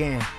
again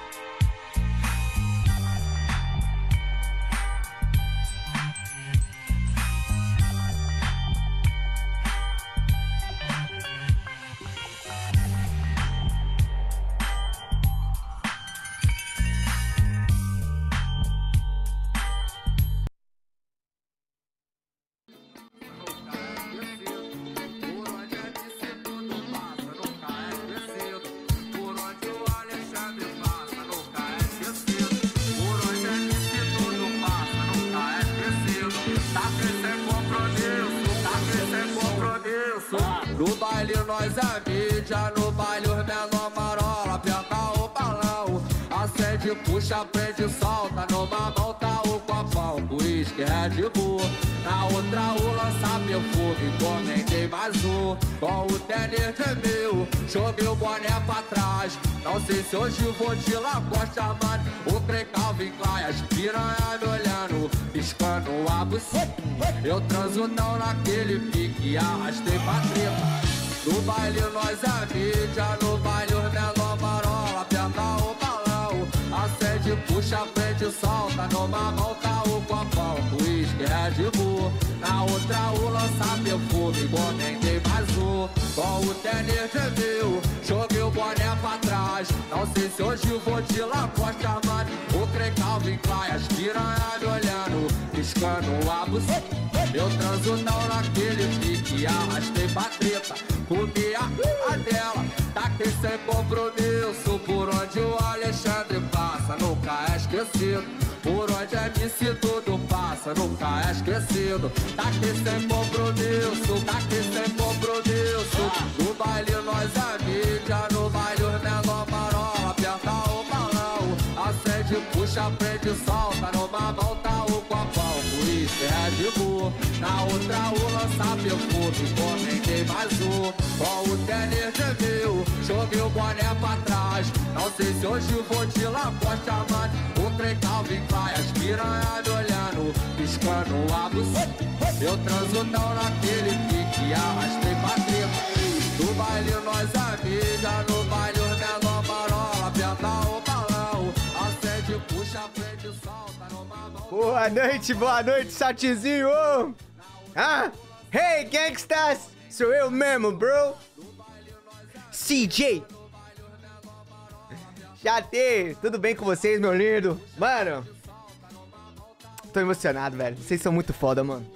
doce, hoje vou de lagosta, mano. O trem Calvin Klein, as piranha me olhando, piscando a buceta. Eu transo não naquele pique, arrastei pra treta. No baile nós é mídia, no baile os menor marola, aperta o balão. Acende, puxa, frente solta, numa mão tá o copão, uísque, Red Bull. Na outra o lança perfume, encomendei mais um, com o tênis de mil boné pra trás. Não sei se hoje eu vou de Lacosta, mano. O Crecal vem Klein, as piranha me olhando, piscando a buceta. Meu transo não naquele pique, arrastei pra treta, comi a, dela. dela. aqui sem compromisso, por onde o Alexandre passa, nunca é esquecido. Por onde a é disse tudo passa, nunca é esquecido. Tá aqui sem compromisso, aqui sem compromisso. No baile nós a mídia puxa, prende, solta. Numa volta o copão, por isso é de boa. Na outra o lança perfume, comentei mais um. Com o tênis de mil, choveu o boné pra trás. Não sei se hoje vou te lá posta, mas o trem Calvin Klein. As piranha me olhando, piscando o abuso. Eu transo tão naquele pique, arrastei pra cima Do baile nós amiga, no baile Boa noite, boa noite, chatzinho! Ah! Hey, estás? Sou eu mesmo, bro! CJ! Chatei! Tudo bem com vocês, meu lindo? Mano! Tô emocionado, velho. Vocês são muito foda, mano.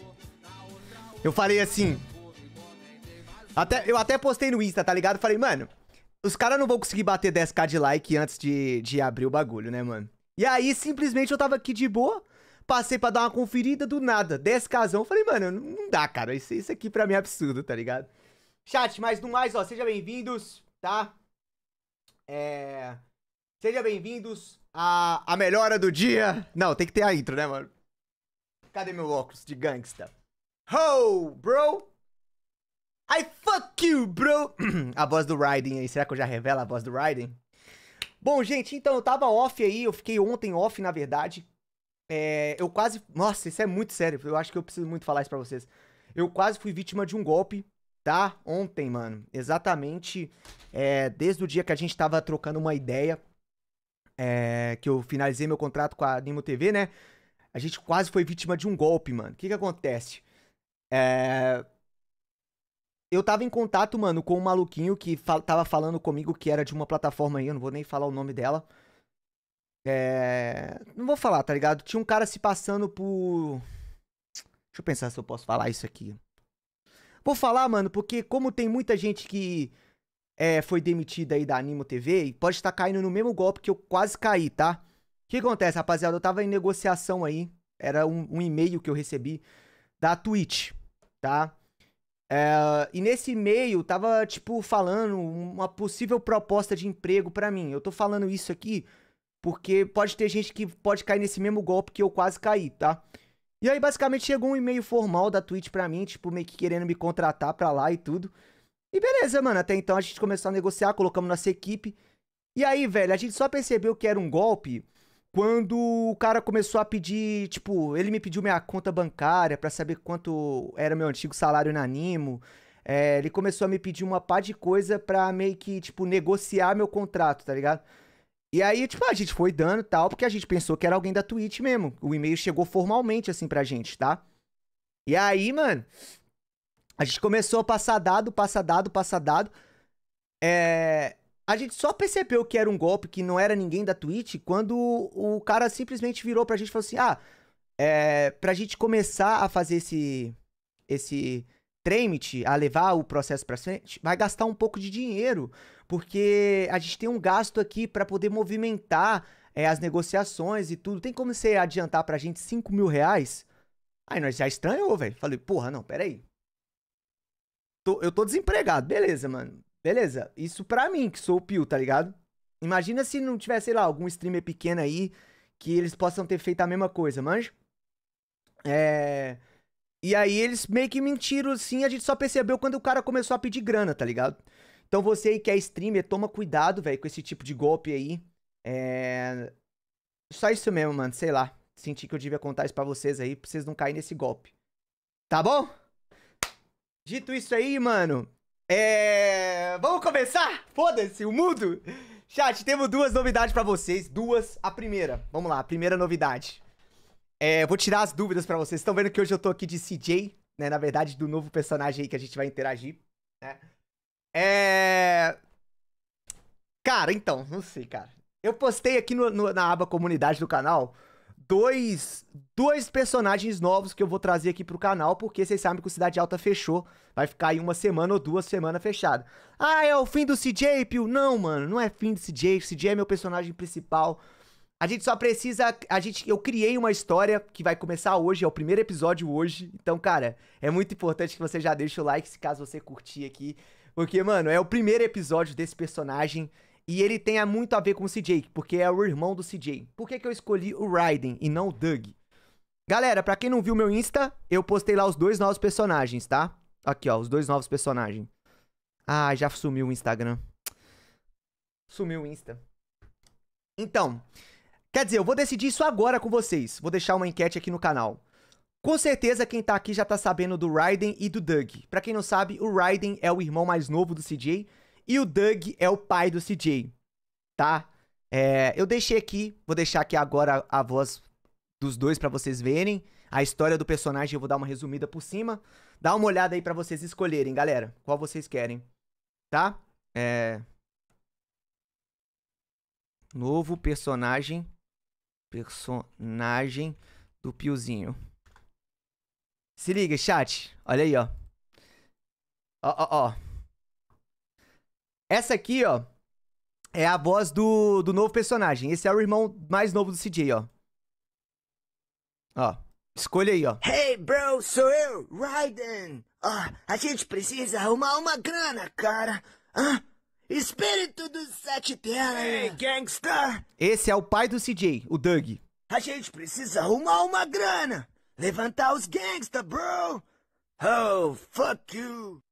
Eu falei assim... Até, eu até postei no Insta, tá ligado? Falei, mano... Os caras não vão conseguir bater 10k de like antes de, de abrir o bagulho, né, mano? E aí, simplesmente, eu tava aqui de boa... Passei pra dar uma conferida do nada. 10 casão. Falei, mano, não dá, cara. Isso, isso aqui pra mim é absurdo, tá ligado? Chat, mas no mais, ó, sejam bem-vindos, tá? É. Sejam bem-vindos à, à melhora do dia. Não, tem que ter a intro, né, mano? Cadê meu óculos de gangsta? Ho, bro! I fuck you, bro! a voz do Raiden aí. Será que eu já revelo a voz do Raiden? Bom, gente, então eu tava off aí, eu fiquei ontem off, na verdade. É, eu quase. Nossa, isso é muito sério. Eu acho que eu preciso muito falar isso pra vocês. Eu quase fui vítima de um golpe, tá? Ontem, mano. Exatamente. É, desde o dia que a gente tava trocando uma ideia. É, que eu finalizei meu contrato com a Nemo TV, né? A gente quase foi vítima de um golpe, mano. O que que acontece? É, eu tava em contato, mano, com um maluquinho que tava falando comigo que era de uma plataforma aí, eu não vou nem falar o nome dela. É... Não vou falar, tá ligado? Tinha um cara se passando por. Deixa eu pensar se eu posso falar isso aqui. Vou falar, mano, porque como tem muita gente que é, foi demitida aí da Animo TV, pode estar caindo no mesmo golpe que eu quase caí, tá? O que acontece, rapaziada? Eu tava em negociação aí, era um, um e-mail que eu recebi da Twitch, tá? É, e nesse e-mail tava, tipo, falando uma possível proposta de emprego para mim. Eu tô falando isso aqui porque pode ter gente que pode cair nesse mesmo golpe que eu quase caí, tá? E aí, basicamente, chegou um e-mail formal da Twitch pra mim, tipo, meio que querendo me contratar pra lá e tudo. E beleza, mano, até então a gente começou a negociar, colocamos nossa equipe. E aí, velho, a gente só percebeu que era um golpe quando o cara começou a pedir, tipo, ele me pediu minha conta bancária para saber quanto era meu antigo salário na Nimo. É, ele começou a me pedir uma pá de coisa pra meio que, tipo, negociar meu contrato, tá ligado? E aí, tipo, a gente foi dando e tal, porque a gente pensou que era alguém da Twitch mesmo. O e-mail chegou formalmente, assim, pra gente, tá? E aí, mano, a gente começou a passar dado, passar dado, passar dado. É... A gente só percebeu que era um golpe, que não era ninguém da Twitch, quando o cara simplesmente virou pra gente e falou assim, ah, é... pra gente começar a fazer esse... esse trâmite a levar o processo para frente, vai gastar um pouco de dinheiro, porque a gente tem um gasto aqui para poder movimentar é, as negociações e tudo. Tem como você adiantar pra gente 5 mil reais? Aí nós já estranhou, velho. Falei, porra, não, peraí. Tô, eu tô desempregado, beleza, mano. Beleza, isso pra mim, que sou o Pio, tá ligado? Imagina se não tivesse, sei lá, algum streamer pequeno aí que eles possam ter feito a mesma coisa, manja? É. E aí eles meio que mentiram assim, a gente só percebeu quando o cara começou a pedir grana, tá ligado? Então você aí que é streamer, toma cuidado, velho, com esse tipo de golpe aí. É. Só isso mesmo, mano, sei lá. Senti que eu devia contar isso pra vocês aí, pra vocês não caírem nesse golpe. Tá bom? Dito isso aí, mano, é... Vamos começar? Foda-se, o mundo! Chat, temos duas novidades para vocês. Duas. A primeira. Vamos lá, a primeira novidade. É, vou tirar as dúvidas para vocês. Estão vendo que hoje eu tô aqui de CJ, né? Na verdade, do novo personagem aí que a gente vai interagir, né? É... Cara, então, não sei, cara. Eu postei aqui no, no, na aba comunidade do canal dois, dois personagens novos que eu vou trazer aqui pro canal, porque vocês sabem que o Cidade Alta fechou. Vai ficar aí uma semana ou duas semanas fechada Ah, é o fim do CJ, Pio? Não, mano, não é fim do CJ. O CJ é meu personagem principal. A gente só precisa. A gente, eu criei uma história que vai começar hoje, é o primeiro episódio hoje. Então, cara, é muito importante que você já deixe o like se caso você curtir aqui. Porque, mano, é o primeiro episódio desse personagem. E ele tem muito a ver com o CJ, porque é o irmão do CJ. Por que, que eu escolhi o Raiden e não o Doug? Galera, pra quem não viu meu Insta, eu postei lá os dois novos personagens, tá? Aqui, ó, os dois novos personagens. Ah, já sumiu o Instagram. Sumiu o Insta. Então, Quer dizer, eu vou decidir isso agora com vocês. Vou deixar uma enquete aqui no canal. Com certeza quem tá aqui já tá sabendo do Raiden e do Doug. Pra quem não sabe, o Raiden é o irmão mais novo do CJ e o Doug é o pai do CJ, tá? É, eu deixei aqui, vou deixar aqui agora a voz dos dois para vocês verem. A história do personagem eu vou dar uma resumida por cima. Dá uma olhada aí para vocês escolherem, galera, qual vocês querem, tá? É... Novo personagem personagem do Piozinho. Se liga, chat. Olha aí, ó. Ó, ó, ó. Essa aqui, ó, é a voz do, do novo personagem. Esse é o irmão mais novo do CJ, ó. Ó, escolha aí, ó. Hey, bro, sou eu, Raiden. Ó, a gente precisa arrumar uma grana, cara. Ah, Espírito dos Sete Terras! Ei, gangsta! Esse é o pai do CJ, o Doug. A gente precisa arrumar uma grana! Levantar os gangsta, bro! Oh, fuck you!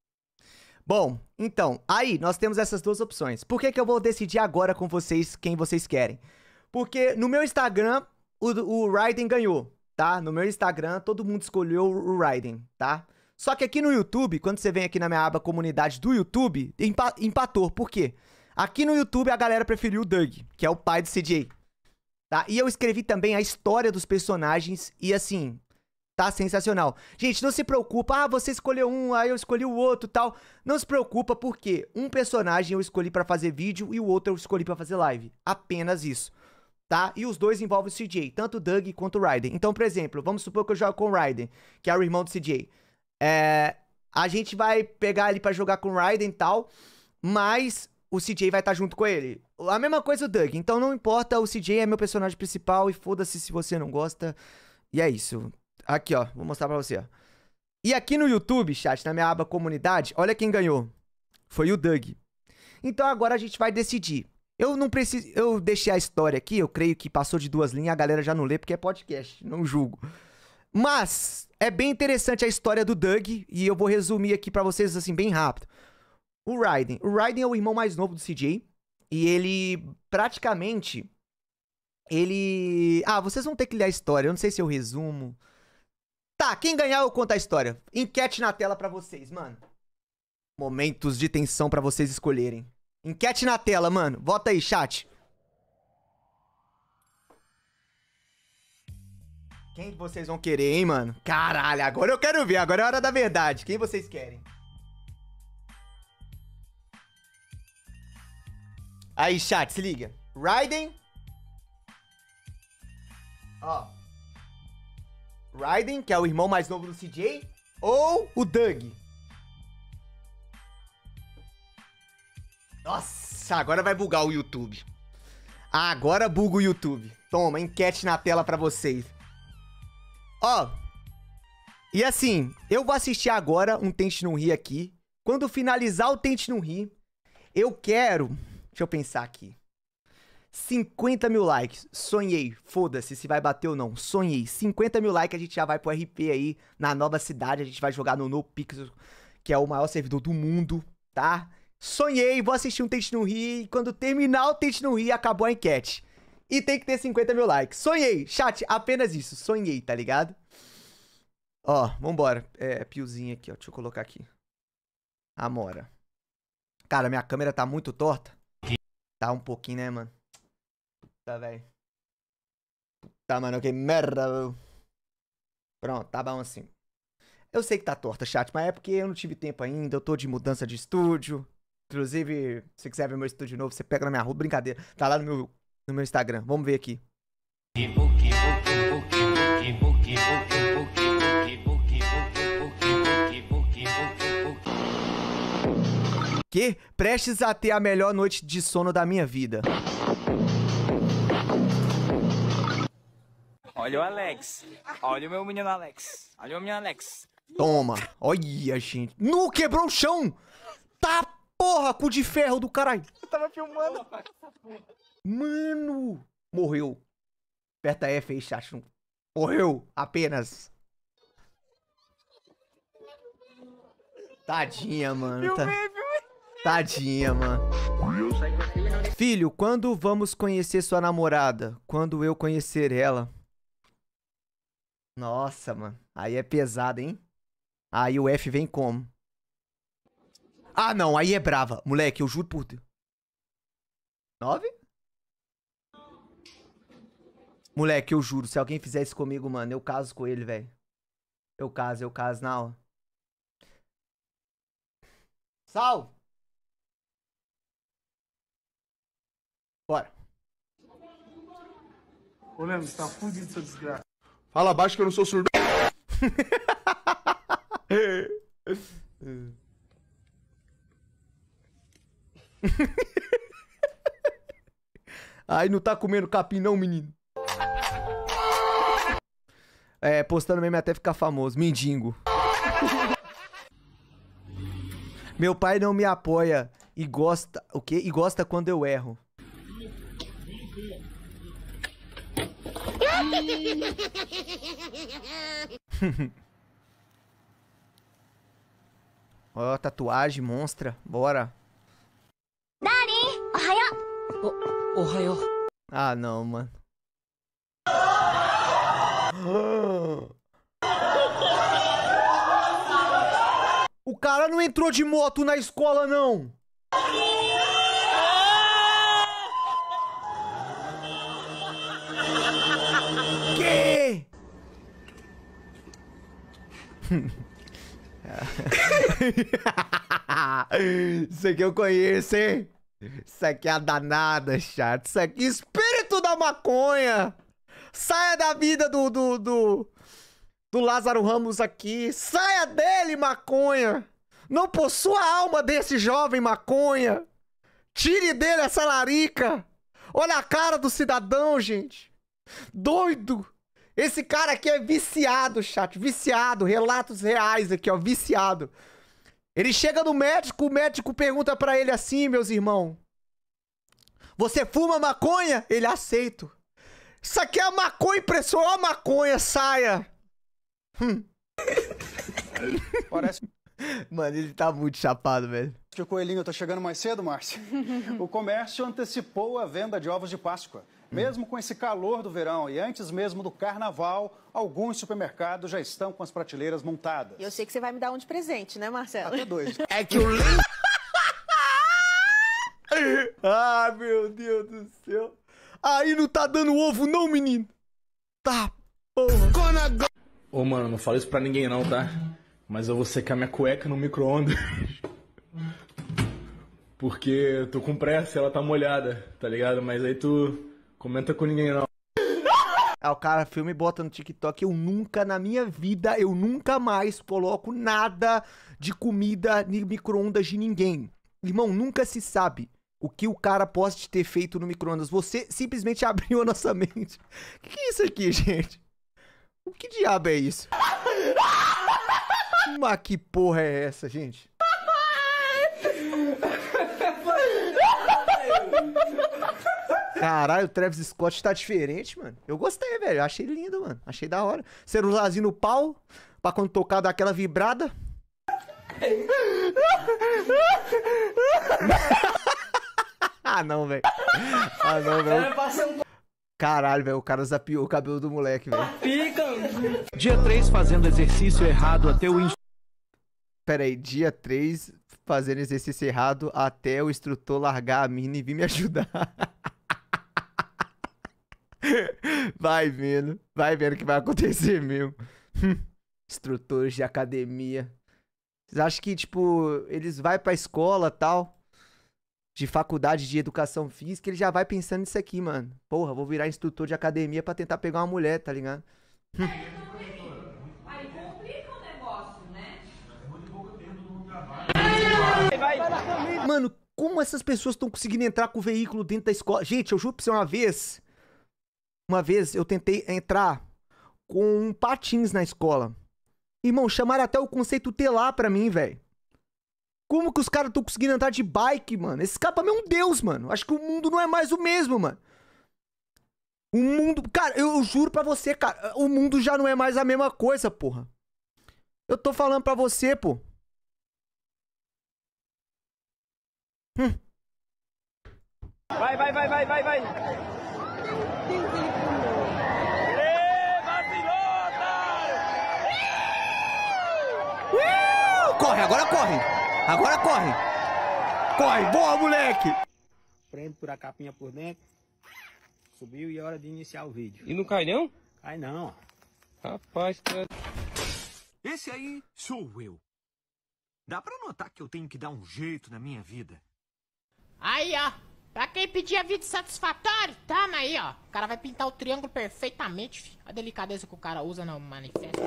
Bom, então, aí nós temos essas duas opções. Por que, que eu vou decidir agora com vocês quem vocês querem? Porque no meu Instagram, o, o Raiden ganhou, tá? No meu Instagram, todo mundo escolheu o Raiden, tá? Só que aqui no YouTube, quando você vem aqui na minha aba comunidade do YouTube, empatou. Por quê? Aqui no YouTube a galera preferiu o Doug, que é o pai do CJ. Tá? E eu escrevi também a história dos personagens e assim, tá sensacional. Gente, não se preocupa, ah, você escolheu um, aí ah, eu escolhi o outro, tal. Não se preocupa porque um personagem eu escolhi para fazer vídeo e o outro eu escolhi para fazer live. Apenas isso. Tá? E os dois envolvem o CJ, tanto o Doug quanto o Raiden. Então, por exemplo, vamos supor que eu jogo com o Raiden, que é o irmão do CJ. É, a gente vai pegar ele para jogar com o Raiden e tal, mas o CJ vai estar tá junto com ele. A mesma coisa o Doug. Então não importa, o CJ é meu personagem principal e foda-se se você não gosta. E é isso. Aqui, ó. Vou mostrar pra você, ó. E aqui no YouTube, chat, na minha aba comunidade, olha quem ganhou. Foi o Doug. Então agora a gente vai decidir. Eu não preciso. Eu deixei a história aqui, eu creio que passou de duas linhas, a galera já não lê porque é podcast, não julgo. Mas é bem interessante a história do Doug e eu vou resumir aqui para vocês assim bem rápido. O Raiden, o Raiden é o irmão mais novo do CJ e ele praticamente ele, ah, vocês vão ter que ler a história, eu não sei se eu resumo. Tá, quem ganhar eu conto a história. Enquete na tela para vocês, mano. Momentos de tensão para vocês escolherem. Enquete na tela, mano. Vota aí, chat. Quem vocês vão querer, hein, mano? Caralho, agora eu quero ver. Agora é a hora da verdade. Quem vocês querem? Aí, chat, se liga. Raiden. Ó. Raiden, que é o irmão mais novo do CJ. Ou o Doug. Nossa, agora vai bugar o YouTube. Agora buga o YouTube. Toma, enquete na tela para vocês. Ó. E assim, eu vou assistir agora um Tente Não Rir aqui. Quando finalizar o Tente Não Rir, eu quero. Deixa eu pensar aqui. 50 mil likes. Sonhei. Foda-se se vai bater ou não. Sonhei. 50 mil likes, a gente já vai pro RP aí, na nova cidade. A gente vai jogar no No Pixel, que é o maior servidor do mundo, tá? Sonhei, vou assistir um Tente Não Rir. E quando terminar o Tente Não Rir, acabou a enquete e tem que ter 50 mil likes. Sonhei, chat, apenas isso. Sonhei, tá ligado? Ó, vambora. É, piozinho aqui, ó. Deixa eu colocar aqui. Amora. Cara, minha câmera tá muito torta. Tá um pouquinho, né, mano? Tá, velho. Tá, mano, que merda, meu. Pronto, tá bom assim. Eu sei que tá torta, chat, mas é porque eu não tive tempo ainda, eu tô de mudança de estúdio. Inclusive, se quiser ver meu estúdio novo, você pega na minha rua, brincadeira. Tá lá no meu no meu Instagram. Vamos ver aqui. Que? Prestes a ter a melhor noite de sono da minha vida. Olha o Alex. Olha o meu menino Alex. Olha o menino Alex. Toma. Olha, gente. Nu, quebrou o chão. Tá porra, cu de ferro do caralho. Eu tava filmando. Mano! Morreu. Aperta F aí, chat. Morreu apenas. Tadinha, mano. Tá... Tadinha, mano. Filho, quando vamos conhecer sua namorada? Quando eu conhecer ela? Nossa, mano. Aí é pesado, hein? Aí o F vem como? Ah, não. Aí é brava. Moleque, eu juro por Deus. Nove? Moleque, eu juro, se alguém fizer isso comigo, mano, eu caso com ele, velho. Eu caso, eu caso na aula. Sal! Bora. Ô, Leandro, você tá fudido, seu desgraça. Fala baixo que eu não sou surdo. Ai, não tá comendo capim não, menino é, postando meme até ficar famoso. Mendigo. Meu pai não me apoia e gosta. O quê? E gosta quando eu erro. Ó, oh, tatuagem monstra. Bora. Nani? Ohayo. O, ohayo. Ah, não, mano. Ah! O cara não entrou de moto na escola, não! que? Isso aqui eu conheço, hein? Isso aqui é a danada, chato. Isso aqui, é espírito da maconha! Saia da vida do, do, do, do Lázaro Ramos aqui. Saia dele, maconha. Não possua a alma desse jovem maconha. Tire dele essa larica. Olha a cara do cidadão, gente. Doido. Esse cara aqui é viciado, chat. Viciado. Relatos reais aqui, ó. Viciado. Ele chega no médico, o médico pergunta para ele assim, meus irmãos. Você fuma maconha? Ele aceito. Isso aqui é a maconha impressora, ó a maconha, saia! Hum. Parece. Mano, ele tá muito chapado, velho. O Coelhinho, tá chegando mais cedo, Márcio. o comércio antecipou a venda de ovos de Páscoa. Hum. Mesmo com esse calor do verão e antes mesmo do carnaval, alguns supermercados já estão com as prateleiras montadas. E eu sei que você vai me dar um de presente, né, Marcelo? Até dois. É que o ah, meu Deus do céu. Aí não tá dando ovo, não, menino. Tá, porra. Ô, mano, não fala isso pra ninguém, não, tá? Mas eu vou secar minha cueca no micro-ondas. Porque eu tô com pressa, ela tá molhada, tá ligado? Mas aí tu comenta com ninguém, não. É o cara filme e bota no TikTok. Eu nunca, na minha vida, eu nunca mais coloco nada de comida no micro-ondas de ninguém. Irmão, nunca se sabe o que o cara pode ter feito no microondas. Você simplesmente abriu a nossa mente. O que, é isso aqui, gente? O que diabo é isso? Mas é que porra é essa, gente? Caralho, o Travis Scott tá diferente, mano. Eu gostei, velho. achei lindo, mano. Achei da hora. Celularzinho no pau, pra quando tocar dar aquela vibrada. ah, não, velho. Ah, não, velho. Caralho, velho, o cara zapiou o cabelo do moleque, velho. Pica! Dia 3 fazendo exercício errado até o. Pera aí, dia 3 fazendo exercício errado até o instrutor largar a mina e vir me ajudar. Vai vendo, vai vendo o que vai acontecer mesmo. Instrutores de academia. Vocês acham que, tipo, eles vão pra escola tal? de faculdade de educação física, ele já vai pensando nisso aqui, mano. Porra, vou virar instrutor de academia para tentar pegar uma mulher, tá ligado? É, Aí complica o negócio, né? Mano, como essas pessoas estão conseguindo entrar com o veículo dentro da escola? Gente, eu juro pra você uma vez. Uma vez eu tentei entrar com um patins na escola. Irmão, chamaram até o conceito telar pra mim, velho. Como que os caras estão conseguindo andar de bike, mano? Esse capa é um deus, mano. Acho que o mundo não é mais o mesmo, mano. O mundo. Cara, eu juro pra você, cara. O mundo já não é mais a mesma coisa, porra. Eu tô falando pra você, pô. Hum. Vai, vai, vai, vai, vai, vai. Corre, agora corre! Agora corre! Corre! Boa, moleque! Prende por a capinha por dentro. Subiu e é hora de iniciar o vídeo. E não cai não? Cai não. Rapaz, cara. Esse aí sou eu. Dá pra notar que eu tenho que dar um jeito na minha vida. Aí, ó. Pra quem pedia é vídeo satisfatório, tamo aí, ó. O cara vai pintar o triângulo perfeitamente, filho. A delicadeza que o cara usa no manifesto.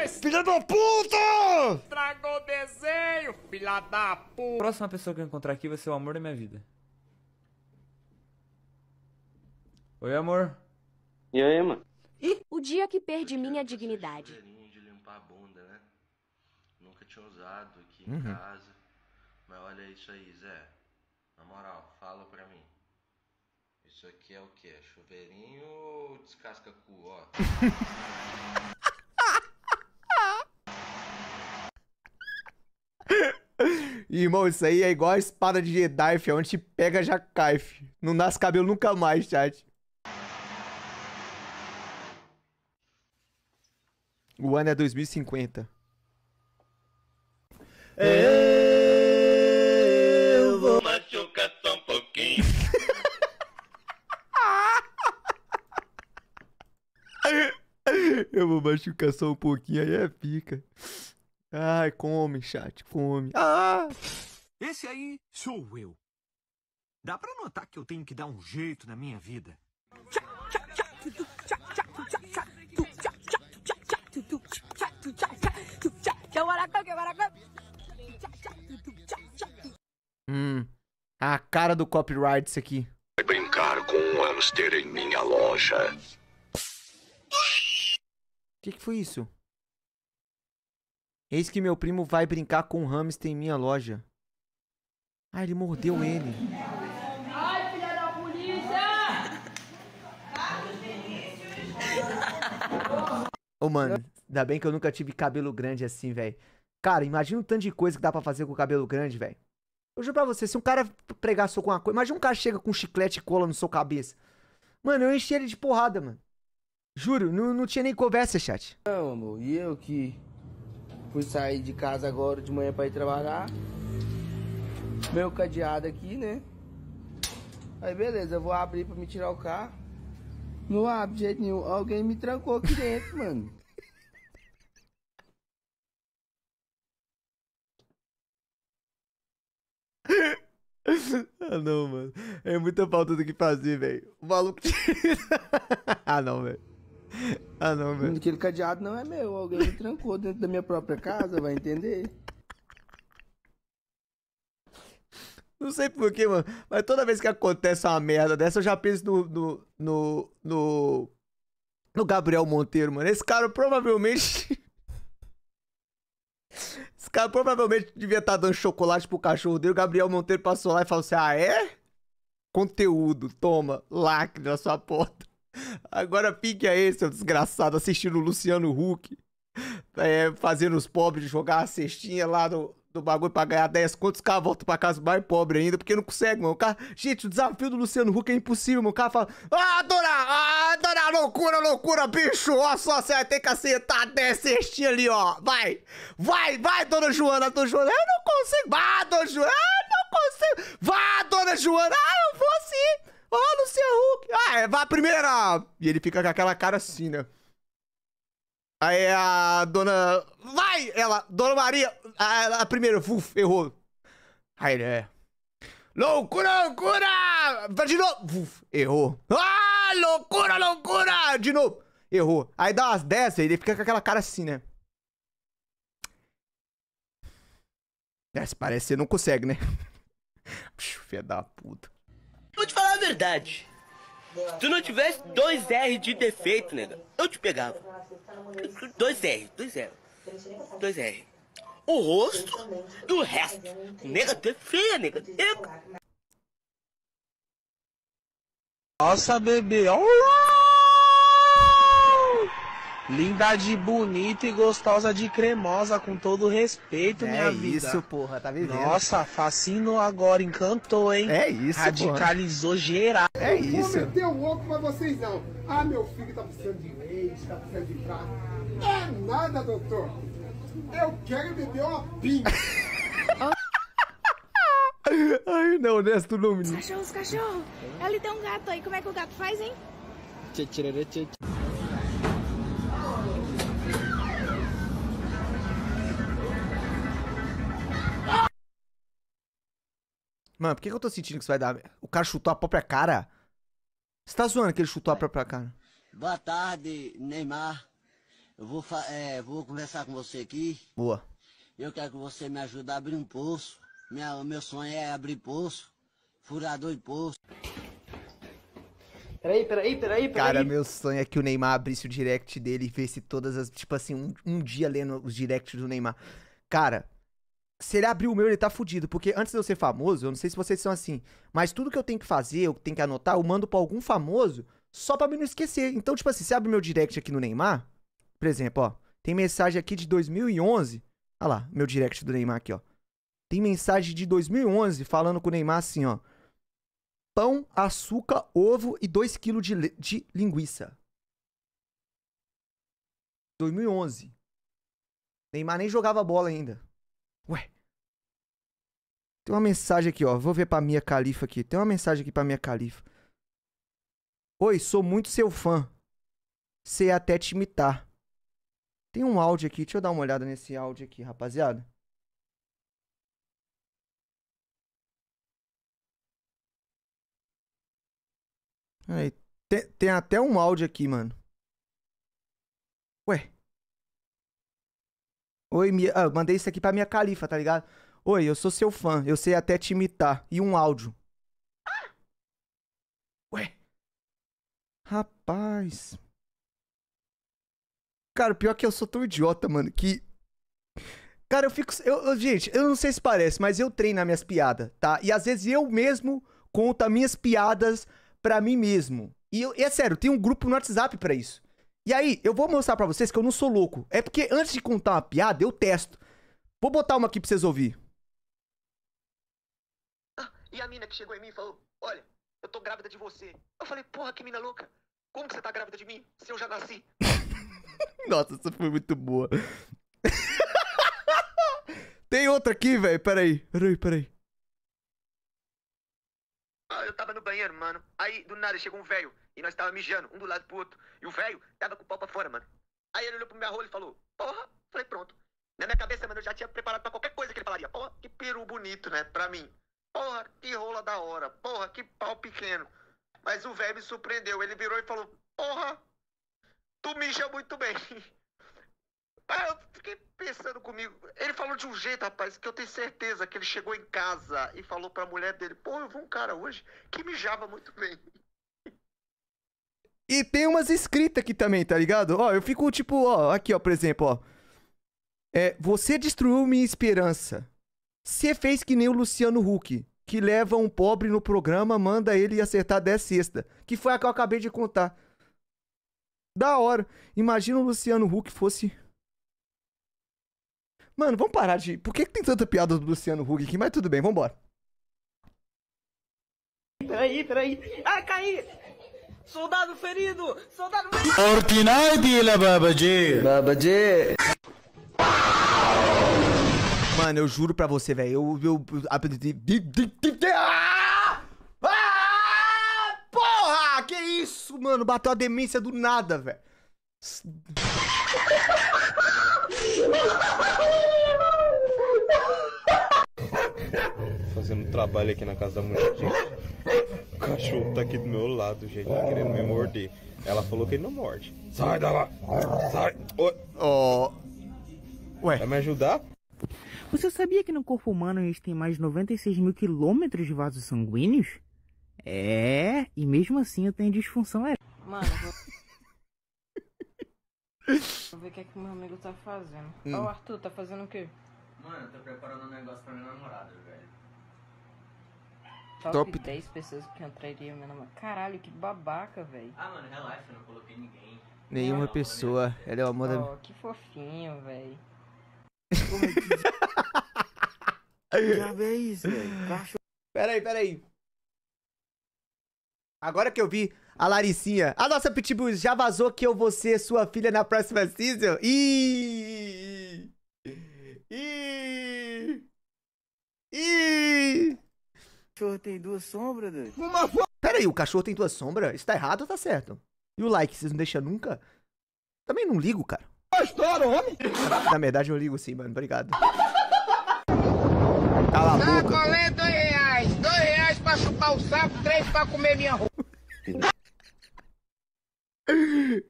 Ei, filha da puta! o desenho, filha da puta! próxima pessoa que eu encontrar aqui vai ser o amor da minha vida. Oi, amor. E aí, mano? O dia que perdi minha dignidade. de limpar a bunda, né? Nunca tinha usado aqui em uhum. casa. Mas olha isso aí, Zé moral, fala pra mim. Isso aqui é o que? É chuveirinho ou descasca cu, ó? Irmão, isso aí é igual a espada de Jedi, fi. Onde pega, já cai, Não nasce cabelo nunca mais, chat. O ano é 2050. É. é, é. aqui. Eu vou machucar só um pouquinho, aí é pica. Ai, come, chat, come. Ah! Esse aí sou eu. Dá pra notar que eu tenho que dar um jeito na minha vida. Hum. A cara do copyright isso aqui. Vai brincar com um hamster em minha loja. O que, que foi isso? Eis que meu primo vai brincar com um hamster em minha loja. Ah, ele mordeu ele. Ai, filha da polícia! Ô, oh, mano, ainda bem que eu nunca tive cabelo grande assim, velho. Cara, imagina o tanto de coisa que dá para fazer com o cabelo grande, velho. Eu juro pra você, se um cara pregasse alguma coisa. Imagina um cara chega com chiclete e cola no seu cabeça. Mano, eu enchi ele de porrada, mano. Juro, não, não tinha nem conversa, chat. Não, amor, e eu que fui sair de casa agora de manhã pra ir trabalhar. Meu cadeado aqui, né? Aí beleza, eu vou abrir pra me tirar o carro. Não abre de jeito nenhum. Alguém me trancou aqui dentro, mano. ah, não, mano. É muita falta do que fazer, velho. O maluco tira. ah, não, velho. Ah, não, velho. Aquele cadeado não é meu. Alguém me trancou dentro da minha própria casa, vai entender. Não sei porquê, mano. Mas toda vez que acontece uma merda dessa, eu já penso no. no. no. no, no Gabriel Monteiro, mano. Esse cara provavelmente. cara provavelmente devia estar tá dando chocolate pro cachorro dele. O Gabriel Monteiro passou lá e falou assim: Ah, é? Conteúdo, toma, lacre na sua porta. Agora fique aí, seu desgraçado, assistindo o Luciano Huck, é, fazendo os pobres jogar a cestinha lá no, do bagulho pra ganhar 10 contos, os caras voltam pra casa mais pobre ainda, porque não consegue, mano. O cara... Gente, o desafio do Luciano Huck é impossível, mano. O cara fala, ah, dona, ah, dona, loucura, loucura, bicho, ó só, você vai ter que acertar 10 cestinhas ali, ó. Vai, vai, vai, dona Joana, dona Joana, eu não consigo, vá, dona Joana, eu não consigo, vá, dona Joana, ah, eu vou sim. Ó, Luciano Huck, ah, é, vá a primeira. E ele fica com aquela cara assim, né? Aí a dona. Vai! Ela, Dona Maria! A, a primeira, uf, errou. Aí ele é. Loucura, loucura! De novo! Uf, errou. Ah, loucura, loucura! De novo! Errou. Aí dá umas 10 e ele fica com aquela cara assim, né? É, parece você não consegue, né? Fé da puta. Vou te falar a verdade. Se tu não tivesse dois R de defeito, nega, eu te pegava. Dois R, dois R. Dois R. O rosto do resto. Nega, tu é feia, nega. Nossa, bebê. Oh! Linda de bonita e gostosa de cremosa, com todo respeito, é minha vida. É isso, porra, tá vivendo. Nossa, fascino agora, encantou, hein? É isso, Radicalizou porra. geral. É eu isso. Vou meter o oco, mas vocês não. Ah, meu filho tá precisando de leite, tá precisando de prato. É nada, doutor. Eu quero beber uma pinga. Ai, não, honesto não, menino. Cachorros, cachorro. Ela tem um gato aí, como é que o gato faz, hein? Tchê, tchê, tchê, tchê. Mano, por que, que eu tô sentindo que isso vai dar? O cara chutou a própria cara? Você tá zoando que ele chutou a própria cara? Boa tarde, Neymar. Eu vou, é, vou conversar com você aqui. Boa. Eu quero que você me ajude a abrir um poço. Minha, meu sonho é abrir poço, furador de poço. Peraí, peraí, peraí, peraí. Cara, meu sonho é que o Neymar abrisse o direct dele e vesse todas as. Tipo assim, um, um dia lendo os directs do Neymar. Cara, se ele abrir o meu, ele tá fudido. Porque antes de eu ser famoso, eu não sei se vocês são assim, mas tudo que eu tenho que fazer, eu tenho que anotar, eu mando pra algum famoso só pra me não esquecer. Então, tipo assim, você abre meu direct aqui no Neymar, por exemplo, ó, tem mensagem aqui de 2011. Olha lá, meu direct do Neymar aqui, ó. Tem mensagem de 2011 falando com o Neymar assim, ó. Pão, açúcar, ovo e 2 kg de, de linguiça. 2011. Neymar nem jogava bola ainda. Ué. Tem uma mensagem aqui, ó. Vou ver pra minha califa aqui. Tem uma mensagem aqui pra minha califa. Oi, sou muito seu fã. Sei até te imitar. Tem um áudio aqui. Deixa eu dar uma olhada nesse áudio aqui, rapaziada. Aí, tem, tem até um áudio aqui, mano. Ué. Oi, minha... ah, mandei isso aqui pra minha califa, tá ligado? Oi, eu sou seu fã, eu sei até te imitar. E um áudio. Ah! Ué? Rapaz. Cara, pior que eu sou tão idiota, mano, que. Cara, eu fico. Eu, eu, gente, eu não sei se parece, mas eu treino as minhas piadas, tá? E às vezes eu mesmo conto as minhas piadas pra mim mesmo. E, eu, e é sério, tem um grupo no WhatsApp para isso. E aí, eu vou mostrar para vocês que eu não sou louco. É porque antes de contar uma piada, eu testo. Vou botar uma aqui pra vocês ouvir. Ah, e a mina que chegou em mim e falou: Olha, eu tô grávida de você. Eu falei: Porra, que mina louca. Como que você tá grávida de mim se eu já nasci? Nossa, essa foi muito boa. Tem outra aqui, velho. Peraí, peraí, peraí. Ah, eu tava no banheiro, mano. Aí, do nada, chegou um velho. E nós tava mijando, um do lado pro outro. E o velho tava com o pau pra fora, mano. Aí ele olhou pro meu rolo e falou, porra. Falei, pronto. Na minha cabeça, mano, eu já tinha preparado pra qualquer coisa que ele falaria. Porra, que peru bonito, né? Pra mim. Porra, que rola da hora. Porra, que pau pequeno. Mas o velho me surpreendeu. Ele virou e falou, porra, tu mija muito bem. Aí eu fiquei pensando comigo. Ele falou de um jeito, rapaz, que eu tenho certeza que ele chegou em casa e falou pra mulher dele, pô, eu vi um cara hoje que mijava muito bem. E tem umas escritas aqui também, tá ligado? Ó, eu fico tipo, ó, aqui, ó, por exemplo, ó. É, você destruiu minha esperança. Você fez que nem o Luciano Huck, que leva um pobre no programa, manda ele acertar 10 sexta. Que foi a que eu acabei de contar. Da hora. Imagina o Luciano Huck fosse. Mano, vamos parar de. Por que, que tem tanta piada do Luciano Huck aqui? Mas tudo bem, vambora. Peraí, peraí. Ah, caí! Soldado ferido! Soldado ferido! Ordinai Bila Babaji! Babaji! Mano, eu juro pra você, velho. Eu. eu, eu... Ah! Ah! Porra! Que isso, mano? Bateu a demência do nada, velho fazendo trabalho aqui na casa da mulher, O cachorro tá aqui do meu lado, gente, tá querendo me morder. Ela falou que ele não morde. Sai da lá! Sai! Oh. Ué. Vai me ajudar? Você sabia que no corpo humano tem mais de 96 mil quilômetros de vasos sanguíneos? É, e mesmo assim eu tenho disfunção é Mano, vou... vou ver o que é que meu amigo tá fazendo. Ô hum. oh, Arthur, tá fazendo o quê? Mano, eu tô preparando um negócio pra minha namorada, velho top, 10 pessoas que entrariam meu namorado. Caralho, que babaca, velho. Ah, mano, relaxa, eu não coloquei ninguém. Nenhuma não, pessoa. Não, Ela é o amor oh, da... que fofinho, velho. que é isso, velho? Peraí, peraí. Agora que eu vi a Laricinha. A nossa Pitbull já vazou que eu vou ser sua filha na próxima season? Ih! Ih! Ih! cachorro tem duas sombras, doido. Uma f... Pera aí, o cachorro tem duas sombras? Isso tá errado ou tá certo? E o like, vocês não deixam nunca? Também não ligo, cara. Estoura, homem! Na verdade, eu ligo sim, mano. Obrigado. Cala a boca. Sacolé, dois reais. Dois reais pra chupar o saco, três pra comer minha roupa.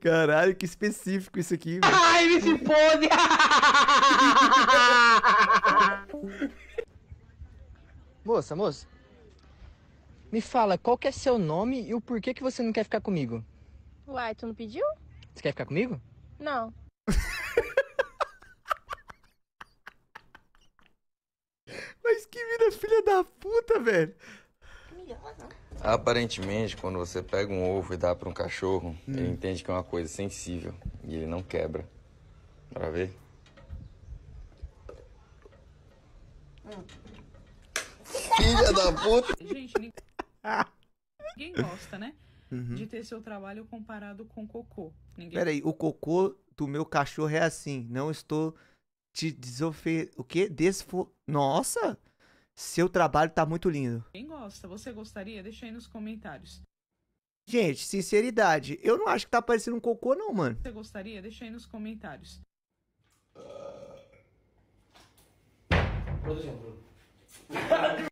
Caralho, que específico isso aqui, velho. Ai, me se fode! moça, moça, me fala, qual que é seu nome e o porquê que você não quer ficar comigo? Uai, tu não pediu? Você quer ficar comigo? Não. Mas que vida filha da puta, velho. Aparentemente, quando você pega um ovo e dá para um cachorro, hum. ele entende que é uma coisa sensível e ele não quebra. Para ver? Hum. Filha da puta! Gente, Ninguém gosta, né? Uhum. De ter seu trabalho comparado com cocô. Ninguém... Peraí, o cocô do meu cachorro é assim. Não estou te desofer... O quê? Desfo... Nossa! Seu trabalho tá muito lindo. Quem gosta? Você gostaria? Deixa aí nos comentários. Gente, sinceridade, eu não acho que tá parecendo um cocô não, mano. Você gostaria? Deixa aí nos comentários. Por exemplo,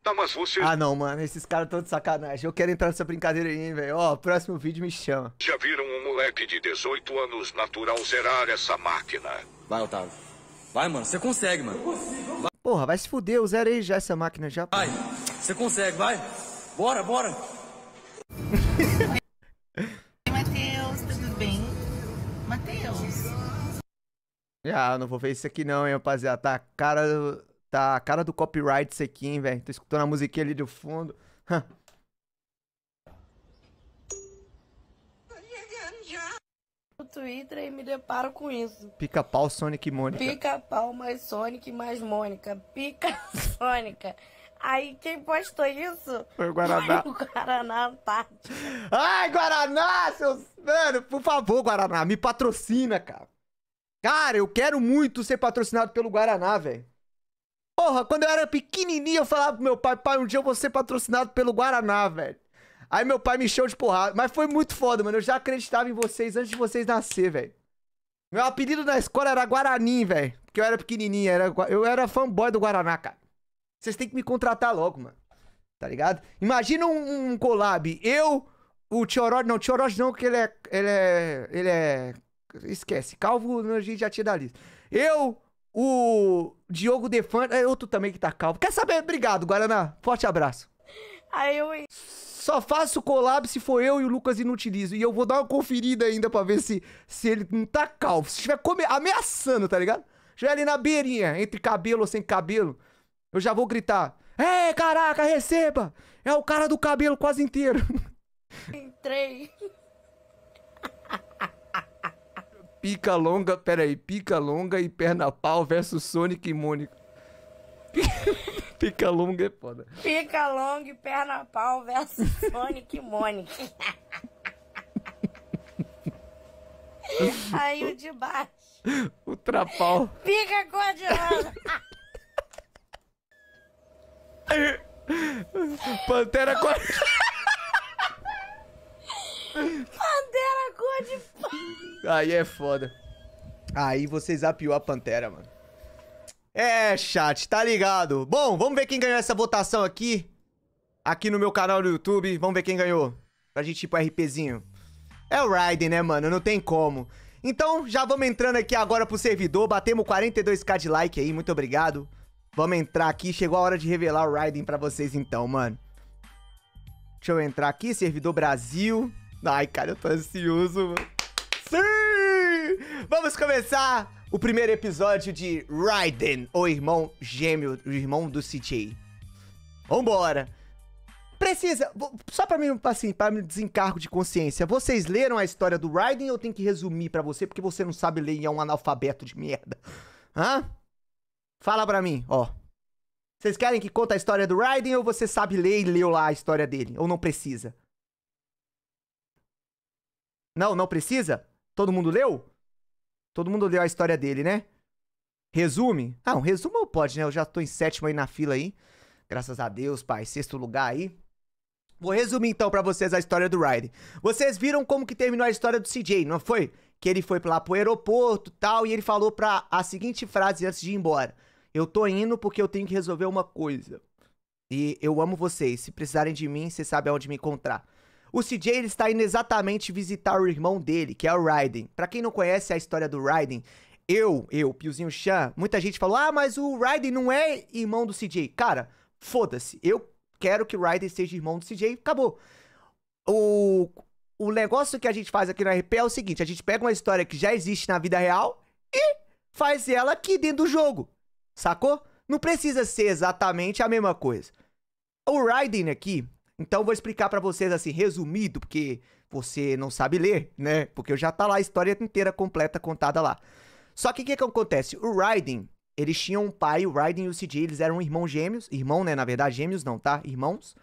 Tá, mas você. Ah, não, mano, esses caras estão de sacanagem. Eu quero entrar nessa brincadeira aí, velho. Ó, próximo vídeo me chama. Já viram um moleque de 18 anos natural zerar essa máquina? Vai, Otávio. Vai, mano, você consegue, mano. Eu consigo. Vai. Porra, vai se fuder, eu zerei já essa máquina já. Vai, você consegue, vai. Bora, bora. Matheus, tudo bem? Matheus. Ah, não vou ver isso aqui não, hein, rapaziada. Tá cara do Tá a cara do copyright isso aqui, hein, velho. Tô escutando a musiquinha ali do fundo. no Twitter e me deparo com isso. Pica-pau, Sonic e Mônica. Pica-pau mais Sonic mais Mônica. Pica Sônica. Aí quem postou isso? Foi o Guaraná. Foi o Guaraná Antártica. Ai, Guaraná, seus. Mano, por favor, Guaraná, me patrocina, cara. Cara, eu quero muito ser patrocinado pelo Guaraná, velho. Porra, quando eu era pequenininho, eu falava pro meu pai, pai, um dia eu vou ser patrocinado pelo Guaraná, velho. Aí meu pai me encheu de porrada. Mas foi muito foda, mano. Eu já acreditava em vocês antes de vocês nascer, velho. Meu apelido na escola era Guaranim, velho. Porque eu era pequenininho, era... eu era fanboy do Guaraná, cara. Vocês têm que me contratar logo, mano. Tá ligado? Imagina um, um collab. Eu, o Tiorod... Não, Tiorod não, porque ele é... Ele é... Ele é... Esquece. Calvo, a gente já tinha da lista. Eu, o Diogo Defante, é outro também que tá calvo. Quer saber? Obrigado, Guaraná. Forte abraço. Aí eu só faço collab se for eu e o Lucas inutilizo. E eu vou dar uma conferida ainda pra ver se, se ele não tá calvo. Se estiver come... ameaçando, tá ligado? Já ali na beirinha, entre cabelo ou sem cabelo, eu já vou gritar: É, caraca, receba! É o cara do cabelo quase inteiro. Entrei. Pica longa, aí pica longa e perna pau versus Sonic e Mônica. pica longa é foda. Pica longa e perna pau versus Sonic e Mônica. Aí o de baixo. O trapal. Pica cordilana. Pantera cordilana. Pantera cor de Aí é foda. Aí você zapiou a Pantera, mano. É, chat, tá ligado. Bom, vamos ver quem ganhou essa votação aqui. Aqui no meu canal do YouTube. Vamos ver quem ganhou. Pra gente ir pro RPzinho. É o Raiden, né, mano? Não tem como. Então, já vamos entrando aqui agora pro servidor. Batemos 42k de like aí, muito obrigado. Vamos entrar aqui. Chegou a hora de revelar o Raiden pra vocês então, mano. Deixa eu entrar aqui, servidor Brasil. Ai, cara, eu tô ansioso, mano. Sim! Vamos começar o primeiro episódio de Raiden, o irmão gêmeo, o irmão do CJ. Vambora! Precisa, só pra mim, assim, pra me desencargo de consciência, vocês leram a história do Raiden ou eu tenho que resumir para você porque você não sabe ler e é um analfabeto de merda? Hã? Fala pra mim, ó. Vocês querem que conte a história do Raiden ou você sabe ler e leu lá a história dele? Ou não precisa? Não, não precisa? Todo mundo leu? Todo mundo leu a história dele, né? Resume? Ah, um resumo pode, né? Eu já tô em sétimo aí na fila aí. Graças a Deus, pai. Sexto lugar aí. Vou resumir então para vocês a história do Ryder. Vocês viram como que terminou a história do CJ, não foi? Que ele foi lá pro aeroporto tal, e ele falou pra a seguinte frase antes de ir embora. Eu tô indo porque eu tenho que resolver uma coisa. E eu amo vocês. Se precisarem de mim, vocês sabem onde me encontrar. O CJ ele está indo exatamente visitar o irmão dele, que é o Raiden. Para quem não conhece a história do Raiden, eu, eu, Piozinho Chan, muita gente falou: "Ah, mas o Raiden não é irmão do CJ". Cara, foda-se. Eu quero que o Raiden seja irmão do CJ, acabou. O o negócio que a gente faz aqui no RP é o seguinte, a gente pega uma história que já existe na vida real e faz ela aqui dentro do jogo. Sacou? Não precisa ser exatamente a mesma coisa. O Raiden aqui, então vou explicar para vocês assim, resumido, porque você não sabe ler, né? Porque já tá lá a história inteira completa contada lá. Só que o que, que acontece? O Raiden, eles tinham um pai, o Raiden e o CJ, eles eram irmãos gêmeos. Irmão, né? Na verdade, gêmeos não, tá? Irmãos.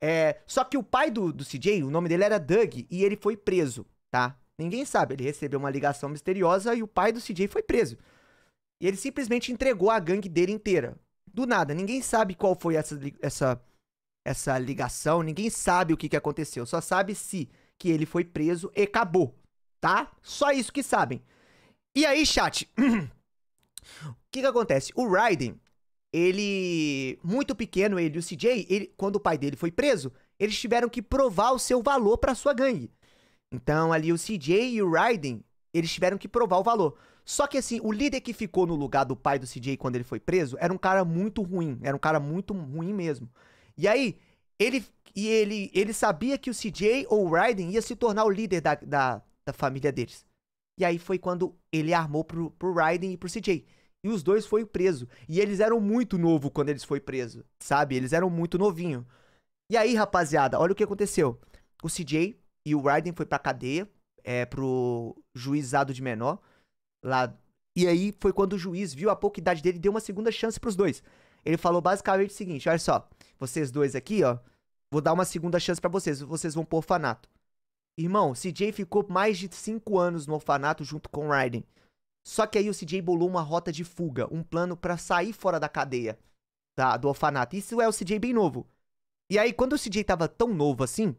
É, só que o pai do, do CJ, o nome dele era Doug, e ele foi preso, tá? Ninguém sabe, ele recebeu uma ligação misteriosa e o pai do CJ foi preso. E ele simplesmente entregou a gangue dele inteira. Do nada, ninguém sabe qual foi essa, essa essa ligação, ninguém sabe o que, que aconteceu, só sabe se que ele foi preso e acabou, tá? Só isso que sabem. E aí, chat, o que que acontece? O Raiden, ele, muito pequeno, ele e o CJ, ele, quando o pai dele foi preso, eles tiveram que provar o seu valor pra sua gangue. Então, ali o CJ e o Raiden, eles tiveram que provar o valor. Só que assim, o líder que ficou no lugar do pai do CJ quando ele foi preso era um cara muito ruim, era um cara muito ruim mesmo. E aí, ele e ele, ele sabia que o CJ ou o Raiden ia se tornar o líder da, da, da família deles. E aí foi quando ele armou pro, pro Raiden e pro CJ. E os dois foram presos. E eles eram muito novo quando eles foram presos, sabe? Eles eram muito novinho. E aí, rapaziada, olha o que aconteceu. O CJ e o Raiden foi pra cadeia, é, pro juizado de menor, lá. E aí foi quando o juiz viu a pouca idade dele e deu uma segunda chance pros dois. Ele falou basicamente o seguinte, olha só vocês dois aqui, ó, vou dar uma segunda chance para vocês, vocês vão pro orfanato. Irmão, CJ ficou mais de 5 anos no orfanato junto com o Raiden. Só que aí o CJ bolou uma rota de fuga, um plano para sair fora da cadeia da, tá, do orfanato. Isso é o CJ bem novo. E aí, quando o CJ tava tão novo assim,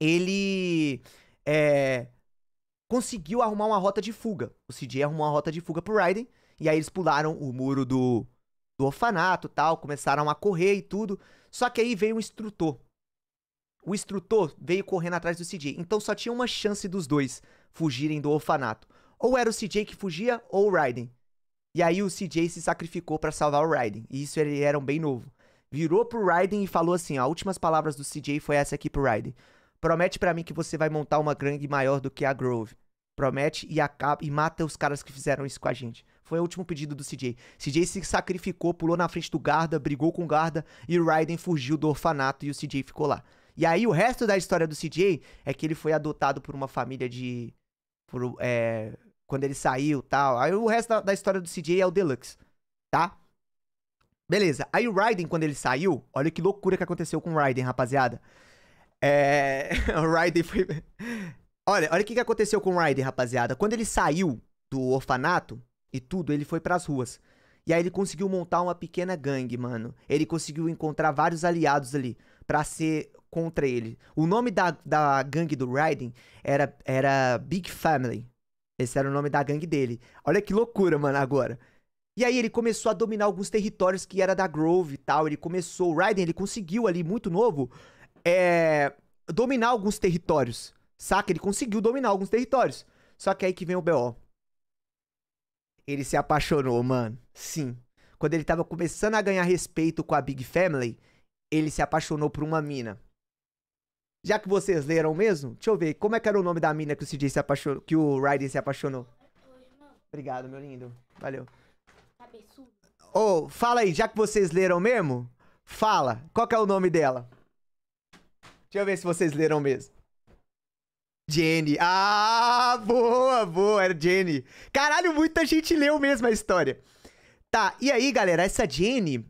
ele é, conseguiu arrumar uma rota de fuga. O CJ arrumou uma rota de fuga pro Raiden, e aí eles pularam o muro do do orfanato tal, começaram a correr e tudo. Só que aí veio um instrutor. O instrutor veio correndo atrás do CJ, então só tinha uma chance dos dois fugirem do orfanato. Ou era o CJ que fugia, ou o Raiden. E aí o CJ se sacrificou para salvar o Raiden, e isso ele era um bem novo. Virou pro Raiden e falou assim, ó, últimas palavras do CJ foi essa aqui pro Raiden. Promete para mim que você vai montar uma gangue maior do que a Grove. Promete e acaba e mata os caras que fizeram isso com a gente. Foi o último pedido do CJ. CJ se sacrificou, pulou na frente do guarda, brigou com o guarda e Raiden fugiu do orfanato e o CJ ficou lá. E aí o resto da história do CJ é que ele foi adotado por uma família de. Por, é, quando ele saiu tal. Aí o resto da, da história do CJ é o Deluxe, tá? Beleza. Aí o Raiden, quando ele saiu, olha que loucura que aconteceu com o Raiden, rapaziada. É. o Raiden foi. olha, olha o que, que aconteceu com o Raiden, rapaziada. Quando ele saiu do orfanato, e tudo, ele foi para as ruas. E aí ele conseguiu montar uma pequena gangue, mano. Ele conseguiu encontrar vários aliados ali para ser contra ele. O nome da, da gangue do Raiden era, era Big Family. Esse era o nome da gangue dele. Olha que loucura, mano, agora. E aí ele começou a dominar alguns territórios que era da Grove e tal. Ele começou, o Raiden, ele conseguiu ali, muito novo, é, dominar alguns territórios. Saca? Ele conseguiu dominar alguns territórios. Só que aí que vem o BO. Ele se apaixonou, mano. Sim. Quando ele tava começando a ganhar respeito com a Big Family, ele se apaixonou por uma mina. Já que vocês leram mesmo, deixa eu ver. Como é que era o nome da mina que o CJ se apaixonou, que o Raiden se apaixonou? Obrigado, meu lindo. Valeu. Ô, oh, fala aí, já que vocês leram mesmo, fala. Qual que é o nome dela? Deixa eu ver se vocês leram mesmo. Jenny. Ah, boa, boa, era Jenny. Caralho, muita gente leu mesmo a história. Tá, e aí, galera, essa Jenny,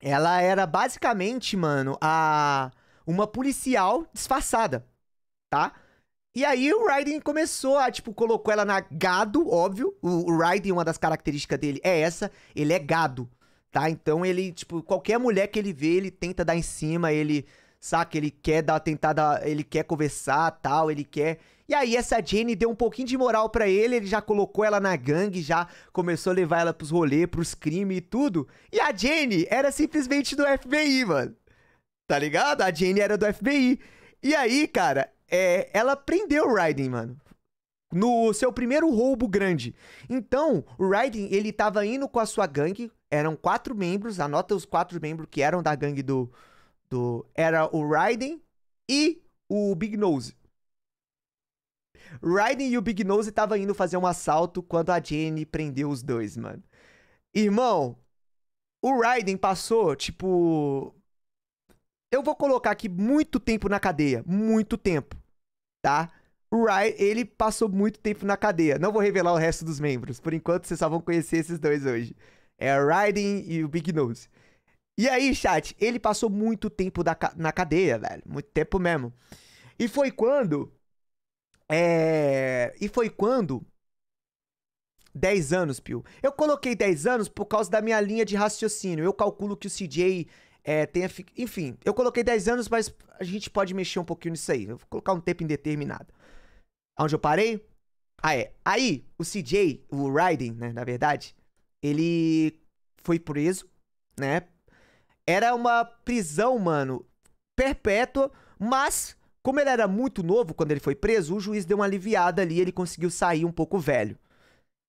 ela era basicamente, mano, a uma policial disfarçada, tá? E aí o Raiden começou a, tipo, colocou ela na gado, óbvio. O, o Raiden, uma das características dele é essa, ele é gado, tá? Então ele, tipo, qualquer mulher que ele vê, ele tenta dar em cima, ele saca? Ele quer dar tentada, ele quer conversar, tal, ele quer. E aí essa Jenny deu um pouquinho de moral para ele, ele já colocou ela na gangue, já começou a levar ela pros rolês, pros crimes e tudo. E a Jenny era simplesmente do FBI, mano. Tá ligado? A Jenny era do FBI. E aí, cara, é, ela prendeu o Raiden, mano. No seu primeiro roubo grande. Então, o Raiden, ele tava indo com a sua gangue. Eram quatro membros, anota os quatro membros que eram da gangue do, do era o Raiden e o Big Nose. Raiden e o Big Nose estavam indo fazer um assalto quando a Jenny prendeu os dois, mano. Irmão, o Raiden passou, tipo. Eu vou colocar aqui muito tempo na cadeia. Muito tempo. Tá? O Raiden, ele passou muito tempo na cadeia. Não vou revelar o resto dos membros. Por enquanto, vocês só vão conhecer esses dois hoje. É o Raiden e o Big Nose. E aí, chat, ele passou muito tempo da, na cadeia, velho. Muito tempo mesmo. E foi quando. É. E foi quando. 10 anos, Pio. Eu coloquei 10 anos por causa da minha linha de raciocínio. Eu calculo que o CJ é, tenha. Fi... Enfim, eu coloquei 10 anos, mas a gente pode mexer um pouquinho nisso aí. Eu vou colocar um tempo indeterminado. Onde eu parei? Ah, é. Aí, o CJ, o Raiden, né, na verdade, ele foi preso, né, era uma prisão, mano, perpétua, mas como ele era muito novo quando ele foi preso, o juiz deu uma aliviada ali, ele conseguiu sair um pouco velho.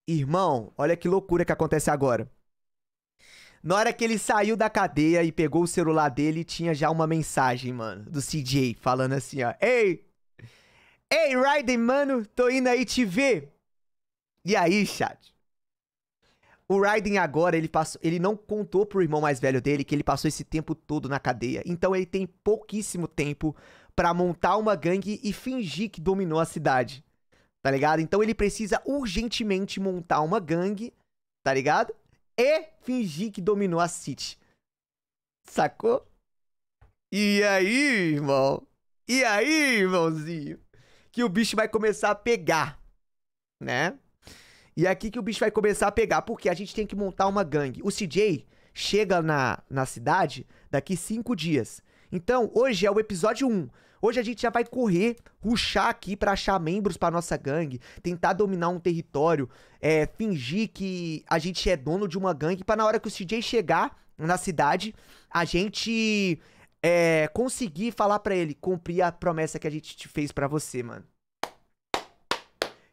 Irmão, olha que loucura que acontece agora. Na hora que ele saiu da cadeia e pegou o celular dele, tinha já uma mensagem, mano, do CJ falando assim, ó: "Ei! Ei, Raiden, mano, tô indo aí te ver". E aí, chat? O Raiden agora, ele passou, ele não contou pro irmão mais velho dele que ele passou esse tempo todo na cadeia. Então ele tem pouquíssimo tempo para montar uma gangue e fingir que dominou a cidade. Tá ligado? Então ele precisa urgentemente montar uma gangue, tá ligado? E fingir que dominou a City. Sacou? E aí, irmão? E aí, irmãozinho? Que o bicho vai começar a pegar, né? E é aqui que o bicho vai começar a pegar, porque a gente tem que montar uma gangue. O CJ chega na, na cidade daqui cinco dias. Então, hoje é o episódio 1. Hoje a gente já vai correr, ruxar aqui para achar membros para nossa gangue, tentar dominar um território, é, fingir que a gente é dono de uma gangue, para na hora que o CJ chegar na cidade, a gente é, conseguir falar para ele, cumprir a promessa que a gente te fez para você, mano.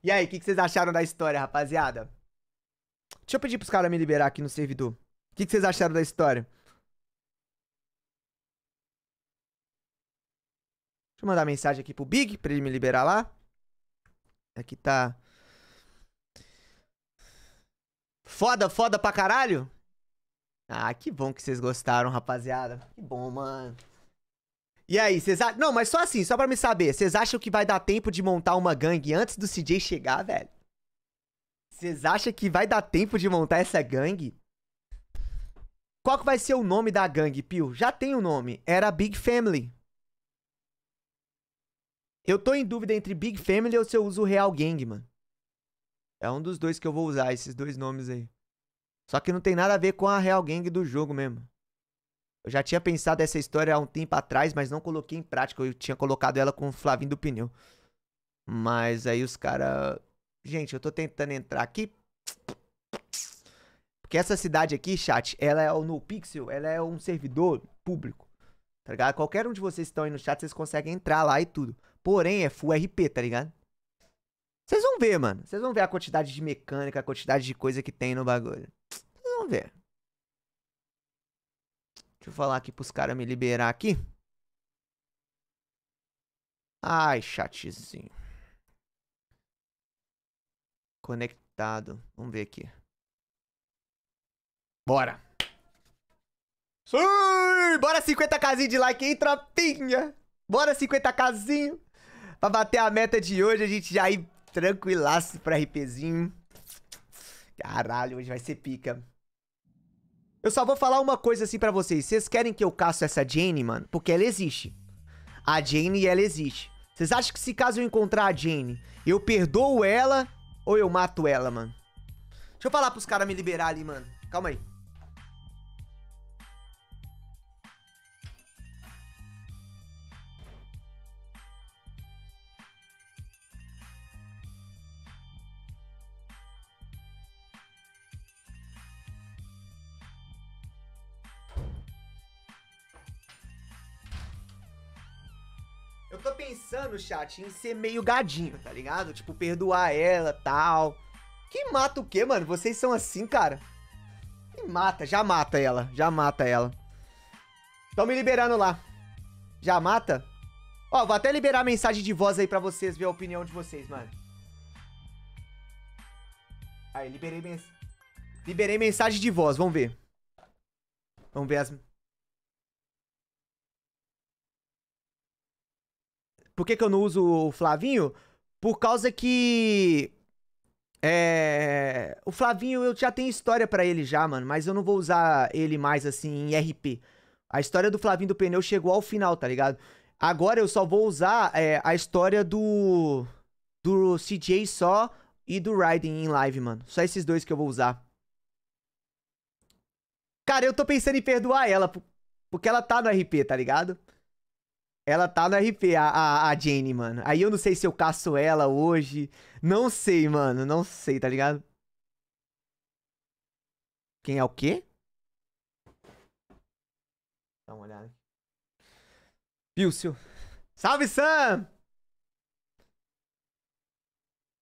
E aí, o que, que, vocês acharam da história, rapaziada? Deixa eu pedir pros caras me liberar aqui no servidor. O que, que vocês acharam da história? Deixa eu mandar mensagem aqui pro Big pra ele me liberar lá. Aqui tá. Foda, foda pra caralho? Ah, que bom que vocês gostaram, rapaziada. Que bom, mano. E aí, vocês acham... Não, mas só assim, só pra me saber. Vocês acham que vai dar tempo de montar uma gangue antes do CJ chegar, velho? Vocês acham que vai dar tempo de montar essa gangue? Qual que vai ser o nome da gangue, Pio? Já tem o um nome. Era Big Family. Eu tô em dúvida entre Big Family ou se eu uso o Real Gang, mano. É um dos dois que eu vou usar, esses dois nomes aí. Só que não tem nada a ver com a Real Gang do jogo mesmo. Eu já tinha pensado essa história há um tempo atrás, mas não coloquei em prática. Eu tinha colocado ela com o Flavinho do Pneu. Mas aí os caras. Gente, eu tô tentando entrar aqui. Porque essa cidade aqui, chat, ela é o no Pixel, ela é um servidor público. Tá ligado? Qualquer um de vocês que estão aí no chat, vocês conseguem entrar lá e tudo. Porém, é full RP, tá ligado? Vocês vão ver, mano. Vocês vão ver a quantidade de mecânica, a quantidade de coisa que tem no bagulho. Vocês vão ver. Deixa eu falar aqui pros caras me liberar aqui. Ai, chatzinho. Conectado. Vamos ver aqui. Bora! Sim! Bora 50 casinho de like hein, tropinha! Bora 50 casinho! Pra bater a meta de hoje, a gente já ir tranquilaço pra RPzinho. Caralho, hoje vai ser pica. Eu só vou falar uma coisa assim para vocês. Vocês querem que eu caço essa Jane, mano? Porque ela existe. A Jane, ela existe. Vocês acham que se caso eu encontrar a Jane, eu perdoo ela ou eu mato ela, mano? Deixa eu falar pros caras me liberar ali, mano. Calma aí. pensando, chat, em ser meio gadinho, tá ligado? Tipo, perdoar ela, tal. Que mata o quê, mano? Vocês são assim, cara. Que mata, já mata ela, já mata ela. Estão me liberando lá. Já mata? Ó, vou até liberar a mensagem de voz aí pra vocês, ver a opinião de vocês, mano. Aí, liberei, liberei mensagem de voz, vamos ver. Vamos ver as... Por que, que eu não uso o Flavinho? Por causa que. É. O Flavinho, eu já tenho história para ele já, mano. Mas eu não vou usar ele mais assim em RP. A história do Flavinho do pneu chegou ao final, tá ligado? Agora eu só vou usar é, a história do. Do CJ só e do Riding em live, mano. Só esses dois que eu vou usar. Cara, eu tô pensando em perdoar ela, porque ela tá no RP, tá ligado? Ela tá no RP, a, a, a Jane, mano. Aí eu não sei se eu caço ela hoje. Não sei, mano. Não sei, tá ligado? Quem é o quê? Dá uma olhada. Pilcio. Salve, Sam!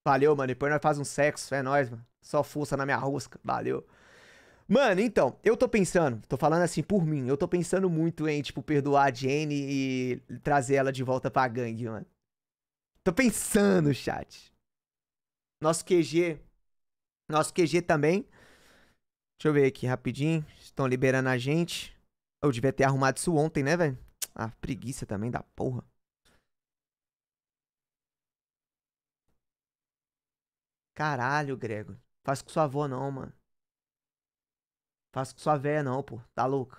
Valeu, mano. Depois nós faz um sexo. É nóis, mano. Só força na minha rosca. Valeu. Mano, então, eu tô pensando, tô falando assim por mim, eu tô pensando muito em, tipo, perdoar a Jenny e trazer ela de volta pra gangue, mano. Tô pensando, chat. Nosso QG. Nosso QG também. Deixa eu ver aqui rapidinho. Estão liberando a gente. Eu devia ter arrumado isso ontem, né, velho? Ah, preguiça também da porra. Caralho, Grego. Faz com sua avó não, mano. Faço com sua véia, não, pô. Tá louco?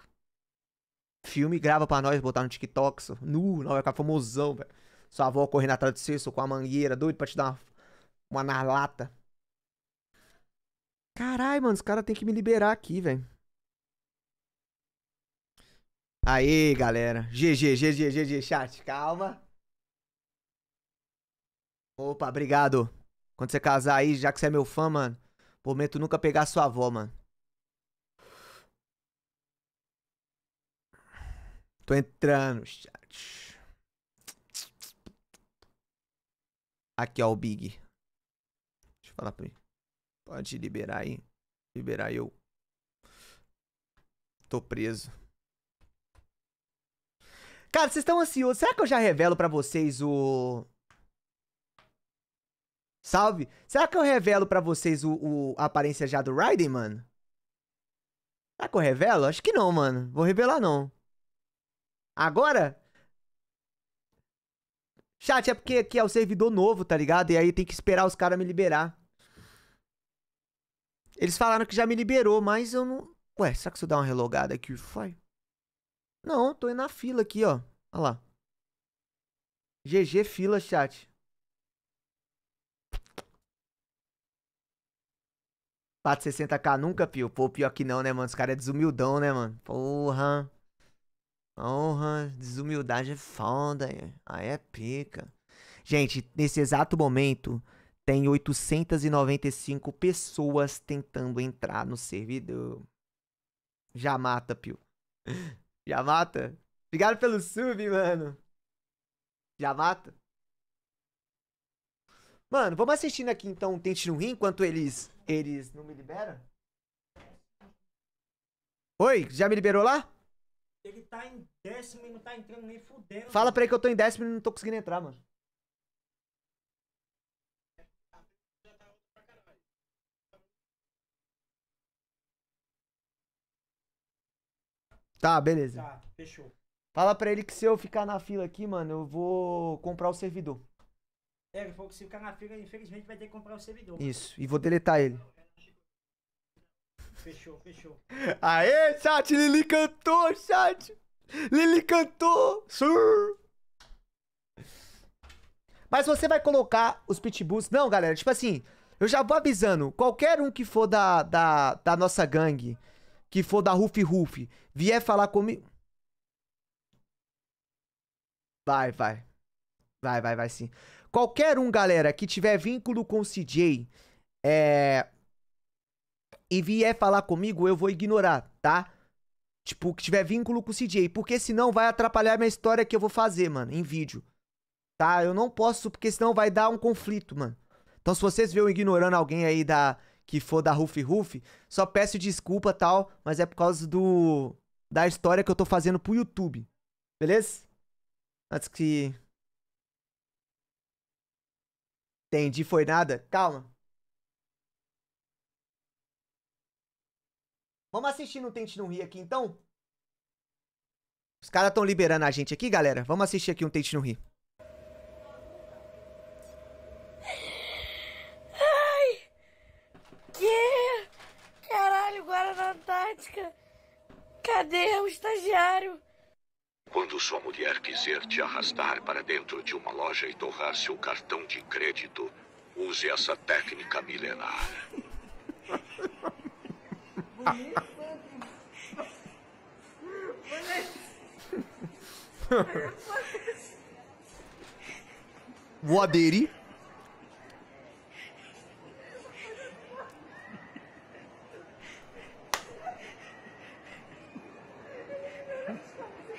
Filme grava pra nós, botar no TikTok, só. Nu, não, vai ficar famosão, velho. Sua avó correndo atrás de você, só com a mangueira, doido pra te dar uma, uma narlata. Caralho, mano, os caras têm que me liberar aqui, velho. Aê, galera. GG, GG, GG, chat. Calma. Opa, obrigado. Quando você casar aí, já que você é meu fã, mano, prometo nunca pegar sua avó, mano. Tô entrando, chat. Aqui, ó, o Big. Deixa eu falar pra ele. Pode liberar aí. Liberar eu. Tô preso. Cara, vocês estão ansiosos. Será que eu já revelo pra vocês o... Salve! Será que eu revelo pra vocês o, o a aparência já do Raiden, mano? Será que eu revelo? Acho que não, mano. Vou revelar não. Agora? Chat, é porque aqui é o servidor novo, tá ligado? E aí tem que esperar os caras me liberar. Eles falaram que já me liberou, mas eu não... Ué, será que se eu dar uma relogada aqui, foi? Não, tô na fila aqui, ó. Olha lá. GG fila, chat. 460 60k nunca, Pio. Pô, pior que não, né, mano? Os caras é desumildão, né, mano? Porra. Honra, desumildade é foda, aí é pica. Gente, nesse exato momento, tem 895 pessoas tentando entrar no servidor. Já mata, Pio. Já mata? Obrigado pelo sub, mano. Já mata? Mano, vamos assistindo aqui então Tente no Rim enquanto eles. Eles não me liberam? Oi, já me liberou lá? Ele tá em décimo e não tá entrando nem fudendo. Fala pra ele que eu tô em décimo e não tô conseguindo entrar, mano. Tá, beleza. Tá, fechou. Fala pra ele que se eu ficar na fila aqui, mano, eu vou comprar o servidor. É, ele falou que se ficar na fila, infelizmente vai ter que comprar o servidor. Isso, e vou deletar ele. Fechou, fechou. Aê, chat, Lili cantou, chat. Lili cantou. Sur. Mas você vai colocar os pitbulls. Não, galera, tipo assim, eu já vou avisando. Qualquer um que for da, da, da nossa gangue, que for da Rufi Rufi, vier falar comigo. Vai, vai. Vai, vai, vai sim. Qualquer um, galera, que tiver vínculo com o CJ, é e vier falar comigo, eu vou ignorar, tá? Tipo, que tiver vínculo com o CJ. Porque senão vai atrapalhar minha história que eu vou fazer, mano, em vídeo. Tá? Eu não posso, porque senão vai dar um conflito, mano. Então se vocês viram ignorando alguém aí da. Que for da Ruff Ruff, só peço desculpa tal, mas é por causa do. Da história que eu tô fazendo pro YouTube. Beleza? Antes que. Entendi, foi nada? Calma. Vamos assistir no Tente Não Rir aqui, então? Os caras estão liberando a gente aqui, galera. Vamos assistir aqui um Tente Não Rir. Ai! Que? Caralho, Guarana Antártica. Cadê o estagiário? Quando sua mulher quiser te arrastar para dentro de uma loja e torrar seu cartão de crédito, use essa técnica milenar. what did he?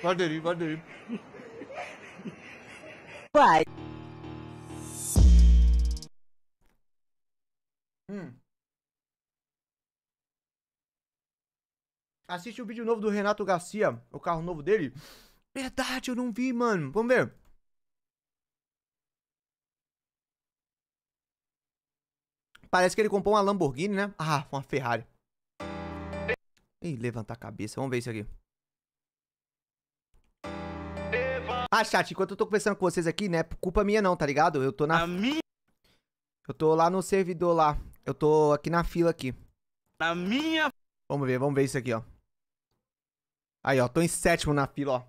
What did he? What did he? Right. Hmm. Assiste o vídeo novo do Renato Garcia, o carro novo dele. Verdade, eu não vi, mano. Vamos ver. Parece que ele comprou uma Lamborghini, né? Ah, uma Ferrari. Ih, levantar a cabeça. Vamos ver isso aqui. Ah, chat, enquanto eu tô conversando com vocês aqui, né? Culpa minha não, tá ligado? Eu tô na... Eu tô lá no servidor lá. Eu tô aqui na fila aqui. Na minha... Vamos ver, vamos ver isso aqui, ó. Aí, ó, tô em sétimo na fila, ó.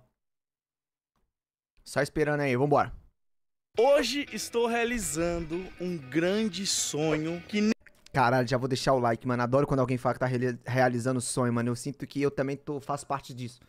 Só esperando aí, vambora. Hoje estou realizando um grande sonho que. Caralho, já vou deixar o like, mano. Adoro quando alguém fala que tá realizando sonho, mano. Eu sinto que eu também tô, faço parte disso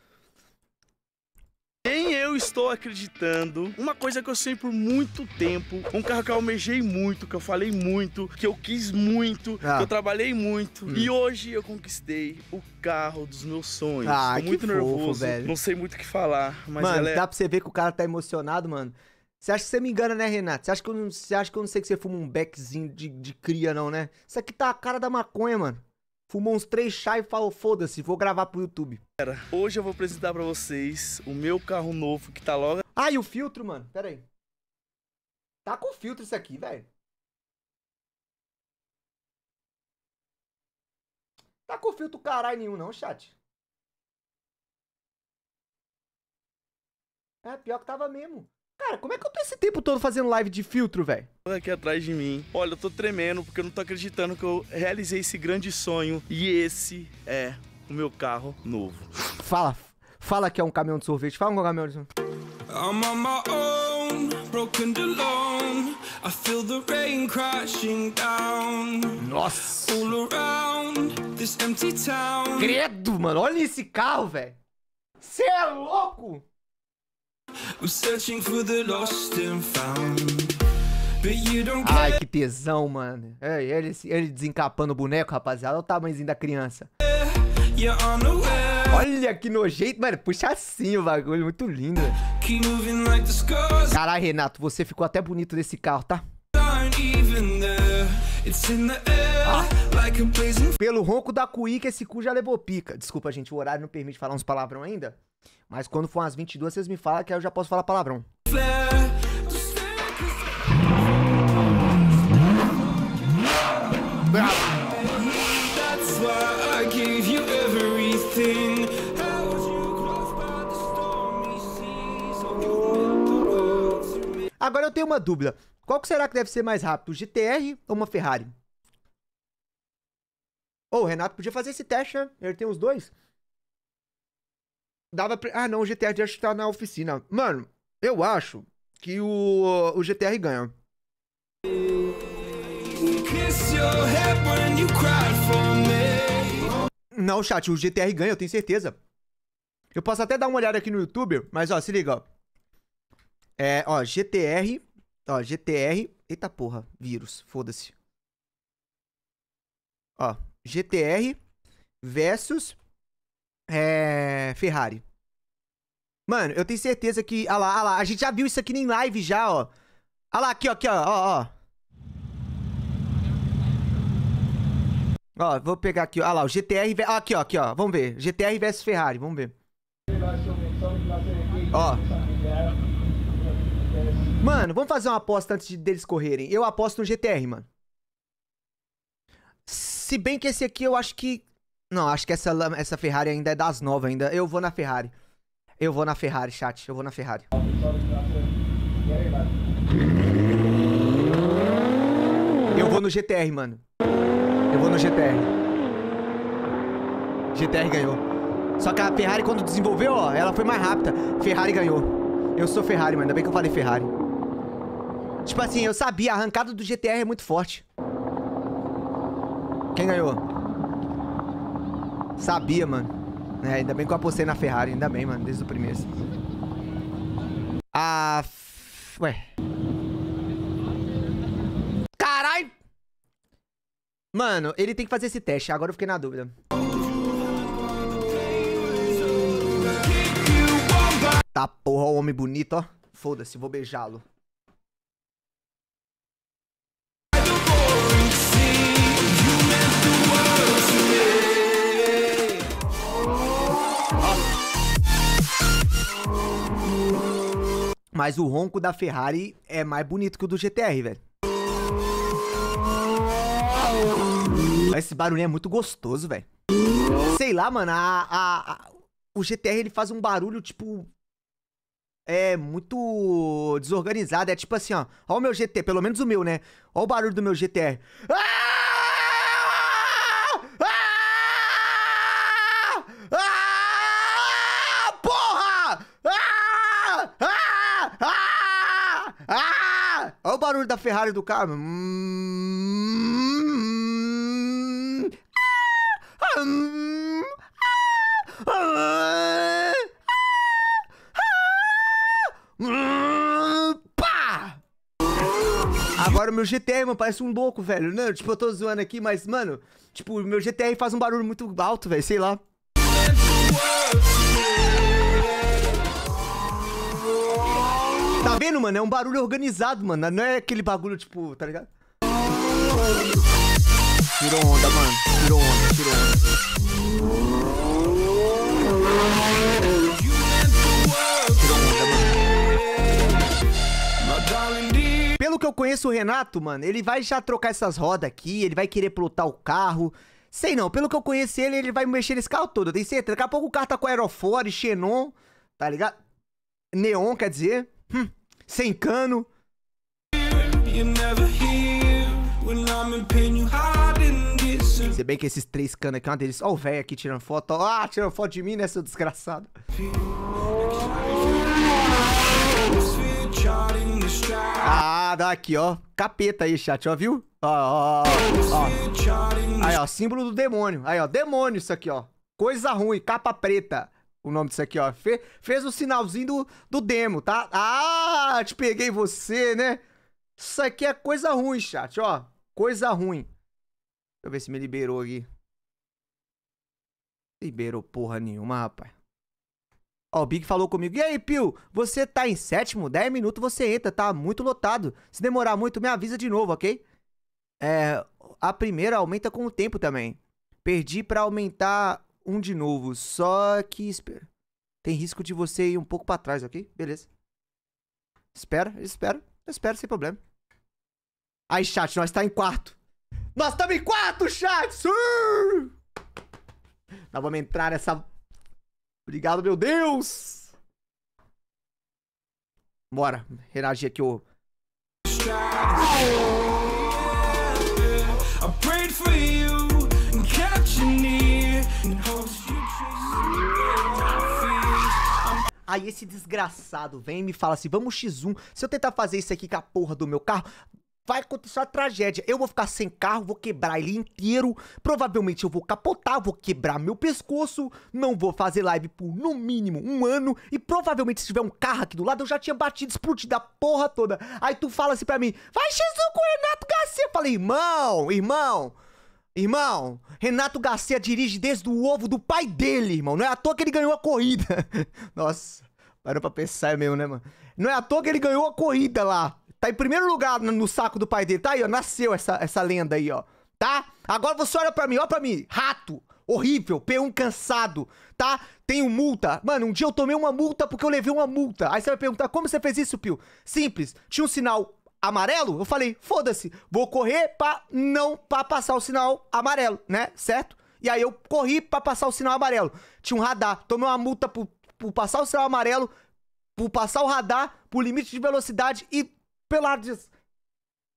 eu estou acreditando. Uma coisa que eu sei por muito tempo, um carro que eu almejei muito, que eu falei muito, que eu quis muito, ah. que eu trabalhei muito. Hum. E hoje eu conquistei o carro dos meus sonhos. Ah, Tô muito nervoso, fofo, velho. não sei muito o que falar, mas Mano, é dá pra você ver que o cara tá emocionado, mano. Você acha que você me engana, né, Renato? Você acha que eu não, você acha que eu não sei que você fuma um beckzinho de, de cria, não, né? Isso aqui tá a cara da maconha, mano fumou uns três chá e falou, foda-se, vou gravar pro YouTube. Pera, hoje eu vou apresentar pra vocês o meu carro novo que tá logo... Ah, e o filtro, mano, pera aí. Tá com filtro isso aqui, velho. Tá com filtro caralho nenhum não, chat. É, pior que tava mesmo. Cara, como é que eu tô esse tempo todo fazendo live de filtro, velho? Aqui atrás de mim. Olha, eu tô tremendo porque eu não tô acreditando que eu realizei esse grande sonho. E esse é o meu carro novo. Fala, fala que é um caminhão de sorvete. Fala um caminhão de sorvete. I'm on my own, broken alone. I feel the rain crashing down. Nossa! All around this empty town. Credo, mano. Olha esse carro, velho. Você é louco? Ai, que tesão, mano. É, ele, ele desencapando o boneco, rapaziada. Olha o tamanhozinho da criança. Olha que nojento, mano. Puxa assim o bagulho, muito lindo. Caralho, Renato, você ficou até bonito nesse carro, tá? Ah. Pelo ronco da cuíca, esse cu já levou pica. Desculpa, gente, o horário não permite falar uns palavrão ainda. Mas quando for umas 22, vocês me falam que aí eu já posso falar palavrão. Agora eu tenho uma dúvida. Qual que será que deve ser mais rápido, o GTR ou uma Ferrari? Ô, oh, o Renato podia fazer esse teste, né? Ele tem os dois. Dava pra... Ah, não, o GTR já está na oficina. Mano, eu acho que o, o GTR ganha. Não, chat, o GTR ganha, eu tenho certeza. Eu posso até dar uma olhada aqui no YouTube, mas ó, se liga, ó. É, ó, GTR, ó, GTR, eita porra, vírus, foda-se. Ó, GTR versus é, Ferrari. Mano, eu tenho certeza que. Ah lá, ah lá. A gente já viu isso aqui em live já, ó. Ah lá, aqui, ó, aqui, ó, ó, ó. Ó, vou pegar aqui, ó. Ah lá, o GTR. Ó, aqui, ó, aqui, ó. Vamos ver. GTR versus Ferrari, vamos ver. Ó. Mano, vamos fazer uma aposta antes de deles correrem. Eu aposto no GTR, mano. Se bem que esse aqui eu acho que. Não, acho que essa, essa Ferrari ainda é das novas ainda. Eu vou na Ferrari. Eu vou na Ferrari, chat. Eu vou na Ferrari. Eu vou no GTR, mano. Eu vou no GTR. GTR ganhou. Só que a Ferrari, quando desenvolveu, ó, ela foi mais rápida. Ferrari ganhou. Eu sou Ferrari, mano. Ainda bem que eu falei Ferrari. Tipo assim, eu sabia, a arrancada do GTR é muito forte. Quem ganhou? Sabia, mano. É, ainda bem que eu apostei na Ferrari, ainda bem, mano, desde o primeiro. Ah. F... Ué. Carai! Mano, ele tem que fazer esse teste. Agora eu fiquei na dúvida. Tá porra, o homem bonito, ó. Foda-se, vou beijá-lo. Mas o ronco da Ferrari é mais bonito que o do GTR, velho. Esse barulho é muito gostoso, velho. Sei lá, mano, a, a, a, o GTR ele faz um barulho, tipo. É muito desorganizado. É tipo assim, ó. Ó o meu GT, pelo menos o meu, né? Ó o barulho do meu GTR. Ah! Ferrari do carro. Pá! Agora o meu GTR, mano, parece um louco, velho. Não, né? tipo, eu tô zoando aqui, mas, mano, tipo, o meu GTR faz um barulho muito alto, velho, sei lá. tá vendo, mano? É um barulho organizado, mano. Não é aquele bagulho, tipo, tá ligado? Tirou onda, mano. Tirou onda, tirou onda. Pelo que eu conheço o Renato, mano, ele vai já trocar essas rodas aqui, ele vai querer plotar o carro. Sei não, pelo que eu conheço ele, ele vai mexer nesse carro todo, eu tenho certeza. Daqui a pouco o carro tá com aerofólio, xenon, tá ligado? Neon, quer dizer. Hum sem cano. Se bem que esses três canos aqui é uma deles. Ó, o velho aqui tirando foto. Ó, ah, tirando foto de mim, né, seu desgraçado? Ah, dá aqui, ó. Capeta aí, chat, ó, viu? Ó, ó, ó. Aí, ó, símbolo do demônio. Aí, ó, demônio isso aqui, ó. Coisa ruim, capa preta o nome disso aqui, ó. Fe, fez o sinalzinho do, do demo, tá? Ah, te peguei você, né? Isso aqui é coisa ruim, chat, ó. Coisa ruim. Deixa eu ver se me liberou aqui. Liberou porra nenhuma, rapaz. Ó, o Big falou comigo. E aí, Pio? Você tá em sétimo? 10 minutos você entra, tá muito lotado. Se demorar muito, me avisa de novo, ok? É, a primeira aumenta com o tempo também. Perdi para aumentar um de novo, só que tem risco de você ir um pouco para trás, ok? Beleza. Espera, espera, espera, sem problema. Aí, chat, nós tá em quarto. Nós estamos em quarto, chat! Sim! Nós vamos entrar nessa... Obrigado, meu Deus! Bora, reagir aqui o... Oh. Aí esse desgraçado vem e me fala assim: vamos X1. Se eu tentar fazer isso aqui com a porra do meu carro, vai acontecer uma tragédia. Eu vou ficar sem carro, vou quebrar ele inteiro. Provavelmente eu vou capotar, vou quebrar meu pescoço. Não vou fazer live por no mínimo um ano. E provavelmente se tiver um carro aqui do lado, eu já tinha batido, explodido a porra toda. Aí tu fala assim pra mim: vai x1 com o Renato Garcia. Eu falei: irmão, irmão. Irmão, Renato Garcia dirige desde o ovo do pai dele, irmão. Não é à toa que ele ganhou a corrida. Nossa, parou pra pensar é mesmo, né, mano? Não é à toa que ele ganhou a corrida lá. Tá em primeiro lugar no saco do pai dele. Tá aí, ó. Nasceu essa, essa lenda aí, ó. Tá? Agora você olha pra mim, olha pra mim. Rato horrível, P1 cansado, tá? Tenho multa. Mano, um dia eu tomei uma multa porque eu levei uma multa. Aí você vai perguntar, como você fez isso, Pio? Simples. Tinha um sinal amarelo, eu falei, foda-se, vou correr pra não pra passar o sinal amarelo, né? Certo? E aí eu corri pra passar o sinal amarelo. Tinha um radar, tomei uma multa por, por passar o sinal amarelo, por passar o radar, por limite de velocidade e pela,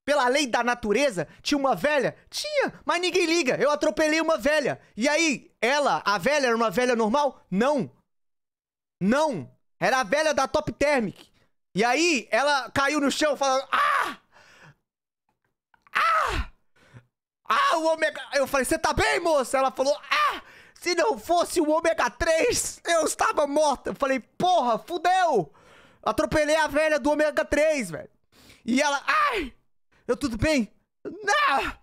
pela lei da natureza, tinha uma velha? Tinha, mas ninguém liga. Eu atropelei uma velha. E aí, ela, a velha, era uma velha normal? Não. Não. Era a velha da Top Thermic. E aí, ela caiu no chão falando. Ah! Ah! Ah, o ômega. Eu falei, você tá bem, moça? Ela falou, ah! Se não fosse o ômega 3, eu estava morta. Eu falei, porra, fudeu! Atropelei a velha do ômega 3, velho. E ela, ai! Eu tudo bem? Não!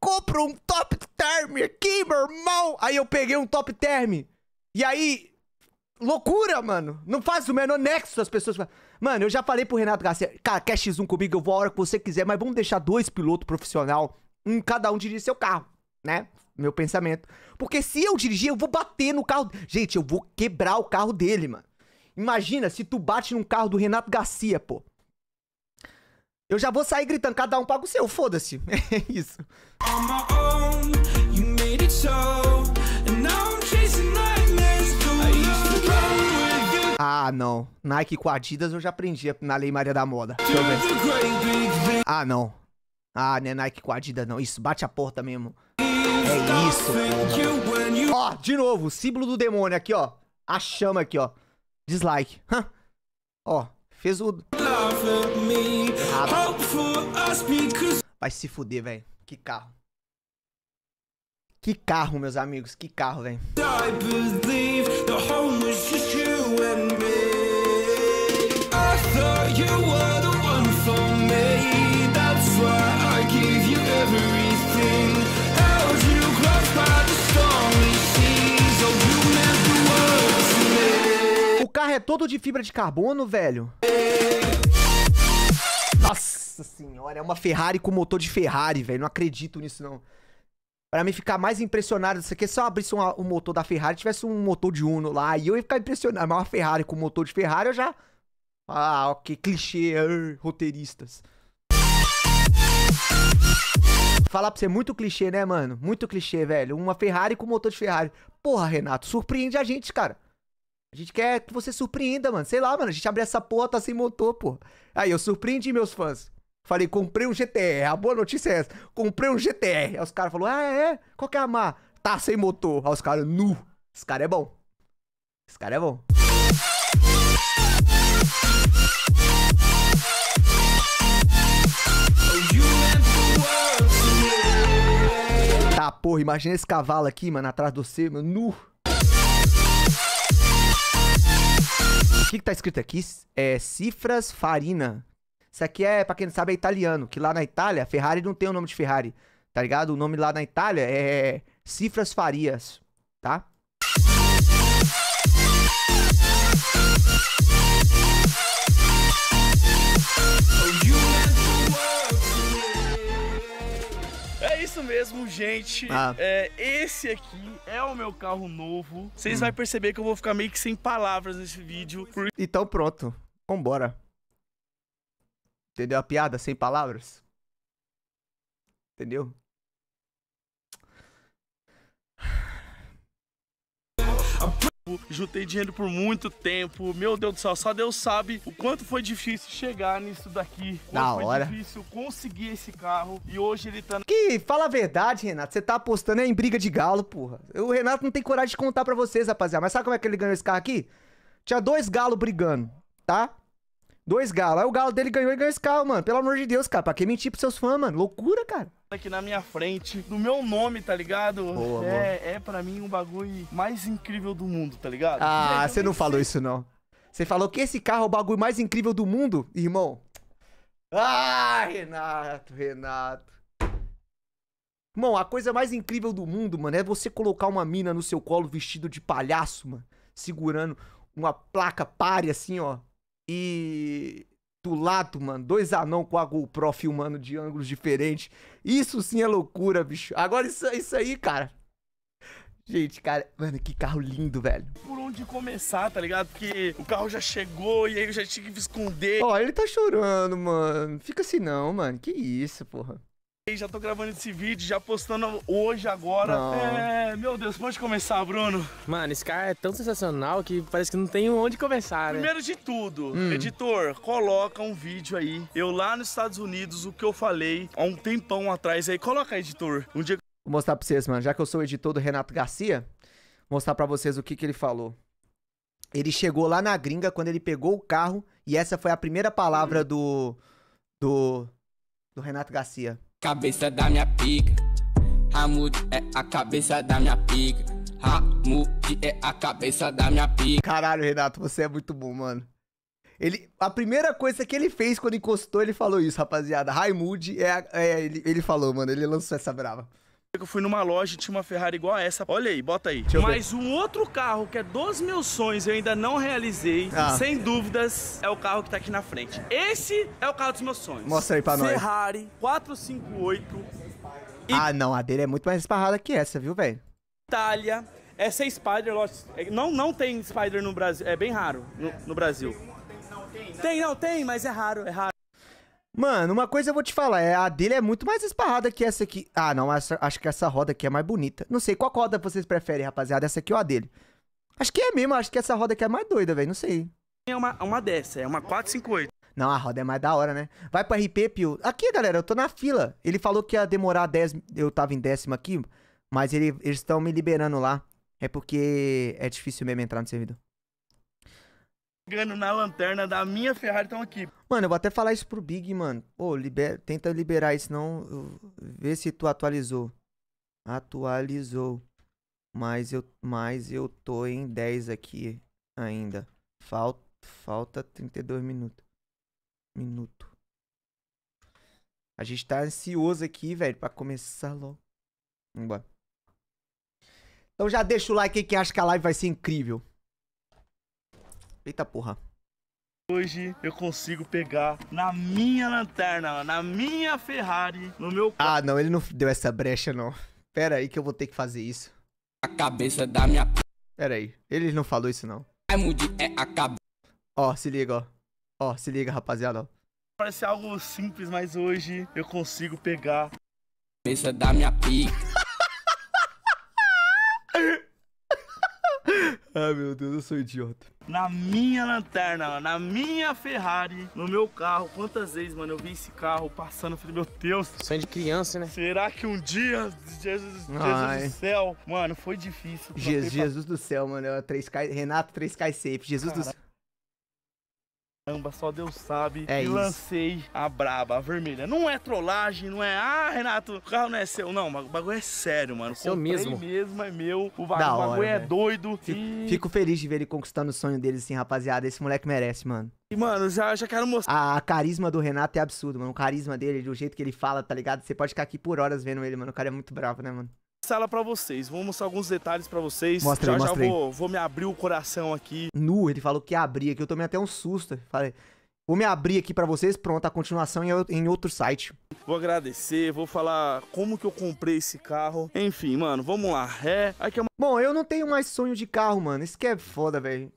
Compro um top term aqui, meu irmão! Aí eu peguei um top term. E aí. Loucura, mano! Não faz o menor nexo as pessoas falam. Mano, eu já falei pro Renato Garcia, cara, quer X1 comigo, eu vou a hora que você quiser, mas vamos deixar dois pilotos profissional, um cada um dirigir seu carro, né? Meu pensamento. Porque se eu dirigir, eu vou bater no carro. Gente, eu vou quebrar o carro dele, mano. Imagina se tu bate num carro do Renato Garcia, pô. Eu já vou sair gritando, cada um paga o seu, foda-se. É isso. On my own, you made it so. Ah, não. Nike com Adidas eu já aprendi na Lei Maria da Moda. Deixa eu ver. Ah, não. Ah, não é Nike com Adidas, não. Isso, bate a porta mesmo. É isso. Porra. Ó, de novo, símbolo do demônio aqui, ó. A chama aqui, ó. Dislike. Hã? Ó, fez o... Vai se fuder, velho. Que carro. Que carro, meus amigos. Que carro, velho. O carro é todo de fibra de carbono, velho. Nossa senhora, é uma Ferrari com motor de Ferrari, velho. Não acredito nisso, não. Pra me ficar mais impressionado isso aqui, é se eu abrisse um, um motor da Ferrari, tivesse um motor de Uno lá, e eu ia ficar impressionado. Mas uma Ferrari com motor de Ferrari, eu já ah, ok, clichê, uh, roteiristas. Falar pra você, muito clichê, né, mano? Muito clichê, velho. Uma Ferrari com motor de Ferrari. Porra, Renato, surpreende a gente, cara. A gente quer que você surpreenda, mano. Sei lá, mano, a gente abre essa porra, tá sem motor, porra. Aí, eu surpreendi meus fãs. Falei, comprei um GTR. A boa notícia é essa. Comprei um GTR. Aí os caras falaram, ah, é? Qual que é a mar? Tá sem motor. Aí os caras, nu. Esse cara é bom. Esse cara é bom. Tá, porra, imagina esse cavalo aqui, mano, atrás do você, mano, nu. O que, que tá escrito aqui? É cifras farina. Isso aqui é, pra quem não sabe, é italiano. Que lá na Itália, Ferrari não tem o nome de Ferrari. Tá ligado? O nome lá na Itália é cifras farias, tá? É isso mesmo, gente. Ah. É, esse aqui é o meu carro novo. Vocês hum. vão perceber que eu vou ficar meio que sem palavras nesse vídeo. Então pronto, vambora. Entendeu a piada? Sem palavras? Entendeu? juntei dinheiro por muito tempo. Meu Deus do céu, só Deus sabe o quanto foi difícil chegar nisso daqui. Na foi hora. difícil conseguir esse carro. E hoje ele tá... Que, fala a verdade, Renato. Você tá apostando em briga de galo, porra. O Renato não tem coragem de contar pra vocês, rapaziada. Mas sabe como é que ele ganhou esse carro aqui? Tinha dois galos brigando, tá? Dois galos. Aí o galo dele ganhou e ganhou esse carro, mano. Pelo amor de Deus, cara. Pra que mentir pros seus fãs, mano? Loucura, cara aqui na minha frente, do meu nome, tá ligado? Boa, é, é pra mim um bagulho mais incrível do mundo, tá ligado? Ah, você não falou isso não. Você falou que esse carro é o bagulho mais incrível do mundo, irmão. Ah, Renato, Renato. Irmão, a coisa mais incrível do mundo, mano, é você colocar uma mina no seu colo vestido de palhaço, mano, segurando uma placa pare assim, ó. E do lado, mano. Dois anão com a GoPro filmando de ângulos diferentes. Isso sim é loucura, bicho. Agora isso, isso aí, cara. Gente, cara, mano, que carro lindo, velho. Por onde começar, tá ligado? Porque o carro já chegou e aí eu já tinha que me esconder. Ó, ele tá chorando, mano. Fica assim não, mano. Que isso, porra. Já tô gravando esse vídeo, já postando hoje, agora. É, meu Deus, pode começar, Bruno? Mano, esse cara é tão sensacional que parece que não tem onde começar, né? Primeiro de tudo, hum. editor, coloca um vídeo aí. Eu lá nos Estados Unidos, o que eu falei há um tempão atrás aí. Coloca, editor. Um dia... Vou mostrar pra vocês, mano. Já que eu sou o editor do Renato Garcia, mostrar pra vocês o que, que ele falou. Ele chegou lá na gringa quando ele pegou o carro e essa foi a primeira palavra do... do... do Renato Garcia cabeça da minha pica. Ramud é a cabeça da minha pica. Ramud é a cabeça da minha pica. Caralho, Renato, você é muito bom, mano. Ele, a primeira coisa que ele fez quando encostou, ele falou isso, rapaziada. Raimund é, é ele, ele falou, mano. Ele lançou essa brava que Eu fui numa loja e tinha uma Ferrari igual a essa. Olha aí, bota aí. Mas um outro carro que é dos meus sonhos, eu ainda não realizei, ah. sem dúvidas, é o carro que tá aqui na frente. Esse é o carro dos meus sonhos. Mostra aí pra Ferrari nós. Ferrari 458. E... Ah, não, a dele é muito mais esparrada que essa, viu, velho? Itália. Essa é Spider, não, não tem Spider no Brasil, é bem raro no, no Brasil. tem, não, tem, né? mas é raro, é raro. Mano, uma coisa eu vou te falar, é, a dele é muito mais esparrada que essa aqui. Ah, não, essa, acho que essa roda aqui é mais bonita. Não sei, qual roda vocês preferem, rapaziada? Essa aqui ou a dele? Acho que é mesmo, acho que essa roda aqui é mais doida, velho, não sei. É uma, uma dessa, é uma 458. Não, a roda é mais da hora, né? Vai pro RP, Pio. Aqui, galera, eu tô na fila. Ele falou que ia demorar 10, eu tava em décimo aqui, mas ele, eles estão me liberando lá. É porque é difícil mesmo entrar no servidor chegando na lanterna da minha Ferrari estão aqui. Mano, eu vou até falar isso pro Big, mano. Pô, liber... tenta liberar isso, não. Vê se tu atualizou. Atualizou. Mas eu, mas eu tô em 10 aqui ainda. Falta, falta 32 minutos. Minuto. A gente tá ansioso aqui, velho, pra começar logo. Vambora. Então já deixa o like aí que acha que a live vai ser incrível. Eita porra. Hoje eu consigo pegar na minha lanterna, na minha Ferrari, no meu... Ah, não, ele não deu essa brecha, não. Pera aí que eu vou ter que fazer isso. A cabeça da minha... Pera aí, ele não falou isso, não. É a Ó, se liga, ó. Ó, se liga, rapaziada, ó. Parece algo simples, mas hoje eu consigo pegar... Cabeça da minha pica. Ai, meu Deus, eu sou idiota. Na minha lanterna, na minha Ferrari, no meu carro, quantas vezes, mano, eu vi esse carro passando, eu falei, meu Deus. Sonho de criança, né? Será que um dia, Jesus, Jesus do céu, mano, foi difícil. Jesus, Jesus do céu, mano, 3K, é Renato 3K Safe, Jesus Caraca. do céu. Caramba, só Deus sabe. É e isso. lancei a braba, a vermelha. Não é trollagem, não é. Ah, Renato, o carro não é seu. Não, o bagulho é sério, mano. É seu mesmo. mesmo, é meu. O bagulho, hora, bagulho é doido. Fico, e... fico, feliz de ver ele conquistando o sonho dele, assim, rapaziada. Esse moleque merece, mano. E, mano, já, já quero mostrar. A, a carisma do Renato é absurdo, mano. O carisma dele, do jeito que ele fala, tá ligado? Você pode ficar aqui por horas vendo ele, mano. O cara é muito bravo, né, mano? sala para vocês. Vou mostrar alguns detalhes para vocês. Mostra já, já vou, vou, me abrir o coração aqui. Nu, ele falou que abria aqui. Eu tomei até um susto. Falei, vou me abrir aqui para vocês. Pronto, a continuação em outro site. Vou agradecer, vou falar como que eu comprei esse carro. Enfim, mano, vamos lá. É, aqui é uma... Bom, eu não tenho mais sonho de carro, mano. Isso que é foda, velho.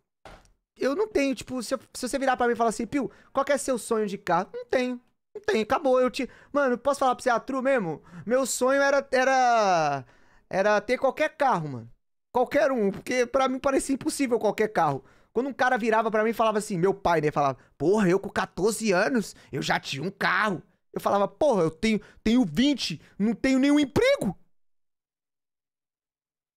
Eu não tenho, tipo, se, eu, se você virar para mim e falar assim, Pio, qual que é seu sonho de carro? Não tenho. Não tem, acabou. Eu te. Mano, posso falar pra você a true mesmo? Meu sonho era. era era ter qualquer carro, mano. Qualquer um, porque para mim parecia impossível qualquer carro. Quando um cara virava para mim e falava assim, meu pai, né? Falava, porra, eu com 14 anos, eu já tinha um carro. Eu falava, porra, eu tenho, tenho 20, não tenho nenhum emprego.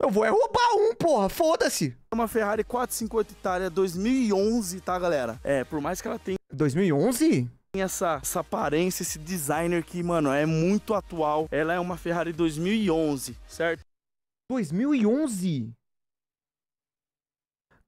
Eu vou é roubar um, porra, foda-se. É uma Ferrari 458 Itália 2011, tá, galera? É, por mais que ela tenha... 2011? essa, essa aparência, esse designer que, mano, é muito atual. Ela é uma Ferrari 2011, certo? 2011?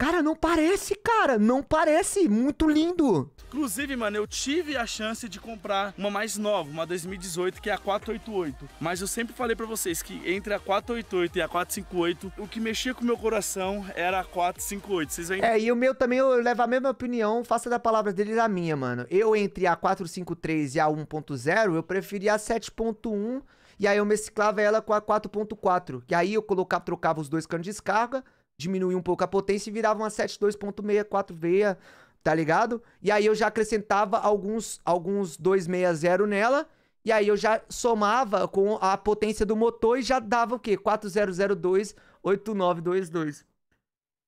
Cara, não parece, cara. Não parece. Muito lindo. Inclusive, mano, eu tive a chance de comprar uma mais nova, uma 2018, que é a 488. Mas eu sempre falei pra vocês que entre a 488 e a 458, o que mexia com o meu coração era a 458. Vocês veem? É, e o meu também, eu levo a mesma opinião, faça da palavra deles a minha, mano. Eu, entre a 453 e a 1.0, eu preferia a 7.1... E aí eu mesclava ela com a 4.4. E aí eu colocava, trocava os dois canos de descarga diminuía um pouco a potência e virava uma 7264 veia tá ligado? E aí eu já acrescentava alguns, alguns 260 nela, e aí eu já somava com a potência do motor e já dava o quê? 40028922.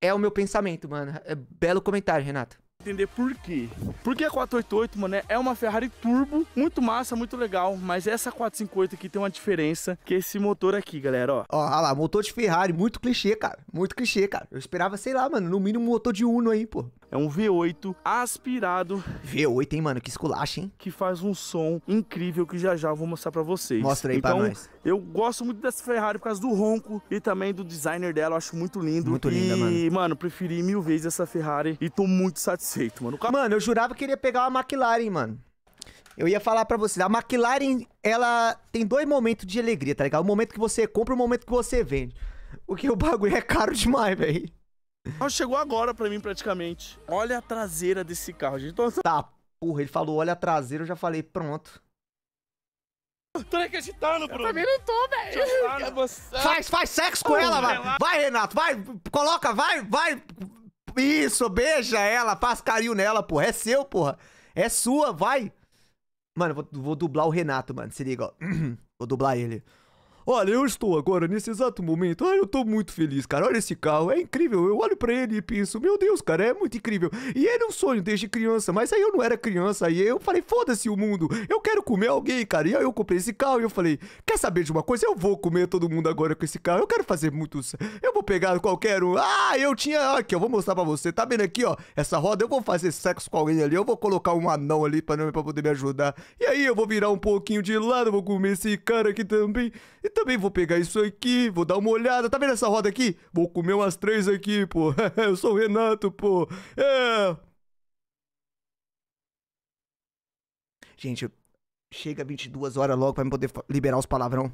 É o meu pensamento, mano. É belo comentário, Renato entender por quê. Porque a 488, mano, é uma Ferrari turbo, muito massa, muito legal, mas essa 458 aqui tem uma diferença que é esse motor aqui, galera, ó. Ó, olha lá, motor de Ferrari, muito clichê, cara, muito clichê, cara. Eu esperava, sei lá, mano, no mínimo um motor de Uno aí, pô. É um V8 aspirado. V8, hein, mano? Que esculacha, hein? Que faz um som incrível que já já eu vou mostrar pra vocês. Mostra aí então, pra nós. Eu gosto muito dessa Ferrari por causa do ronco e também do designer dela. Eu acho muito lindo. Muito e, linda, mano. E, mano, preferi mil vezes essa Ferrari e tô muito satisfeito, mano. Mano, eu jurava que iria pegar uma McLaren, mano. Eu ia falar para vocês, a McLaren, ela tem dois momentos de alegria, tá ligado? O momento que você compra e o momento que você vende. O que o bagulho é caro demais, velho. Chegou agora pra mim, praticamente. Olha a traseira desse carro, gente. Tô... Tá, porra, ele falou olha a traseira, eu já falei, pronto. Tô acreditando, Bruno. Eu também não tô, velho. Faz, faz sexo com ela, vai. Vai, Renato, vai. Coloca, vai, vai. Isso, beija ela, faz carinho nela, porra. É seu, porra. É sua, vai. Mano, vou, vou dublar o Renato, mano. Se liga, ó. Vou dublar ele. Olha, eu estou agora nesse exato momento. Ai, eu estou muito feliz, cara. Olha esse carro, é incrível. Eu olho para ele e penso, meu Deus, cara, é muito incrível. E era um sonho desde criança, mas aí eu não era criança. E eu falei, foda-se o mundo, eu quero comer alguém, cara. E aí eu comprei esse carro e eu falei, quer saber de uma coisa? Eu vou comer todo mundo agora com esse carro. Eu quero fazer muitos. Eu vou pegar qualquer um. Ah, eu tinha. Aqui, eu vou mostrar para você. Tá vendo aqui, ó? Essa roda, eu vou fazer sexo com alguém ali. Eu vou colocar um anão ali para poder me ajudar. E aí eu vou virar um pouquinho de lado, vou comer esse cara aqui também. E também vou pegar isso aqui, vou dar uma olhada. Tá vendo essa roda aqui? Vou comer umas três aqui, pô. eu sou o Renato, pô. É. Gente, chega 22 horas logo pra me poder liberar os palavrão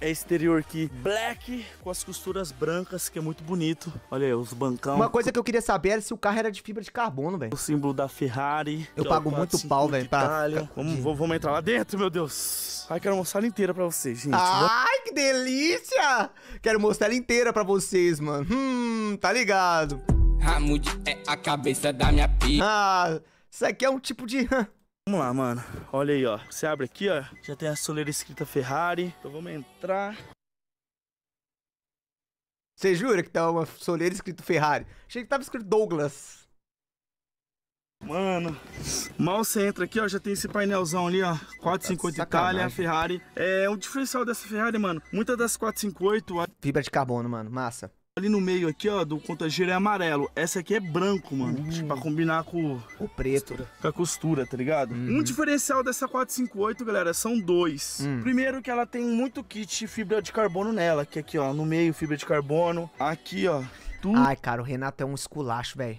é exterior aqui black com as costuras brancas, que é muito bonito. Olha aí, os bancão. Uma coisa que eu queria saber era se o carro era de fibra de carbono, velho. O símbolo da Ferrari. Eu pago muito pau, velho, pra... Vamos, vamos entrar lá dentro, meu Deus. Ai, quero mostrar ela inteira pra vocês, gente. Ai, que delícia! Quero mostrar ela inteira pra vocês, mano. Hum, tá ligado. Hamud é a cabeça da minha pia. Ah, isso aqui é um tipo de... Vamos lá, mano. Olha aí, ó. Você abre aqui, ó. Já tem a soleira escrita Ferrari. Então vamos entrar. Você jura que tá uma soleira escrito Ferrari? Achei que tava escrito Douglas. Mano, mal você entra aqui, ó, já tem esse painelzão ali, ó, 458 tá Itália, Ferrari. É, um diferencial dessa Ferrari, mano, muita das 458... Fibra de carbono, mano, massa. Ali no meio aqui, ó, do contagiro é amarelo. Essa aqui é branco, mano. Uhum. Pra combinar com... O preto. Com a costura, tá ligado? Uhum. Um diferencial dessa 458, galera, são dois. Uhum. Primeiro que ela tem muito kit fibra de carbono nela. Que aqui, ó, no meio fibra de carbono. Aqui, ó. Tu... Ai, cara, o Renato é um esculacho, velho.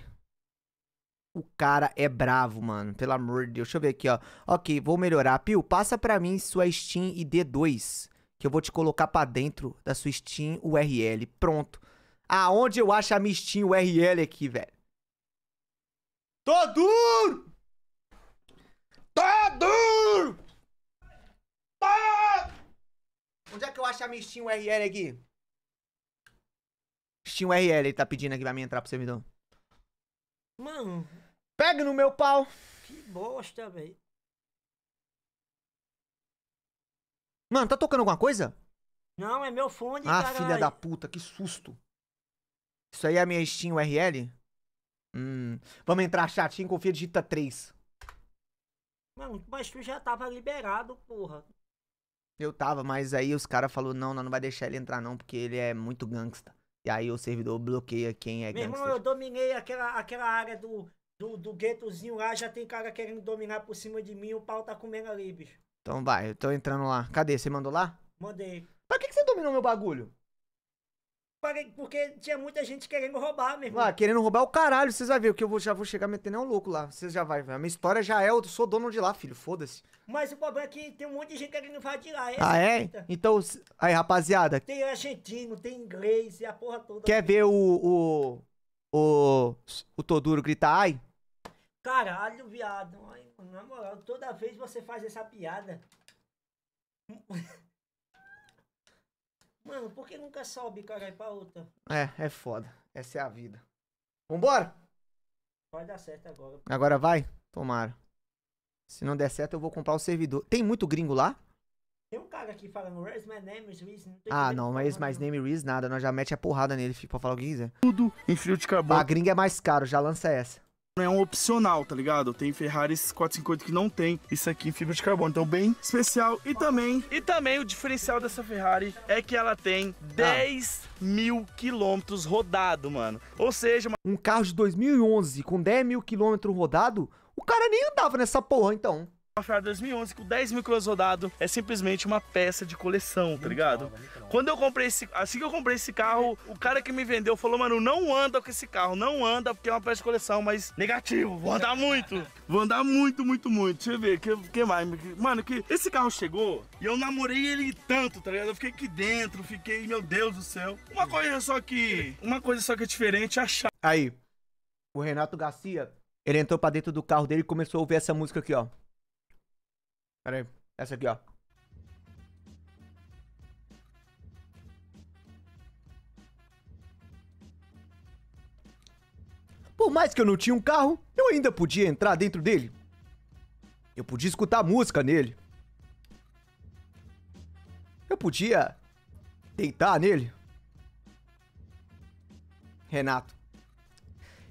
O cara é bravo, mano. Pelo amor de Deus. Deixa eu ver aqui, ó. Ok, vou melhorar. Pio, passa pra mim sua Steam ID2. Que eu vou te colocar pra dentro da sua Steam URL. Pronto. Aonde eu acho a Mistinho URL aqui, velho? Tô duro! Tô duro! Tô... Onde é que eu acho a Mistinho URL aqui? Mistinho URL, ele tá pedindo aqui pra mim entrar pro servidor. Mano. Pega no meu pau. Que bosta, velho. Mano, tá tocando alguma coisa? Não, é meu fone, Ah, caralho. filha da puta, que susto. Isso aí é a minha Steam URL? Hum. Vamos entrar chatinho, confia, digita 3. Mano, mas tu já tava liberado, porra. Eu tava, mas aí os caras falaram, não, não, não vai deixar ele entrar não, porque ele é muito gangsta. E aí o servidor bloqueia quem é Meu irmão, eu dominei aquela, aquela área do, do, do guetozinho lá, já tem cara querendo dominar por cima de mim, o pau tá comendo ali, bicho. Então vai, eu tô entrando lá. Cadê? Você mandou lá? Mandei. Pra que, que você dominou meu bagulho? Porque tinha muita gente querendo roubar, meu irmão. Ah, querendo roubar o caralho, vocês vão ver. Que eu vou, já vou chegar metendo um louco lá. Vocês já vai ver. A minha história já é, eu sou dono de lá, filho. Foda-se. Mas o problema é que tem um monte de gente querendo invadir lá. É ah, é? Puta. Então, aí, rapaziada. Tem argentino, tem inglês e é a porra toda. Quer ver o. O. O, o Toduro gritar ai? Caralho, viado. Na moral, toda vez você faz essa piada. Mano, por que nunca sobe, caralho, pra outra? É, é foda. Essa é a vida. Vambora? Vai dar certo agora. Agora vai? Tomara. Se não der certo, eu vou comprar o servidor. Tem muito gringo lá? Tem um cara aqui falando, where's my name is Reese? ah, não, mas my name is Reese, nada. Nós já mete a porrada nele, filho, pra falar o que quiser. Tudo em frio de carbono. A gringa é mais caro, já lança essa é um opcional, tá ligado? Tem Ferraris 458 que não tem isso aqui em fibra de carbono, então bem especial. E também, e também o diferencial dessa Ferrari é que ela tem 10 ah. mil quilômetros rodado, mano. Ou seja... Um carro de 2011 com 10 mil quilômetros rodado, o cara nem andava nessa porra, então. Mafra 2011 com 10 mil quilômetros rodado é simplesmente uma peça de coleção, tá ligado? Quando eu comprei esse, assim que eu comprei esse carro, o cara que me vendeu falou, mano, não anda com esse carro, não anda porque é uma peça de coleção, mas negativo, vou andar muito, vou andar muito, muito, muito. Deixa eu ver, que, que mais? Mano, que esse carro chegou e eu namorei ele tanto, tá ligado? Eu fiquei aqui dentro, fiquei, meu Deus do céu. Uma coisa só que, uma coisa só que é diferente, é achar. Aí, o Renato Garcia, ele entrou pra dentro do carro dele e começou a ouvir essa música aqui, ó. Pera aí. Essa aqui, ó. Por mais que eu não tinha um carro, eu ainda podia entrar dentro dele. Eu podia escutar música nele. Eu podia deitar nele. Renato.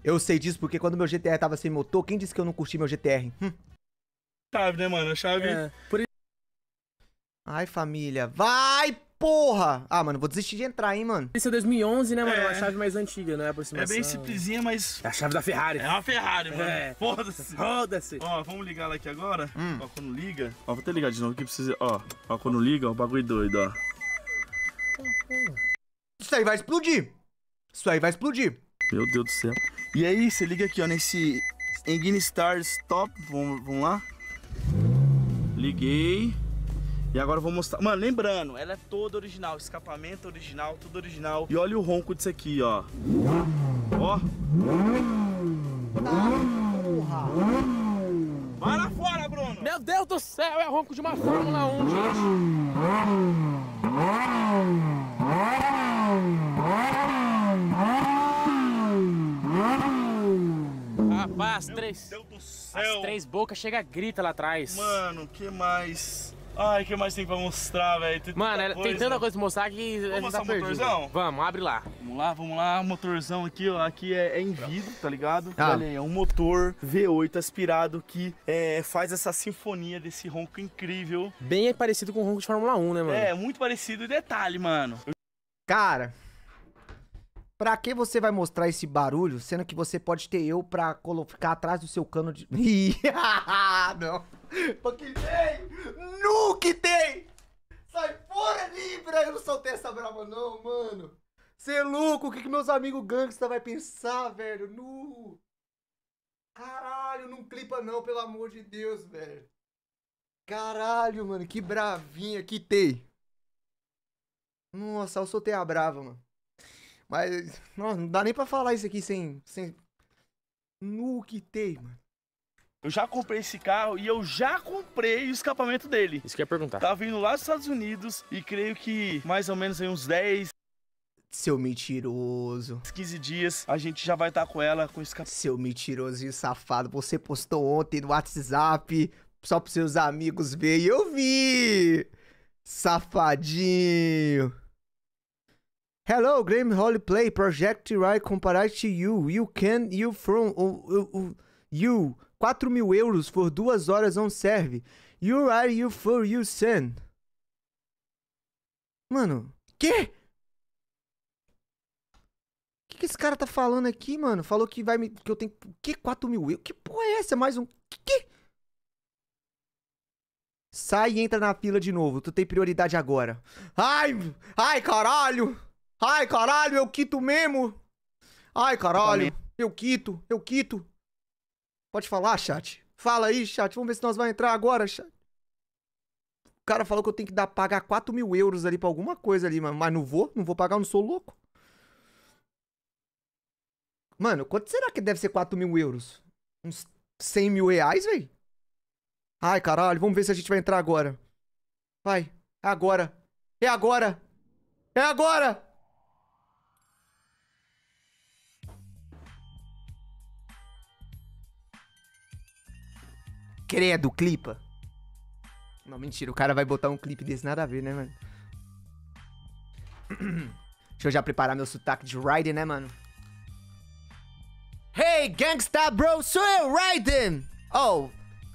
Eu sei disso porque quando meu GTR tava sem motor, quem disse que eu não curti meu GTR? Hum chave, né, mano? A chave. É. Por... Ai, família. Vai, porra! Ah, mano, vou desistir de entrar, hein, mano. Esse é 2011, né, mano? É. Uma é. chave mais antiga, né? É bem simplesinha, mas. É a chave da Ferrari. É uma Ferrari, mano. É. Foda-se. Foda-se. Ó, vamos ligar ela aqui agora. Hum. Ó, quando liga. Ó, vou até ligar de novo aqui pra vocês. Ó, ó, quando liga, ó, o bagulho doido, ó. Isso aí vai explodir. Isso aí vai explodir. Meu Deus do céu. E aí, você liga aqui, ó, nesse Engine Stars Top. Vamos, vamos lá? Desliguei. E agora eu vou mostrar. Mano, lembrando, ela é toda original. Escapamento original, tudo original. E olha o ronco disso aqui, ó. Ó. Vai lá fora, Bruno! Meu Deus do céu, é ronco de uma Fórmula 1, gente. Rapaz, três. Meu Deus do céu céu! As três bocas chega grita lá atrás. Mano, que mais? Ai, que mais tem pra mostrar, velho? Mano, coisa. tem tanta coisa pra mostrar que vamos tá mostrar o perdido. motorzão? Vamos, abre lá. Vamos lá, vamos lá. Motorzão aqui, ó. Aqui é, é em vidro, tá ligado? Ah. Olha aí, é um motor V8 aspirado que é, faz essa sinfonia desse ronco incrível. Bem parecido com o ronco de Fórmula 1, né, mano? É, muito parecido. E detalhe, mano. Cara, Pra que você vai mostrar esse barulho, sendo que você pode ter eu pra ficar atrás do seu cano de. não! Porque tem! Nu que tem! Sai fora, Libra! Eu não soltei essa brava, não, mano! Cê é louco? O que, que meus amigos gangsta vai pensar, velho? Nu! Caralho, não clipa não, pelo amor de Deus, velho. Caralho, mano, que bravinha que tem. Nossa, eu soltei a brava, mano. Mas, não, não dá nem pra falar isso aqui sem. sem... No que tem, mano. Eu já comprei esse carro e eu já comprei o escapamento dele. Isso que eu ia perguntar. Tá vindo lá dos Estados Unidos e creio que mais ou menos em uns 10. Seu mentiroso. 15 dias a gente já vai estar tá com ela com escapamento. Seu mentiroso e safado. Você postou ontem no WhatsApp só pros seus amigos verem. Eu vi! Safadinho. Hello, Holy Play, project Right, Comparate to you. You can you from uh, uh, you 4 mil euros por duas horas não serve. You are you for you son. Mano, que? O que, que esse cara tá falando aqui, mano? Falou que vai me que eu tenho que 4 mil euros? Que porra é essa? Mais um que? Sai e entra na fila de novo. Tu tem prioridade agora. Ai, ai, caralho! Ai, caralho, eu quito mesmo. Ai, caralho, eu quito, eu quito. Pode falar, chat. Fala aí, chat. Vamos ver se nós vamos entrar agora, chat. O cara falou que eu tenho que dar, pagar 4 mil euros ali pra alguma coisa ali, mas, mas não vou, não vou pagar, não sou louco. Mano, quanto será que deve ser 4 mil euros? Uns 100 mil reais, velho? Ai, caralho, vamos ver se a gente vai entrar agora. Vai, é agora. É agora! É agora! Credo, clipa. Não, mentira, o cara vai botar um clipe desse nada a ver, né, mano? Deixa eu já preparar meu sotaque de Raiden, né, mano? Hey, gangsta, bro, sou eu, Raiden! Oh,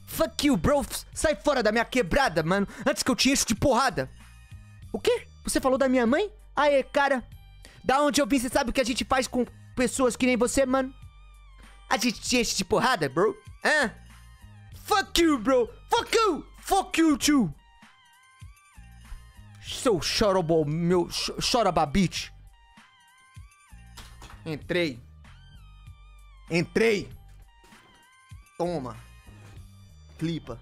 fuck you, bro, sai fora da minha quebrada, mano, antes que eu te encho de porrada. O quê? Você falou da minha mãe? Aê, cara, da onde eu vim, você sabe o que a gente faz com pessoas que nem você, mano? A gente te enche de porrada, bro? Hã? Ah? Fuck you, bro. Fuck you. Fuck you, too. Seu chorobol, meu ch chorababite. Entrei. Entrei. Toma. Clipa.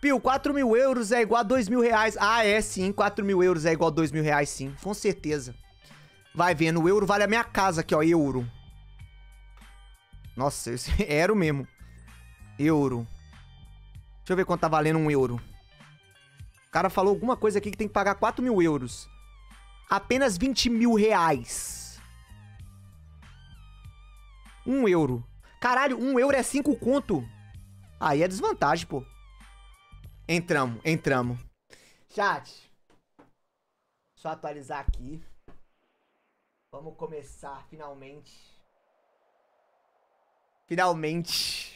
Pio, 4 mil euros é igual a 2 mil reais. Ah, é sim. 4 mil euros é igual a 2 mil reais, sim. Com certeza. Vai vendo. O euro vale a minha casa aqui, ó. Euro. Nossa, esse era o mesmo. Euro. Deixa eu ver quanto tá valendo um euro. O cara falou alguma coisa aqui que tem que pagar 4 mil euros. Apenas 20 mil reais. Um euro. Caralho, um euro é 5 conto. Aí é desvantagem, pô. Entramos, entramos. Chat. Só atualizar aqui. Vamos começar finalmente. Finalmente.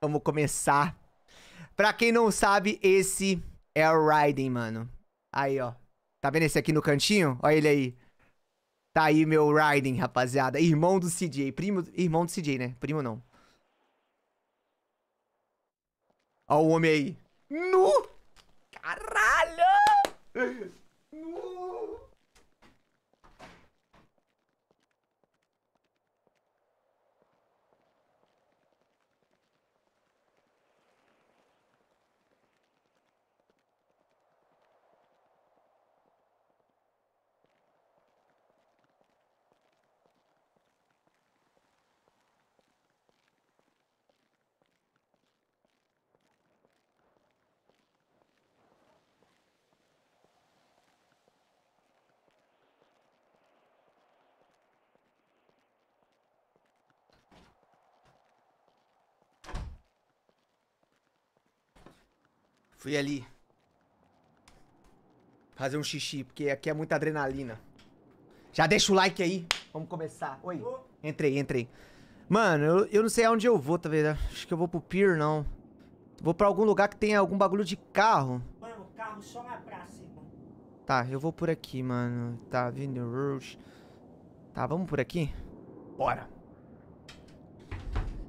Vamos começar. Pra quem não sabe, esse é o Raiden, mano. Aí, ó. Tá vendo esse aqui no cantinho? Olha ele aí. Tá aí meu Raiden, rapaziada. Irmão do CJ. Primo, irmão do CJ, né? Primo não. Ó o homem aí. Nu! Caralho! Fui ali. Fazer um xixi, porque aqui é muita adrenalina. Já deixa o like aí. Vamos começar. Oi. Entrei, entrei. Mano, eu, eu não sei aonde eu vou, tá vendo? Acho que eu vou pro pier, não. Vou pra algum lugar que tenha algum bagulho de carro. Mano, carro só na praça, irmão. Tá, eu vou por aqui, mano. Tá, vindo Rush. Tá, vamos por aqui? Bora.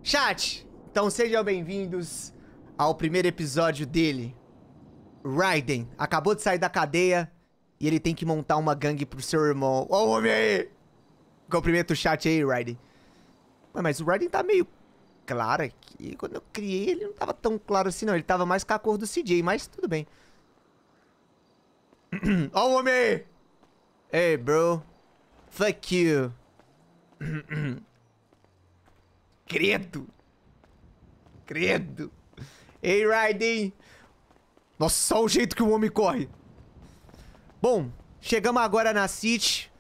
Chat, então sejam bem-vindos ao primeiro episódio dele. Raiden acabou de sair da cadeia e ele tem que montar uma gangue pro seu irmão. Ó o homem aí! Cumprimenta o chat aí, Raiden. Mas o Raiden tá meio claro aqui. Quando eu criei, ele não tava tão claro assim, não. Ele tava mais com a cor do CJ, mas tudo bem. Ó o homem aí! Hey, bro. Fuck you. Credo. Credo. Ei, hey, Raiden. Nossa, só o jeito que o homem corre. Bom, chegamos agora na City.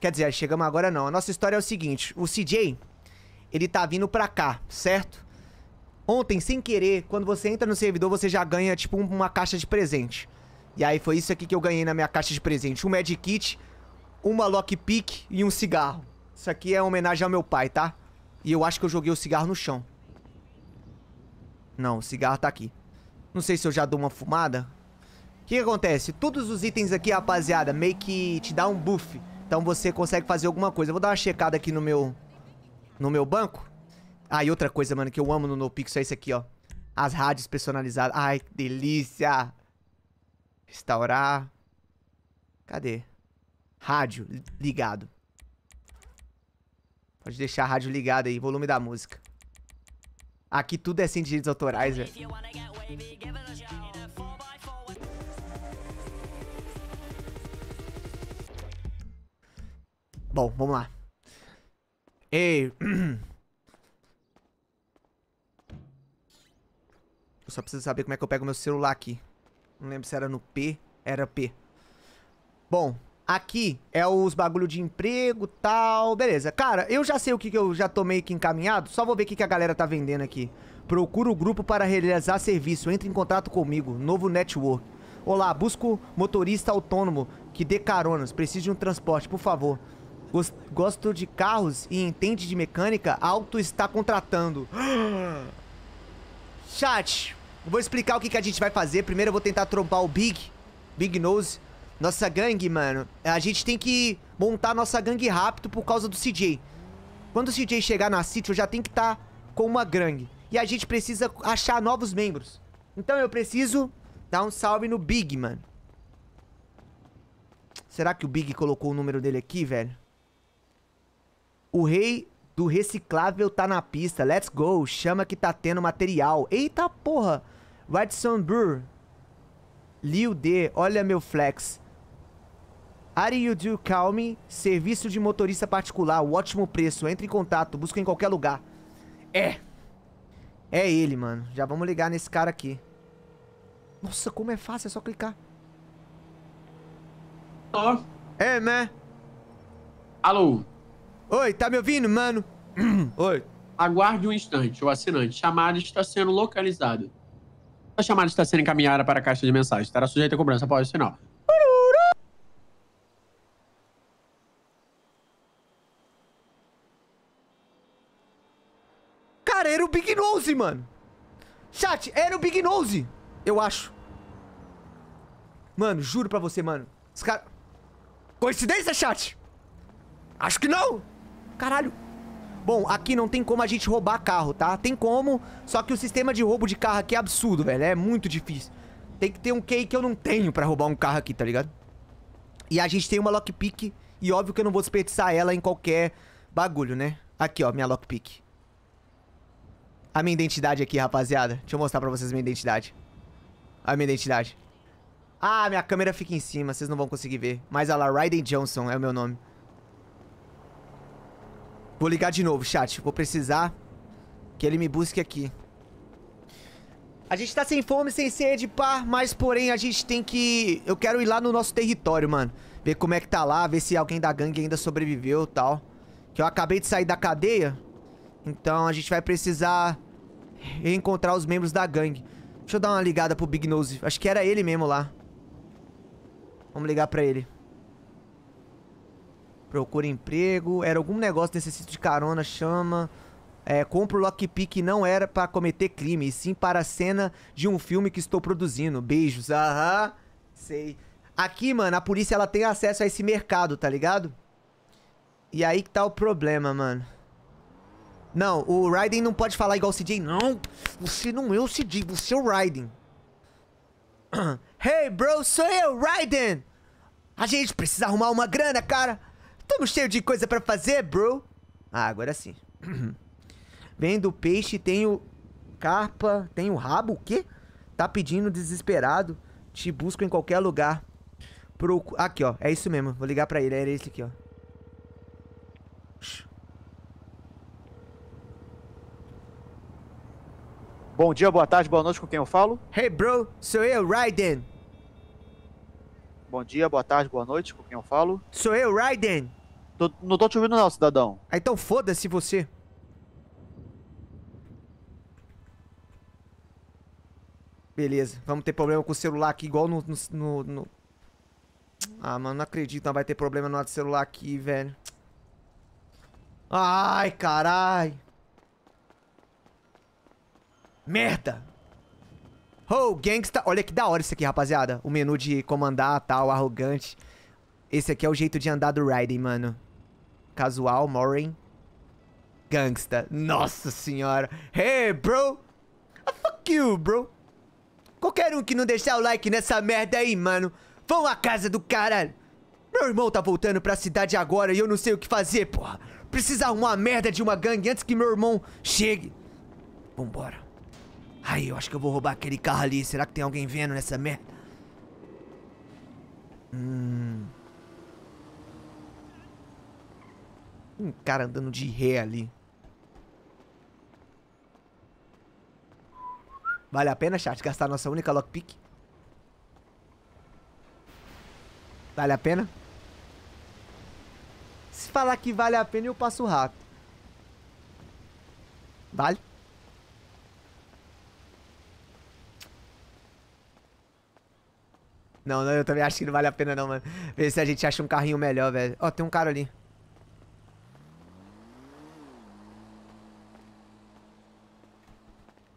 Quer dizer, chegamos agora não. A nossa história é o seguinte. O CJ, ele tá vindo pra cá, certo? Ontem, sem querer, quando você entra no servidor, você já ganha, tipo, uma caixa de presente. E aí foi isso aqui que eu ganhei na minha caixa de presente. Um medkit uma lockpick e um cigarro. Isso aqui é homenagem ao meu pai, tá? E eu acho que eu joguei o cigarro no chão. Não, o cigarro tá aqui. Não sei se eu já dou uma fumada. O que, que acontece? Todos os itens aqui, rapaziada, meio que te dá um buff. Então você consegue fazer alguma coisa. Eu vou dar uma checada aqui no meu... No meu banco. Ah, e outra coisa, mano, que eu amo no NoPix é isso aqui, ó. As rádios personalizadas. Ai, que delícia. Restaurar. Cadê? Rádio ligado. Pode deixar a rádio ligada aí, volume da música. Aqui tudo é sem direitos autorais, velho. Bom, vamos lá. Ei. Eu só preciso saber como é que eu pego meu celular aqui. Não lembro se era no P. Era P. Bom, Aqui é os bagulho de emprego, tal, beleza. Cara, eu já sei o que, que eu já tomei aqui que encaminhado, só vou ver o que, que a galera tá vendendo aqui. Procura o grupo para realizar serviço, entre em contato comigo, novo network. Olá, busco motorista autônomo que dê caronas, preciso de um transporte, por favor. Gosto de carros e entende de mecânica, alto está contratando. Chat, vou explicar o que, que a gente vai fazer. Primeiro eu vou tentar trombar o Big, Big Nose. Nossa gangue, mano. A gente tem que montar nossa gangue rápido por causa do CJ. Quando o CJ chegar na city eu já tenho que estar tá com uma gangue. E a gente precisa achar novos membros. Então eu preciso dar um salve no Big, mano. Será que o Big colocou o número dele aqui, velho? O rei do reciclável tá na pista. Let's go. Chama que tá tendo material. Eita porra. Watson Burr. Liu D. Olha meu flex. Ari You Do Call Me, serviço de motorista particular, o ótimo preço, entre em contato, busca em qualquer lugar. É. É ele, mano. Já vamos ligar nesse cara aqui. Nossa, como é fácil, é só clicar. Ó. É, né? Alô. Oi, tá me ouvindo, mano? Oi. Aguarde um instante, o assinante. Chamada está sendo localizada. A chamada está sendo encaminhada para a caixa de mensagem. Estará sujeita a cobrança após o sinal. Nose, mano. Chat, era o Big Nose, eu acho. Mano, juro pra você, mano. Os caras... Coincidência, chat? Acho que não. Caralho. Bom, aqui não tem como a gente roubar carro, tá? Tem como, só que o sistema de roubo de carro aqui é absurdo, velho. É muito difícil. Tem que ter um key que eu não tenho pra roubar um carro aqui, tá ligado? E a gente tem uma lockpick e óbvio que eu não vou desperdiçar ela em qualquer bagulho, né? Aqui, ó, minha lockpick a minha identidade aqui, rapaziada. Deixa eu mostrar pra vocês minha identidade. A minha identidade. Ah, minha câmera fica em cima, vocês não vão conseguir ver. Mas olha lá, Raiden Johnson é o meu nome. Vou ligar de novo, chat. Vou precisar que ele me busque aqui. A gente tá sem fome, sem sede, pá, mas porém a gente tem que... Eu quero ir lá no nosso território, mano. Ver como é que tá lá, ver se alguém da gangue ainda sobreviveu e tal. Que eu acabei de sair da cadeia. Então a gente vai precisar reencontrar os membros da gangue. Deixa eu dar uma ligada pro Big Nose. Acho que era ele mesmo lá. Vamos ligar pra ele. Procura emprego. Era algum negócio, necessito de carona, chama. É, compro lockpick não era para cometer crime, e sim para a cena de um filme que estou produzindo. Beijos. Aham. Sei. Aqui, mano, a polícia ela tem acesso a esse mercado, tá ligado? E aí que tá o problema, mano. Não, o Raiden não pode falar igual o CJ. Não, você não é o CJ, você é o Raiden. Hey, bro, sou eu, Raiden. A gente precisa arrumar uma grana, cara. Estamos cheios de coisa pra fazer, bro. Ah, agora sim. Vendo o peixe, tenho carpa, tenho rabo, o quê? Tá pedindo desesperado. Te busco em qualquer lugar. Aqui, ó. É isso mesmo. Vou ligar pra ele. Era esse aqui, ó. Bom dia, boa tarde, boa noite, com quem eu falo? Hey, bro, sou eu, Raiden. Bom dia, boa tarde, boa noite, com quem eu falo? Sou eu, Raiden. Tô, não tô te ouvindo não, cidadão. Ah, então foda-se você. Beleza, vamos ter problema com o celular aqui, igual no... no, no... Ah, mano, não acredito, não vai ter problema no celular aqui, velho. Ai, carai. Merda! Oh, gangsta. Olha que da hora isso aqui, rapaziada. O menu de comandar, tal, arrogante. Esse aqui é o jeito de andar do Raiden, mano. Casual, Morin. Gangsta. Nossa senhora. Hey, bro. Oh, fuck you, bro. Qualquer um que não deixar o like nessa merda aí, mano. Vão à casa do caralho. Meu irmão tá voltando pra cidade agora e eu não sei o que fazer, porra. Precisa arrumar a merda de uma gangue antes que meu irmão chegue. Vambora. Ai, eu acho que eu vou roubar aquele carro ali. Será que tem alguém vendo nessa merda? Hum... Um cara andando de ré ali. Vale a pena, chat, gastar nossa única lockpick? Vale a pena? Se falar que vale a pena, eu passo o rato. Vale? Não, não, eu também acho que não vale a pena não, mano. Ver se a gente acha um carrinho melhor, velho. Ó, tem um cara ali.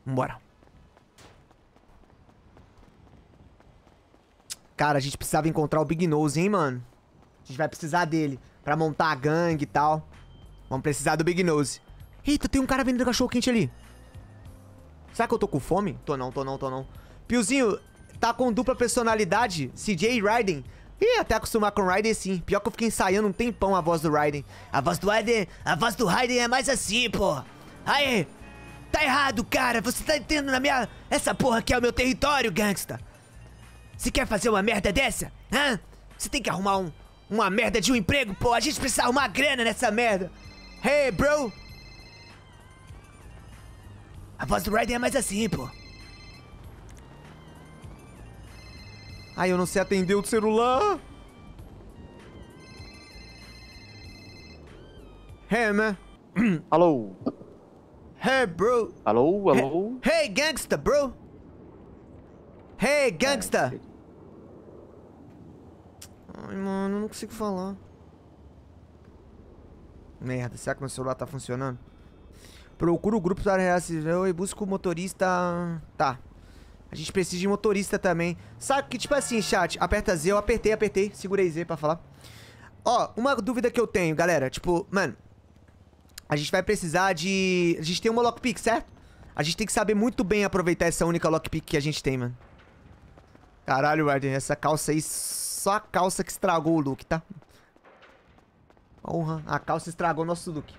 Vambora. Cara, a gente precisava encontrar o Big Nose, hein, mano? A gente vai precisar dele pra montar a gangue e tal. Vamos precisar do Big Nose. Eita, tem um cara vendendo cachorro quente ali. Será que eu tô com fome? Tô não, tô não, tô não. Piozinho, tá com dupla personalidade, CJ e Raiden. Ih, até acostumar com o Raiden sim. Pior que eu fiquei ensaiando um tempão a voz do Raiden. A voz do Raiden, a voz do Raiden é mais assim, pô. Aí, tá errado, cara. Você tá entrando na minha... Essa porra aqui é o meu território, gangsta. Você quer fazer uma merda dessa? Hã? Você tem que arrumar um... Uma merda de um emprego, pô. A gente precisa arrumar grana nessa merda. Hey, bro. A voz do Raiden é mais assim, pô. Ai, eu não sei atender o celular. Hey, man. Alô? Hey, bro. Alô, alô? Hey, hey gangsta, bro. Hey, gangsta. É, Ai, mano, eu não consigo falar. Merda, será que meu celular tá funcionando? Procura o grupo da reacirão e busca o motorista... Tá. A gente precisa de motorista também. Sabe que, tipo assim, chat, aperta Z, eu apertei, apertei, segurei Z pra falar. Ó, uma dúvida que eu tenho, galera, tipo, mano, a gente vai precisar de... A gente tem uma lockpick, certo? A gente tem que saber muito bem aproveitar essa única lockpick que a gente tem, mano. Caralho, Warden, essa calça aí, só a calça que estragou o look, tá? Porra, a calça estragou o nosso look.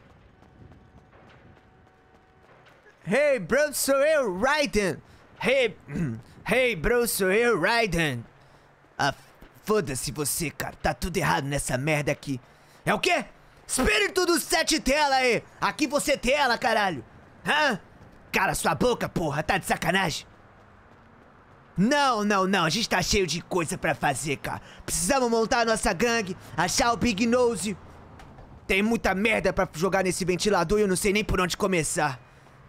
Hey, bro, sou eu, Raiden! Hey, hey, bro, sou eu, Raiden. Ah, foda-se você, cara. Tá tudo errado nessa merda aqui. É o quê? Espírito dos sete tela aí. Aqui você tela, caralho. Hã? Cara, sua boca, porra. Tá de sacanagem. Não, não, não. A gente tá cheio de coisa pra fazer, cara. Precisamos montar a nossa gangue, achar o Big Nose. Tem muita merda pra jogar nesse ventilador e eu não sei nem por onde começar.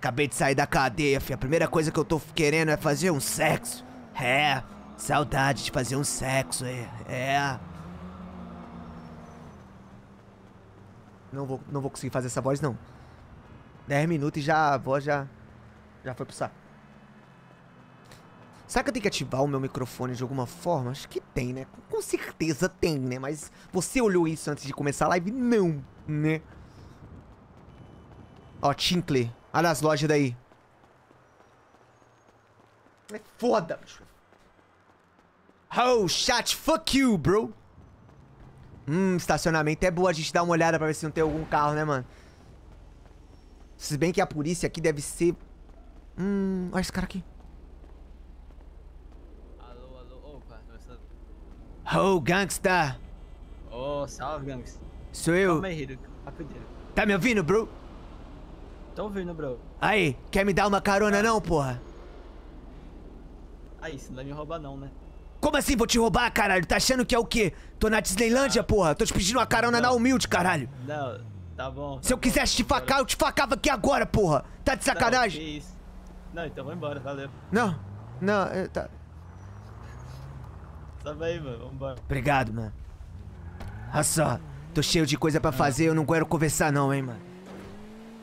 Acabei de sair da cadeia, fi. A primeira coisa que eu tô querendo é fazer um sexo. É, saudade de fazer um sexo, é. é. Não vou, não vou conseguir fazer essa voz, não. 10 minutos e já a voz já, já foi pro saco. Será que eu tenho que ativar o meu microfone de alguma forma? Acho que tem, né? Com certeza tem, né? Mas você olhou isso antes de começar a live? Não, né? Ó, Tinkler. Olha as lojas daí. É foda, bicho. Oh, chat, fuck you, bro. Hum, estacionamento. É boa a gente dar uma olhada pra ver se não tem algum carro, né, mano? Se bem que a polícia aqui deve ser... Hum, olha esse cara aqui. Alô, alô, opa, Oh, gangsta. Oh, salve, gangsta. Sou eu. Calma aí, tá, tá me ouvindo, bro? Tô ouvindo, bro. Aí, quer me dar uma carona não, porra? Aí, se não vai me roubar não, né? Como assim vou te roubar, caralho? Tá achando que é o quê? Tô na Disneylândia, ah. porra. Tô te pedindo uma carona não. na humilde, caralho. Não, tá bom. Tá se eu bom, quisesse te facar, eu te facava aqui agora, porra. Tá de sacanagem? Não, que isso. não então vou embora, valeu. Não, não, eu, eh, tá... Sabe aí, mano, vambora. Obrigado, mano. Olha só, tô cheio de coisa pra ah. fazer, eu não quero conversar não, hein, mano.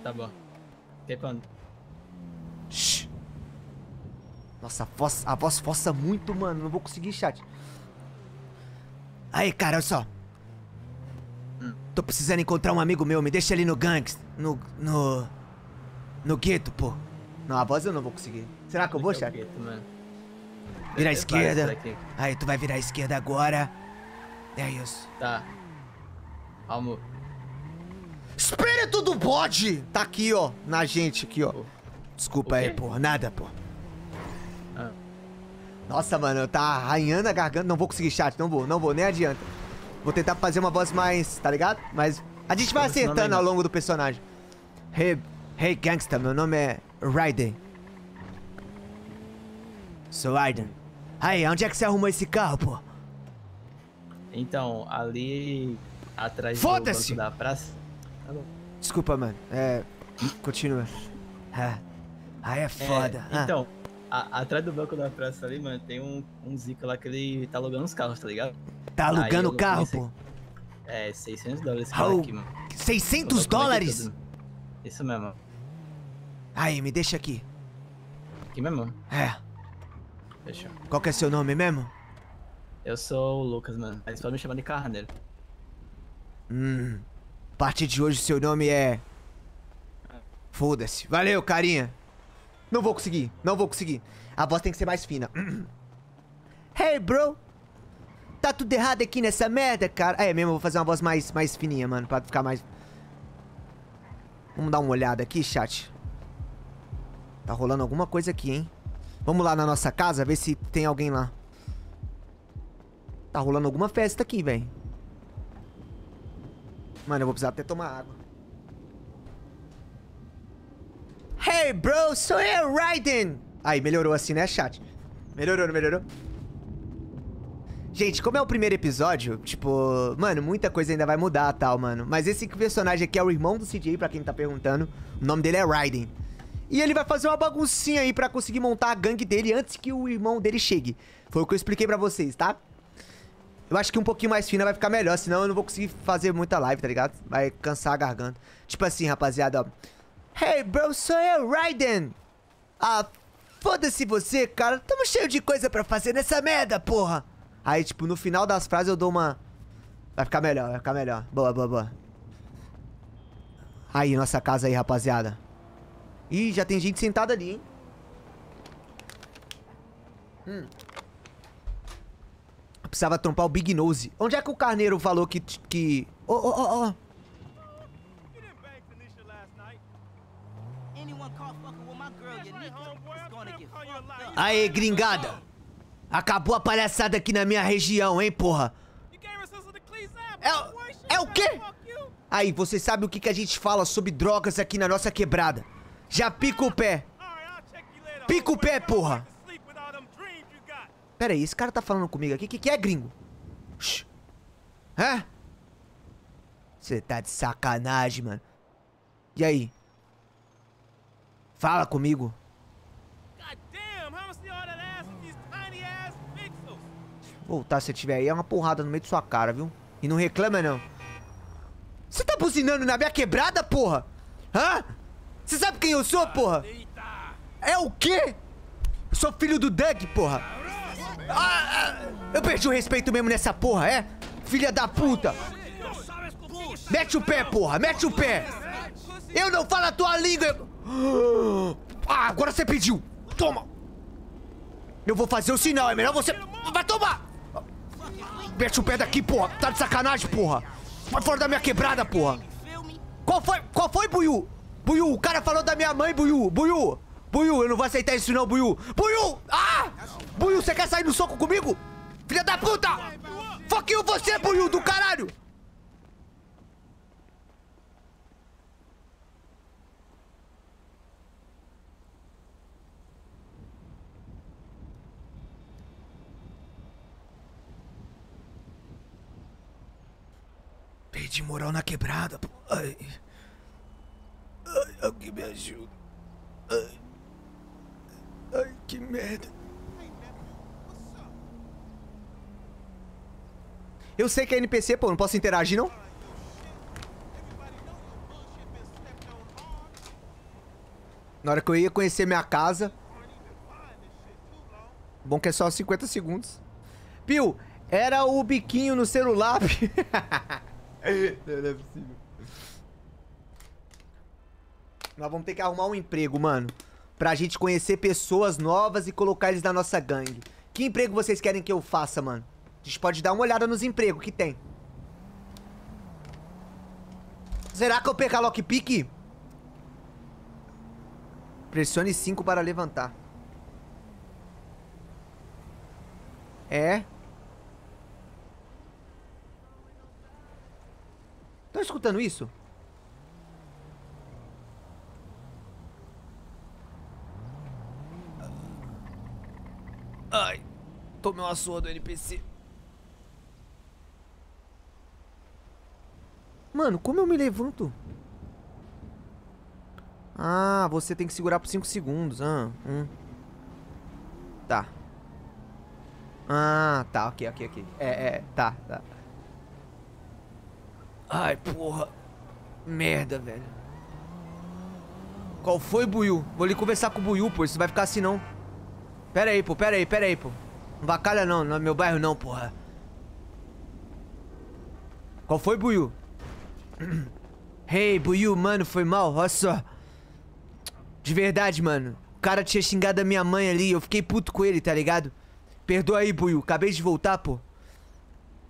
Tá bom. Até quando? Shhh. Nossa, a voz, a voz força muito, mano. Não vou conseguir, chat. Aí, cara, olha só. Hum. Tô precisando encontrar um amigo meu. Me deixa ali no gangs. No. No. No gueto, pô. Não, a voz eu não vou conseguir. Será que eu vou, chat? mano. Vira à esquerda. Aí, tu vai virar à esquerda agora. É isso. Tá. Almo. Espírito do bode! Tá aqui, ó, na gente, aqui, ó. Desculpa aí, pô. Nada, pô. Ah. Nossa, mano, tá arranhando a garganta. Não vou conseguir chat, não vou, não vou, nem adianta. Vou tentar fazer uma voz mais, tá ligado? Mas a gente vai acertando ao longo do personagem. Hey, hey gangsta, meu nome é Raiden. Sou Raiden. Aí, onde é que você arrumou esse carro, pô? Então, ali atrás do banco da praça. Desculpa, mano. É. Continua. Ah, aí é foda. É, então, a, atrás do banco da praça ali, mano, tem um, um Zico lá que ele tá alugando os carros, tá ligado? Tá alugando o carro, pô? É, 600 dólares esse oh, aqui, mano. 600 dólares? Aqui Isso mesmo. Aí, me deixa aqui. Aqui mesmo? É. Fechou. Qual que é seu nome mesmo? Eu sou o Lucas, mano. Eles pode me chamar de Carneiro. Hum partir de hoje seu nome é... Foda-se. Valeu, carinha. Não vou conseguir, não vou conseguir. A voz tem que ser mais fina. Hey, bro. Tá tudo errado aqui nessa merda, cara. É mesmo, vou fazer uma voz mais, mais fininha, mano, pra ficar mais... Vamos dar uma olhada aqui, chat. Tá rolando alguma coisa aqui, hein? Vamos lá na nossa casa, ver se tem alguém lá. Tá rolando alguma festa aqui, velho. Mano, eu vou precisar até tomar água. Hey, bro, sou eu, Raiden! Aí, melhorou assim, né, chat? Melhorou, melhorou? Gente, como é o primeiro episódio, tipo... Mano, muita coisa ainda vai mudar tal, mano. Mas esse personagem aqui é o irmão do CJ, pra quem tá perguntando. O nome dele é Raiden. E ele vai fazer uma baguncinha aí pra conseguir montar a gangue dele antes que o irmão dele chegue. Foi o que eu expliquei pra vocês, tá? Eu acho que um pouquinho mais fina vai ficar melhor, senão eu não vou conseguir fazer muita live, tá ligado? Vai cansar a garganta. Tipo assim, rapaziada, ó. Hey, bro, sou eu, Raiden! Ah, foda-se você, cara. Tamo cheio de coisa pra fazer nessa merda, porra! Aí, tipo, no final das frases eu dou uma... Vai ficar melhor, vai ficar melhor. Boa, boa, boa. Aí, nossa casa aí, rapaziada. Ih, já tem gente sentada ali, hein? Hum. Eu precisava trompar o Big Nose. Onde é que o Carneiro falou que... que... Oh, oh, oh, oh. Aê, gringada. Acabou a palhaçada aqui na minha região, hein, porra. É, é o é quê? Aí, você sabe o que, que a gente fala sobre drogas aqui na nossa quebrada. Já pica o pé. Pica o pé, porra. Pera aí, esse cara tá falando comigo aqui, que que é gringo? Shhh. Hã? Você tá de sacanagem, mano. E aí? Fala comigo. Voltar se tiver aí é uma porrada no meio de sua cara, viu? E não reclama, não. Você tá buzinando na minha quebrada, porra? Hã? Você sabe quem eu sou, porra? É o quê? Eu sou filho do Doug, porra. Ah, ah, eu perdi o respeito mesmo nessa porra, é? Filha da puta! Mete o pé, porra! Mete o pé! Eu não falo a tua língua! Ah, agora você pediu! Toma! Eu vou fazer o sinal, é melhor você... Vai tomar! Mete o pé daqui, porra! Tá de sacanagem, porra! Vai fora da minha quebrada, porra! Qual foi? Qual foi, Buiu? Buiu, o cara falou da minha mãe, Buiu! Buiu! Buiu, eu não vou aceitar isso não, Buiu. Buiu! Ah! Buiu, você quer sair no soco comigo? Filha da puta! Fuck you você, Buiu, do caralho! Perdi moral na quebrada. Ai. Ai, alguém me ajuda. Ai. Ai, que merda. Eu sei que é NPC, pô. Não posso interagir, não? Na hora que eu ia conhecer minha casa. Bom que é só 50 segundos. Pio, era o biquinho no celular. não é possível. Nós vamos ter que arrumar um emprego, mano pra gente conhecer pessoas novas e colocar eles na nossa gangue. Que emprego vocês querem que eu faça, mano? A gente pode dar uma olhada nos empregos que tem. Será que eu a lockpick? Pressione 5 para levantar. É. Estão escutando isso? Ai, tomei uma surra do NPC. Mano, como eu me levanto? Ah, você tem que segurar por 5 segundos. Ah, um. Tá. Ah, tá, ok, ok, ok. É, é, tá, tá. Ai, porra. Merda, velho. Qual foi, Buiu? Vou ali conversar com o Buiu, pô. Isso vai ficar assim, não. Pera aí, pô, pera aí, pera aí, pô. Não bacalha não, não é meu bairro não, porra. Qual foi, Buiu? hey, Buiu, mano, foi mal, olha só. De verdade, mano. O cara tinha xingado a minha mãe ali, eu fiquei puto com ele, tá ligado? Perdoa aí, Buiu, acabei de voltar, pô.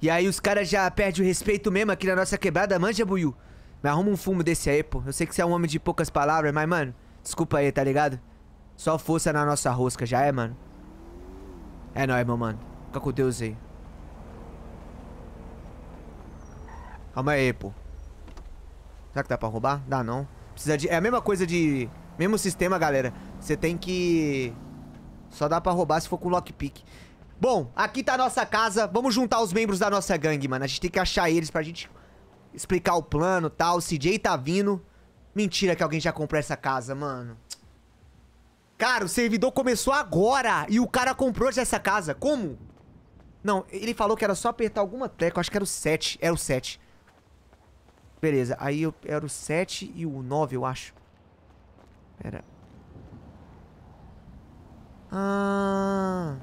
E aí os caras já perdem o respeito mesmo aqui na nossa quebrada, manja, Buiu. Me arruma um fumo desse aí, pô. Eu sei que você é um homem de poucas palavras, mas, mano, desculpa aí, tá ligado? Só força na nossa rosca, já é, mano? É nóis, meu mano. Fica com Deus aí. Calma aí, pô. Será que dá pra roubar? Dá não. Precisa de... É a mesma coisa de... Mesmo sistema, galera. Você tem que... Só dá pra roubar se for com lockpick. Bom, aqui tá a nossa casa. Vamos juntar os membros da nossa gangue, mano. A gente tem que achar eles pra gente explicar o plano e tal. O CJ tá vindo. Mentira que alguém já comprou essa casa, mano. Cara, o servidor começou agora e o cara comprou já essa casa. Como? Não, ele falou que era só apertar alguma tecla. Acho que era o 7. Era o 7. Beleza, aí eu, era o 7 e o 9, eu acho. Pera. Ah...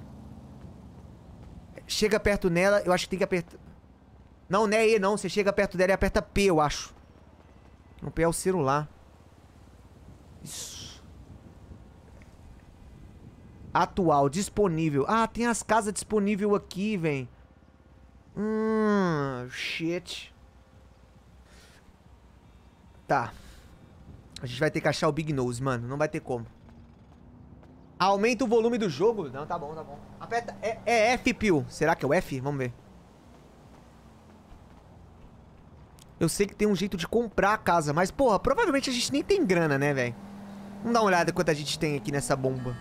Chega perto nela, eu acho que tem que apertar... Não, não é E não. Você chega perto dela e aperta P, eu acho. Não, P é o celular. Isso atual, disponível. Ah, tem as casas disponível aqui, vem. Hum, shit. Tá. A gente vai ter que achar o Big Nose, mano. Não vai ter como. Aumenta o volume do jogo? Não, tá bom, tá bom. Aperta. É, é F, Pio. Será que é o F? Vamos ver. Eu sei que tem um jeito de comprar a casa, mas, porra, provavelmente a gente nem tem grana, né, velho? Vamos dar uma olhada quanto a gente tem aqui nessa bomba.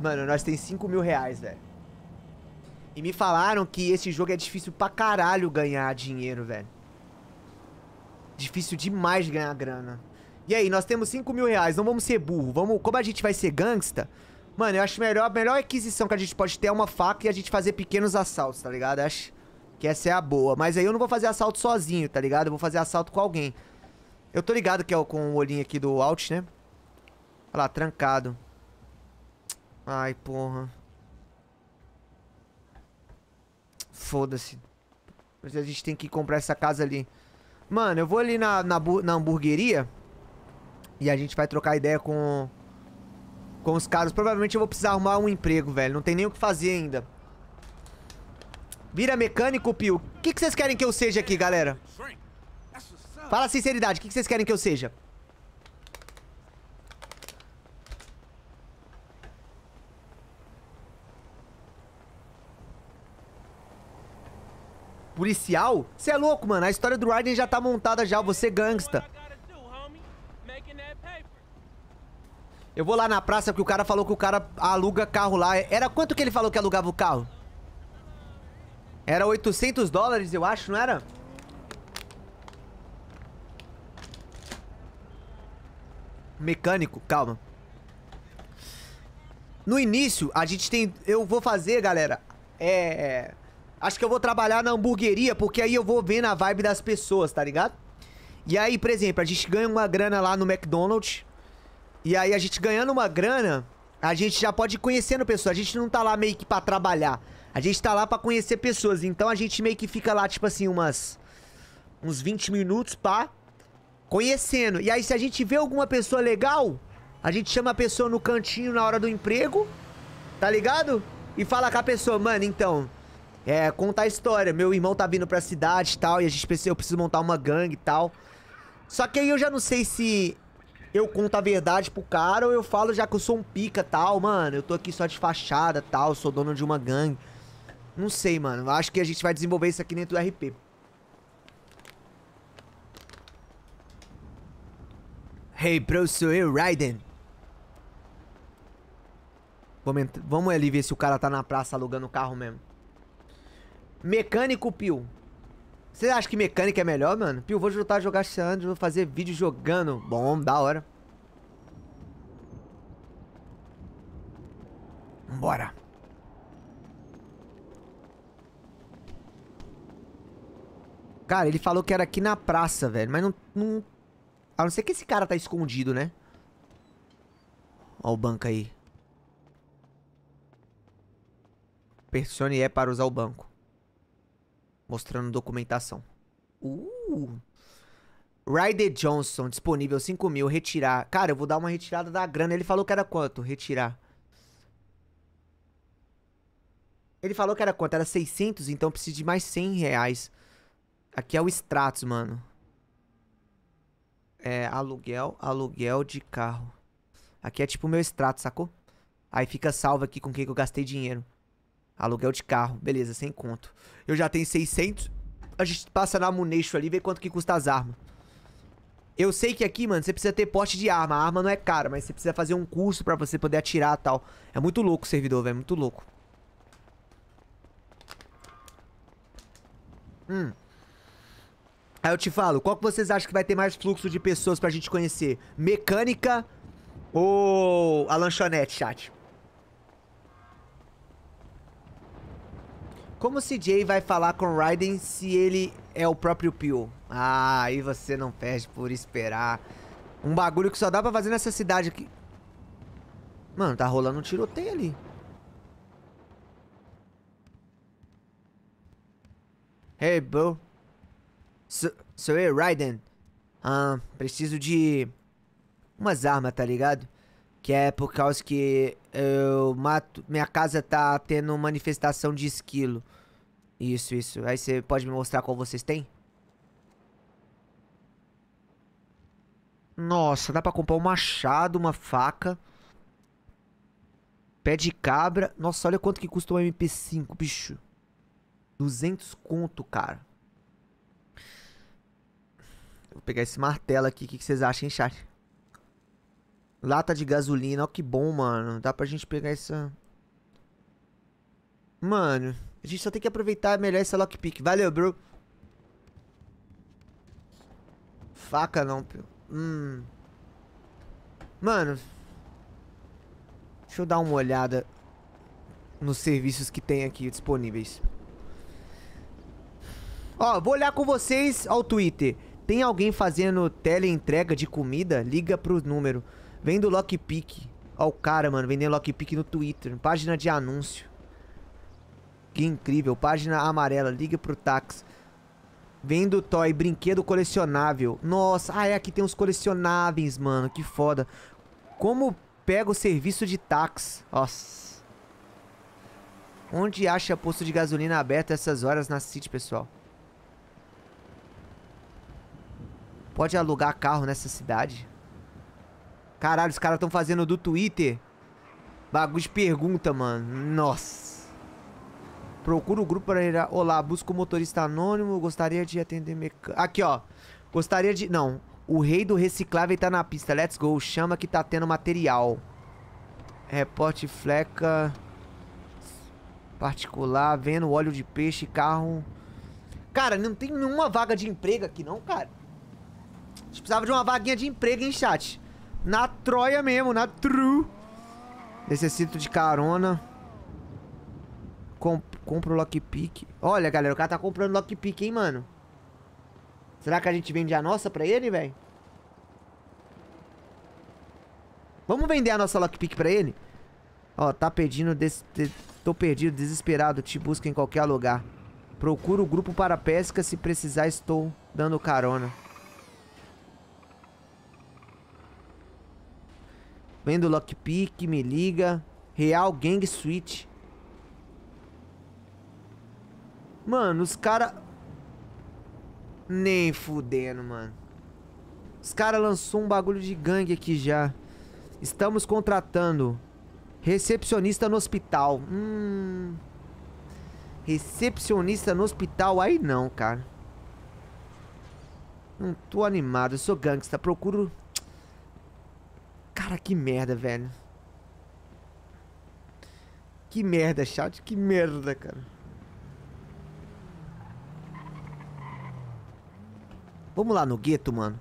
Mano, nós tem 5 mil reais, velho. E me falaram que esse jogo é difícil pra caralho ganhar dinheiro, velho. Difícil demais ganhar grana. E aí, nós temos 5 mil reais, não vamos ser burro. Vamos, como a gente vai ser gangsta, mano, eu acho melhor, a melhor aquisição que a gente pode ter é uma faca e a gente fazer pequenos assaltos, tá ligado? acho que essa é a boa. Mas aí eu não vou fazer assalto sozinho, tá ligado? Eu vou fazer assalto com alguém. Eu tô ligado que é com o olhinho aqui do Alt, né? Olha lá, trancado. Ai, porra. Foda-se. Mas a gente tem que comprar essa casa ali. Mano, eu vou ali na, na, na hamburgueria. E a gente vai trocar ideia com... Com os caras. Provavelmente eu vou precisar arrumar um emprego, velho. Não tem nem o que fazer ainda. Vira mecânico, Pio. O que, que vocês querem que eu seja aqui, galera? Fala a sinceridade. O que, que vocês querem que eu seja? Policial? Você é louco, mano. A história do Raiden já tá montada já. Você é gangsta. Eu vou lá na praça porque o cara falou que o cara aluga carro lá. Era quanto que ele falou que alugava o carro? Era 800 dólares, eu acho, não era? Mecânico, calma. No início, a gente tem... Eu vou fazer, galera, é... Acho que eu vou trabalhar na hamburgueria, porque aí eu vou ver na vibe das pessoas, tá ligado? E aí, por exemplo, a gente ganha uma grana lá no McDonald's. E aí a gente ganhando uma grana, a gente já pode ir conhecendo pessoas. A gente não tá lá meio que pra trabalhar. A gente tá lá pra conhecer pessoas. Então a gente meio que fica lá, tipo assim, umas. Uns 20 minutos, pá. Conhecendo. E aí, se a gente vê alguma pessoa legal, a gente chama a pessoa no cantinho na hora do emprego. Tá ligado? E fala com a pessoa, mano, então é, contar a história. Meu irmão tá vindo pra cidade e tal, e a gente precisa, eu preciso montar uma gangue e tal. Só que aí eu já não sei se eu conto a verdade pro cara ou eu falo já que eu sou um pica e tal, mano. Eu tô aqui só de fachada e tal, sou dono de uma gangue. Não sei, mano. Acho que a gente vai desenvolver isso aqui dentro do RP. Hey, bro, sou eu, Raiden. Vamos, vamos ali ver se o cara tá na praça alugando o carro mesmo. Mecânico Pio. Você acha que mecânica é melhor, mano? Pio, vou juntar a jogar esse ano, vou fazer vídeo jogando. Bom, da hora. Bora. Cara, ele falou que era aqui na praça, velho. Mas não, não... A não ser que esse cara tá escondido, né? Ó o banco aí. Pressione E é para usar o banco. Mostrando documentação. Uh! Ryder Johnson, disponível 5 mil, retirar. Cara, eu vou dar uma retirada da grana. Ele falou que era quanto? Retirar. Ele falou que era quanto? Era 600, então preciso de mais 100 reais. Aqui é o Stratos, mano. É, aluguel, aluguel de carro. Aqui é tipo o meu extrato, sacou? Aí fica salvo aqui com o que eu gastei dinheiro. Aluguel de carro, beleza, sem conto. Eu já tenho 600. A gente passa na Muneixo ali, vê quanto que custa as armas. Eu sei que aqui, mano, você precisa ter porte de arma. A arma não é cara, mas você precisa fazer um curso pra você poder atirar e tal. É muito louco o servidor, velho, muito louco. Hum. Aí eu te falo, qual que vocês acham que vai ter mais fluxo de pessoas pra gente conhecer? Mecânica ou a lanchonete, chat? Como o CJ vai falar com Raiden se ele é o próprio Pio? Ah, aí você não perde por esperar. Um bagulho que só dá pra fazer nessa cidade aqui. Mano, tá rolando um tiroteio ali. Hey, bro. Sou, sou eu, Raiden. Ah, preciso de... Umas armas, tá ligado? que é por causa que eu mato. Minha casa tá tendo manifestação de esquilo. Isso, isso. Aí você pode me mostrar qual vocês têm? Nossa, dá pra comprar um machado, uma faca. Pé de cabra. Nossa, olha quanto que custa um MP5, bicho. 200 conto, cara. Vou pegar esse martelo aqui. O que, vocês acham, hein, chat? Lata de gasolina, ó que bom, mano. Dá pra gente pegar essa... Mano, a gente só tem que aproveitar melhor essa lockpick. Valeu, bro. Faca não, pio. Hum. Mano. Deixa eu dar uma olhada nos serviços que tem aqui disponíveis. Ó, vou olhar com vocês ao Twitter. Tem alguém fazendo teleentrega de comida? Liga pro número Vendo lockpick. Ó o cara, mano, vendendo lockpick no Twitter. Página de anúncio. Que incrível. Página amarela. Liga pro táxi. Vendo toy, brinquedo colecionável. Nossa, ah, é, aqui tem uns colecionáveis, mano. Que foda. Como pega o serviço de táxi? Nossa. Onde acha posto de gasolina aberto essas horas na City, pessoal? Pode alugar carro nessa cidade? Caralho, os caras estão fazendo do Twitter. Bagulho de pergunta, mano. Nossa. Procura o grupo para ir. Olá, busco motorista anônimo. Gostaria de atender mecânico. Aqui, ó. Gostaria de. Não. O rei do reciclável tá na pista. Let's go. Chama que tá tendo material. Reporte fleca. Particular. Vendo óleo de peixe, carro. Cara, não tem nenhuma vaga de emprego aqui, não, cara. A gente precisava de uma vaguinha de emprego, hein, chat? Na Troia mesmo, na True. Necessito de carona. Com, compro lockpick. Olha, galera, o cara tá comprando lockpick, hein, mano. Será que a gente vende a nossa pra ele, velho? Vamos vender a nossa lockpick pra ele? Ó, tá pedindo... Des... Tô perdido, desesperado. Te busco em qualquer lugar. Procuro o grupo para pesca. Se precisar, estou dando carona. Vendo lockpick, me liga. Real Gang Switch. Mano, os cara... Nem fudendo, mano. Os cara lançou um bagulho de gangue aqui já. Estamos contratando. Recepcionista no hospital. Hum... Recepcionista no hospital, aí não, cara. Não tô animado, eu sou gangsta, procuro Cara, que merda, velho. Que merda, chat. Que merda, cara. Vamos lá no gueto, mano.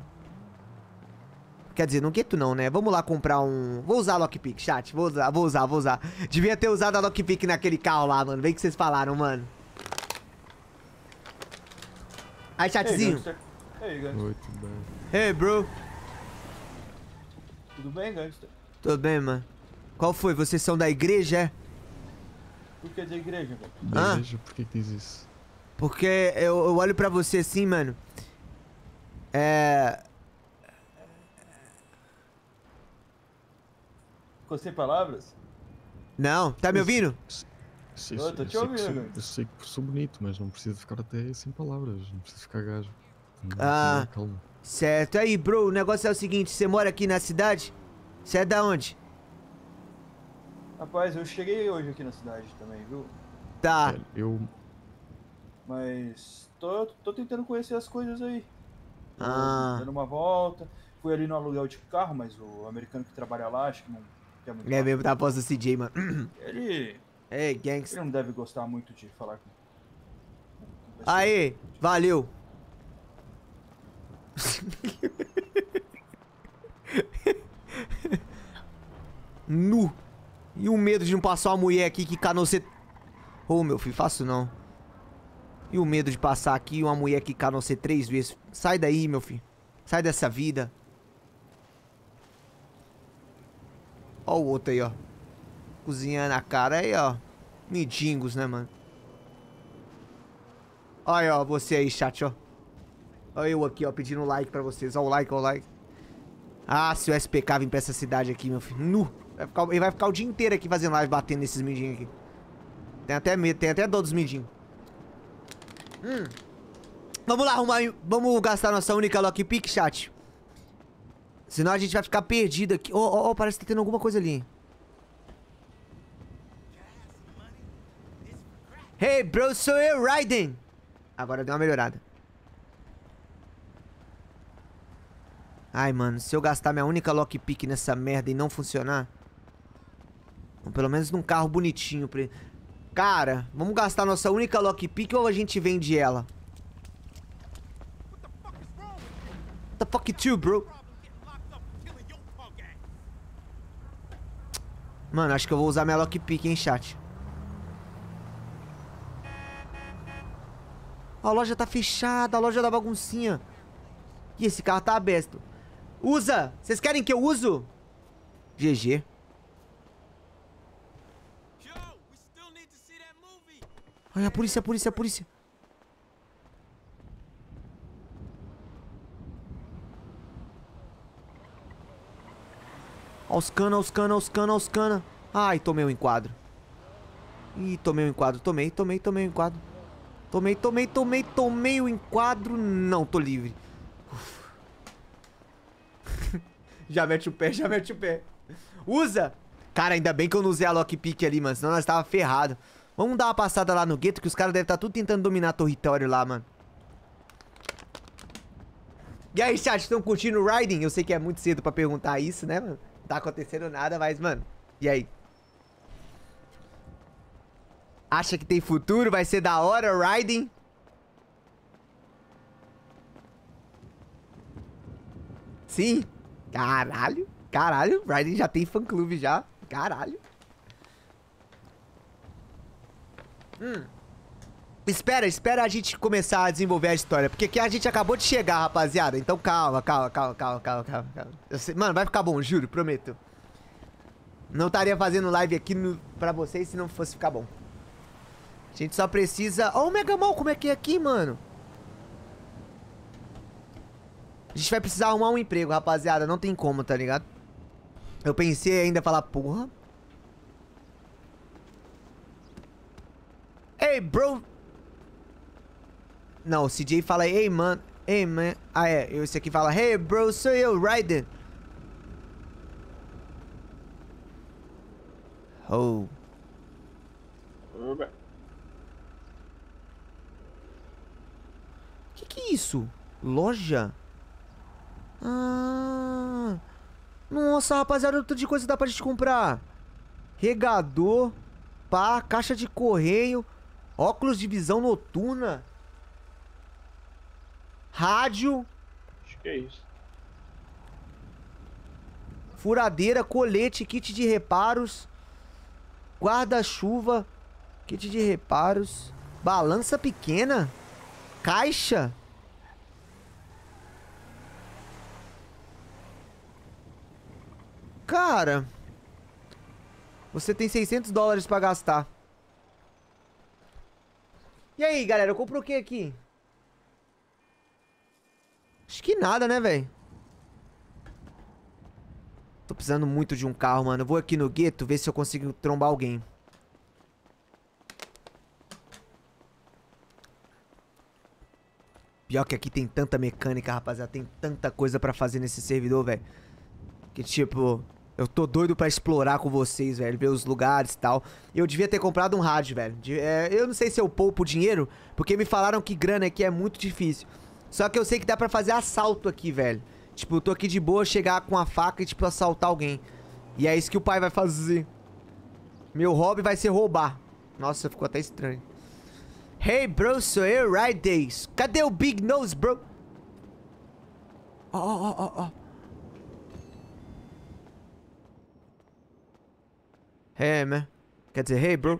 Quer dizer, no gueto não, né? Vamos lá comprar um... Vou usar a lockpick, chat. Vou usar, vou usar, vou usar. Devia ter usado a lockpick naquele carro lá, mano. Vem que vocês falaram, mano. Aí, chatzinho. Ei, hey, hey, bro. Tudo bem, gangster? Tudo bem, mano. Qual foi? Vocês são da igreja, é? Por que da igreja, velho? Da ah? igreja? Por que, diz isso? Porque eu, eu olho pra você assim, mano. É... Ficou sem palavras? Não, tá me ouvindo? Eu, eu, te ouvindo. Sei eu sei que sou bonito, mas não preciso ficar até sem palavras. Não preciso ficar gajo. Não, ah, calma. Certo. Aí, bro, o negócio é o seguinte, você mora aqui na cidade? Você é da onde? Rapaz, eu cheguei hoje aqui na cidade também, viu? Tá. É, eu... Mas tô, tô tentando conhecer as coisas aí. Ah. Dando uma volta. Fui ali no aluguel de carro, mas o americano que trabalha lá, acho que não quer muito. Ele é mesmo da tá, posse do CJ, mano. Ele... É, gangster. Ele não deve gostar muito de falar com... Aê, valeu. nu. E o medo de não passar uma mulher aqui que canoceta... Ô, oh, meu filho, faço não. E o medo de passar aqui uma mulher que canoceta três vezes. Sai daí, meu filho. Sai dessa vida. Ó o outro aí, ó. Cozinhando a cara aí, ó. Midingos, né, mano? Olha, ó, você aí, chat, ó. Olha eu aqui, ó, pedindo like pra vocês. Ó, o like, ó, o like. Ah, se o SPK vir pra essa cidade aqui, meu filho. Nu. Vai ficar, ele vai ficar o dia inteiro aqui fazendo live, batendo nesses midinhos aqui. Tem até medo, tem até dor dos midinhos. Hum. Vamos lá arrumar... Vamos gastar nossa única Lock Pick, chat. Senão a gente vai ficar perdido aqui. Ó, oh, oh, oh, parece que tá tendo alguma coisa ali. Hey, bro, sou eu, Raiden. Agora deu uma melhorada. Ai, mano, se eu gastar minha única lockpick nessa merda e não funcionar... Pelo menos num carro bonitinho. Pra... Cara, vamos gastar nossa única lockpick ou a gente vende ela? What the fuck you, bro? Mano, acho que eu vou usar minha lockpick, hein, chat. A loja tá fechada, a loja da é baguncinha. E esse carro tá aberto. Usa! Vocês querem que eu uso? GG. Ai, a polícia, a polícia, a polícia. Aos cana, aos cana, aos cana, aos cana. Ai, tomei um enquadro. Ih, tomei um enquadro. Tomei, tomei, tomei um enquadro. Tomei, tomei, tomei, tomei o enquadro. Não, tô livre. Já mete o pé, já mete o pé. Usa! Cara, ainda bem que eu não usei a lockpick ali, mano. Senão nós tava ferrado. Vamos dar uma passada lá no gueto, que os caras devem estar tá tudo tentando dominar território lá, mano. E aí, chat, estão curtindo o Riding? Eu sei que é muito cedo pra perguntar isso, né, mano? Não tá acontecendo nada, mas, mano, e aí? Acha que tem futuro? Vai ser da hora o Riding? Sim? Caralho, caralho, Raiden já tem fã-clube já. Caralho. Hum. Espera, espera a gente começar a desenvolver a história, porque aqui a gente acabou de chegar, rapaziada. Então calma, calma, calma, calma, calma, calma. Sei, mano, vai ficar bom, juro, prometo. Não estaria fazendo live aqui no, pra vocês se não fosse ficar bom. A gente só precisa... Ó oh, o Mega Mall, como é que é aqui, mano? A gente vai precisar arrumar um emprego, rapaziada. Não tem como, tá ligado? Eu pensei ainda falar, porra. Ei, bro. Não, o CJ fala, ei, mano. Ei, man. Ah, é. Esse aqui fala, hey, bro, sou eu, Raiden. Oh. Oba. Que que é isso? Loja? Ah. Nossa, rapaziada, tanto de coisa que dá pra gente comprar. Regador, pá, caixa de correio, óculos de visão noturna, rádio. Acho que é isso. Furadeira, colete, kit de reparos, guarda-chuva, kit de reparos, balança pequena, caixa. Cara, você tem 600 dólares pra gastar. E aí, galera, eu compro o que aqui? Acho que nada, né, velho? Tô precisando muito de um carro, mano. Eu vou aqui no gueto ver se eu consigo trombar alguém. Pior que aqui tem tanta mecânica, rapaziada. Tem tanta coisa pra fazer nesse servidor, velho. Que tipo... Eu tô doido pra explorar com vocês, velho, ver os lugares e tal. Eu devia ter comprado um rádio, velho. De, é, eu não sei se eu poupo dinheiro, porque me falaram que grana aqui é muito difícil. Só que eu sei que dá pra fazer assalto aqui, velho. Tipo, eu tô aqui de boa, chegar com a faca e, tipo, assaltar alguém. E é isso que o pai vai fazer. Meu hobby vai ser roubar. Nossa, ficou até estranho. Hey, bro, sou eu, Right Days. Cadê o Big Nose, bro? Ó, ó, ó, ó. Hey, é, man. Né? Quer dizer, hey, bro.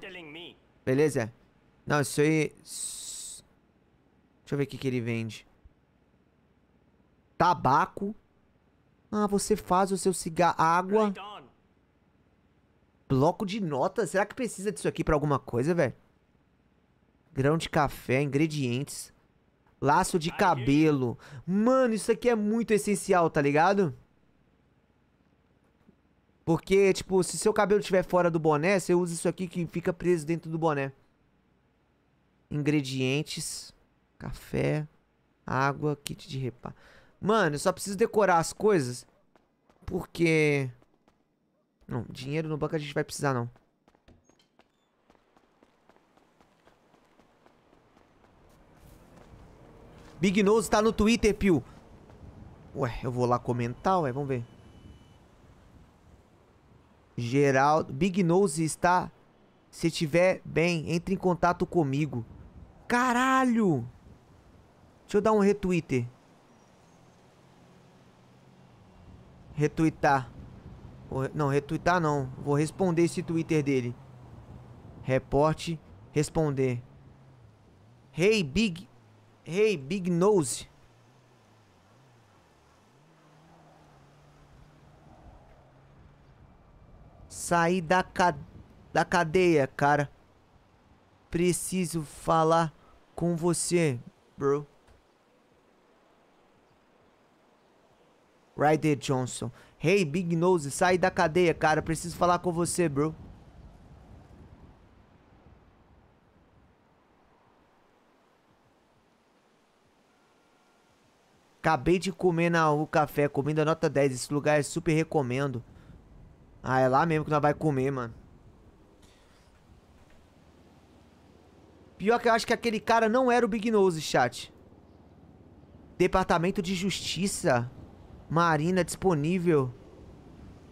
Beleza? Não, isso aí... Deixa eu ver o que, que ele vende. Tabaco. Ah, você faz o seu cigarro... Água. Bloco de notas? Será que precisa disso aqui pra alguma coisa, velho? Grão de café, ingredientes. Laço de cabelo. Mano, isso aqui é muito essencial, tá ligado? Porque, tipo, se seu cabelo estiver fora do boné, você usa isso aqui que fica preso dentro do boné. Ingredientes, café, água, kit de reparo. Mano, eu só preciso decorar as coisas. Porque... Não, dinheiro no banco a gente vai precisar, não. Big Nose tá no Twitter, Pio. Ué, eu vou lá comentar, ué, vamos ver. Geraldo. Big Nose está. Se tiver bem, entre em contato comigo. Caralho! Deixa eu dar um retweeter. Retweetar. Não, retweetar não. Vou responder esse Twitter dele. Reporte. Responder. Hey, Big. Hey, Big Nose. sair da, ca... da cadeia, cara. Preciso falar com você, bro. Ryder Johnson. Hey, Big Nose, sai da cadeia, cara. Preciso falar com você, bro. Acabei de comer na, o café, comida nota 10. Esse lugar é super recomendo. Ah, é lá mesmo que nós vai comer, mano. Pior que eu acho que aquele cara não era o Big Nose, chat. Departamento de Justiça. Marina disponível.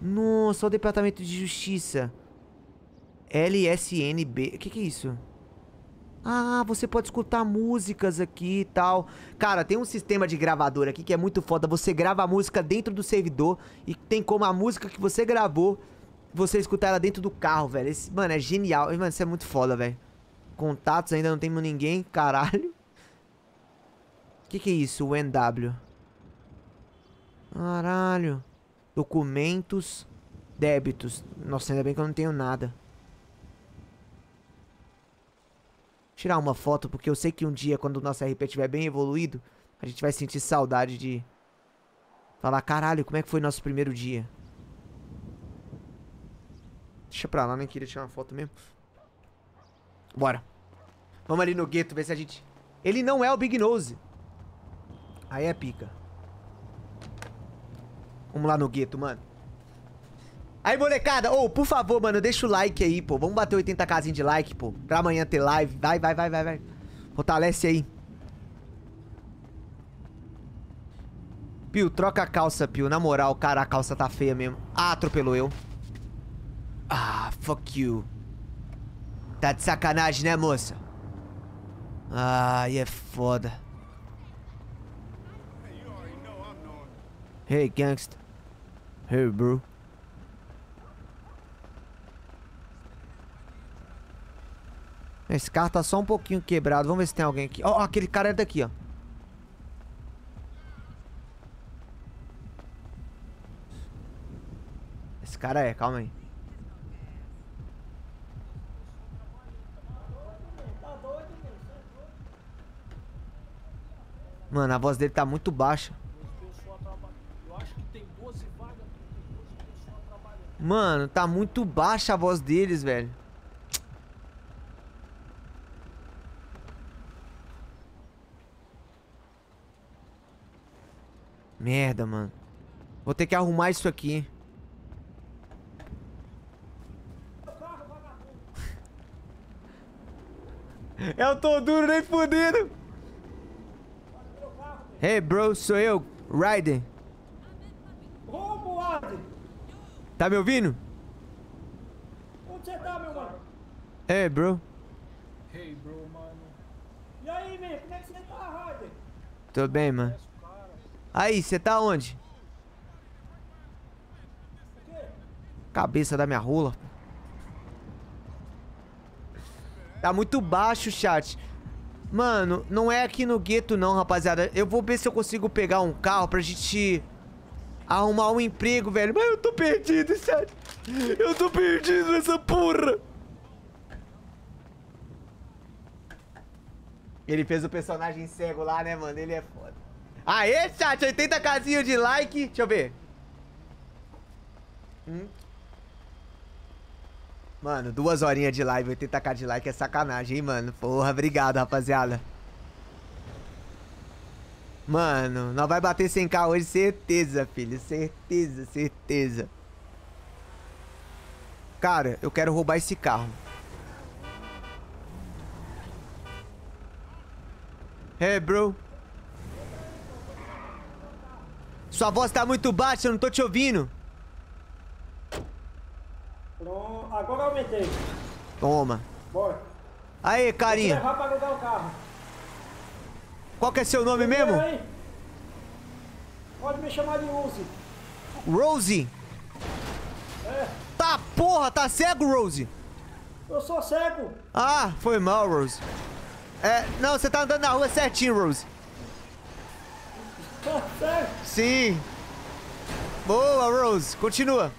Nossa, o Departamento de Justiça. LSNB. O que, que é isso? Ah, você pode escutar músicas aqui e tal. Cara, tem um sistema de gravador aqui que é muito foda. Você grava a música dentro do servidor e tem como a música que você gravou, você escutar ela dentro do carro, velho. Esse, mano, é genial. Mano, isso é muito foda, velho. Contatos ainda não temos ninguém, caralho. O que, que é isso, o NW? Caralho. Documentos, débitos. Nossa, ainda bem que eu não tenho nada. tirar uma foto, porque eu sei que um dia, quando o nosso RP estiver bem evoluído, a gente vai sentir saudade de falar, caralho, como é que foi nosso primeiro dia? Deixa pra lá, nem queria tirar uma foto mesmo. Bora. Vamos ali no gueto, ver se a gente... Ele não é o Big Nose. Aí é pica. Vamos lá no gueto, mano. Aí, molecada, ô, oh, por favor, mano, deixa o like aí, pô. Vamos bater 80 casinha de like, pô. Pra amanhã ter live. Vai, vai, vai, vai, vai. Fortalece aí. Pio, troca a calça, Pio. Na moral, cara, a calça tá feia mesmo. Ah, atropelou eu. Ah, fuck you. Tá de sacanagem, né, moça? Ah, é foda. Hey, gangsta. Hey, bro. Esse carro tá só um pouquinho quebrado. Vamos ver se tem alguém aqui. Ó, oh, aquele cara é daqui, ó. Esse cara é, calma aí. Mano, a voz dele tá muito baixa. Mano, tá muito baixa a voz deles, velho. Merda, mano. Vou ter que arrumar isso aqui. Eu tô duro nem fudido. Hey, bro, sou eu, Ryder. Como, Ryder? Tá me ouvindo? Onde você tá, meu mano? Hey, bro. Hey, bro, mano. E aí, man? como é que você tá, Ryder? Tô bem, mano. Aí, você tá onde? Cabeça da minha rola. Tá muito baixo, chat. Mano, não é aqui no gueto não, rapaziada. Eu vou ver se eu consigo pegar um carro pra gente arrumar um emprego, velho. Mas eu tô perdido, chat. Eu tô perdido nessa porra. Ele fez o personagem cego lá, né, mano? Ele é foda. Aê, chat, 80 casinho de like. Deixa eu ver. Hum. Mano, duas horinhas de live, 80k de like é sacanagem, hein, mano? Porra, obrigado, rapaziada. Mano, nós vai bater 100k hoje, certeza, filho. Certeza, certeza. Cara, eu quero roubar esse carro. Hey, bro. Sua voz tá muito baixa, eu não tô te ouvindo. Pronto, agora eu aumentei. Toma. Bora. Aí, carinha. Vou levar pra o carro. Qual que é seu nome mesmo? Pode me chamar de Rose. Rose? É. Tá porra, tá cego, Rose? Eu sou cego. Ah, foi mal, Rose. É, não, você tá andando na rua certinho, Rose. Sim. Boa, Rose. Continua.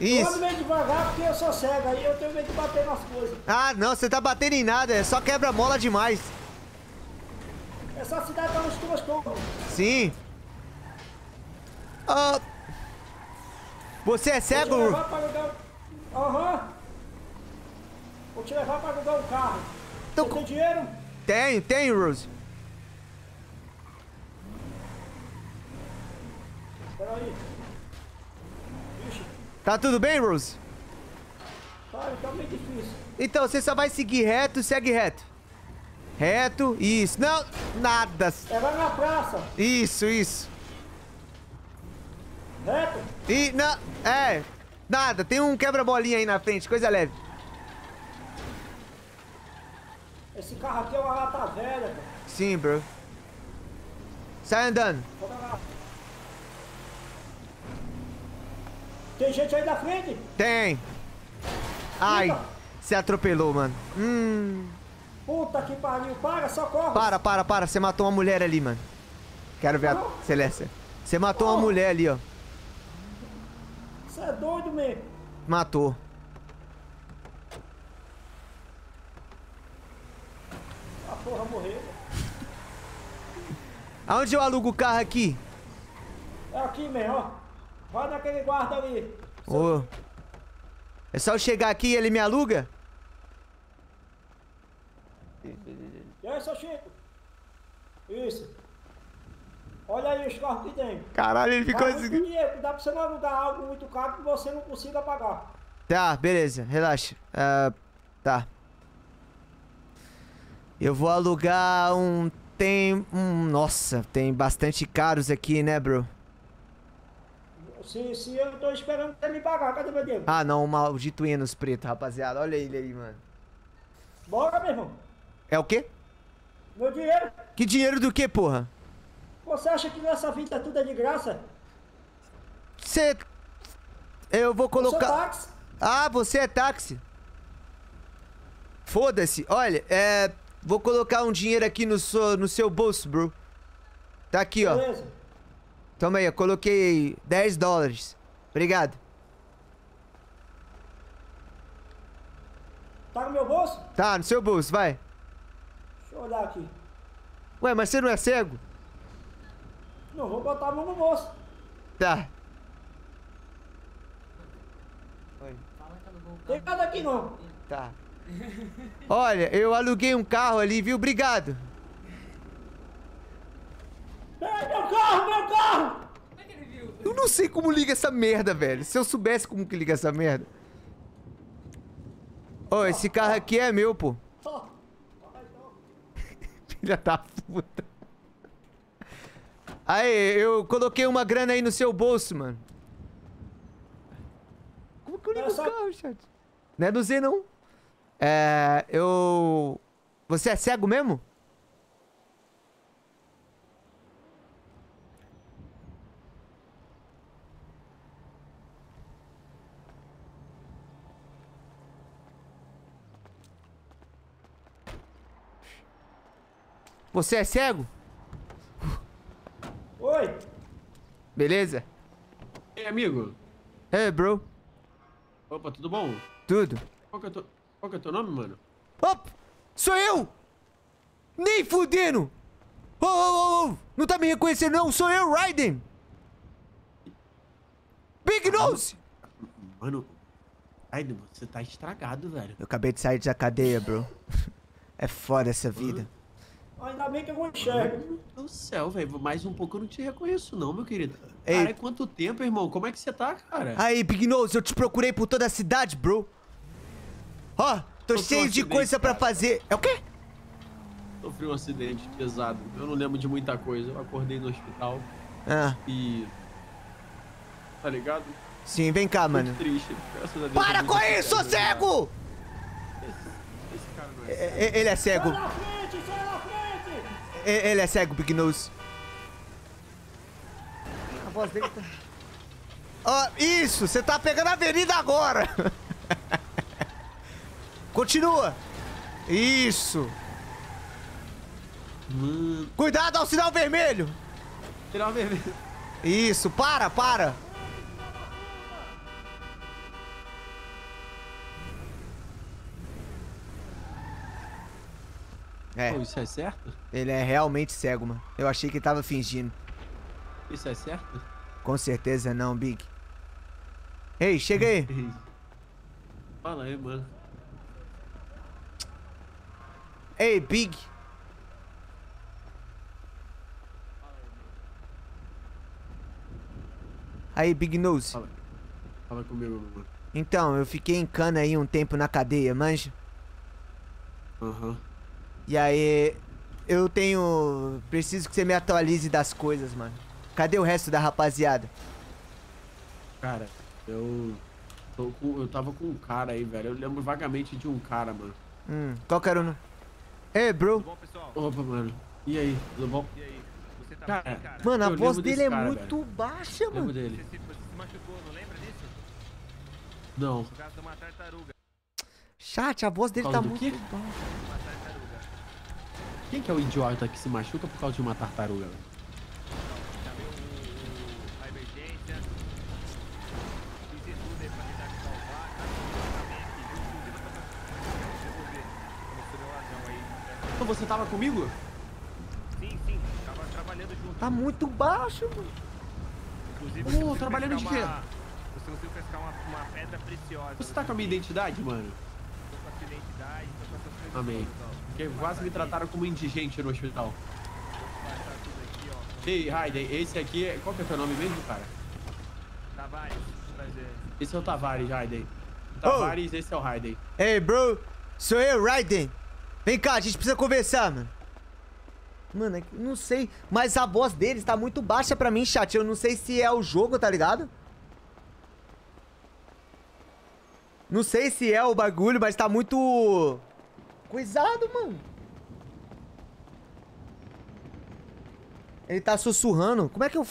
Isso. Eu ando meio devagar porque eu sou cego, aí eu tenho medo de bater nas coisas. Ah, não, você tá batendo em nada, é só quebra-mola demais. Essa cidade tá nos tuas tombas. Sim. Ah, você é cego? Vou te levar pra alugar... Aham. Uhum. Vou te levar pra alugar um carro. Tô... Você tem dinheiro? Tenho, tenho, Rose. Peraí. Vixe. Tá tudo bem, Rose? Cara, tá meio difícil. Então, você só vai seguir reto, segue reto. Reto, isso. Não, nada. É, lá na praça. Isso, isso. Reto? E, não, é. Nada, tem um quebra-bolinha aí na frente, coisa leve. Esse carro aqui é uma lata velha, bro. Sim, bro. Sai andando. Bora lá. Tem gente aí da frente? Tem. Ai, você atropelou, mano. Hum. Puta que pariu. Para, socorro. Para, para, para. Você matou uma mulher ali, mano. Quero ver Parou? a Celeste. Você matou oh. uma mulher ali, ó. Você é doido, me? Matou. A porra morreu. Aonde eu alugo o carro aqui? É aqui mesmo, ó. Vai naquele guarda ali. Ô. Oh. É só eu chegar aqui e ele me aluga? E aí, seu Chico? Isso. Olha aí os carros que tem. Caralho, ele ficou... Assim. dinheiro, dá pra você não alugar algo muito caro que você não consiga pagar. Tá, beleza. Relaxa. Uh, tá. Eu vou alugar um... Tem... Um, nossa, tem bastante caros aqui, né, bro? sim sim eu tô esperando ele me pagar, cadê meu dinheiro? Ah, não, o maldito Enos preto, rapaziada. Olha ele aí, mano. Bora, meu irmão. É o quê? Meu dinheiro. Que dinheiro do quê, porra? Você acha que nessa vida tudo é de graça? Você... Eu vou colocar... Eu sou táxi. Ah, você é táxi. Foda-se. Olha, é... Vou colocar um dinheiro aqui no seu, no seu bolso, bro. Tá aqui, Beleza. ó. Toma aí, eu coloquei 10 dólares. Obrigado. Tá no meu bolso? Tá, no seu bolso, vai. Deixa eu olhar aqui. Ué, mas você não é cego? Não, vou botar a mão no bolso. Tá. Oi. Tem nada aqui não. Tá. Olha, eu aluguei um carro ali, viu? Obrigado meu carro, meu carro! É eu não sei como liga essa merda, velho. Se eu soubesse como que liga essa merda. Ô, oh, esse carro aqui é meu, pô. Filha da puta. Aí, eu coloquei uma grana aí no seu bolso, mano. Como que eu ligo o carro, chat? Não é do Z, não. É... Eu... Você é cego mesmo? Você é cego? Oi! Beleza? Ei, amigo. Ei, bro. Opa, tudo bom? Tudo. Qual que é, to... Qual que é teu nome, mano? Opa! Sou eu! Nem fudendo! Ô, ô, ô, Não tá me reconhecendo, não? Sou eu, Raiden! Big Nose! Mano, Raiden, você tá estragado, velho. Eu acabei de sair da cadeia, bro. é foda essa vida. Ainda bem que eu não enxergo. Meu céu, velho. Mais um pouco eu não te reconheço, não, meu querido. Ei. Cara, quanto tempo, irmão? Como é que você tá, cara? Aí, Big Nose, eu te procurei por toda a cidade, bro. Ó, oh, tô Sofri cheio um de coisa cara. pra fazer. É o quê? Sofri um acidente pesado. Eu não lembro de muita coisa. Eu acordei no hospital. Ah. E. Tá ligado? Sim, vem cá, muito mano. Triste. Graças a Deus, Para com isso, né? cego! Esse, esse cara não é cego. É, é, ele é cego. É, ele é cego, Big Nose. A voz dele tá... Oh, isso, você tá pegando a avenida agora. Continua. Isso. Mano. Cuidado ao sinal vermelho. Sinal vermelho. Isso, para, para. É. Oh, isso é certo? Ele é realmente cego, mano. Eu achei que tava fingindo. Isso é certo? Com certeza não, Big. Ei, chega aí. Fala aí, mano. Ei, Big. Aí, Big Nose. Fala. Fala comigo, mano. Então, eu fiquei em cana aí um tempo na cadeia, manja? Aham. Uhum. E aí, eu tenho. Preciso que você me atualize das coisas, mano. Cadê o resto da rapaziada? Cara, eu. Com, eu tava com um cara aí, velho. Eu lembro vagamente de um cara, mano. Hum, qual que era o nome? Ei, bro. Tudo bom, Opa, mano. E aí, tudo bom? E aí? Você tá cara, bem, cara? Mano, a eu voz dele é cara, muito velho. baixa, mano. Lembro dele. Você, você se machucou, não lembra disso? Não. Chat, a voz dele tá muito baixa. Quem que é o idiota que se machuca por causa de uma tartaruga? Então você tava comigo? Sim, sim, tava trabalhando junto. Tá muito baixo, mano. Inclusive, oh, trabalhando de quê? Uma... Você conseguiu pescar uma, uma, pedra preciosa. Você tá com a minha identidade, mano? Tô com a sua identidade, tô com essas coisas. Amei. Todas, porque quase me trataram como indigente no hospital. Ei, Raiden, esse aqui é... Qual que é o teu nome mesmo, cara? Tavares, prazer. Esse é o Tavares, Raiden. Tavares, oh. esse é o Raiden. Ei, hey, bro. Sou eu, Raiden. Vem cá, a gente precisa conversar, mano. Mano, é não sei, mas a voz deles tá muito baixa pra mim, chat. Eu não sei se é o jogo, tá ligado? Não sei se é o bagulho, mas tá muito... Coisado, mano. Ele tá sussurrando. Como é que eu...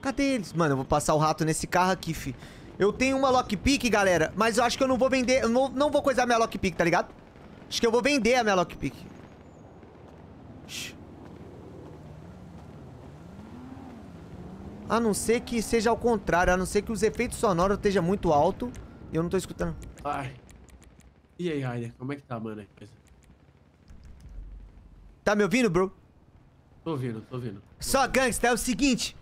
Cadê eles? Mano, eu vou passar o rato nesse carro aqui, fi. Eu tenho uma lockpick, galera. Mas eu acho que eu não vou vender... Eu não, não vou coisar minha lockpick, tá ligado? Acho que eu vou vender a minha lockpick. A não ser que seja ao contrário, a não ser que os efeitos sonoros estejam muito alto e eu não tô escutando. Ai. E aí, Raider, como é que tá, mano? Tá me ouvindo, bro? Tô ouvindo, tô ouvindo. Só, gangsta, é o seguinte.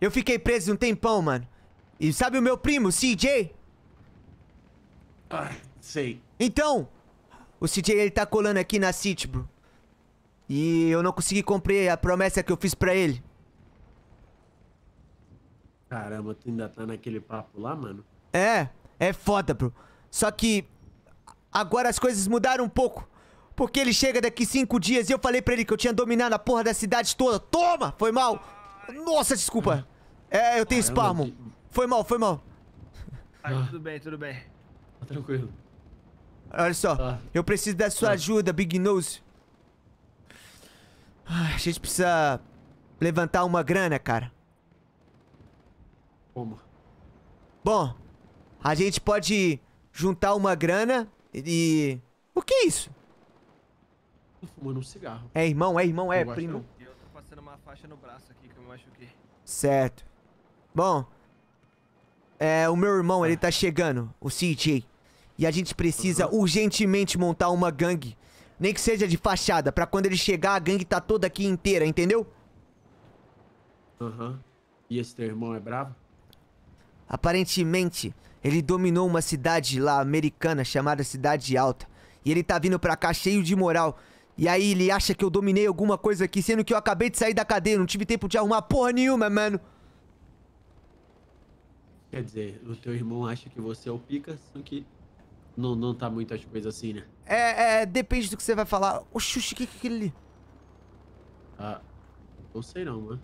Eu fiquei preso um tempão, mano. E sabe o meu primo, CJ? Ah, sei. Então, o CJ ele tá colando aqui na City, bro. E eu não consegui cumprir a promessa que eu fiz pra ele. Caramba, tu ainda tá naquele papo lá, mano? É, é foda, bro. Só que agora as coisas mudaram um pouco. Porque ele chega daqui cinco dias e eu falei pra ele que eu tinha dominado a porra da cidade toda. Toma! Foi mal! Nossa, desculpa! É, eu tenho spam. Que... Foi mal, foi mal. tudo bem, tudo bem. tranquilo. Olha só, ah. eu preciso da sua tá. ajuda, Big Nose. A gente precisa levantar uma grana, cara. Como? Bom, a gente pode juntar uma grana e. O que é isso? Tô fumando um cigarro. É irmão, é irmão, é primo. Eu tô passando uma faixa no braço aqui que eu me machuquei. Certo. Bom, é, o meu irmão, ah. ele tá chegando, o CJ. E a gente precisa uhum. urgentemente montar uma gangue. Nem que seja de fachada, pra quando ele chegar, a gangue tá toda aqui inteira, entendeu? Aham. Uhum. E esse teu irmão é bravo? Aparentemente, ele dominou uma cidade lá americana chamada Cidade Alta. E ele tá vindo pra cá cheio de moral. E aí ele acha que eu dominei alguma coisa aqui, sendo que eu acabei de sair da cadeia, não tive tempo de arrumar porra nenhuma, mano. Quer dizer, o teu irmão acha que você é o pica, só que não, não tá muitas coisas assim, né? É, é, depende do que você vai falar. Oxi, o que que é aquele ali? Ah, não sei não, mano.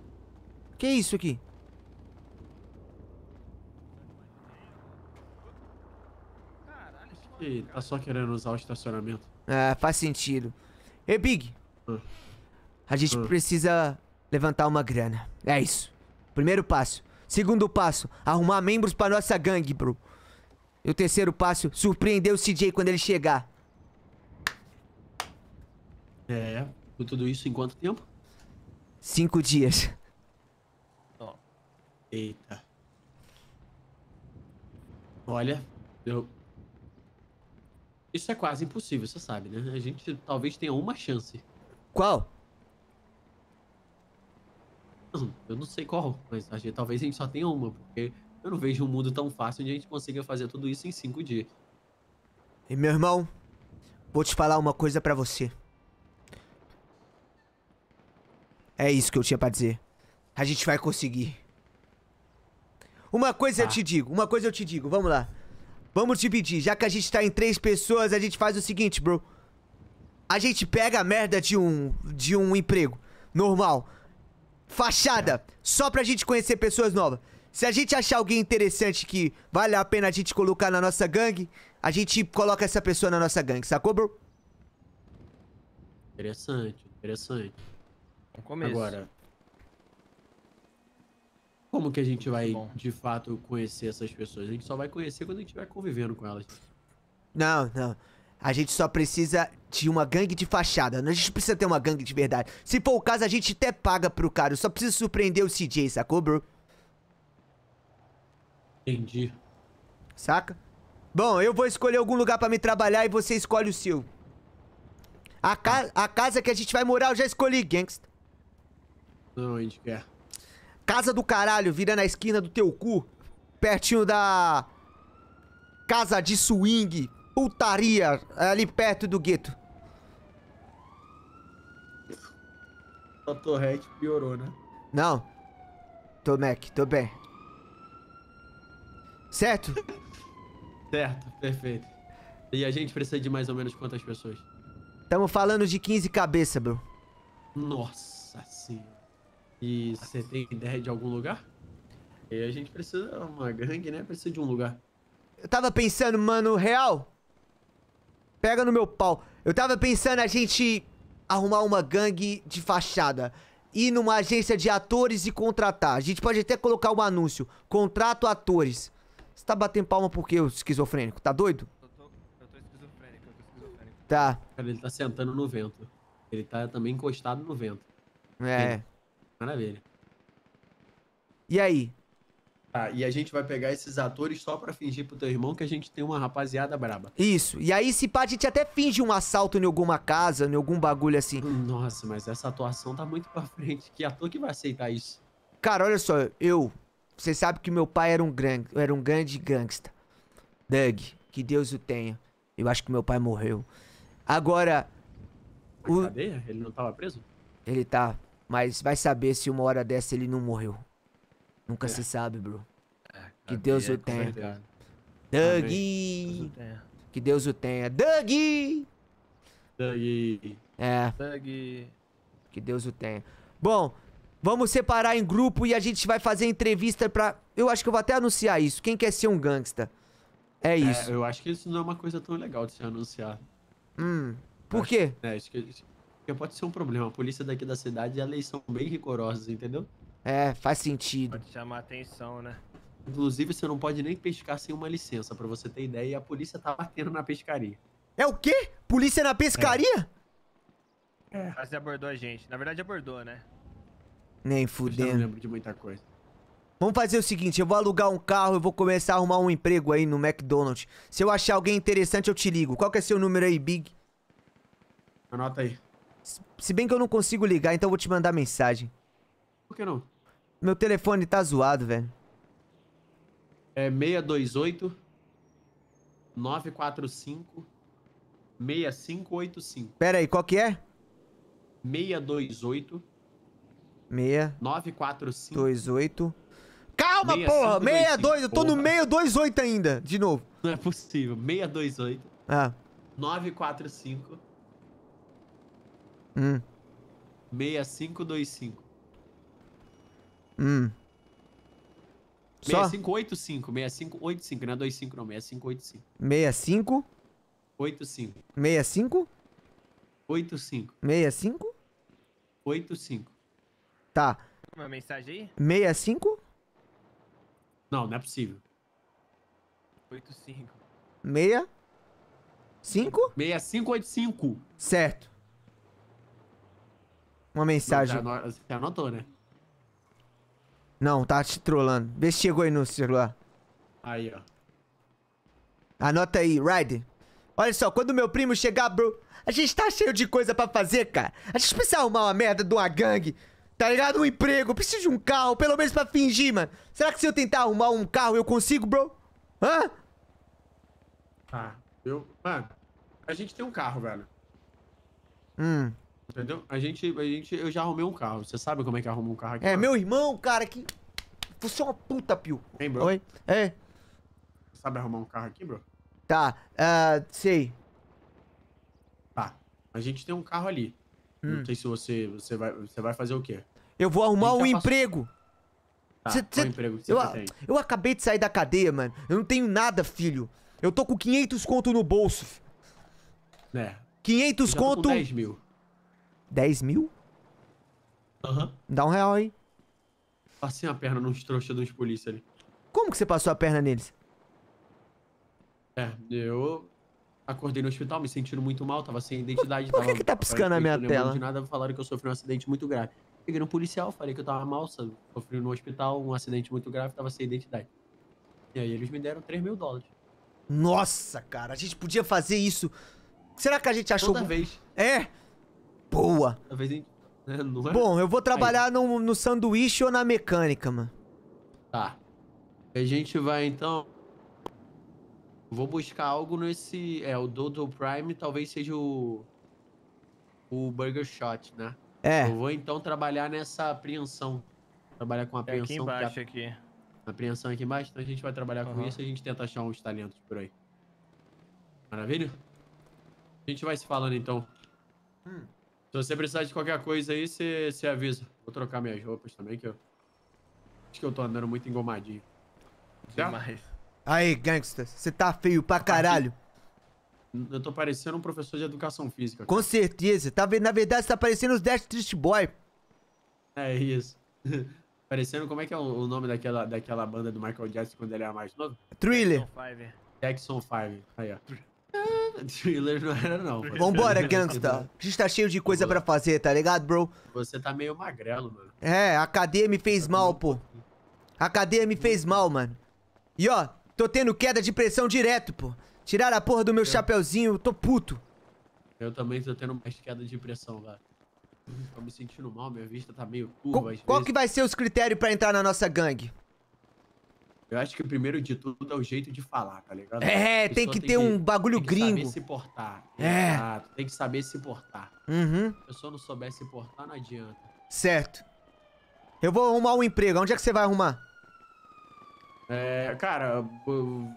Que é isso aqui? Ele tá só querendo usar o estacionamento. É, faz sentido. E Big. Ah. A gente ah. precisa levantar uma grana. É isso. Primeiro passo. Segundo passo, arrumar membros pra nossa gangue, bro. E o terceiro passo, surpreender o CJ quando ele chegar. É, tudo isso em quanto tempo? Cinco dias. Oh. Eita. Olha, eu isso é quase impossível, você sabe, né? A gente talvez tenha uma chance. Qual? Hum, eu não sei qual, mas a gente, talvez a gente só tenha uma, porque eu não vejo um mundo tão fácil onde a gente consiga fazer tudo isso em cinco dias. E meu irmão, vou te falar uma coisa para você. É isso que eu tinha para dizer. A gente vai conseguir. Uma coisa tá. eu te digo, uma coisa eu te digo, vamos lá. Vamos dividir, já que a gente tá em três pessoas, a gente faz o seguinte, bro. A gente pega a merda de um, de um emprego normal. Fachada, só pra gente conhecer pessoas novas. Se a gente achar alguém interessante que vale a pena a gente colocar na nossa gangue, a gente coloca essa pessoa na nossa gangue, sacou, bro? Interessante, interessante. Um é começo. Agora, como que a gente vai, de fato, conhecer essas pessoas? A gente só vai conhecer quando a gente estiver convivendo com elas. Não, não. A gente só precisa de uma gangue de fachada. A gente precisa ter uma gangue de verdade. Se for o caso, a gente até paga pro cara. Eu só precisa surpreender o CJ, sacou, bro? Entendi. Saca? Bom, eu vou escolher algum lugar pra me trabalhar e você escolhe o seu. A, ca ah. a casa que a gente vai morar, eu já escolhi, gangsta. Não, a gente quer. É? Casa do caralho, vira na esquina do teu cu. Pertinho da... Casa de swing. Putaria. Ali perto do gueto. A torrete piorou, né? Não. Tô Mac, tô bem. Certo? certo, perfeito. E a gente precisa de mais ou menos quantas pessoas? Tamo falando de 15 cabeças, bro. Nossa senhora. E você tem ideia de algum lugar? E a gente precisa, uma gangue, né? Precisa de um lugar. Eu tava pensando, mano, real. Pega no meu pau. Eu tava pensando a gente arrumar uma gangue de fachada. Ir numa agência de atores e contratar. A gente pode até colocar um anúncio. Contrato atores. Você tá batendo palma por quê, esquizofrênico? Tá doido? Eu tô, eu tô esquizofrênico, eu tô esquizofrênico. Tá. Cara, ele tá sentando no vento. Ele tá também encostado no vento. É. Ele... Maravilha. E aí? Ah, e a gente vai pegar esses atores só pra fingir pro teu irmão que a gente tem uma rapaziada braba. Isso. E aí, se pá, a gente até finge um assalto em alguma casa, em algum bagulho assim. Hum, nossa, mas essa atuação tá muito pra frente. Que ator que vai aceitar isso? Cara, olha só, eu. Você sabe que meu pai era um, gran... era um grande gangsta. Doug, que Deus o tenha. Eu acho que meu pai morreu. Agora. Na o... cadeia? Ele não tava preso? Ele tá. Mas vai saber se uma hora dessa ele não morreu. Nunca é. se sabe, bro. É, que é Deus o tenha. Doug! Que Deus o tenha. Doug! Doug! É. Doug! Que Deus o tenha. Bom, vamos separar em grupo e a gente vai fazer entrevista pra. Eu acho que eu vou até anunciar isso. Quem quer ser um gangsta? É, é isso. É, eu acho que isso não é uma coisa tão legal de se anunciar. Hum. Por acho, quê? É, esqueci. Né, porque pode ser um problema. A polícia daqui da cidade, elas são bem rigorosas, entendeu? É, faz sentido. Pode chamar atenção, né? Inclusive, você não pode nem pescar sem uma licença, para você ter ideia. E a polícia tá batendo na pescaria. É o quê? Polícia na pescaria? É. é. Quase abordou a gente. Na verdade, abordou, né? Nem fudendo. Eu não lembro de muita coisa. Vamos fazer o seguinte, eu vou alugar um carro, eu vou começar a arrumar um emprego aí no McDonald's. Se eu achar alguém interessante, eu te ligo. Qual que é seu número aí, Big? Anota aí. Se bem que eu não consigo ligar, então eu vou te mandar mensagem. Por que não? Meu telefone tá zoado, velho. É 628 945 6585. Pera aí, qual que é? 628 6 28 Calma, 6, porra! 62, eu tô porra. no 628 ainda, de novo. Não é possível. 628 ah. 945 Hum. 6525. Hum. 6585, 6585, não é 25 não, 6585. 65? 85. 65? 85. oito 85. Tá. Uma mensagem aí? 65? Não, não é possível. 85. 6? 5? 6585. Certo. Uma mensagem. você anotou, né? Não, tá te trollando. Vê se chegou aí no celular. Aí, ó. Anota aí, Ride. Olha só, quando meu primo chegar, bro, a gente tá cheio de coisa pra fazer, cara. A gente precisa arrumar uma merda de uma gangue. Tá ligado? Um emprego, preciso de um carro, pelo menos pra fingir, mano. Será que se eu tentar arrumar um carro eu consigo, bro? Hã? Ah, eu. Mano, a gente tem um carro, velho. Hum. Entendeu? A gente, a gente, eu já arrumei um carro. Você sabe como é que arruma um carro aqui? É, cara? meu irmão, cara, que. Você é uma puta, Pio. Hein, bro? Oi? É. Você sabe arrumar um carro aqui, bro? Tá, uh, sei. Tá. A gente tem um carro ali. Hum. Não sei se você, você, vai, você vai fazer o quê? Eu vou arrumar um emprego. Passou... Tá, cê, cê... emprego eu, tá eu acabei de sair da cadeia, mano. Eu não tenho nada, filho. Eu tô com 500 conto no bolso. É. 500 conto. 10 mil. 10 mil? Aham. Uhum. Dá um real aí. Passei a perna nos trouxas dos polícia ali. Como que você passou a perna neles? É, eu acordei no hospital me sentindo muito mal, tava sem identidade. Por que, tava, que tá piscando a minha não tela? De nada, falaram que eu sofri um acidente muito grave. Peguei no policial, falei que eu tava mal, sofri no hospital um acidente muito grave, tava sem identidade. E aí eles me deram 3 mil dólares. Nossa, cara, a gente podia fazer isso. Será que a gente achou... Toda vez. É, Boa. Talvez né, é, Bom, eu vou trabalhar no, no sanduíche ou na mecânica, mano. Tá. A gente vai, então... Vou buscar algo nesse... É, o Dodo Prime talvez seja o... O Burger Shot, né? É. Eu vou, então, trabalhar nessa apreensão. Trabalhar com apreensão. É aqui embaixo, a... aqui. Apreensão aqui embaixo, então a gente vai trabalhar uhum. com isso e a gente tenta achar uns talentos por aí. Maravilha? A gente vai se falando, então. Hum. Se você precisar de qualquer coisa aí, você, avisa. Vou trocar minhas roupas também, que eu... Acho que eu tô andando muito engomadinho. Demais. Tá? Aí, gangster, você tá feio pra caralho. Eu tô parecendo um professor de educação física. Cara. Com certeza. Tá, na verdade, você tá parecendo os Death Trist Boy. É isso. parecendo, como é que é o nome daquela, daquela banda do Michael Jackson quando ele era mais novo? Thriller. Jackson 5. Jackson 5. Aí, ó. Ah, thriller não era, não. Mano. Vambora, gangsta. A gente tá cheio de coisa pra fazer, tá ligado, bro? Você tá meio magrelo, mano. É, a cadeia me fez tá mal, pô. A cadeia me fez mal, mano. E ó, tô tendo queda de pressão direto, pô. Tiraram a porra do meu eu... chapeuzinho, tô puto. Eu também tô tendo mais queda de pressão, velho. Tô me sentindo mal, minha vista tá meio curva. qual que vai ser os critérios pra entrar na nossa gangue? Eu acho que o primeiro de tudo é o jeito de falar, tá ligado? É, tem que tem ter que, um bagulho tem gringo. Tem que saber se portar. É. Exato, tem que saber se portar. Uhum. Se a pessoa não souber se portar, não adianta. Certo. Eu vou arrumar um emprego. Onde é que você vai arrumar? É, cara,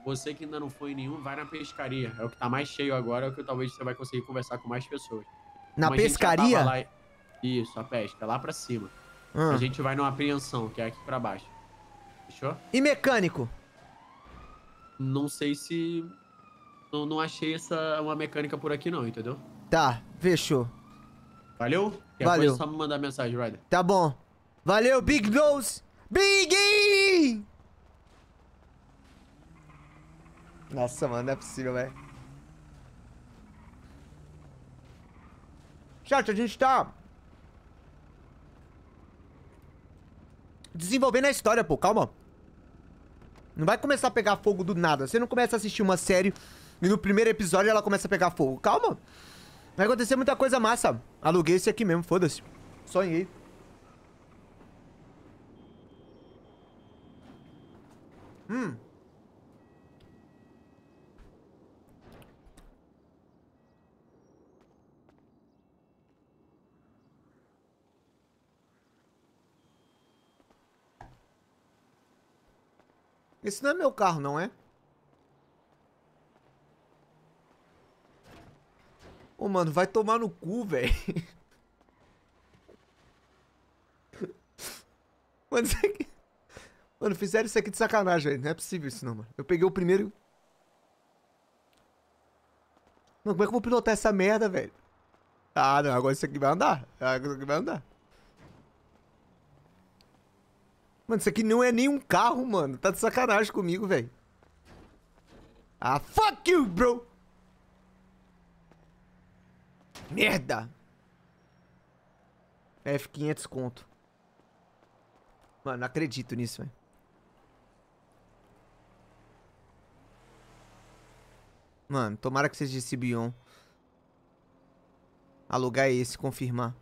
você que ainda não foi em nenhum, vai na pescaria. É o que tá mais cheio agora, é o que talvez você vai conseguir conversar com mais pessoas. Na Como pescaria? Lá... Isso, a pesca, é lá pra cima. Hum. A gente vai numa apreensão, que é aqui pra baixo. Fechou? E mecânico? Não sei se... Não, não achei essa uma mecânica por aqui não, entendeu? Tá, fechou. Valeu? Quer Valeu. só me mandar mensagem, Ryder. Tá bom. Valeu, Big Nose! Big! Nossa, mano, não é possível, velho. Chat, a gente tá... Desenvolvendo a história, pô. Calma. Não vai começar a pegar fogo do nada. Você não começa a assistir uma série e no primeiro episódio ela começa a pegar fogo. Calma. Vai acontecer muita coisa massa. Aluguei esse aqui mesmo, foda-se. Sonhei. Hum. Esse não é meu carro, não é? Ô, oh, mano, vai tomar no cu, velho. Mano, isso aqui... Mano, fizeram isso aqui de sacanagem, velho. Não é possível isso não, mano. Eu peguei o primeiro... Mano, como é que eu vou pilotar essa merda, velho? Ah, não. Agora isso aqui vai andar. Agora isso aqui vai andar. Mano, isso aqui não é nem um carro, mano. Tá de sacanagem comigo, velho. Ah, fuck you, bro! Merda! F500 conto. Mano, não acredito nisso, velho. Mano, tomara que seja esse Bion. Alugar é esse, confirmar.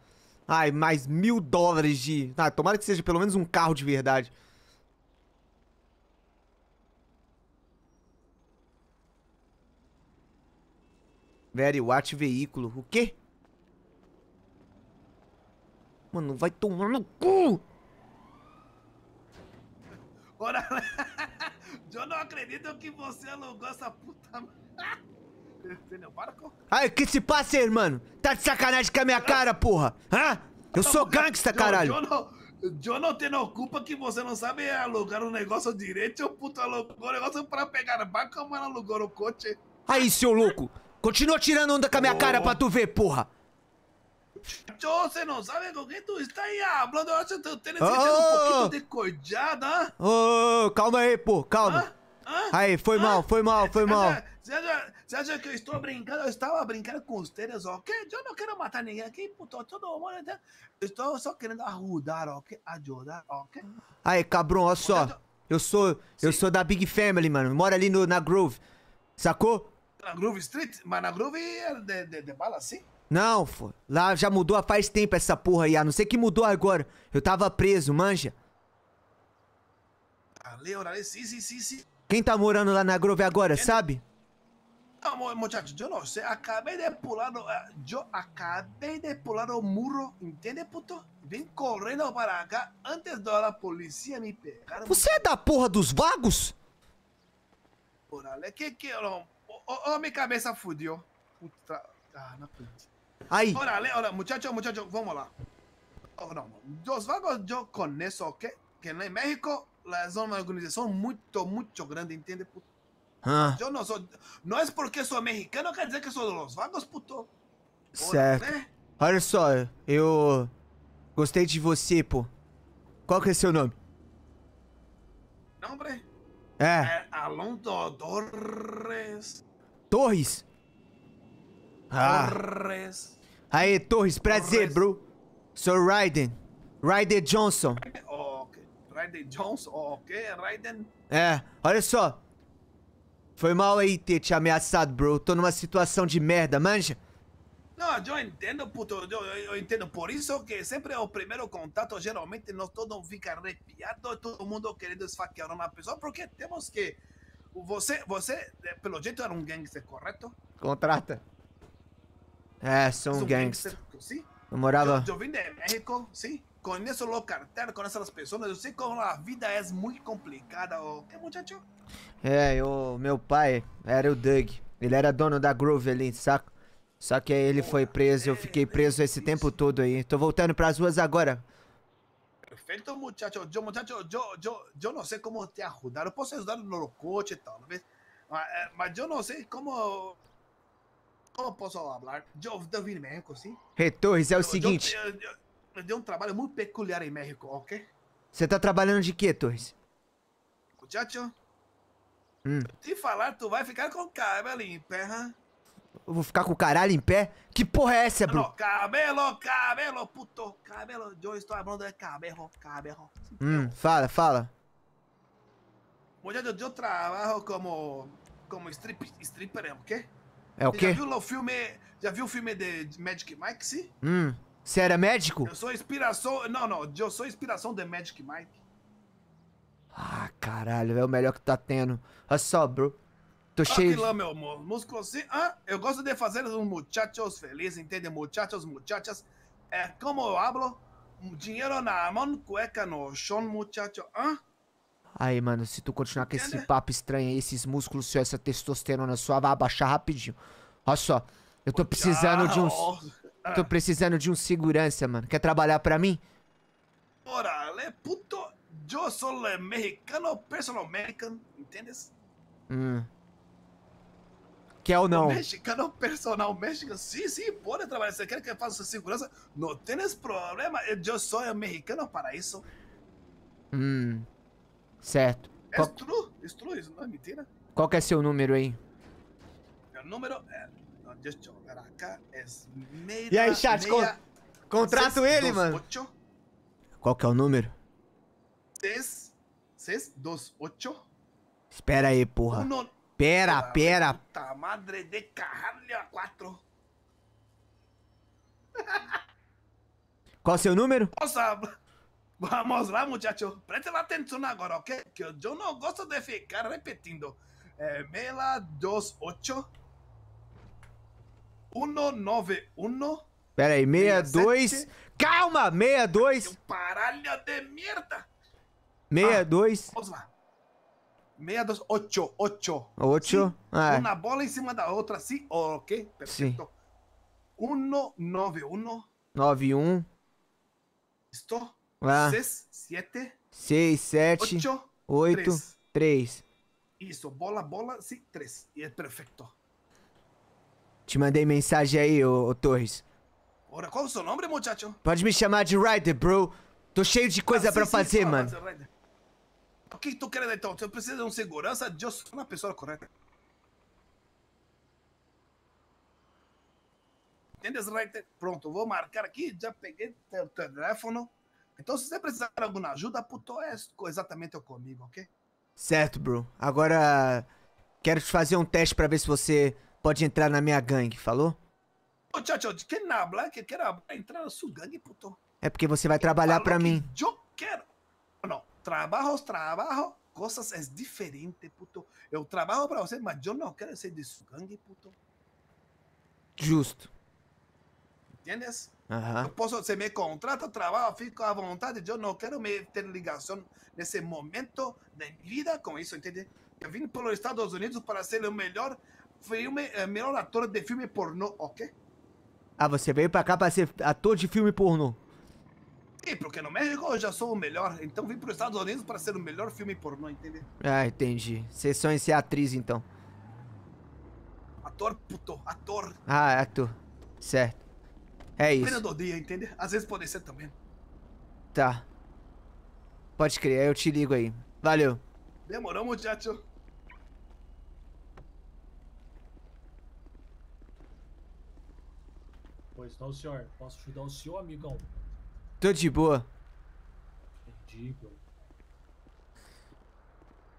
Ai, mais mil dólares de... Ah, tomara que seja pelo menos um carro de verdade. Very Watch veículo. O quê? Mano, vai tomar no cu! Ora, eu não acredito que você alugou essa puta... entendeu? Para Aí, que se passa, irmão? Tá de sacanagem com a minha cara, porra? Hã? Eu sou gangsta, caralho. Eu, não... Eu não tenho culpa que você não sabe alugar um negócio direito. O puto alugou o negócio pra pegar banca, mano, alugou o coche. Aí, seu louco. Continua tirando onda com a minha oh. cara pra tu ver, porra. Você não sabe com quem tu está aí hablando. Eu acho que tu tem oh, um pouquinho de cuidado, hein? Ô, oh, calma aí, pô. Calma. Hã? Hã? Aí, foi Hã? mal, foi mal, foi você mal. Acha, você, acha, você acha, que eu estou brincando? Eu estava brincando com os tênis, ok? Eu não quero matar ninguém aqui, puto, todo mundo. Né? Eu estou só querendo ajudar, ok? Ajudar, ok? Aí, cabrão, olha só. eu sou, sim. eu sou da Big Family, mano. Moro ali no, na groove Sacou? Na groove Street? Mas na groove é de, de, de bala assim? Não, fô. Lá já mudou há faz tempo essa porra aí. A não ser que mudou agora. Eu tava preso, manja. Valeu, sim, sim, sim, sim. Quem tá morando lá na Grove agora, sabe? Amor, ah, muchacho, eu não sei. acabei de pular. eu ah, acabei de pular o muro, entende, puto? Vim correndo para cá antes da polícia me pegar. Você é da porra dos vagos? Porra, que que. eu oh, oh, oh minha cabeça fudiu, Puta. Ah, na frente. Aí. Órale, olha, muchacho, muchacho, vamos lá. Oh, não, dos vagos eu conheço, ok? Que no México la organização muito, muito grande, entende, puto? Ah. Eu não sou. Não é porque sou mexicano, quer dizer que sou dos vagos, puto. Certo. Né? Olha só, eu. Gostei de você, pô. Qual que é seu nome? Nome? É. é Alonso Torres. Torres? Ah. Torres. Aê, Torres, prazer, Torres. bro. Sou Raiden. Raiden Johnson. Raiden Jones, oh, ok, Raiden. É, olha só. Foi mal aí ter te ameaçado, bro. Tô numa situação de merda, manja? Não, eu entendo, puto. Eu, eu, entendo. Por isso que sempre é o primeiro contato, geralmente, nós todos fica arrepiado, todo mundo querendo esfaquear uma pessoa, porque temos que... Você, você, eh, pelo jeito, era um gangster, correto? Contrata. É, sou um, um gangster. gangster sim? Eu morava... Eu, eu vim de México, sim? Conheço o cartero, conheço as pessoas, eu sei como a vida é muito complicada, ô. Que muchacho? É, o meu pai era o Doug. Ele era dono da Groove ali, saco? Só que aí ele foi preso, eu é fiquei preso esse tempo todo aí. Tô voltando pras ruas agora. Perfeito, muchacho. Eu, muchacho, eu, eu, eu não sei como te ajudar. Eu ah, eh, posso ajudar no coche, talvez. Mas, mas eu não sei como como posso falar? Eu, eu vim mesmo, sim? Retorres, é o seguinte. Eu, eu, eu, dei um trabalho muito peculiar em México, ok? Você tá trabalhando de quê, Torres? Muchacho, hum. se falar, tu vai ficar com o cabelo em pé, hein? Eu vou ficar com o caralho em pé? Que porra é essa, Bruno? Cabelo, cabelo, puto, cabelo. Eu estou falando de é cabelo, cabelo. Hum, fala, fala. Muchacho, eu trabalho como, como strip, stripper, o quê? É o quê? Já viu o filme, já viu o filme de Magic Mike, sim? Hum. Você era médico? Eu sou inspiração. Não, não. Eu sou inspiração de Magic Mike. Ah, caralho, é o melhor que tá tendo. Olha só, bro. Tô Aqui cheio. lá, meu amor. Músico assim. Ah, eu gosto de fazer os muchachos felizes, entende? Muchachos, muchachas. É como eu hablo. Dinheiro na mão, cueca no chão, muchacho. Ah? Aí, mano, se tu continuar com esse papo estranho aí, esses músculos se essa testosterona sua, vai abaixar rapidinho. Olha só, eu tô precisando de uns. Tô precisando de um segurança, mano. Quer trabalhar pra mim? Orale, puto. Eu sou americano, personal American, entende Hum. Quer ou não? mexicano, personal mexicano, sim, sim, pode trabalhar. Você quer que eu faça segurança? Não tem problema, eu sou mexicano para isso. Hum. Certo. É Qual... true, é true, isso não é mentira. Qual que é seu número aí? Meu número é 18 meia, E aí, chat, meia, con contrato seis, ele, mano. Ocho. Qual que é o número? 6 628 Espera aí, porra. Uno, pera, pera. Puta madre de caralho, 4. Qual seu número? Nossa, vamos lá, muchacho. Preste atenção agora, ok? Que eu não gosto de ficar repetindo. É, Mela 28 191. Pera aí, 62. 67. Calma! 62. Paralha de merda! 62. Ah, vamos lá. 62, 8, 8. 8. Ah. Uma bola em cima da outra, sim? ok? Perfeito. Sim. 191. 91. Estou? Ah. 6, 7. 6, 7. 8, 8 3. Isso, bola, bola, sim, 3. E é perfeito. Te mandei mensagem aí, ô, ô Torres. Ora, qual o seu nome, muchacho? Pode me chamar de Ryder, bro. Tô cheio de coisa ah, pra sim, fazer, mano. O que tu quer então? Tu precisa de um segurança? Eu sou uma pessoa correta. Entendes, Ryder? Pronto, vou marcar aqui. Já peguei teu telefone. Então, se você precisar de alguma ajuda, puto, é exatamente comigo, ok? Certo, bro. Agora, quero te fazer um teste pra ver se você pode entrar na minha gangue, falou? Ô, tchau, tchau, que nabla, que quer entrar na sua gangue, puto. É porque você vai trabalhar para mim. Eu quero. Não, trabalhos, trabalho, coisas é diferente, puto. Eu trabalho para você, mas eu não quero ser de sua gangue, puto. Justo. Entendes? Aham. posso, você me contrata, trabalho, fico à vontade. Eu não quero me ter ligação nesse momento da minha vida com isso, entende? Eu vim para os Estados Unidos para ser o melhor filme, eh, melhor ator de filme pornô, ok? Ah, você veio pra cá pra ser ator de filme pornô? E porque no México eu já sou o melhor, então vim pros Estados Unidos pra ser o melhor filme pornô, entendeu? Ah, entendi. Você sonha em ser atriz, então. Ator, puto, ator. Ah, ator. Certo. É isso. Pena do dia, entende? Às vezes pode ser também. Tá. Pode crer, eu te ligo aí. Valeu. Demorou, tchau. pois ajudar senhor. Posso ajudar o senhor, amigão? Tô de boa. Entendi,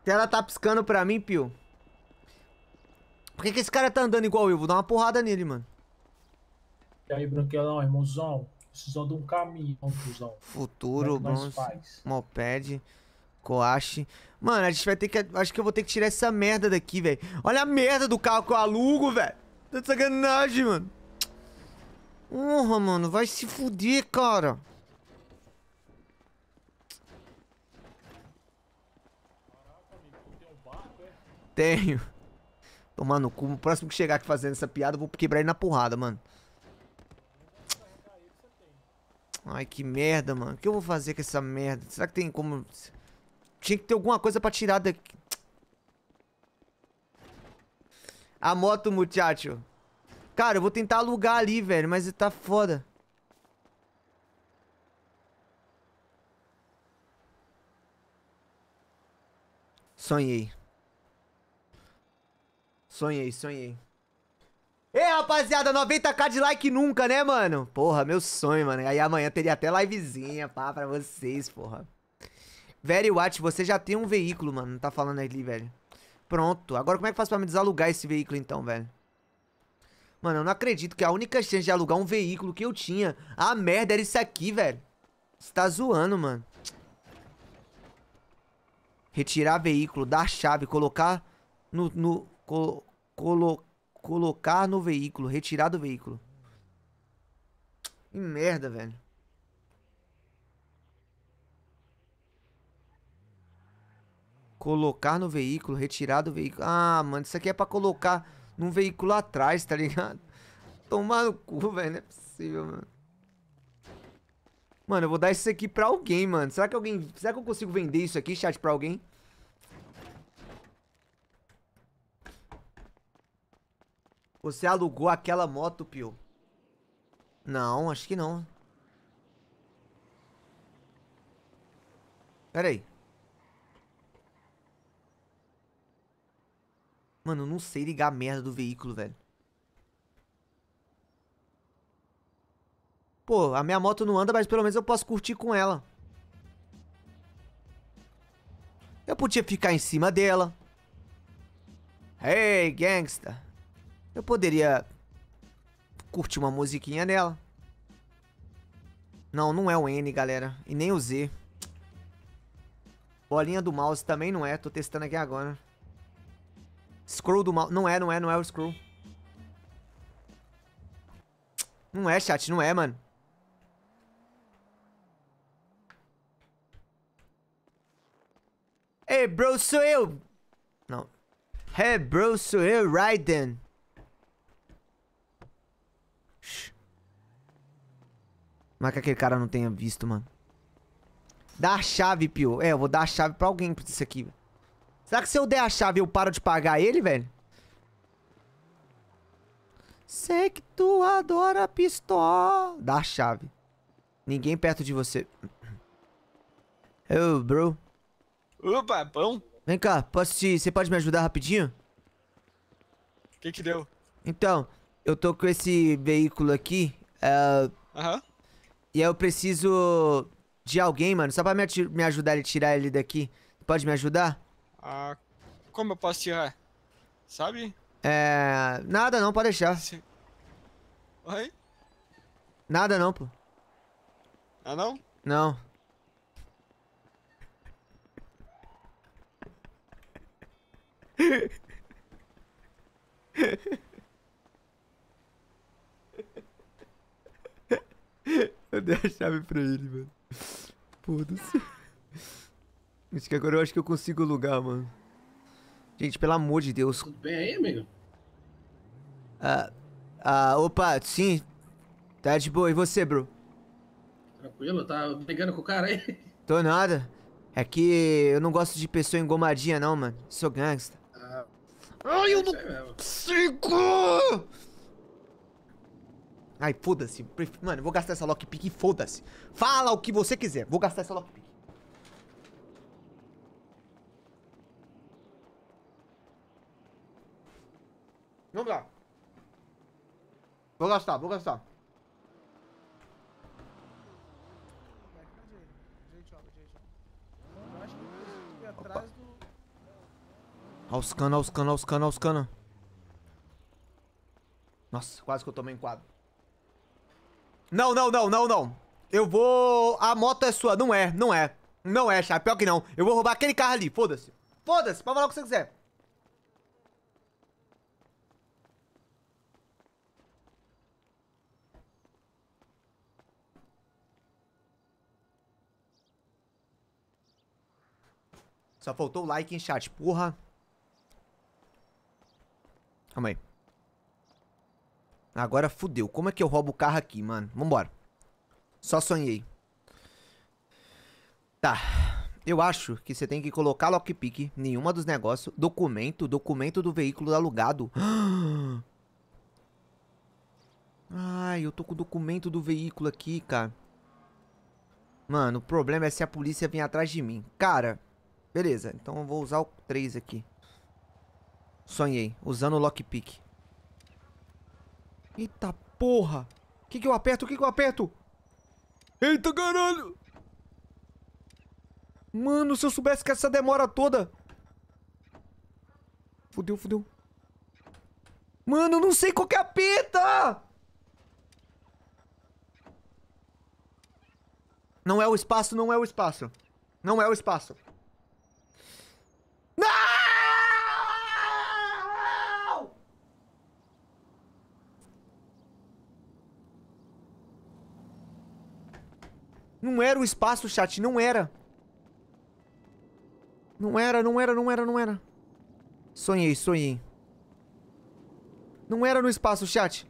Se ela tá piscando pra mim, Pio. Por que, que esse cara tá andando igual eu? Vou dar uma porrada nele, mano. E aí, branquelão, irmãozão? Precisando de um caminho, cuzão. Futuro, é bronze, moped, coache. Mano, a gente vai ter que... Acho que eu vou ter que tirar essa merda daqui, velho. Olha a merda do carro que eu alugo, velho. Tô de sacanagem, mano. Porra, mano, vai se fuder, cara. Tenho. Tomar no cu. O próximo que chegar aqui fazendo essa piada, eu vou quebrar ele na porrada, mano. Ai, que merda, mano. O que eu vou fazer com essa merda? Será que tem como... Tinha que ter alguma coisa pra tirar daqui. A moto, muchacho. Cara, eu vou tentar alugar ali, velho, mas tá foda. Sonhei. Sonhei, sonhei. Ei, rapaziada, 90k de like nunca, né, mano? Porra, meu sonho, mano. Aí amanhã teria até livezinha, pá, pra vocês, porra. Very Watch, você já tem um veículo, mano. tá falando ali, velho. Pronto. Agora como é que faz pra me desalugar esse veículo, então, velho? Mano, eu não acredito que a única chance de alugar um veículo que eu tinha... A merda era isso aqui, velho. Você tá zoando, mano. Retirar veículo, dar chave, colocar no... no colo, colo, colocar no veículo, retirar do veículo. Que merda, velho. Colocar no veículo, retirar do veículo. Ah, mano, isso aqui é pra colocar num veículo atrás, tá ligado? Tomar no cu, velho. Não é possível, mano. Mano, eu vou dar isso aqui pra alguém, mano. Será que alguém... Será que eu consigo vender isso aqui, chat, pra alguém? Você alugou aquela moto, Pio? Não, acho que não. Pera aí. Mano, eu não sei ligar a merda do veículo, velho. Pô, a minha moto não anda, mas pelo menos eu posso curtir com ela. Eu podia ficar em cima dela. Hey, gangsta. Eu poderia curtir uma musiquinha nela. Não, não é o N, galera. E nem o Z. Bolinha do mouse também não é. Tô testando aqui agora. Scroll do mal. Não é, não é, não é o scroll. Não é, chat, não é, mano. Hey, bro, sou eu! Não. Hey, bro, sou eu, Raiden. Mas que aquele cara não tenha visto, mano. Dá a chave, pior É, eu vou dar a chave pra alguém pra isso aqui, Será que se eu der a chave eu paro de pagar ele, velho? Sei que tu adora pistola. Dá a chave. Ninguém perto de você. Ô, oh, bro. Opa, é pão. Vem cá, posso te... Você pode me ajudar rapidinho? O que que deu? Então, eu tô com esse veículo aqui. É, Aham. Uh... E eu preciso de alguém, mano. Só pra me, me ajudar e tirar ele daqui. Pode me ajudar? Ah, como eu posso tirar? Sabe? É. Nada não, pode deixar. Se... Oi? Nada não, pô. Ah não? Não. Eu dei a chave pra ele, mano. Pô do céu. Isso que agora eu acho que eu consigo lugar, mano. Gente, pelo amor de Deus. Tudo bem aí, amigo? Ah, ah, opa, sim. Tá de boa. E você, bro? Tranquilo? Tá brigando com o cara aí? Tô nada. É que eu não gosto de pessoa engomadinha, não, mano. Sou gangsta. Ah, Ai, eu não cinco é Ai, foda-se. Mano, eu vou gastar essa lockpick e foda-se. Fala o que você quiser. Vou gastar essa lockpick. Vamos lá. Vou gastar, vou gastar. Olha os cana, olha os cana, olha os cana, cana. Nossa, quase que eu tomei um quadro. Não, não, não, não, não. Eu vou... A moto é sua. Não é, não é. Não é, chá. Pior que não. Eu vou roubar aquele carro ali. Foda-se. Foda-se. Pode falar o que você quiser. Só faltou o like em chat, porra. Calma aí. Agora fudeu. Como é que eu roubo o carro aqui, mano? Vambora. Só sonhei. Tá. Eu acho que você tem que colocar lockpick, nenhuma dos negócios, documento, documento do veículo alugado. Ai, eu tô com o documento do veículo aqui, cara. Mano, o problema é se a polícia vem atrás de mim. Cara, Beleza, então eu vou usar o 3 aqui. Sonhei, usando o lockpick. Eita porra! O que, que eu aperto? O que, que eu aperto? Eita caralho! Mano, se eu soubesse que essa demora toda... Fudeu, fudeu. Mano, eu não sei qual que é a pita! Não é o espaço, não é o espaço. Não é o espaço. Não! Não era o espaço, chat. Não era. Não era, não era, não era, não era. Sonhei, sonhei. Não era no espaço, chat.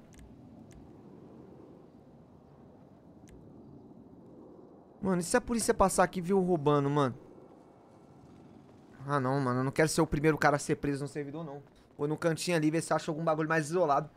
Mano, e se a polícia passar aqui e viu roubando, mano? Ah, não, mano. Eu não quero ser o primeiro cara a ser preso no servidor, não. Vou no cantinho ali ver se acho algum bagulho mais isolado.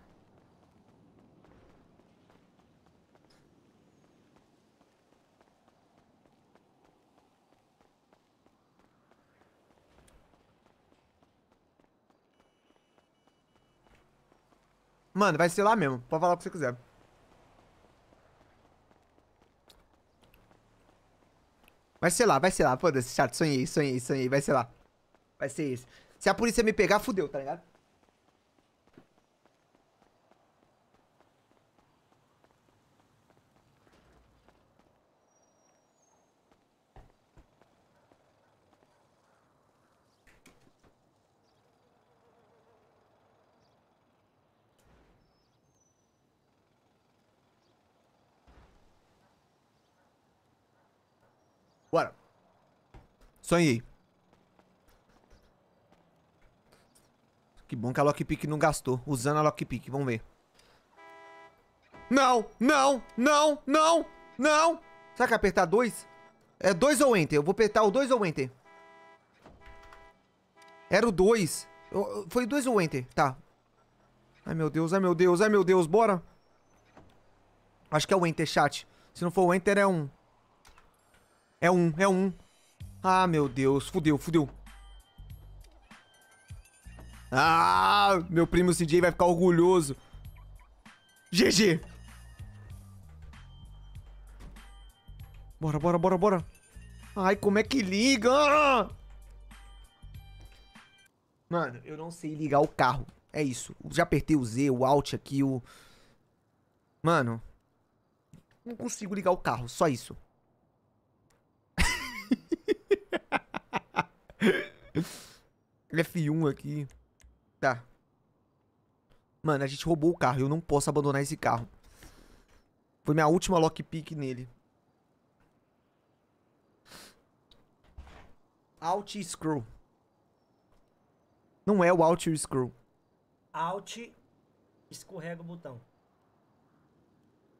Mano, vai ser lá mesmo. Pode falar o que você quiser. Vai ser lá, vai ser lá. Foda-se, chato. Sonhei, sonhei, sonhei. Vai ser lá. Vai ser isso. Se a polícia me pegar, fudeu, tá ligado? Sonhei. Que bom que a lockpick não gastou. Usando a lockpick, vamos ver. Não, não, não, não, não. Será que apertar dois? É dois ou enter? Eu vou apertar o dois ou enter. Era o dois. foi dois ou enter, tá. Ai meu Deus, ai meu Deus, ai meu Deus, bora. Acho que é o enter, chat. Se não for o enter, é um. É um, é um. Ah, meu Deus. Fudeu, fudeu. Ah, meu primo CJ vai ficar orgulhoso. GG. Bora, bora, bora, bora. Ai, como é que liga? Mano, eu não sei ligar o carro. É isso. Já apertei o Z, o Alt aqui, o... Mano. Não consigo ligar o carro, só isso. É F1 aqui. Tá. Mano, a gente roubou o carro. Eu não posso abandonar esse carro. Foi minha última lockpick nele. Alt Scroll. Não é o Alt Scroll. Alt escorrega o botão.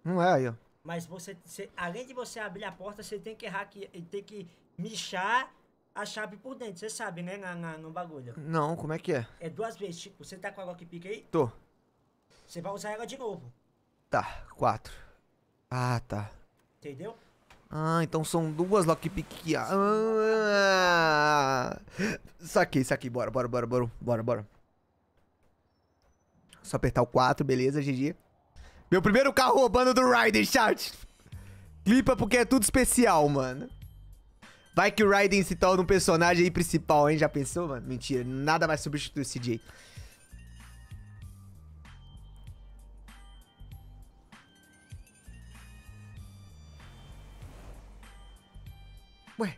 Não é aí, ó. Mas você, você além de você abrir a porta, você tem que hackear, tem que michar a chave por dentro, você sabe, né? Na, na, no bagulho. Não, como é que é? É duas vezes. Tipo, você tá com a água que pica aí? Tô. Você vai usar ela de novo. Tá, quatro. Ah, tá. Entendeu? Ah, então são duas lockpick. Ah, saquei, saquei. Bora, bora, bora, bora. Bora, bora. Só apertar o 4, beleza, GG. Meu primeiro carro roubando do Rider, chat. Clipa porque é tudo especial, mano. Vai que o Raiden se torna um personagem aí principal, hein? Já pensou, mano? Mentira, nada mais substitui o CJ. Ué.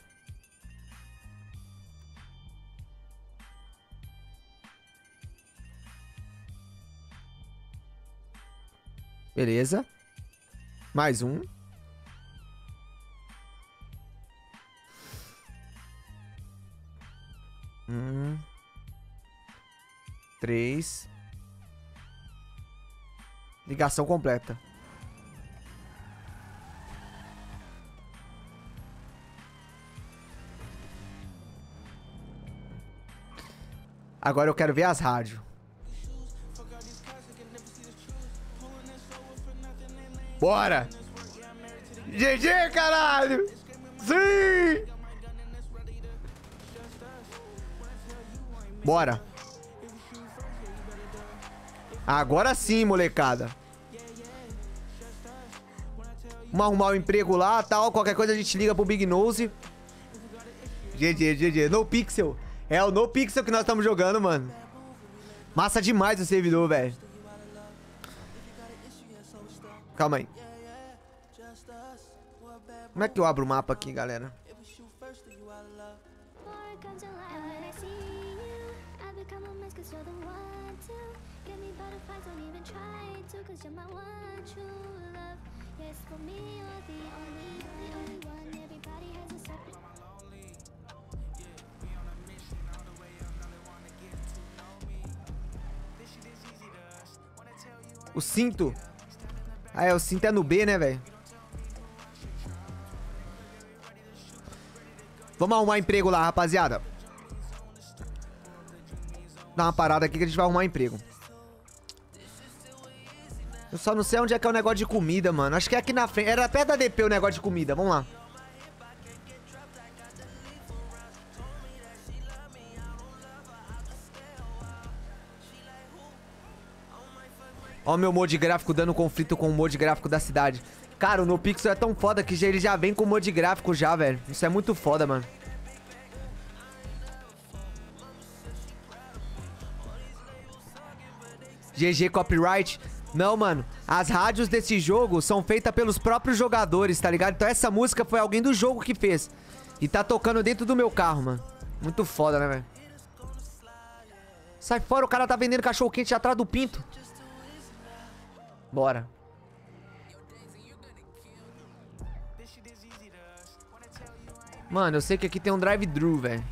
Beleza. Mais um. Um. Três. Ligação completa. Agora eu quero ver as rádios. Bora! GG, caralho! Sim! Bora. Agora sim, molecada. Vamos arrumar o um emprego lá, tal. Qualquer coisa a gente liga pro Big Nose. GG, GG. No Pixel. É o No Pixel que nós estamos jogando, mano. Massa demais o servidor, velho. Calma aí. Como é que eu abro o mapa aqui, galera? cause you're my one true love Yes, for me you're the only, the only one Everybody has a separate O cinto. Ah, é, o cinto é no B, né, velho? Vamos arrumar emprego lá, rapaziada. Dá uma parada aqui que a gente vai arrumar emprego. Só não sei onde é que é o negócio de comida, mano. Acho que é aqui na frente. Era perto da DP o negócio de comida. Vamos lá. Ó o meu mod gráfico dando conflito com o mod gráfico da cidade. Cara, o NoPixel é tão foda que ele já vem com mod gráfico já, velho. Isso é muito foda, mano. GG Copyright. Não, mano. As rádios desse jogo são feitas pelos próprios jogadores, tá ligado? Então essa música foi alguém do jogo que fez. E tá tocando dentro do meu carro, mano. Muito foda, né, velho? Sai fora, o cara tá vendendo cachorro quente atrás do pinto. Bora. Mano, eu sei que aqui tem um drive-thru, velho.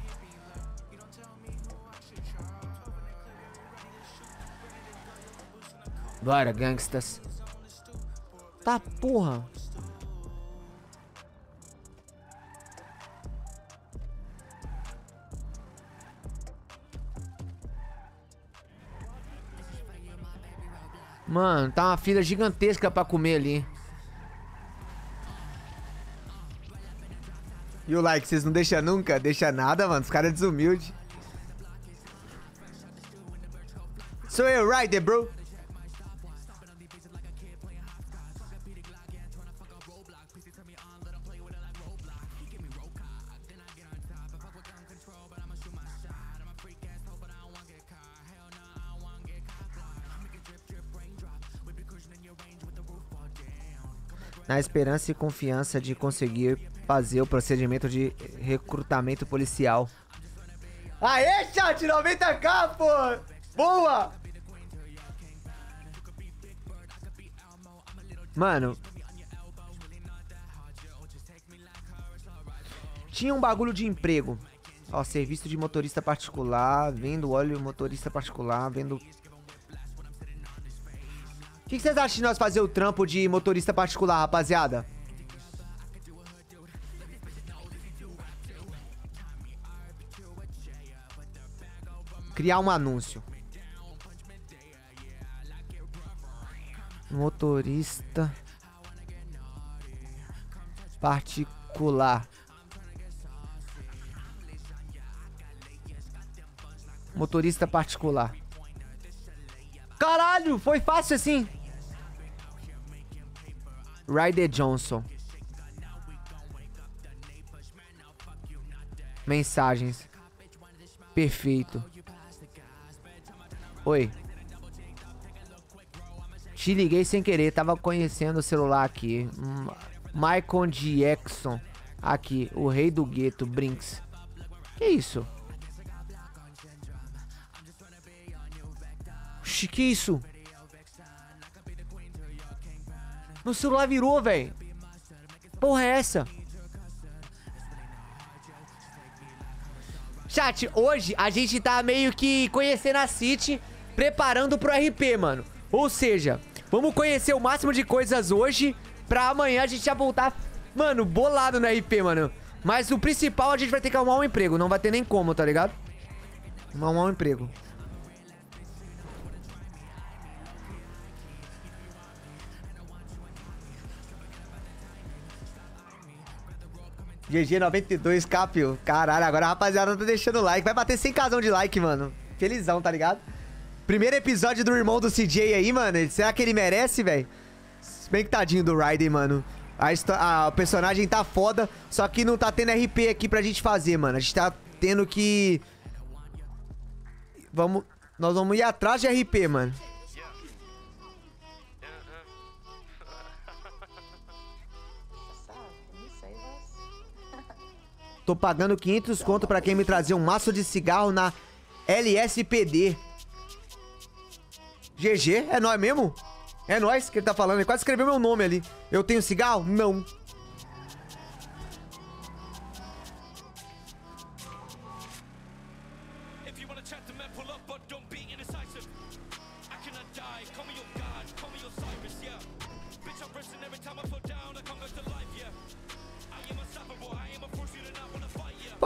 Bora, gangstas. Tá, porra. Mano, tá uma fila gigantesca pra comer ali. E o like, vocês não deixam nunca? Deixa nada, mano. Os caras é desumilde. Sou eu, Ryder, bro. na esperança e confiança de conseguir fazer o procedimento de recrutamento policial. Aê, chat, 90k, pô! Boa! Mano. Tinha um bagulho de emprego. Ó, serviço de motorista particular, vendo óleo motorista particular, vendo que, que vocês acham de nós fazer o trampo de motorista particular, rapaziada? Criar um anúncio. Motorista particular. Motorista particular. Caralho, foi fácil assim. Ryder Johnson. Mensagens. Perfeito. Oi. Te liguei sem querer, tava conhecendo o celular aqui. Michael Jackson. Aqui, o rei do gueto, Brinks. Que isso? Que isso? no celular virou, velho. Porra é essa? Chat, hoje a gente tá meio que conhecendo a City, preparando pro RP, mano. Ou seja, vamos conhecer o máximo de coisas hoje pra amanhã a gente já voltar, mano, bolado no RP, mano. Mas o principal, a gente vai ter que arrumar um emprego. Não vai ter nem como, tá ligado? Arrumar um emprego. GG92, Capio. Caralho, agora a rapaziada tá deixando like. Vai bater 100 casão de like, mano. Felizão, tá ligado? Primeiro episódio do irmão do CJ aí, mano. Será que ele merece, velho? Bem que tadinho do Raiden, mano. A, a, personagem tá foda, só que não tá tendo RP aqui pra gente fazer, mano. A gente tá tendo que... Vamos... Nós vamos ir atrás de RP, mano. Tô pagando 500 conto pra quem me trazer um maço de cigarro na LSPD. GG, é nós mesmo? É nós que ele tá falando, ele quase escreveu meu nome ali. Eu tenho cigarro? Não.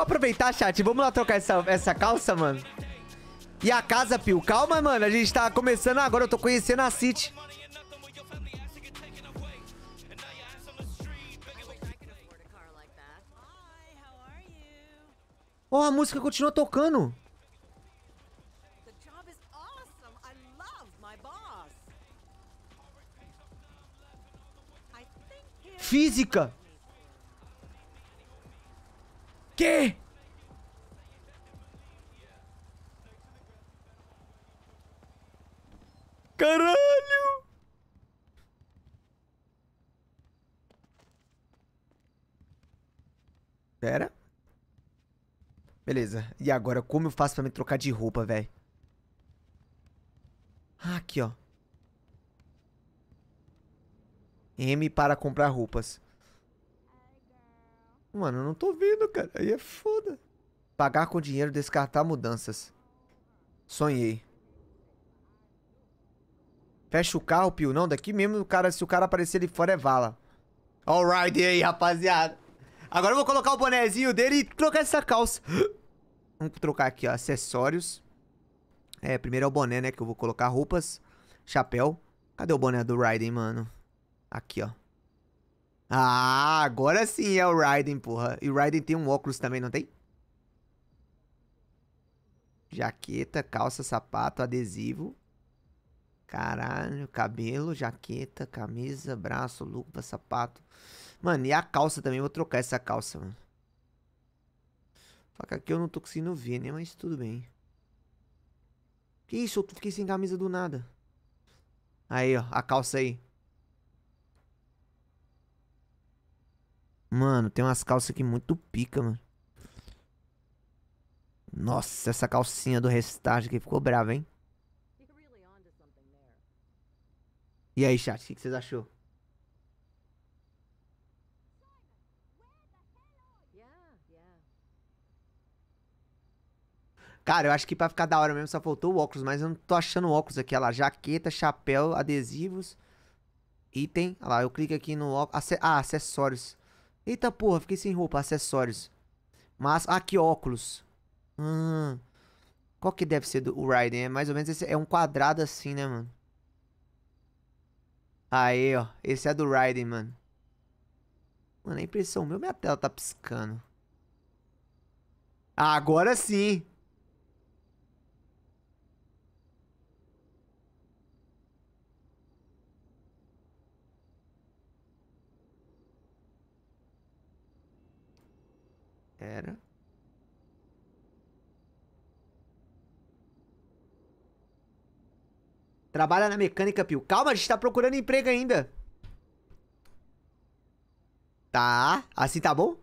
aproveitar, chat. Vamos lá trocar essa, essa calça, mano. E a casa, Pio? Calma, mano. A gente tá começando agora. Eu tô conhecendo a City. Oh, a música continua tocando. Física quê? Caralho! Pera. Beleza. E agora, como eu faço pra me trocar de roupa, velho? Ah, aqui, ó. M para comprar roupas. Mano, eu não tô vendo, cara. Aí é foda. Pagar com dinheiro, descartar mudanças. Sonhei. Fecha o carro, Pio. Não, daqui mesmo, o cara, se o cara aparecer ali fora, é vala. Alright, e aí, rapaziada? Agora eu vou colocar o bonezinho dele e trocar essa calça. Vamos trocar aqui, ó, acessórios. É, primeiro é o boné, né, que eu vou colocar roupas, chapéu. Cadê o boné do Raiden, mano? Aqui, ó. Ah, agora sim é o Raiden, porra. E o Raiden tem um óculos também, não tem? Jaqueta, calça, sapato, adesivo. Caralho, cabelo, jaqueta, camisa, braço, lupa, sapato. Mano, e a calça também, vou trocar essa calça, mano. Só que aqui eu não tô conseguindo ver, né? Mas tudo bem. Que isso? Eu fiquei sem camisa do nada. Aí, ó, a calça aí. Mano, tem umas calças aqui muito pica, mano. Nossa, essa calcinha do restart aqui ficou brava, hein? E aí, chat, o que, vocês achou? Cara, eu acho que pra ficar da hora mesmo só faltou o óculos, mas eu não tô achando o óculos aqui. Olha lá, jaqueta, chapéu, adesivos, item. Olha lá, eu clico aqui no óculos. Ah, acessórios. Eita porra, fiquei sem roupa, acessórios. Mas, aqui ah, óculos. Hum, qual que deve ser do, o Raiden? É mais ou menos esse, é um quadrado assim, né, mano? Aí, ó, esse é do Raiden, mano. Mano, a impressão meu, minha tela tá piscando. Agora sim. Trabalha na mecânica, Pio. Calma, a gente tá procurando emprego ainda. Tá, assim tá bom?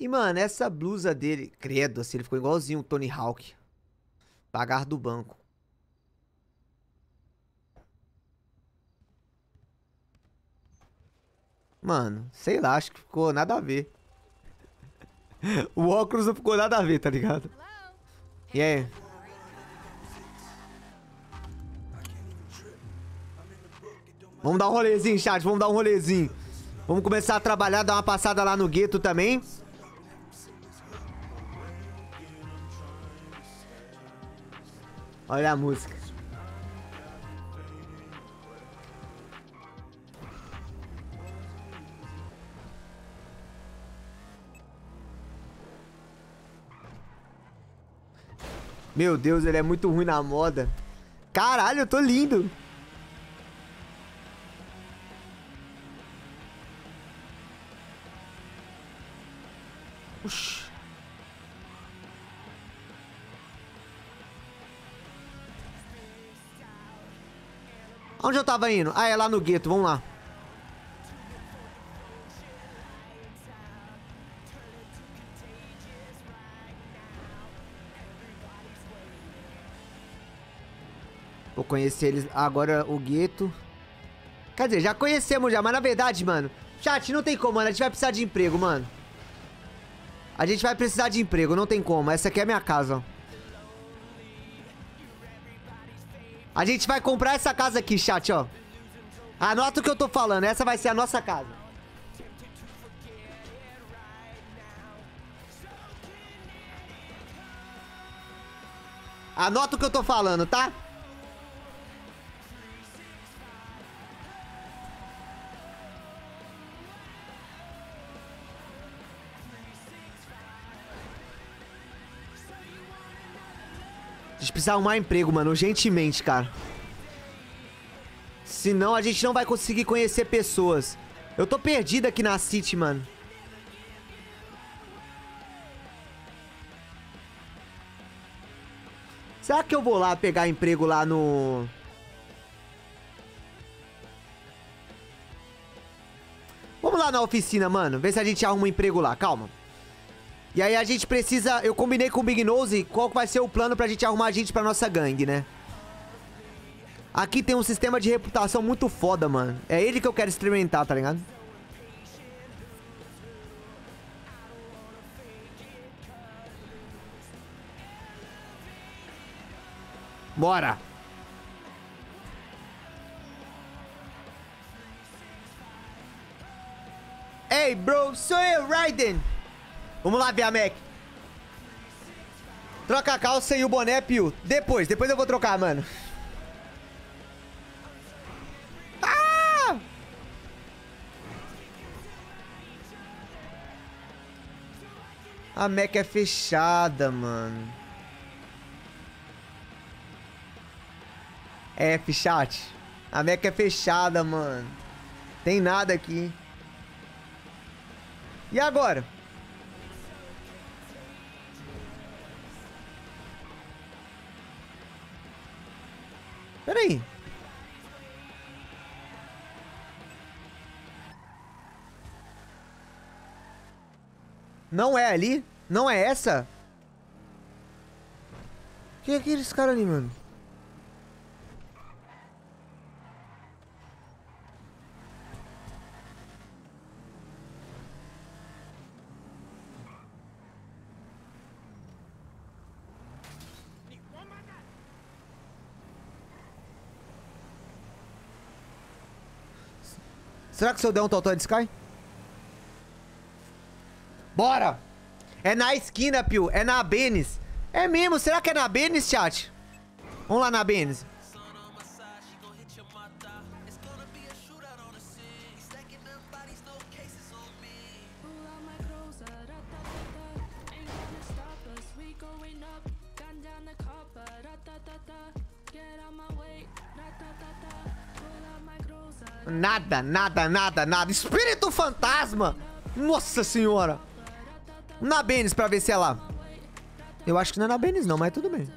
E, mano, essa blusa dele... Credo, assim, ele ficou igualzinho o Tony Hawk. Pagar do banco. Mano, sei lá, acho que ficou nada a ver. o óculos não ficou nada a ver, tá ligado? E aí? Vamos dar um rolezinho, chat. Vamos dar um rolezinho. Vamos começar a trabalhar, dar uma passada lá no gueto também. Olha a música. Meu Deus, ele é muito ruim na moda. Caralho, eu tô lindo. Onde eu tava indo? Ah, é lá no gueto, vamos lá. Vou conhecer eles agora, o gueto. Quer dizer, já conhecemos já, mas na verdade, mano... Chat, não tem como, mano. A gente vai precisar de emprego, mano. A gente vai precisar de emprego, não tem como. Essa aqui é a minha casa, ó. A gente vai comprar essa casa aqui, chat, ó. Anota o que eu tô falando. Essa vai ser a nossa casa. Anota o que eu tô falando, tá? precisa arrumar emprego, mano, urgentemente, cara. Senão a gente não vai conseguir conhecer pessoas. Eu tô perdido aqui na City, mano. Será que eu vou lá pegar emprego lá no... Vamos lá na oficina, mano. Ver se a gente arruma um emprego lá. Calma. E aí a gente precisa... Eu combinei com o Big Nose qual vai ser o plano pra gente arrumar a gente pra nossa gangue, né? Aqui tem um sistema de reputação muito foda, mano. É ele que eu quero experimentar, tá ligado? Bora! Hey, bro, sou eu, Raiden! Vamos lá ver a Mac. Troca a calça e o boné, Pio. Depois, depois eu vou trocar, mano. Ah! A Mac é fechada, mano. É, chat. A Mac é fechada, mano. Tem nada aqui. E agora? Peraí, Não é ali? Não é essa? Quem é aqueles caras ali, mano? Será que se eu der um totó eles caem? Bora! É na esquina, Pio. É na Benes. É mesmo? Será que é na Benes, chat? Vamos lá na Benes. Nada, nada, nada, nada. Espírito fantasma! Nossa senhora! Na Benes pra ver se ela... É Eu acho que não é na Benes não, mas tudo bem.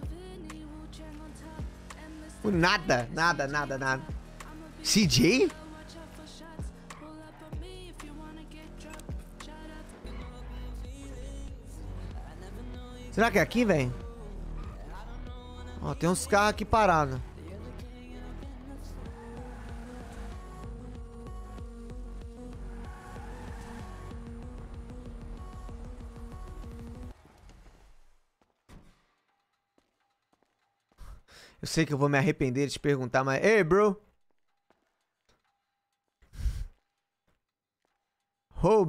Nada, nada, nada, nada. CJ? Será que é aqui, velho? Ó, tem uns carros aqui parados. Eu sei que eu vou me arrepender de te perguntar, mas... Ei, hey, bro! Oh,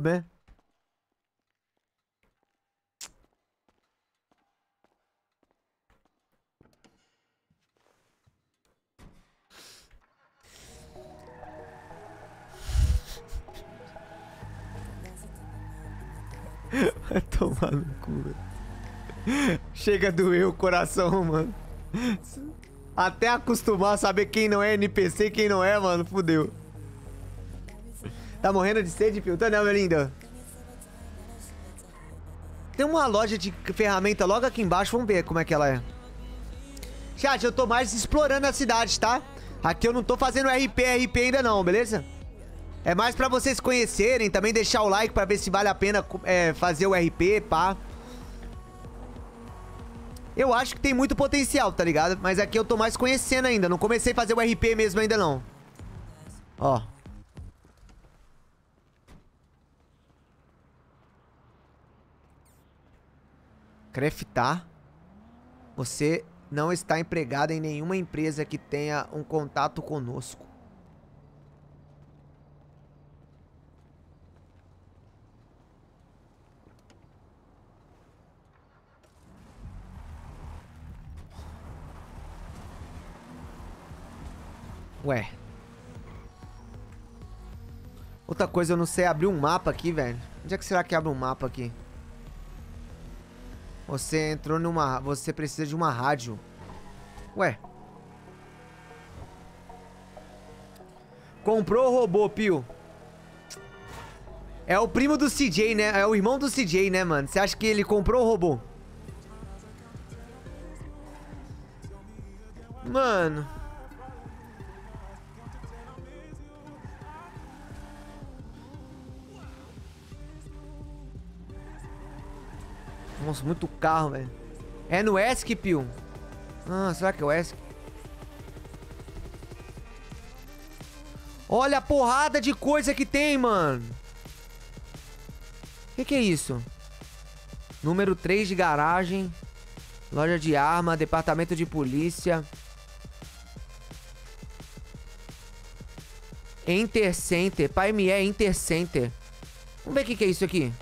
Vai tomar no cu, velho. Chega a doer o coração, mano. Até acostumar a saber quem não é NPC e quem não é, mano. Fudeu. Tá morrendo de sede, Pilton? Tá, não, né, meu lindo. Tem uma loja de ferramenta logo aqui embaixo. Vamos ver como é que ela é. Chat, eu tô mais explorando a cidade, tá? Aqui eu não tô fazendo RP, RP ainda não, beleza? É mais pra vocês conhecerem. Também deixar o like pra ver se vale a pena é, fazer o RP, pá. Eu acho que tem muito potencial, tá ligado? Mas aqui é eu tô mais conhecendo ainda. Não comecei a fazer o RP mesmo ainda, não. Ó. Craftar. Tá? Você não está empregado em nenhuma empresa que tenha um contato conosco. Ué. Outra coisa, eu não sei abrir um mapa aqui, velho. Onde é que será que abre um mapa aqui? Você entrou numa... Você precisa de uma rádio. Ué. Comprou o robô, Pio. É o primo do CJ, né? É o irmão do CJ, né, mano? Você acha que ele comprou o robô? Mano... Nossa, muito carro, velho. É no ESC, Pio? Ah, será que é o ESC? Olha a porrada de coisa que tem, mano. O que, que é isso? Número 3 de garagem. Loja de arma, departamento de polícia. Intercenter. Pai me é Intercenter. Vamos ver o que, que é isso aqui.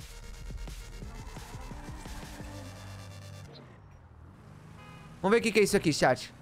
Vamos ver o que, que é isso aqui, chat.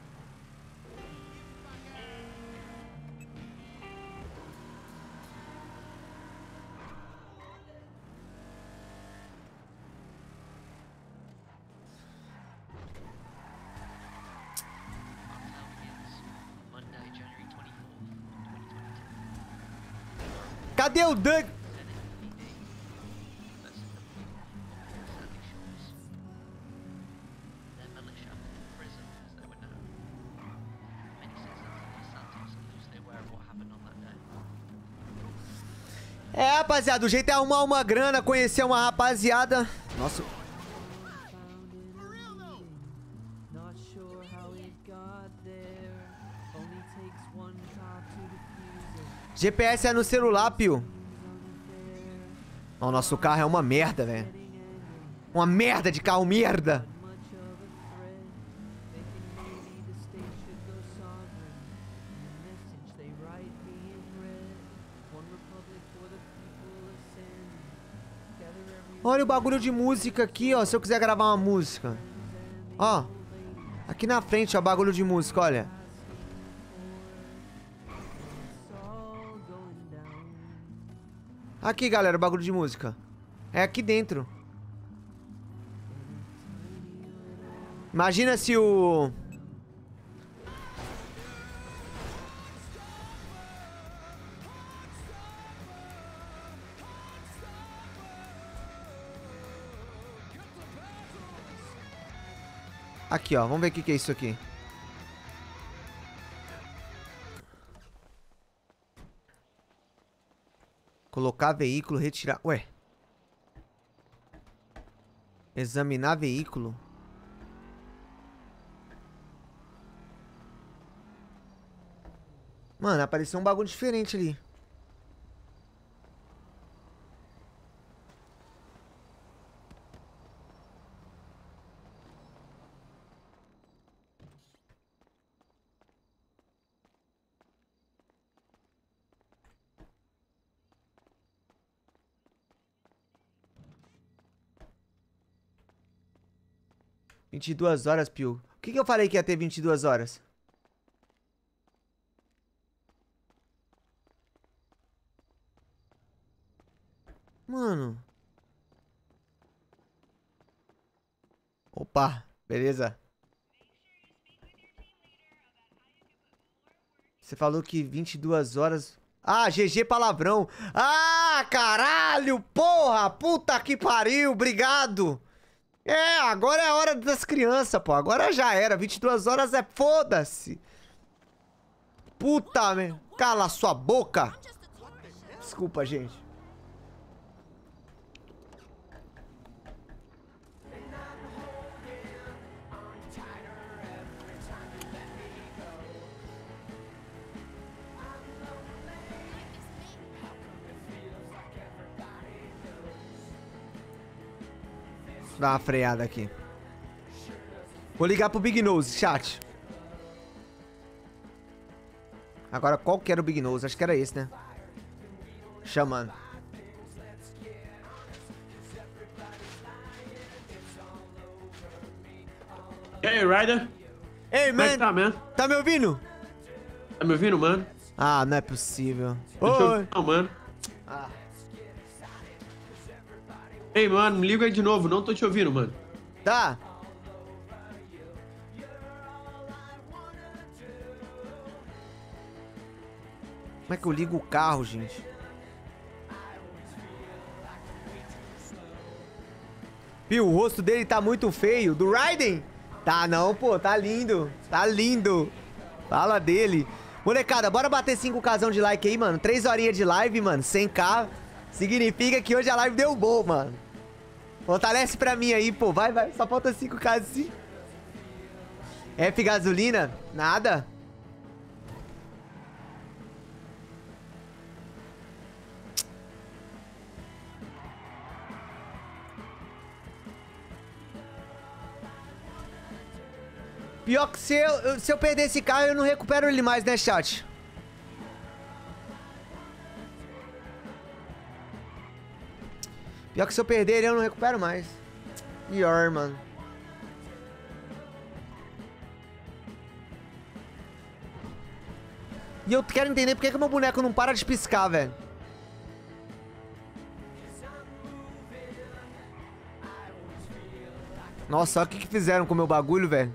rapaziada, o jeito é arrumar uma grana, conhecer uma rapaziada. Nossa. GPS é no celular, pio. O nosso carro é uma merda, velho. Uma merda de carro, merda. bagulho de música aqui, ó. Se eu quiser gravar uma música. Ó. Aqui na frente, ó, bagulho de música, olha. Aqui, galera, bagulho de música. É aqui dentro. Imagina se o... Aqui, ó. Vamos ver o que, que é isso aqui. Colocar veículo, retirar... Ué. Examinar veículo. Mano, apareceu um bagulho diferente ali. 22 horas, Pio. O que, que eu falei que ia ter 22 horas? Mano. Opa, beleza. Você falou que 22 horas... Ah, GG palavrão. Ah, caralho, porra, puta que pariu, obrigado. É, agora é a hora das crianças, pô. Agora já era. 22 horas é foda-se. Puta, merda. Cala sua boca. Desculpa, gente. dar uma freada aqui. Vou ligar pro Big Nose, chat. Agora, qual que era o Big Nose? Acho que era esse, né? Chamando. E aí, Ryder? Ei, é man. É tá, man. Tá me ouvindo? Tá me ouvindo, mano? Ah, não é possível. Oi. Não, mano. Ah. Ei, mano, me liga aí de novo, não tô te ouvindo, mano. Tá. Como é que eu ligo o carro, gente? Pio, o rosto dele tá muito feio. Do Raiden? Tá não, pô, tá lindo. Tá lindo. Fala dele. Molecada, bora bater 5 casão de like aí, mano. 3 horinhas de live, mano. 100k. Significa que hoje a live deu bom, mano. Fortalece pra mim aí, pô. Vai, vai. Só falta 5k assim. F gasolina? Nada. Pior que se eu, se eu perder esse carro, eu não recupero ele mais, né, chat? Pior que se eu perder ele, eu não recupero mais. Pior, mano. E eu quero entender por que, que meu boneco não para de piscar, velho. Nossa, olha o que, que fizeram com o meu bagulho, velho.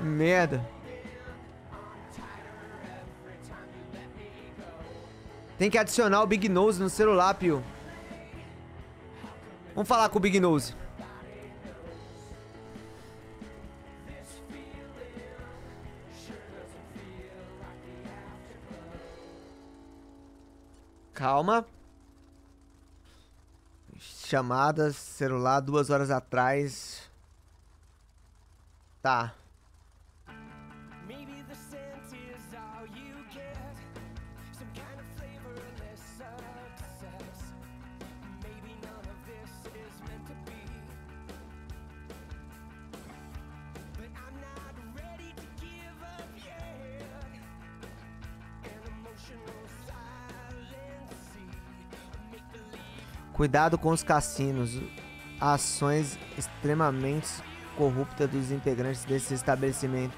Merda. Tem que adicionar o Big Nose no celular, Pio. Vamos falar com o Big Nose. Calma. Chamadas, celular, duas horas atrás. Tá. Cuidado com os cassinos, ações extremamente corruptas dos integrantes desse estabelecimento.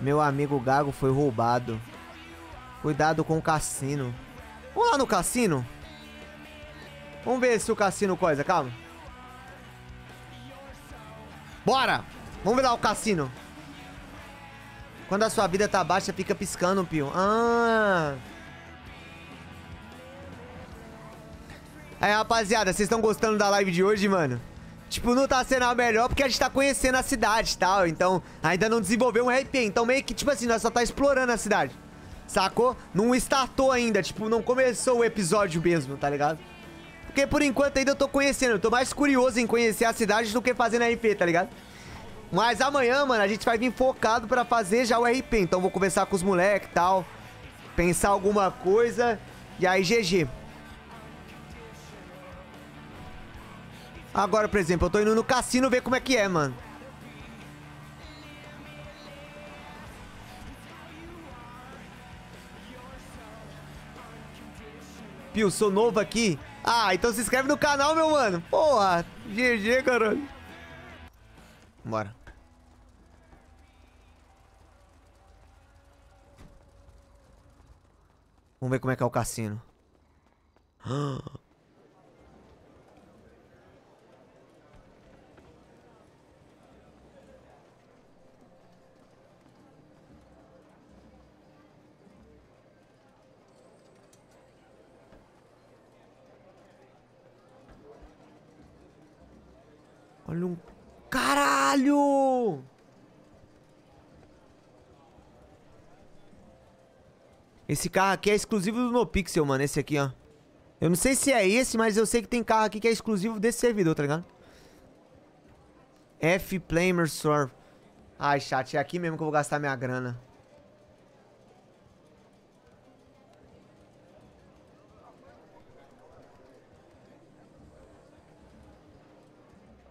Meu amigo Gago foi roubado. Cuidado com o cassino. Vamos lá no cassino? Vamos ver se o cassino coisa, calma. Bora! Vamos ver lá o cassino. Quando a sua vida tá baixa, fica piscando, pio. Ah! Aí, rapaziada, vocês estão gostando da live de hoje, mano? Tipo, não tá sendo a melhor porque a gente tá conhecendo a cidade e tal. Então, ainda não desenvolveu um RP. Então, meio que, tipo assim, nós só tá explorando a cidade. Sacou? Não startou ainda. Tipo, não começou o episódio mesmo, tá ligado? Porque, por enquanto, ainda eu tô conhecendo. Eu tô mais curioso em conhecer a cidade do que fazendo RP, tá ligado? Mas amanhã, mano, a gente vai vir focado pra fazer já o RP. Então, vou conversar com os moleques e tal. Pensar alguma coisa. E aí, GG. Agora, por exemplo, eu tô indo no cassino ver como é que é, mano. Pio, sou novo aqui. Ah, então se inscreve no canal, meu mano. Porra, GG, caralho. Bora. Vamos ver como é que é o cassino. Ah. Olha um... Caralho! Esse carro aqui é exclusivo do NoPixel, mano. Esse aqui, ó. Eu não sei se é esse, mas eu sei que tem carro aqui que é exclusivo desse servidor, tá ligado? F-Flamer Ai, chat, é aqui mesmo que eu vou gastar minha grana.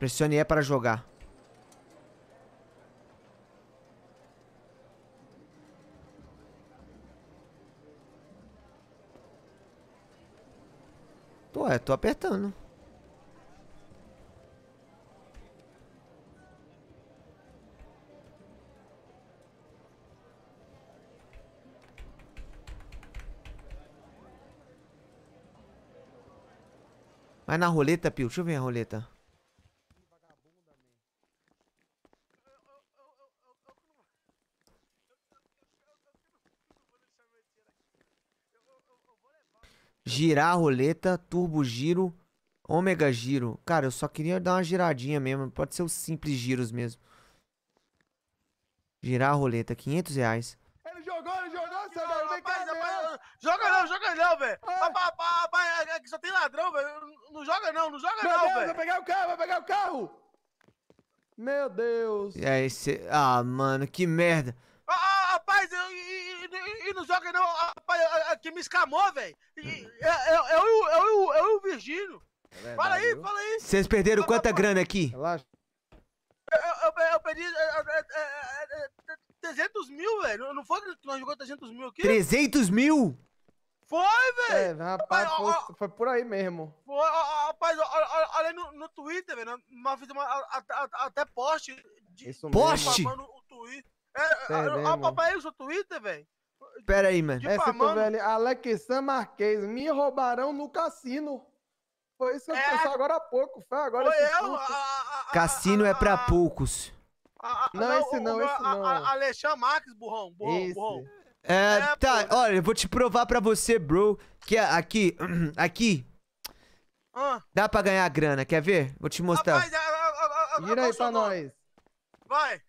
Pressione E para jogar. Pô, é, tô apertando. Mas na roleta, Pio. Deixa eu ver a roleta. girar a roleta, turbo giro, ômega giro. Cara, eu só queria dar uma giradinha mesmo. Pode ser os simples giros mesmo. Girar a roleta, 500 reais. Ele jogou, ele jogou, seu velho. Vem cá, Joga não, joga não, velho. É. Rapaz, aqui é, é só tem ladrão, velho. Não joga não, não joga Meu não, velho. Vai pegar o carro, vai pegar o carro. Meu Deus. E aí, cê... Ah, mano, que merda. Ah, ah, rapaz, e, não joga não, ah, rapaz, é, é que me escamou, velho. É, é, eu, eu, eu, e o Virgínio. fala aí, fala aí. Vocês perderam quanta grana aqui? Relaxa. Eu, perdi 300 mil, velho. Não foi que nós jogamos 300 mil aqui? 300 mil? Foi, velho! É, rapaz, rapaz ó, foi, por aí mesmo. Foi, ó, rapaz, olha no, no Twitter, velho. Nós fizemos até post. De, Isso mesmo. Post? o Twitter. É, a, papai usa o Twitter, velho. Pera aí, mano. É Difamando. É, velho, Alexan Marquês, me roubarão no cassino. Foi isso que é. eu pensei agora há pouco, foi agora. Foi eu, a, a, cassino é pra poucos. não, não, esse não, esse não. Alexan Marques, burrão, burrão, esse. burrão. É, é, tá, pô. olha, eu vou te provar pra você, bro, que aqui, aqui, ah. dá pra ganhar grana, quer ver? Vou te mostrar. Rapaz, a, a, a, Vira aí pra nós. Vai.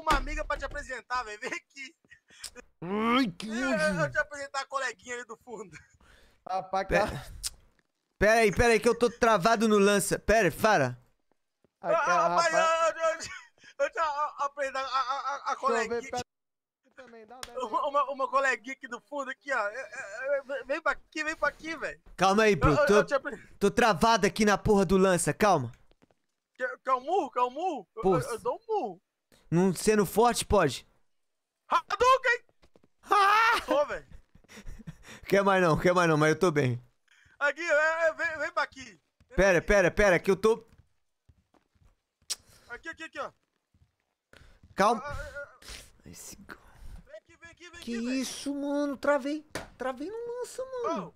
uma amiga pra te apresentar, velho. Vem aqui. Ai, que eu, eu te apresentar a coleguinha ali do fundo. Rapaz, Pera aí, pera aí, que eu tô travado no lança. Pera aí, para. Ah, rapaz, rapaz. Eu, eu, eu, te a, a, a, a coleguinha. Também, uma, uma, uma, coleguinha aqui do fundo, aqui, ó. Vem pra aqui, vem pra aqui, velho. Calma aí, bro. Tô, tô travado aqui na porra do lança, calma. Quer, quer um murro? Quer um murro? eu, eu, dou um murro. Não sendo forte, pode. Hadouken! Ah! Tô, velho. Quer mais não, quer mais não, mas eu tô bem. Aqui, é, é, vem, vem pra aqui. Vem pera, aqui. pera, pera, que eu tô... Aqui, aqui, aqui, ó. Calma. Ah, ah, ah. ah. Esse... Vem aqui, vem aqui, vem que aqui, isso, véio. mano, travei. Travei no lança, mano.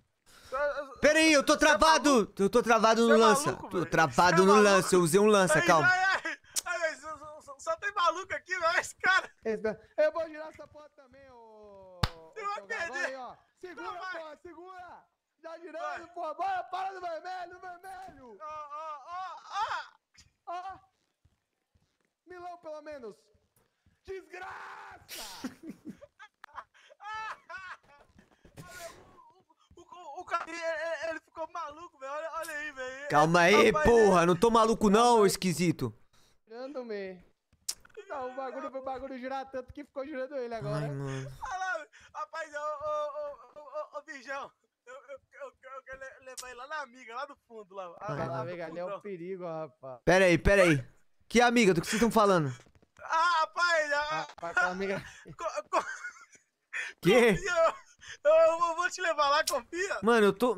Oh. Pera aí, eu tô é travado! É eu tô travado no é lança. Maluco, tô travado é no lança, eu usei um lança, calma. Ai, ai, ai, só tem maluco aqui, mas, cara. Eu vou girar essa porta também, ô. Eu vou perder. ó. Segura, porra, segura. Já girando, pô. Bora, para do vermelho, do vermelho. Ó, ó, ó, ó. Milão, pelo menos. Desgraça! o cara, ele, ele, ficou maluco, velho. Olha, olha, aí, velho. Calma aí, Rapaz, porra. Ele... Não tô maluco, não, esquisito. Tirando-me. Não, o bagulho, o bagulho jurar tanto que ficou jurando ele agora. Ai, mano. Olha rapaz, ô, ô, ô, ô, ô, Bijão. Eu, eu, eu, eu quero levar ele lá na amiga, lá do fundo. Lá, Ai, ah, lá, lá amiga, ali é um perigo, rapaz. Pera aí, pera aí. Que amiga? Do que vocês estão falando? Ah, rapaz. Ah, rapaz, amiga... Co, co... Que? Confia, eu, eu vou te levar lá, confia. Mano, eu tô...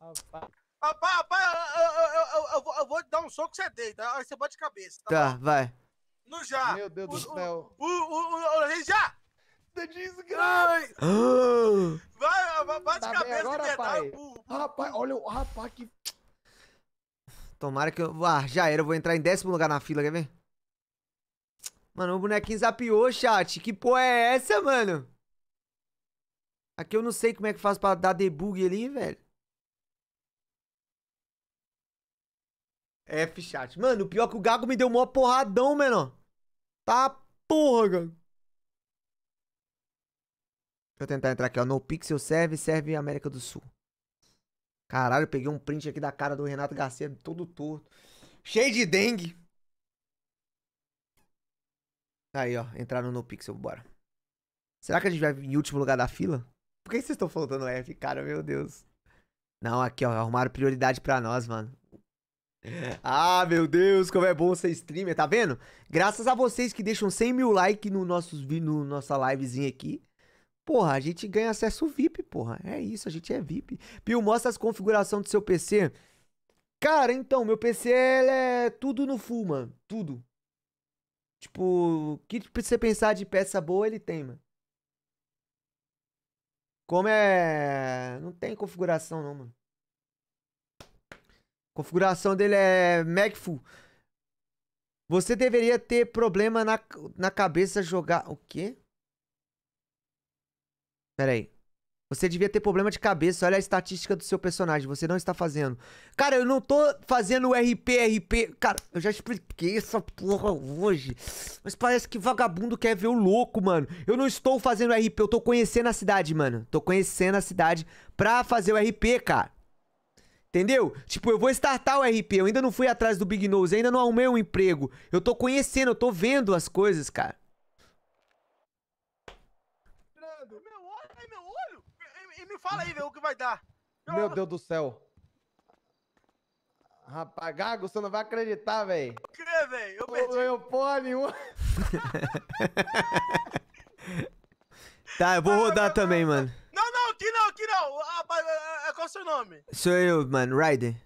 Rapaz... Rapaz, rapaz, eu, eu, eu, eu, vou, eu vou dar um soco que você deita. Tá? Aí você bate de cabeça. Tá, tá vai. No já. Meu Deus do céu. O, o, o, já! Tá Desgraça! Vai, vai, bate tá cabeça agora, rapaz. Burro, Rapaz, olha o rapaz que. Tomara que eu. Ah, já era. Eu vou entrar em décimo lugar na fila, quer ver? Mano, o bonequinho zapiou, chat. Que porra é essa, mano? Aqui eu não sei como é que faz pra dar debug ali, velho. F, chat. Mano, o pior é que o Gago me deu mó porradão, menor. Tá porra, cara. Deixa eu tentar entrar aqui, ó. No Pixel serve, serve América do Sul. Caralho, peguei um print aqui da cara do Renato Garcia, todo torto. Cheio de dengue. Aí, ó. Entraram no Pixel, bora. Será que a gente vai em último lugar da fila? Por que vocês estão faltando F, cara? Meu Deus. Não, aqui, ó. Arrumaram prioridade pra nós, mano. Ah, meu Deus, como é bom ser streamer, tá vendo? Graças a vocês que deixam 100 mil likes no, nossos, no nossa livezinha aqui. Porra, a gente ganha acesso VIP, porra. É isso, a gente é VIP. Pio, mostra as configurações do seu PC. Cara, então, meu PC é tudo no full, mano. Tudo. Tipo, o que você pensar de peça boa, ele tem, mano. Como é. Não tem configuração, não, mano configuração dele é Magful. Você deveria ter problema na, na cabeça jogar... O quê? Pera aí. Você devia ter problema de cabeça. Olha a estatística do seu personagem. Você não está fazendo. Cara, eu não tô fazendo RP, RP. Cara, eu já expliquei essa porra hoje. Mas parece que vagabundo quer ver o louco, mano. Eu não estou fazendo RP. Eu tô conhecendo a cidade, mano. Tô conhecendo a cidade pra fazer o RP, cara. Entendeu? Tipo, eu vou startar o RP, eu ainda não fui atrás do Big Nose, ainda não arrumei um emprego. Eu tô conhecendo, eu tô vendo as coisas, cara. Meu olho, meu olho! E me fala aí, velho, o que vai dar. Meu, meu Deus do céu. Rapaz, Gago, você não vai acreditar, velho. O velho? Eu perdi. Não ganhou porra nenhuma. tá, eu vou rodar também, mano aqui não, aqui não. Rapaz, é, é, é, qual é o seu nome? Sou eu, mano, Ryder.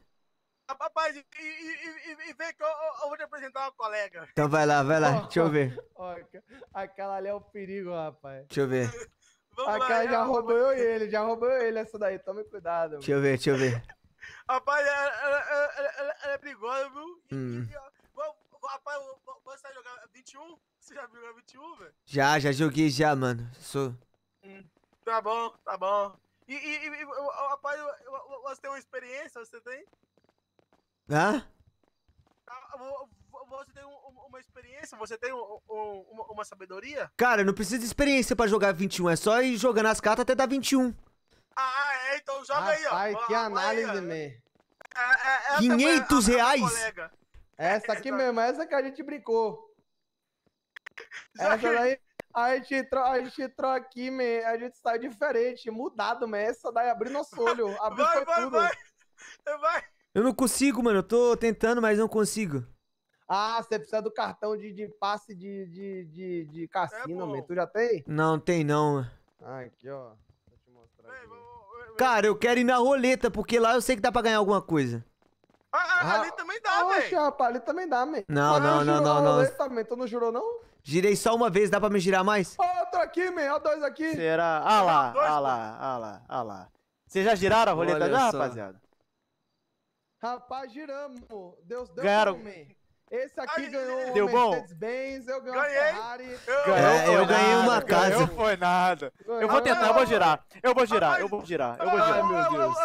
Rapaz, e, e, e, vem que eu, eu, vou te apresentar uma colega. Então vai lá, vai lá, oh, deixa eu ver. Oh, aquela ali é o um perigo, rapaz. Deixa eu ver. Vamos a cara lá, já roubou eu e ele, já roubou ele essa daí, tome cuidado. Mano. Deixa eu ver, deixa eu ver. Rapaz, ela, ela, ela, ela é perigosa, viu? Hum. rapaz, você já jogou 21? Você já jogou 21, velho? Já, já joguei já, mano. Sou... Tá bom, tá bom. E, e, e rapaz, você tem uma experiência? Você tem? Hã? Ah, você tem uma experiência? Você tem uma, sabedoria? Cara, não precisa de experiência pra jogar 21. É só ir jogando as cartas até dar 21. Ah, é? Então joga Rapaz, aí, ó. Ai, que análise, man. É, é, 500 reais? Essa aqui mesmo, essa que a gente brincou. essa daí a gente entrou, a gente entrou aqui, man, a gente saiu diferente, mudado, man. Essa é daí abriu nosso olho. Abriu vai, vai, tudo. vai, vai. Eu não consigo, mano. Eu tô tentando, mas não consigo. Ah, você precisa do cartão de, de passe de, de, de, de cassino, é, man. Tu já tem? Não, tem não. Ah, aqui, ó. Vou te mostrar. Ei, Cara, eu quero ir na roleta, porque lá eu sei que dá pra ganhar alguma coisa. Ah, ah, ah ali também dá, velho. Poxa, ali também dá, man. Não, não, não, não, não. Tu não jurou, não? Girei só uma vez, dá pra me girar mais? Outro aqui, man. Ó, dois aqui. Será? Ah lá, dois, ah lá, ah lá, ah lá. Vocês já giraram a roleta já, rapaziada? Rapaz, giramos. Deus deu Ganharam... Man. Esse aqui Aí, ganhou deu bom. Mercedes-Benz, eu ganhei. Ferrari, eu, ganhei, eu, eu ganhei nada, uma casa. Não foi nada. Eu vou tentar, eu vou girar. Eu vou girar, eu vou girar, eu vou girar. meu Deus.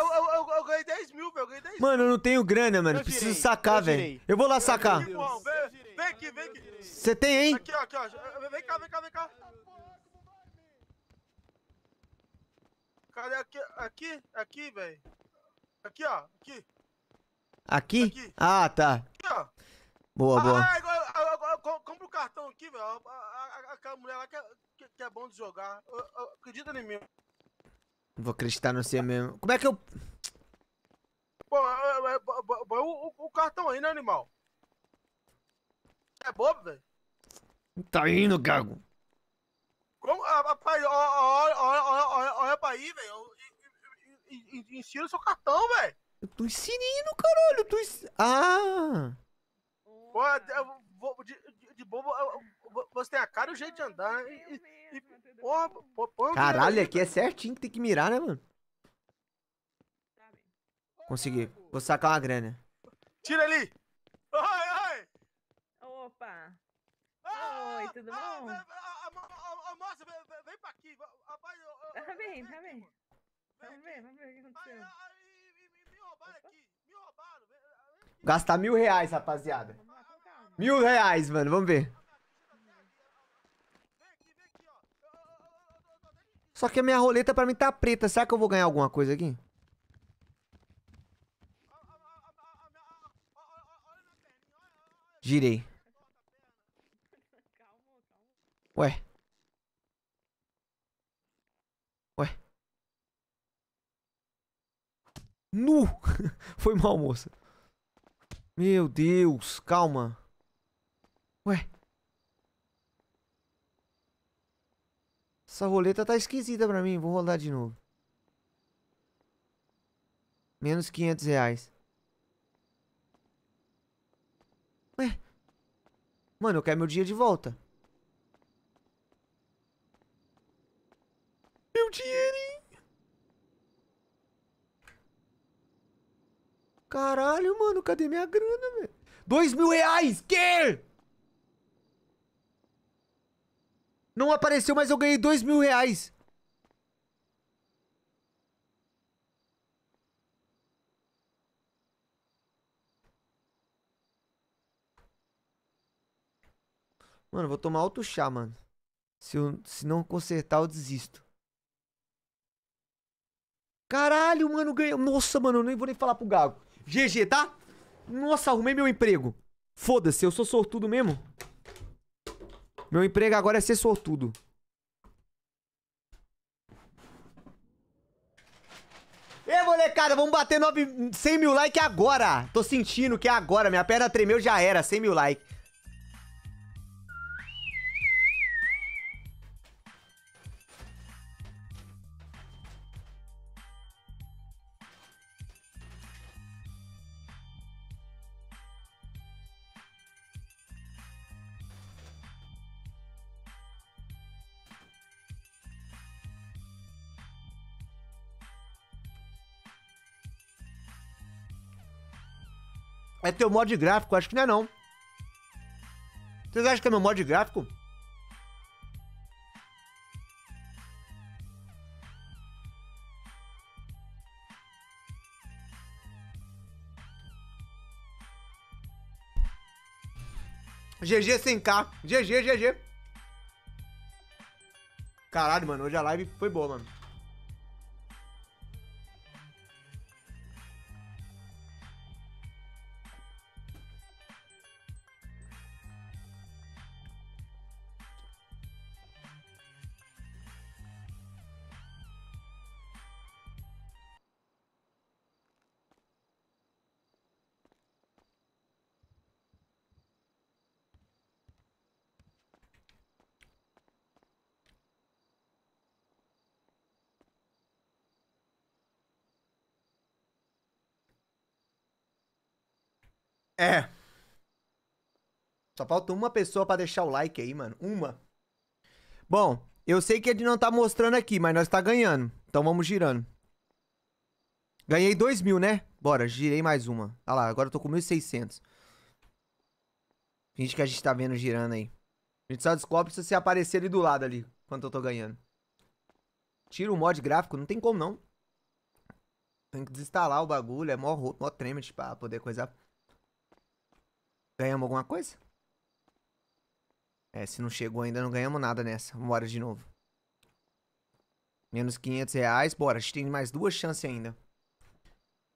Eu, ganhei 10 mil, velho, eu ganhei 10 mil. Mano, eu não tenho grana, mano. Eu Preciso girei, sacar, velho. Eu vou lá sacar. Vem aqui, vem aqui. Você tem, hein? Aqui, ó, aqui, ó. Vem cá, vem cá, vem cá. Cadê aqui? Aqui, aqui, velho. Aqui, ó. Aqui. Aqui? aqui. Ah, tá. Aqui, ó. Boa, boa. Ah, agora, agora, agora, compra o cartão aqui, velho. Aquela mulher lá que é, que, é bom de jogar. Eu, eu, acredita em mim. Vou acreditar no seu mesmo. Como é que eu. Pô, é, o, o, cartão aí, né, animal? É bobo, velho. Tá indo, Gago. Como? rapaz, olha, olha, olha, olha pra aí, velho. Ensina o seu cartão, velho. Eu tô ensinando, caralho. Eu tô ensinando. Ah! de, de, de bobo, você tem a cara e o jeito de andar. E, e, Caralho, aqui é certinho que tem que mirar, né, mano? Tá Consegui. Vou sacar uma grana. Tira ali! Oi, oi! Opa! Ah, oi, tudo ah, bom? A, ah, moça, vem pra aqui. Rapaz, tá bem, tá bem. Vamos ver, vamos ver o que aconteceu. me roubaram aqui. Me roubaram. Gastar mil reais, rapaziada. Mil reais, mano. Vamos ver. Só que a minha roleta pra mim tá preta. Será que eu vou ganhar alguma coisa aqui? Girei. Ué. Ué. Nu! Foi mal, moça. Meu Deus, calma. Ué. Essa roleta tá esquisita pra mim. Vou rodar de novo. Menos 500 reais. Ué. Mano, eu quero meu dinheiro de volta. Meu dinheirinho. Caralho, mano. Cadê minha grana, velho? Dois mil reais. Que? Não apareceu, mas eu ganhei dois mil reais. Mano, vou tomar outro chá, mano. Se, eu, se não consertar, eu desisto. Caralho, mano, ganhei. Nossa, mano, eu nem vou nem falar pro Gago. GG, tá? Nossa, arrumei meu emprego. Foda-se, eu sou sortudo mesmo. Meu emprego agora é ser sortudo. Ei, molecada, vamos bater 9, 100 mil likes agora. Tô sentindo que é agora. Minha perna tremeu, já era. 100 mil likes. É teu mod gráfico, acho que não é não. Vocês acham que é meu mod gráfico? GG sem k GG, GG. Caralho, mano. Hoje a live foi boa, mano. É. Só falta uma pessoa para deixar o like aí, mano. Uma. Bom, eu sei que ele não tá mostrando aqui, mas nós tá ganhando. Então vamos girando. Ganhei 2 mil, né? Bora, girei mais uma. Ah lá, agora eu tô com 1.600. Finge que a gente tá vendo girando aí. A gente só descobre se você aparecer ali do lado ali, quanto eu tô ganhando. Tira o mod gráfico, não tem como não. Tem que desinstalar o bagulho, é mó, mó tremete pra poder coisar. Ganhamos alguma coisa? É, se não chegou ainda, não ganhamos nada nessa. Bora de novo. Menos 500 reais. Bora, a gente tem mais duas chances ainda.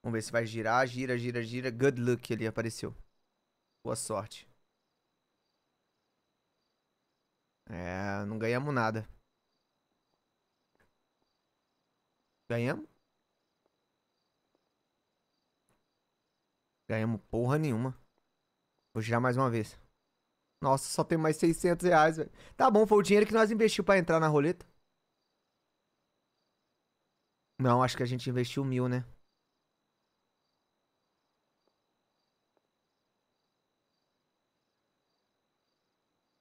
Vamos ver se vai girar. Gira, gira, gira. Good luck ali, apareceu. Boa sorte. É, não ganhamos nada. Ganhamos? Ganhamos porra nenhuma. Vou girar mais uma vez. Nossa, só tem mais 600 reais, velho. Tá bom, foi o dinheiro que nós investimos pra entrar na roleta. Não, acho que a gente investiu mil, né?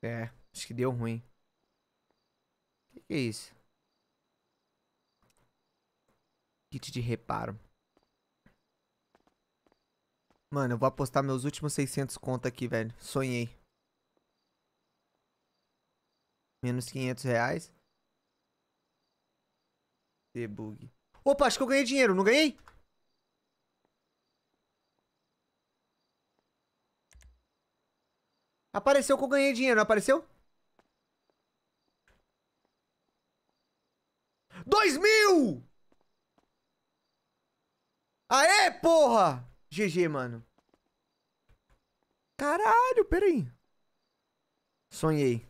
É, acho que deu ruim. O que, que é isso? Kit de reparo. Mano, eu vou apostar meus últimos 600 conto aqui, velho. Sonhei. Menos 500 reais. Debug. Opa, acho que eu ganhei dinheiro, não ganhei? Apareceu que eu ganhei dinheiro, não apareceu? Dois mil! Aê, porra! GG, mano. Caralho, peraí. Sonhei.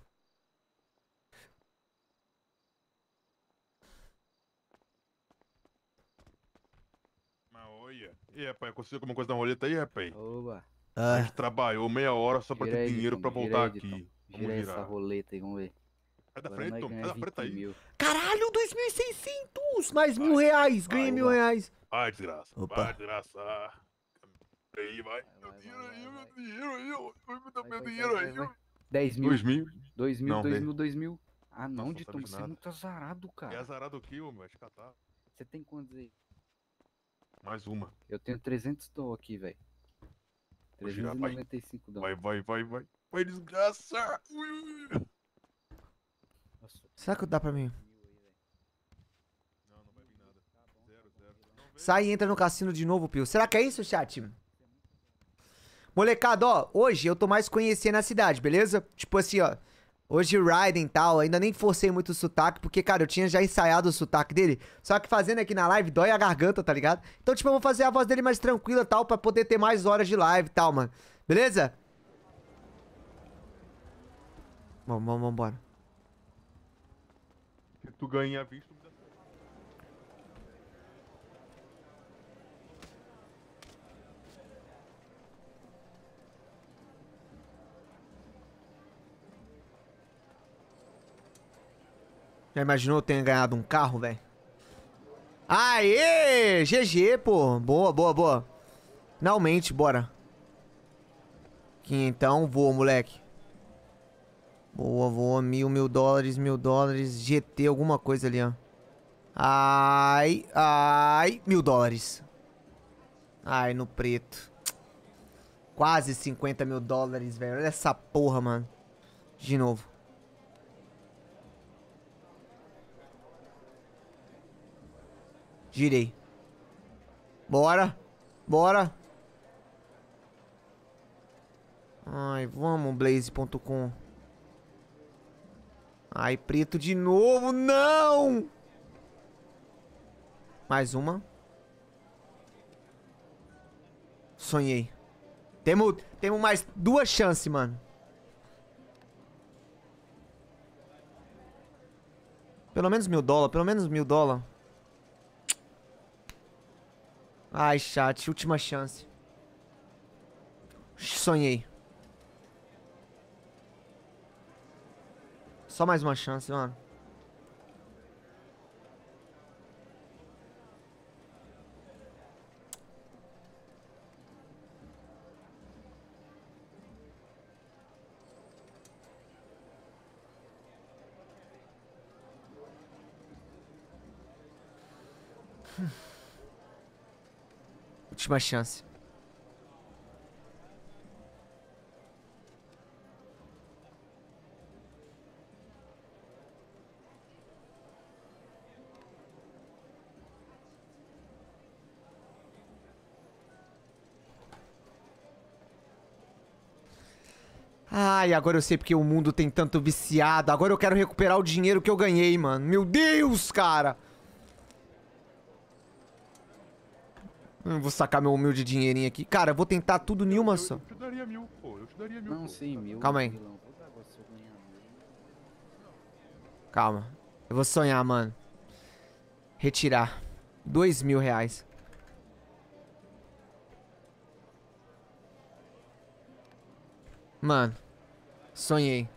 E rapaz, conseguiu alguma coisa na roleta aí, rapaz? Oba. Ah. A gente trabalhou meia hora só pra gira ter aí, dinheiro pra voltar gira aqui. Gira vamos virar essa roleta aí, vamos ver. Sai da frente, Tom. Sai da frente aí. Mil. Caralho, 2.600! Mais Vai. mil reais. Ganhei Vai, mil reais. Ai, desgraça. Opa. Vai, desgraça. Aí vai, meu dinheiro aí, meu dinheiro aí, meu, meu dinheiro aí. 10 mil. 2 mil. 2 mil, 2 mil, 2 mil. Ah não, Nossa, você tá é muito azarado, cara. É azarado o que, meu? Acho tá, que tá. Você tem quantos aí? Mais uma. Eu tenho 300 dólares aqui, velho. 395 dólares. Vai, vai, vai, vai. Vai, desgraça! Ui. Será que dá pra mim? Não, não vai vir nada. Tá zero, zero. Sai e entra no cassino de novo, Pio. Será que é isso, chat? Molecada, ó, hoje eu tô mais conhecendo a cidade, beleza? Tipo assim, ó. Hoje Raiden e tal, ainda nem forcei muito o sotaque, porque, cara, eu tinha já ensaiado o sotaque dele. Só que fazendo aqui na live dói a garganta, tá ligado? Então, tipo, eu vou fazer a voz dele mais tranquila e tal, pra poder ter mais horas de live e tal, mano. Beleza? Vamos, vamos, vamos embora. Se tu ganha, visto, Já imaginou eu ter ganhado um carro, velho? Aê! GG, pô. Boa, boa, boa. Finalmente, bora. Aqui então, voa, moleque. Boa, voa. Mil, mil dólares, mil dólares. GT, alguma coisa ali, ó. Ai, ai. Mil dólares. Ai, no preto. Quase 50 mil dólares, velho. Olha essa porra, mano. De novo. Girei. Bora. Bora. Ai, vamos, Blaze.com. Ai, preto de novo. Não! Mais uma. Sonhei. Temos, temos mais duas chances, mano. Pelo menos mil dólar, pelo menos mil dólar. Ai, chat, última chance. Sonhei. Só mais uma chance, mano. última chance. Ai, agora eu sei porque o mundo tem tanto viciado. Agora eu quero recuperar o dinheiro que eu ganhei, mano. Meu Deus, cara! Hum, vou sacar meu humilde dinheirinho aqui. Cara, eu vou tentar tudo em uma só. Eu te daria mil, pô. Eu te daria mil. Não, sim, mil. Calma aí. Calma. Eu vou sonhar, mano. Retirar. Dois mil reais. Mano. Sonhei.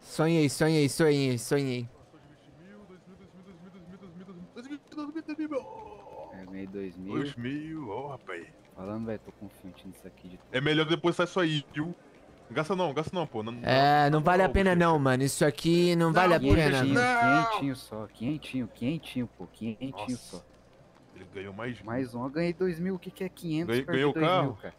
Sonhei, sonhei, sonhei, sonhei meio 2000. 2000, ó, oh, rapaz. Falando, velho, tô confiante nisso aqui. De... É melhor depois sair isso aí, viu? Gasta não, gasta não, pô. Não, é, não, não vale a pena não, não, mano. Isso aqui não, vale a pena. Quentinho, não. quentinho só, quentinho, quentinho, pô, quentinho Nossa. só. Ele ganhou mais. Mais um, eu ganhei 2000. mil, o que, que é 500? Ganhei, ganhou o carro? Mil, cara.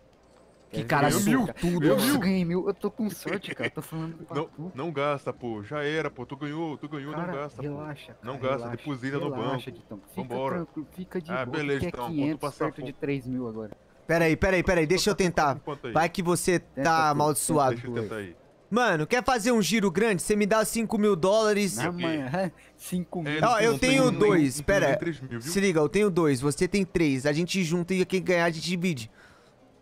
Que é, cara, eu tudo, eu ganhei mil, eu tô com sorte, cara, tô falando não, tu. não gasta, pô, já era, pô, tu ganhou, tu ganhou, cara, não gasta, relaxa, pô. Cara, não gasta, deposita no banco, então. fica vambora. Tranquilo, fica de ah, boa, beleza, então, 500 passar, perto de 3 mil agora. Pera pera aí, aí, pera aí. deixa eu tentar, vai que você Tenta tá amaldiçoado. Deixa eu tentar aí. Mano, quer fazer um giro grande? Você me dá 5 mil dólares. Na manhã, 5 mil. Ó, eu tenho dois. Pera, se liga, eu tenho dois. Você tem três. A gente junta e quem ganhar a gente divide.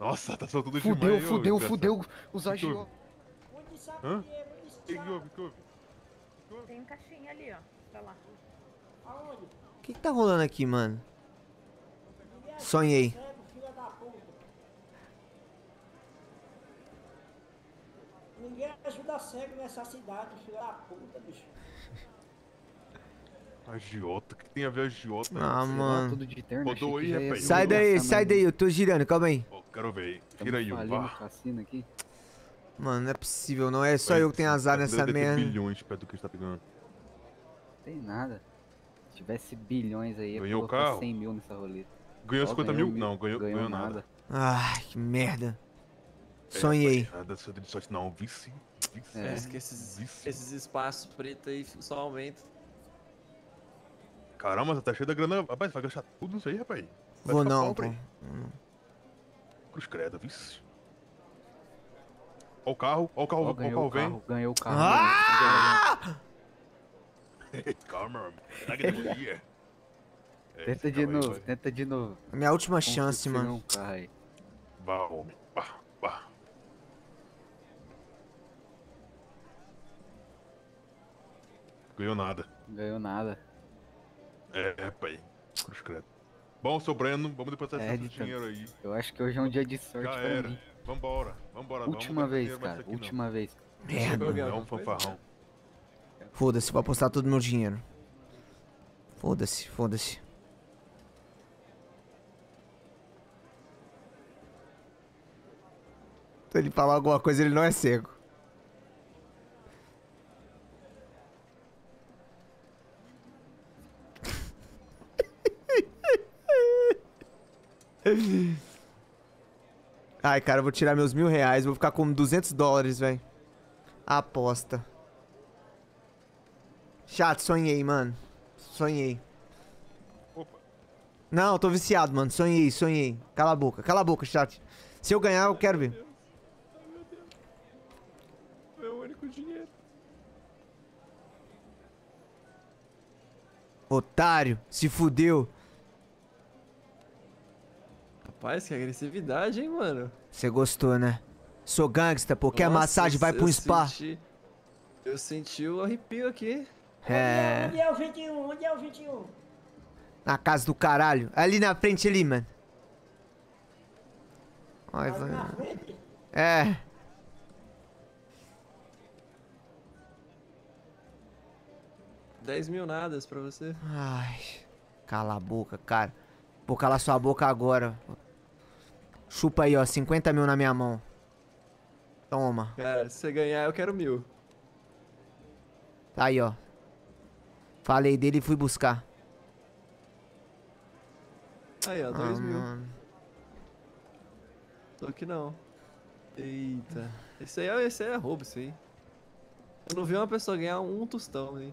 Nossa, tá soltando fudeu, demais. Fudeu, ô, fudeu, fudeu. Usar chegou. Hã? Que houve, que houve? Tem um caixinha ali, ó. Tá lá. Aonde? O que, que tá rolando aqui, mano? Sonhei. Ninguém ajuda cego nessa cidade, filho da puta, bicho. Agiota, O que tem a ver agiota? Ah, mano. Rodou aí, rapaz. Sai daí, sai daí, eu tô girando, calma aí. Oh. Quero ver. Tira Hirayuba. cassino aqui? Mano, não é possível, não. É só Foi, eu que tenho azar nessa merda. Tem bilhões perto do que a gente tá pegando. Tem nada. Se tivesse bilhões aí, eu ganhou carro. 100 mil nessa roleta. Ganhou 50 mil? mil? Não, ganhou, ganhou, ganhou nada. nada. Ai, que merda. É, Sonhei. Nada, de sorte não, vice. vice. É. Parece que esses, esses espaços pretos aí só aumentam. Caramba, você tá cheio da grana. Rapaz, vai gastar tudo isso aí, rapaz. Vai Vou não, pô. Hum. Cruz credo, vice. Ó o carro, ó o carro, ó, o carro, o carro vem. Ganhou o carro. Ah! Calma, tá é, tenta de novo, tenta de novo. Minha última chance, mano. Vai. carro aí. Bah, homem. Bah, Ganhou nada. Ganhou nada. É, é pai. Cruz credo. Bom, sobrando, vamos depositar é, esse então, dinheiro aí. Eu acho que hoje é um dia de sorte Já pra era. mim. Vambora, vambora. Última vamos vez, cara, última não. vez. Merda. É um fanfarrão. Foda-se, vou apostar todo o meu dinheiro. Foda-se, foda-se. Se então, ele falar alguma coisa, ele não é cego. Ai, cara, eu vou tirar meus mil reais. Vou ficar com 200 dólares, velho. Aposta. Chato, sonhei, mano. Sonhei. Opa. Não, tô viciado, mano. Sonhei, sonhei. Cala a boca, cala a boca, chat. Se eu ganhar, eu quero ver. Otário, se fudeu. Rapaz, que agressividade, hein, mano? Você gostou, né? Sou gangsta, pô. Quer massagem? Vai pro um spa. Senti... Eu senti o arrepio aqui. É. Onde é o 21? Onde é o 21? É na casa do caralho. Ali na frente, ali, mano. Olha, vai. É. Dez mil nadas pra você. Ai. Cala a boca, cara. Vou calar sua boca agora. Chupa aí, ó, 50 mil na minha mão. Toma. Cara, se você ganhar, eu quero mil. Tá aí, ó. Falei dele e fui buscar. Aí, ó, 2 ah, mil. Mano. Tô que não. Eita. Esse aí, é, esse aí é roubo, isso aí. Eu não vi uma pessoa ganhar um tostão, hein.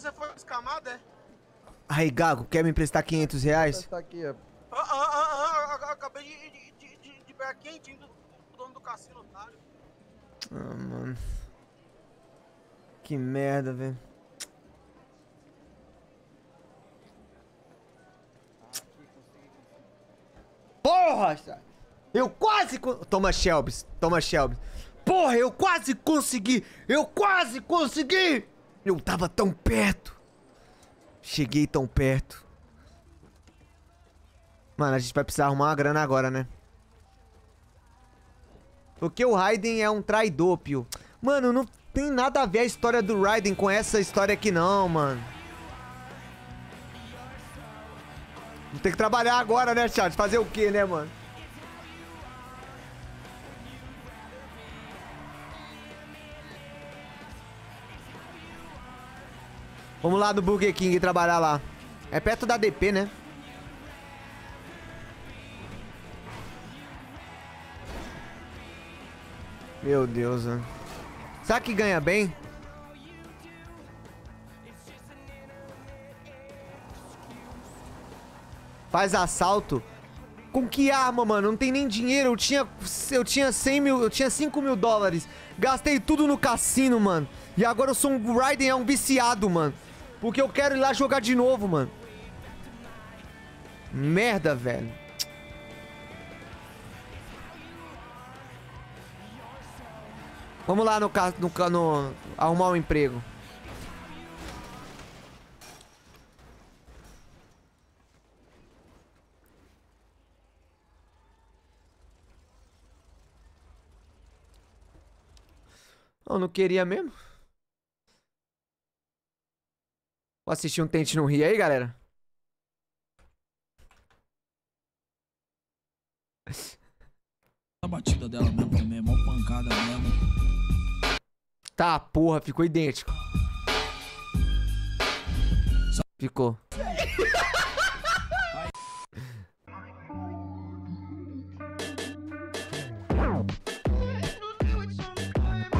você foi escamado, é? Aí, Gago, quer me emprestar 500 reais? Tá aqui, ó. Ah, ah, ah, acabei de, de, de, de pegar quentinho do, dono do cassino, otário. Ah, mano. Que merda, velho. Porra, eu quase... Con... Toma, Shelby. Toma, Shelby. Porra, eu quase consegui! Eu quase consegui! Eu tava tão perto. Cheguei tão perto. Mano, a gente vai precisar arrumar uma grana agora, né? Porque o Raiden é um traidor, Pio. Mano, não tem nada a ver a história do Raiden com essa história aqui não, mano. Tem que trabalhar agora, né, chat? Fazer o quê, né, mano? Vamos lá no Burger King trabalhar lá. É perto da DP, né? Meu Deus, né? Será que ganha bem? Faz assalto? Com que arma, mano? Não tem nem dinheiro. Eu tinha, eu tinha 100 mil... Eu tinha 5 mil dólares. Gastei tudo no cassino, mano. E agora eu sou um Raiden, é um viciado, mano. Porque eu quero ir lá jogar de novo, mano. Merda, velho. Vamos lá no, no, no arrumar um emprego. Eu não queria mesmo. Vou assistir um Tente Não Rir aí, galera. A batida dela mesmo também, mó pancada mesmo. Tá, porra, ficou idêntico. Ficou.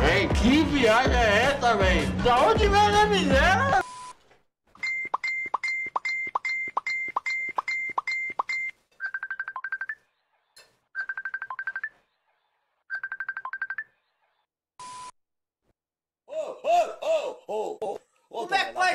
vem que viagem é essa, velho? Da onde vem a miséria,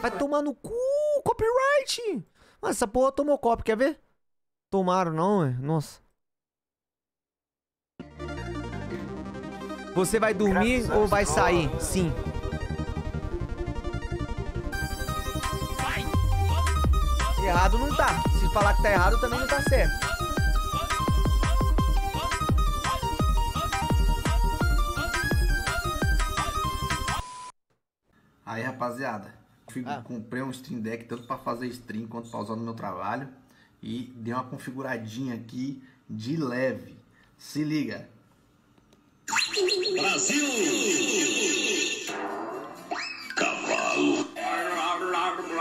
Vai tomar no cu, copyright! Mas essa porra tomou copo, quer ver? Tomaram não, é? Nossa. Você vai dormir Graças ou vai sair? Sim. Errado não tá. Se falar que tá errado, também não tá certo. Aí, rapaziada, ah. comprei um stream deck tanto para fazer stream quanto para usar no meu trabalho e dei uma configuradinha aqui de leve. Se liga. Brasil! Cavalo. Brasil!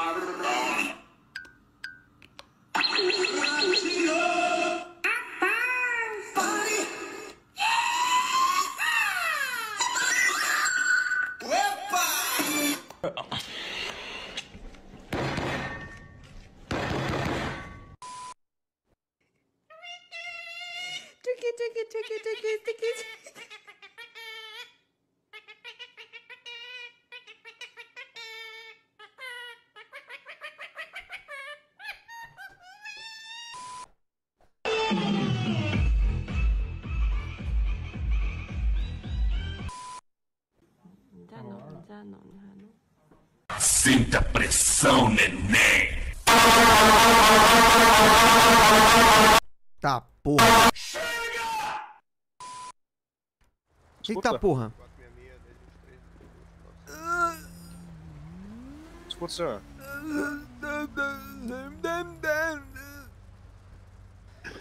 cá, porra. Escuta,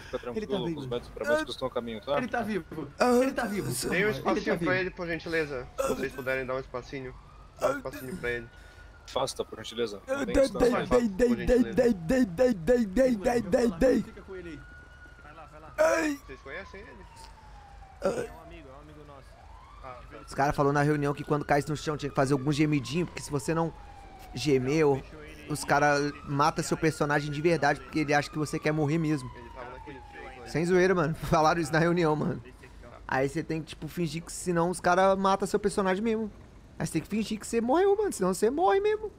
Fica tranquilo, tá os o caminho, tá? Ele tá vivo. Ah. Ele tá vivo. Dê um espacinho ele tá pra ele, por gentileza. Se vocês puderem dar um espacinho. Dá um espacinho pra ele. Faça, por gentileza. Dei, dei, dei, dei, dei, dei, dei, dei, dei, dei, dei. Fica com ele aí. Vai lá, vai lá. Vocês conhecem ele? Ah. Os caras falaram na reunião que quando caísse no chão tinha que fazer algum gemidinho, porque se você não gemeu, os caras matam seu personagem de verdade, porque ele acha que você quer morrer mesmo. Sem zoeira, mano. Falaram isso na reunião, mano. Aí você tem que, tipo, fingir que senão os caras matam seu personagem mesmo. Aí você tem que fingir que você morreu, mano, senão você morre mesmo.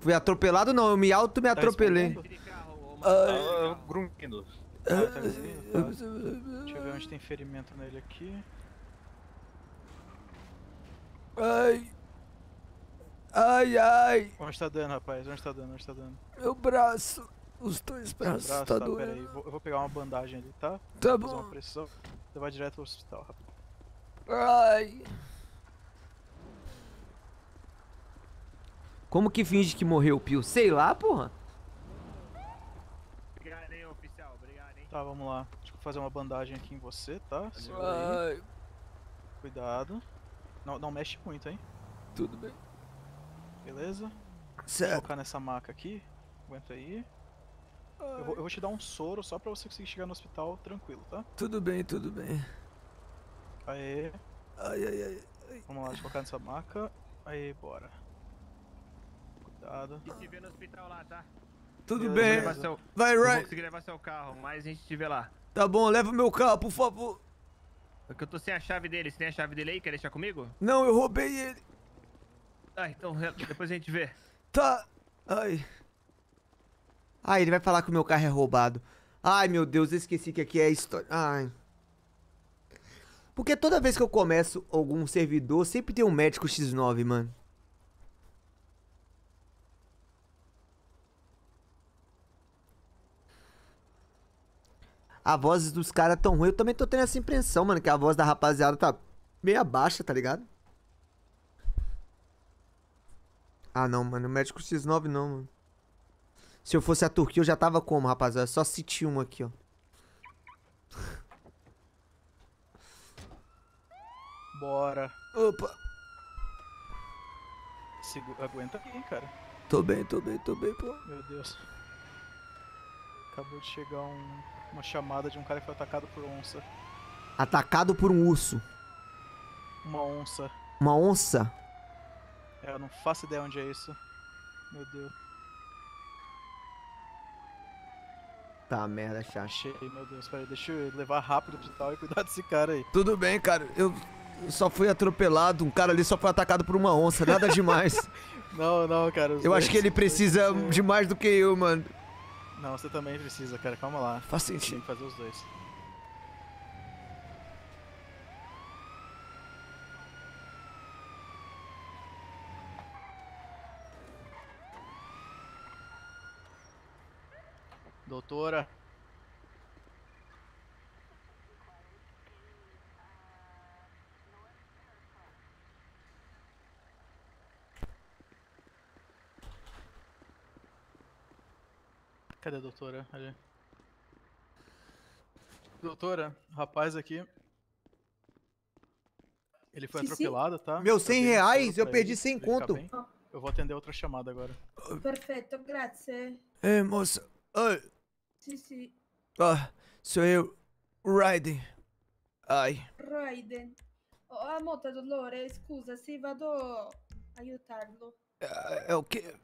Fui atropelado não, eu me tá auto me atropelei. Ah, ah, é Grunkindo. grunhindo. Ah, tá tá. Deixa eu ver onde tem ferimento nele aqui. Ai. Ai, ai. Onde tá dando, rapaz? Onde tá dando? Onde tá dando? Meu braço. Os dois braços braço, tá, tá doendo. Aí, eu vou pegar uma bandagem ali, tá? Tá vou bom. Fazer uma pressão. Você vai direto ao hospital, rapaz. Ai. Como que finge que morreu, Pio? Sei lá, porra. Tá, vamos lá. Deixa eu fazer uma bandagem aqui em você, tá? Segura aí. Cuidado. Não, não mexe muito, hein? Tudo bem. Beleza? Certo. Vou colocar nessa maca aqui. Aguenta aí. Eu vou, eu vou, te dar um soro só pra você conseguir chegar no hospital tranquilo, tá? Tudo bem, tudo bem. Aê. Ai, ai, ai. ai. Vamos lá, deixa eu colocar nessa maca. Aí, bora. Cuidado. E se vê no hospital lá, tá? Tudo eu bem. seu, Vai, Ryan. Vou levar seu carro, mas a gente te vê lá. Tá bom, leva o meu carro, por favor. É que eu tô sem a chave dele. Você tem a chave dele aí? Quer deixar comigo? Não, eu roubei ele. Ah, então depois a gente vê. Tá. Ai. Ai, ele vai falar que o meu carro é roubado. Ai, meu Deus, eu esqueci que aqui é história. Ai. Porque toda vez que eu começo algum servidor, sempre tem um médico X9, mano. a voz dos caras tão ruim. Eu também tô tendo essa impressão, mano, que a voz da rapaziada tá meio baixa, tá ligado? Ah, não, mano. O médico X9 não, mano. Se eu fosse a Turquia, eu já tava como, rapaziada? Só City 1 aqui, ó. Bora. Opa. Segu aguenta aqui, cara. Tô bem, tô bem, tô bem, pô. Meu Deus. Acabou de chegar um, uma chamada de um cara que foi atacado por onça. Atacado por um urso? Uma onça. Uma onça? É, eu não faço ideia onde é isso. Meu Deus. Tá, merda, chat. Achei, meu Deus, peraí, deixa eu levar rápido de tal e cuidar desse cara aí. Tudo bem, cara, eu só fui atropelado, um cara ali só foi atacado por uma onça, nada demais. não, não, cara. Eu acho que ele precisa de mais do que eu, mano. Não, você também precisa, cara. Calma lá. Faz sentido. Tem que fazer os dois. Doutora. Cadê a doutora? Ali. Doutora, rapaz aqui. Ele foi sim, atropelado, sim. tá? Meu, 100 eu reais? Eu perdi sem conto. Eu vou atender outra chamada agora. Perfeito, grazie. Ei, moça. Oi. Sim, sim. Ah, sou eu, Raiden. Ai. Raiden. Oh, amore, dolore, scusa, se vado ajudar aiutarlo. É, é o quê?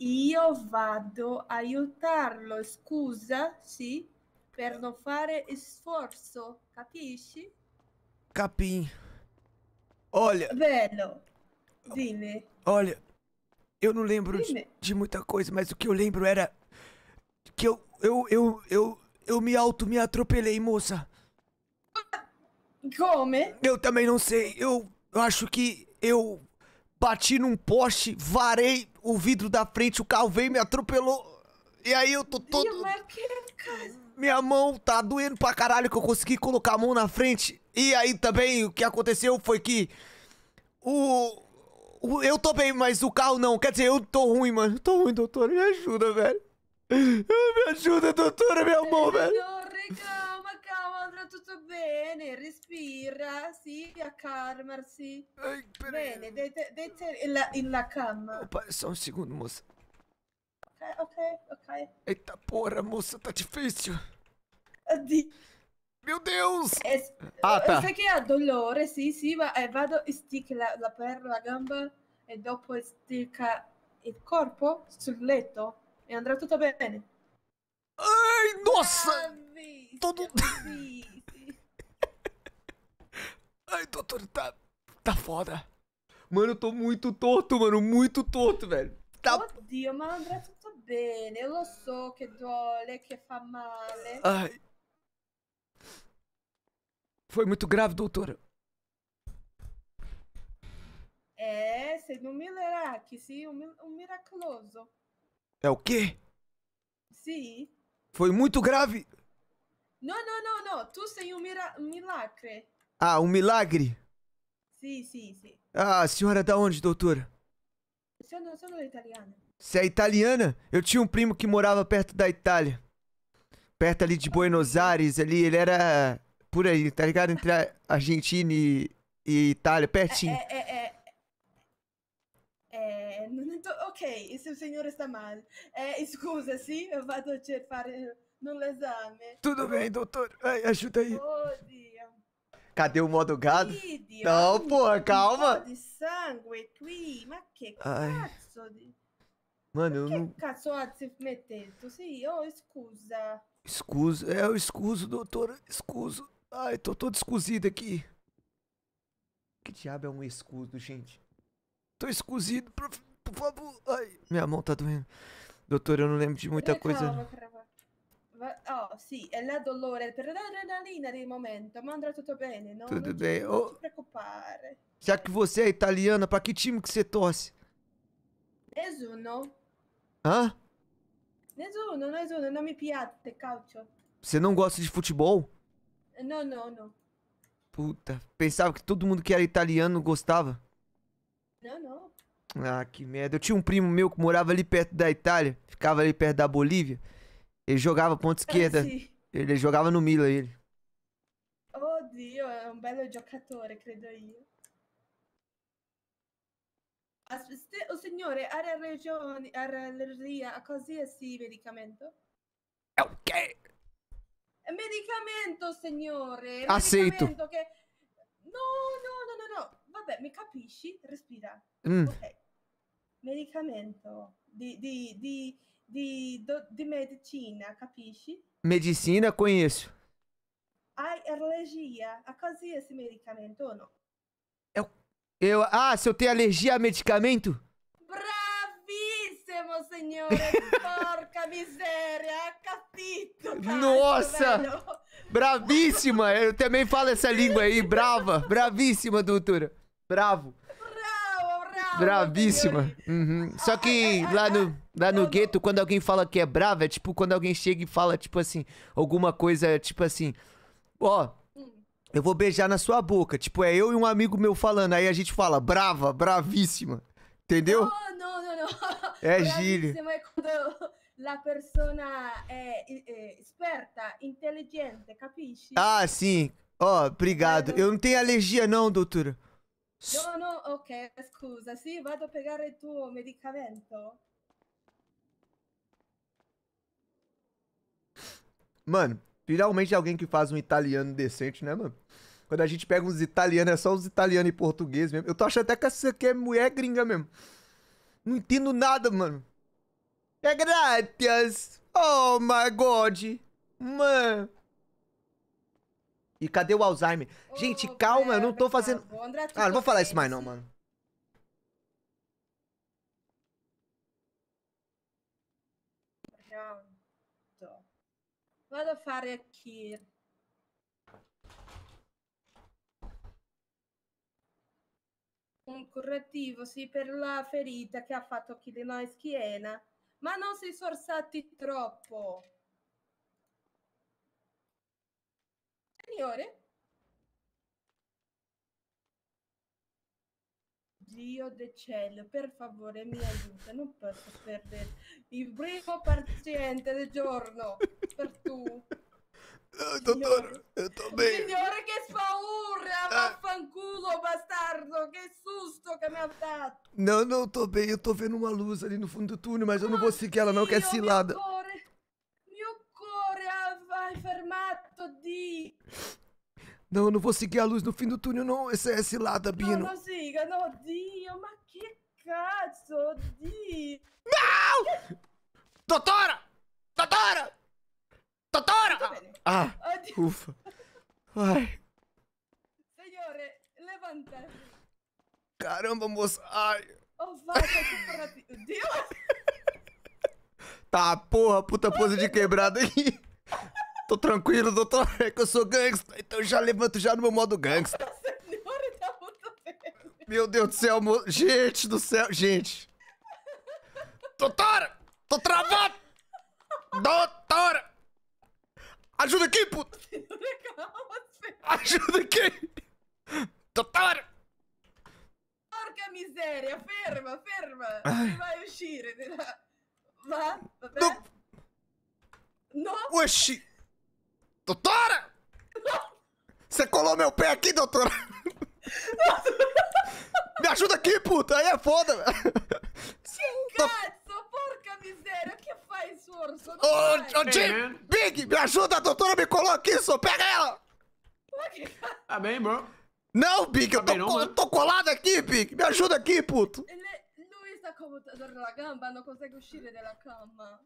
Io vado aiutarlo, scusa, sì, per non fare sforzo, capisci? Capim. Olha. Belo. Dime. Olha, eu não lembro de, de, muita coisa, mas o que eu lembro era que eu eu eu eu, eu me auto me atropelei, moça. Como? Eu também não sei. Eu, eu acho que eu bati num poste, varei o vidro da frente, o carro veio e me atropelou. E aí eu tô todo. Minha mão tá doendo pra caralho que eu consegui colocar a mão na frente. E aí também o que aconteceu foi que. O. o eu tô bem, mas o carro não. Quer dizer, eu tô ruim, mano. Eu tô ruim, doutor. Me ajuda, velho. Me ajuda, doutora, minha mão, velho. tutto bene, respira, sì, accarmarsi. Ehi, Bene, dete, dete in, la, in cama. Oh, Opa, só un secondo, moça. Ok, ok, ok. Eita porra, moça, tá difficile. Addio. Meu Deus! Es, eh, ah, tá. Sai che ha dolore, sì, sì, ma eh, vado stick la, la perla, la gamba e dopo sticca il corpo sul letto e andrà tutto bene. Ai, nossa! tutto... Todo... Ai, doutor, tá. Tá foda. Mano, eu tô muito torto, mano. Muito torto, velho. Tá... dia ma andrà tutto bem, Lo so que dói, que é fa male. Ai. Foi muito grave, doutora. É, ah, se não milagre, sim, um, um miraculoso. É o quê? Sim. Foi muito grave. Não, não, não, não. Tu sem um mira milagre. Ah, um milagre? Sim, sim, sim. Ah, a senhora é da onde, doutora? Eu senhor não, o não é, é italiana? Você é italiana? Eu tinha um primo que morava perto da Itália. Perto ali de ah, Buenos Aires, ali, ele era por aí, tá ligado? Entre a Argentina e, e Itália, pertinho. É, é, é, é. é, é non, ok, se o senhor está mal. É, escusa, sim, eu vado fazer no exame. Tudo bem, doutor. Ai, ajuda aí. Pode. Cadê o modo gado? Não, pô, calma. De sangue é cazzo Mano, eu não... Que cazzo de se meter? Tu sei, oh, escusa. Escusa, é, eu escuso, doutora, escuso. Ai, tô todo escusido aqui. Que diabo é um escudo, gente? Tô escusido, por, por favor. Ai, minha mão tá doendo. Doutora, eu não lembro de muita coisa. Oh, sì, è la dolore, per l'adrenalina del momento, ma andrà tutto bene, não, Tudo não bem. Não oh. se preocupar. Já que você é italiana, pra que time que você torce? Nessuno. Hã? Nessuno, nessuno, não me piate, calcio. Você não gosta de futebol? Não, não, não. Puta, pensava que todo mundo que era italiano gostava. Não, não. Ah, que merda. Eu tinha um primo meu que morava ali perto da Itália, ficava ali perto da Bolívia. Ele jogava ponta esquerda. Sì. Ele jogava no Milan, ele. Oh, Dio, è un um bello giocatore, credo io. O signore, a ragione, ha allergia a qualsiasi sì, medicamento? È ok. Medicamento, signore. Aceito. Medicamento No, no, no, no, no. Vabbè, mi capisci? Respira. Mm. Ok. Medicamento di, di, di de, de medicina, capisce? Medicina, conheço. Ai, alergia. A causa esse medicamento ou não? Eu, eu, ah, se eu tenho alergia a medicamento? Bravíssimo, senhor! Porca miséria! Capito! Cara, Nossa! Bravíssima! Eu também falo essa língua aí, brava! Bravíssima, doutora! Bravo! Bravíssima. Uhum. Só que lá no, lá no gueto, quando alguém fala que é brava, é tipo quando alguém chega e fala, tipo assim, alguma coisa, tipo assim, ó, eu vou beijar na sua boca. Tipo, é eu e um amigo meu falando, aí a gente fala, brava, bravíssima. Entendeu? Não, não, não, não. É gíria. É quando a pessoa é, eh, é, eh, esperta, inteligente, capisce? Ah, sim. Ó, obrigado. Eu não tenho alergia não, doutora. No, no, ok, scusa, sì, vado a pegare il tuo medicamento. Mano, finalmente alguém que faz um italiano decente, né, mano? Quando a gente pega uns italianos, é só os italianos e portugueses mesmo. Eu tô achando até que essa aqui é mulher gringa mesmo. Não entendo nada, mano. É grátis. Oh my god. Mano. E cadê o Alzheimer? Ô, gente, calma, eu não tô fazendo. Tá ah, não vou falar isso mais, não, mano. Pronto. Vou a fare aqui. Un correttivo, sì, per la ferita che ha fatto Chilinoi Mas não se si sforzati troppo. Signore, Dio del cielo, per favore mi aiuta, non posso perdere il primo paziente del giorno per tu. Eh, dottore, sto eh, bene. Signore, che paura, eh. vaffanculo, bastardo, che susto che mi ha dato. Non, non, tô bem, eu tô vendo uma luz ali no fundo do túnel, ma io non vou seguir non, não, que é cilada. Meu Todinho. Não, não vou seguir a luz no fim do túnel, não. Esse é esse lado, Bino. Não, não siga, não, Dio. Mas que cazzo, Dio. Não! Doutora! Doutora! Doutora! Né? Ah, ufa. Ai. Senhore, levanta. Caramba, moça. Ai. Oh, vai, vai, Deus! Tá, porra, puta pose de quebrada aí. Tô tranquilo, doutor, é que eu sou gangsta, então já levanto já no meu modo gangsta. Tá meu Deus do céu, mo... gente do céu, gente. Doutora, tô travado. Doutora. Ajuda aqui, puta. Ajuda aqui. Doutora. Porca miséria, ferma, ferma. Ai. Vai uscire, né? Vá, Va, Não. No. No. Doutora! Você colou meu pé aqui, doutora! Me ajuda aqui, puta! Aí é foda! Que cazzo, porca miséria! Que faz, urso? Ô, ô, Jim! Né? Big, me ajuda! A doutora me colou aqui, só pega ela! Tá bem, bro. Não, Big, tá eu, tô, não, co tô colado aqui, Big! Me ajuda aqui, puto! não está como na gamba, não consegue uscire da cama.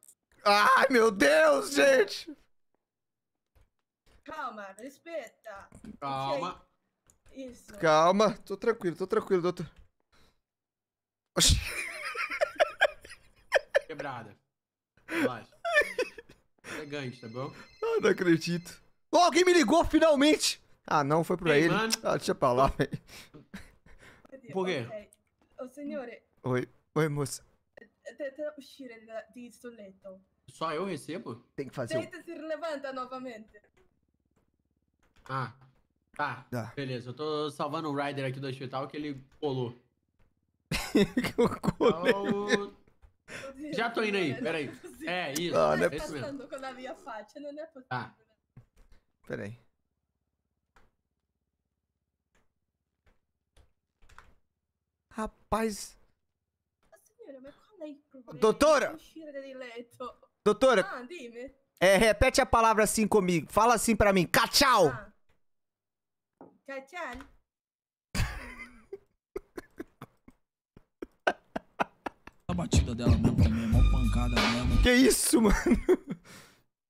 Ai, meu Deus, gente! Calma, respeita. Calma. Isso. Calma, tô tranquilo, tô tranquilo, doutor. Oxi. Quebrada. Relaxa. Elegante, é tá bom? Ah, não acredito. Oh, alguém me ligou finalmente! Ah, não, foi pra Ei, ele. Mano. Ah, deixa pra lá, velho. Por quê? O senhor. É- Oi. Oi, moça. É, Tenta uscire di sto letto. Só eu recebo? Tem que fazer. Tenta se levanta novamente. Ah. Tá. Ah. Beleza, eu tô salvando o Ryder aqui do hospital que ele colou. então... Já tô indo aí, peraí. É, isso. Ah, não é, é possível. quando a minha fatia, não é possível. Tá. Né? Peraí. Rapaz. Ah, é Doutora! Doutora! Ah, é, repete a palavra assim comigo. Fala assim pra mim. Cachau! Ah. Tchau, tchau. A batida dela mesmo também, mó pancada mesmo. Que isso, mano?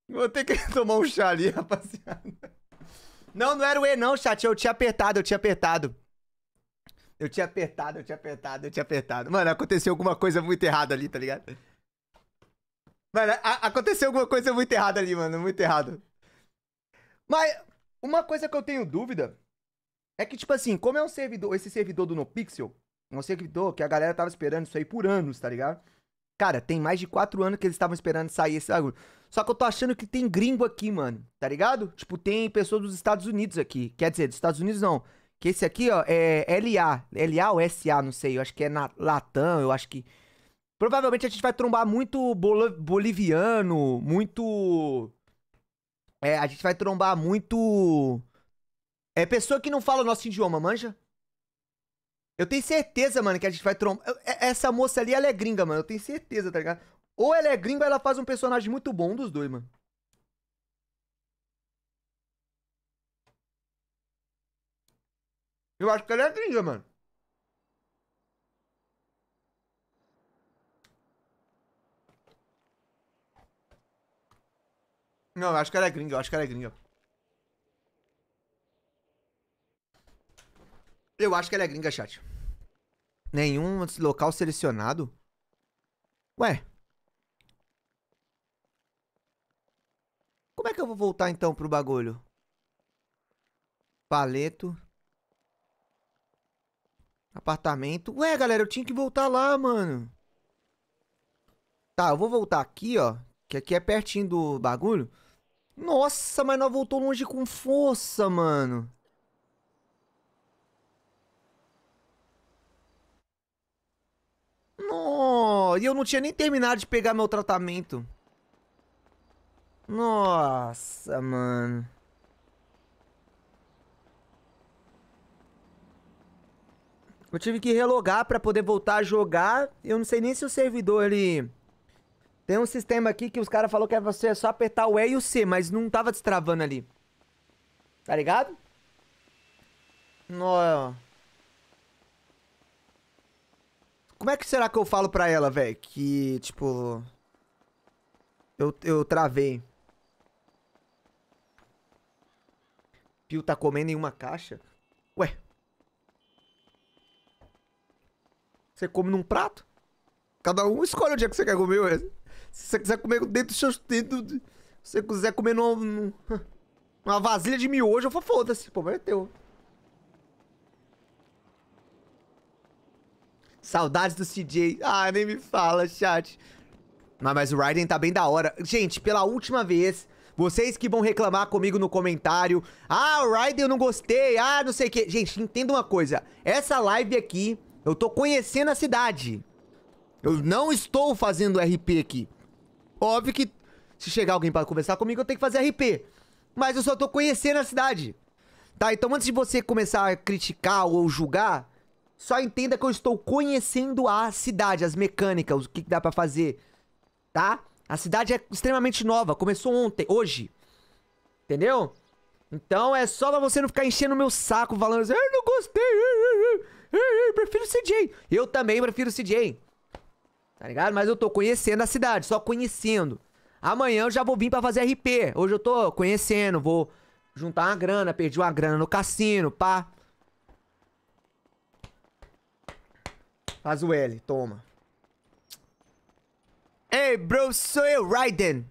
Vou ter que tomar um chá ali, rapaziada. Não, não era o E não, chat. Eu tinha apertado, eu tinha apertado. Eu tinha apertado, eu tinha apertado, eu tinha apertado. Mano, aconteceu alguma coisa muito errada ali, tá ligado? Mano, aconteceu alguma coisa muito errada ali, mano. Muito errado. Mas uma coisa que eu tenho dúvida é que, tipo assim, como é um servidor, esse servidor do NoPixel, é um servidor que a galera tava esperando isso aí por anos, tá ligado? Cara, tem mais de quatro anos que eles estavam esperando sair esse bagulho. Só que eu tô achando que tem gringo aqui, mano, tá ligado? Tipo, tem pessoas dos Estados Unidos aqui. Quer dizer, dos Estados Unidos não. Que esse aqui, ó, é LA. LA ou SA, não sei. Eu acho que é na Latam, eu acho que. Provavelmente a gente vai trombar muito boliviano, muito. É, a gente vai trombar muito. É pessoa que não fala o nosso idioma, manja? Eu tenho certeza, mano, que a gente vai trombar. É, essa moça ali, ela é gringa, mano. Eu tenho certeza, tá ligado? Ou ela é gringa ou ela faz um personagem muito bom, um dos dois, mano. Eu acho que ela é gringa, mano. Não, eu acho que ela é gringa, eu acho que ela é gringa. Eu acho que ela é gringa, chat. Nenhum local selecionado? Ué. Como é que eu vou voltar então pro bagulho? Paleto. Apartamento. Ué, galera, eu tinha que voltar lá, mano. Tá, eu vou voltar aqui, ó. Que aqui é pertinho do bagulho. Nossa, mas nós voltou longe com força, mano. e eu não tinha nem terminado de pegar meu tratamento. Nossa, mano. Eu tive que relogar pra poder voltar a jogar. Eu não sei nem se o servidor, ele... Tem um sistema aqui que os caras falaram que é você é só apertar o E e o C, mas não tava destravando ali. Tá ligado? Nossa. Como é que será que eu falo pra ela, velho? Que, tipo... Eu, eu travei. Pio tá comendo em uma caixa? Ué. Você come num prato? Cada um escolhe onde é que você quer comer, ué. Se você quiser comer dentro dos seus... Dentro, se você quiser comer numa... numa vasilha de miojo, eu falo, foda-se. Pô, problema é Saudades do CJ. Ah, nem me fala, chat. Mas, mas o Raiden tá bem da hora. Gente, pela última vez, vocês que vão reclamar comigo no comentário. Ah, o Raiden eu não gostei. Ah, não sei o que. Gente, entenda uma coisa. Essa live aqui, eu tô conhecendo a cidade. Eu não estou fazendo RP aqui. Óbvio que se chegar alguém para conversar comigo, eu tenho que fazer RP. Mas eu só tô conhecendo a cidade. Tá, então antes de você começar a criticar ou julgar, só entenda que eu estou conhecendo a cidade, as mecânicas, o que, dá pra fazer, tá? A cidade é extremamente nova, começou ontem, hoje. Entendeu? Então é só pra você não ficar enchendo o meu saco falando assim, eu ah, não gostei, eu, eu, eu, prefiro CJ. Eu também prefiro CJ. Tá ligado? Mas eu tô conhecendo a cidade, só conhecendo. Amanhã eu já vou vir pra fazer RP. Hoje eu tô conhecendo, vou juntar uma grana, perdi uma grana no cassino, pá. Faz o L, toma. Ei, bro, sou eu, Raiden.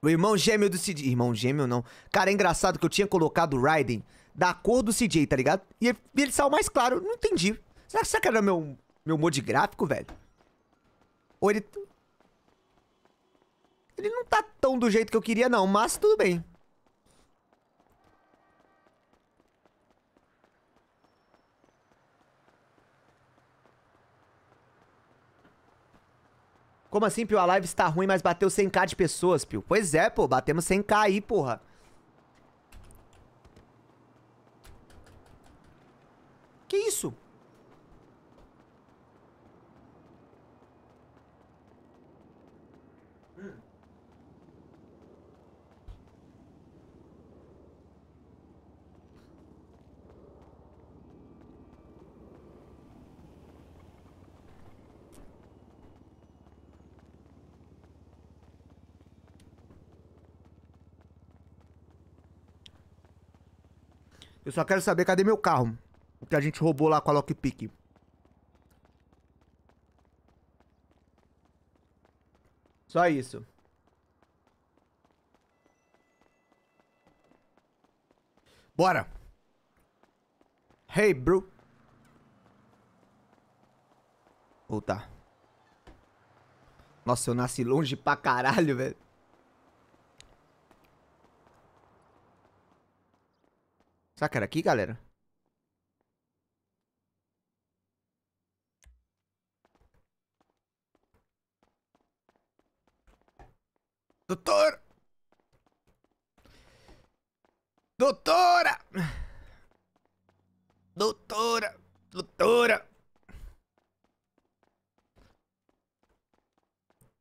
O irmão gêmeo do CJ. Irmão gêmeo, não. Cara, é engraçado que eu tinha colocado o Raiden da cor do CJ, tá ligado? E ele, ele saiu mais claro. Não entendi. Será, será que era meu, meu mod gráfico, velho? Ou ele... Ele não tá tão do jeito que eu queria, não. Mas tudo bem. Como assim, Pio? A live está ruim, mas bateu 100k de pessoas, Pio. Pois é, pô. Batemos 100k aí, porra. Que isso? Eu só quero saber cadê meu carro. O que a gente roubou lá com a lockpick. Só isso. Bora. Hey, bro. Voltar. Nossa, eu nasci longe pra caralho, velho. Será que era aqui, galera? Doutor! Doutora! Doutora! Doutora!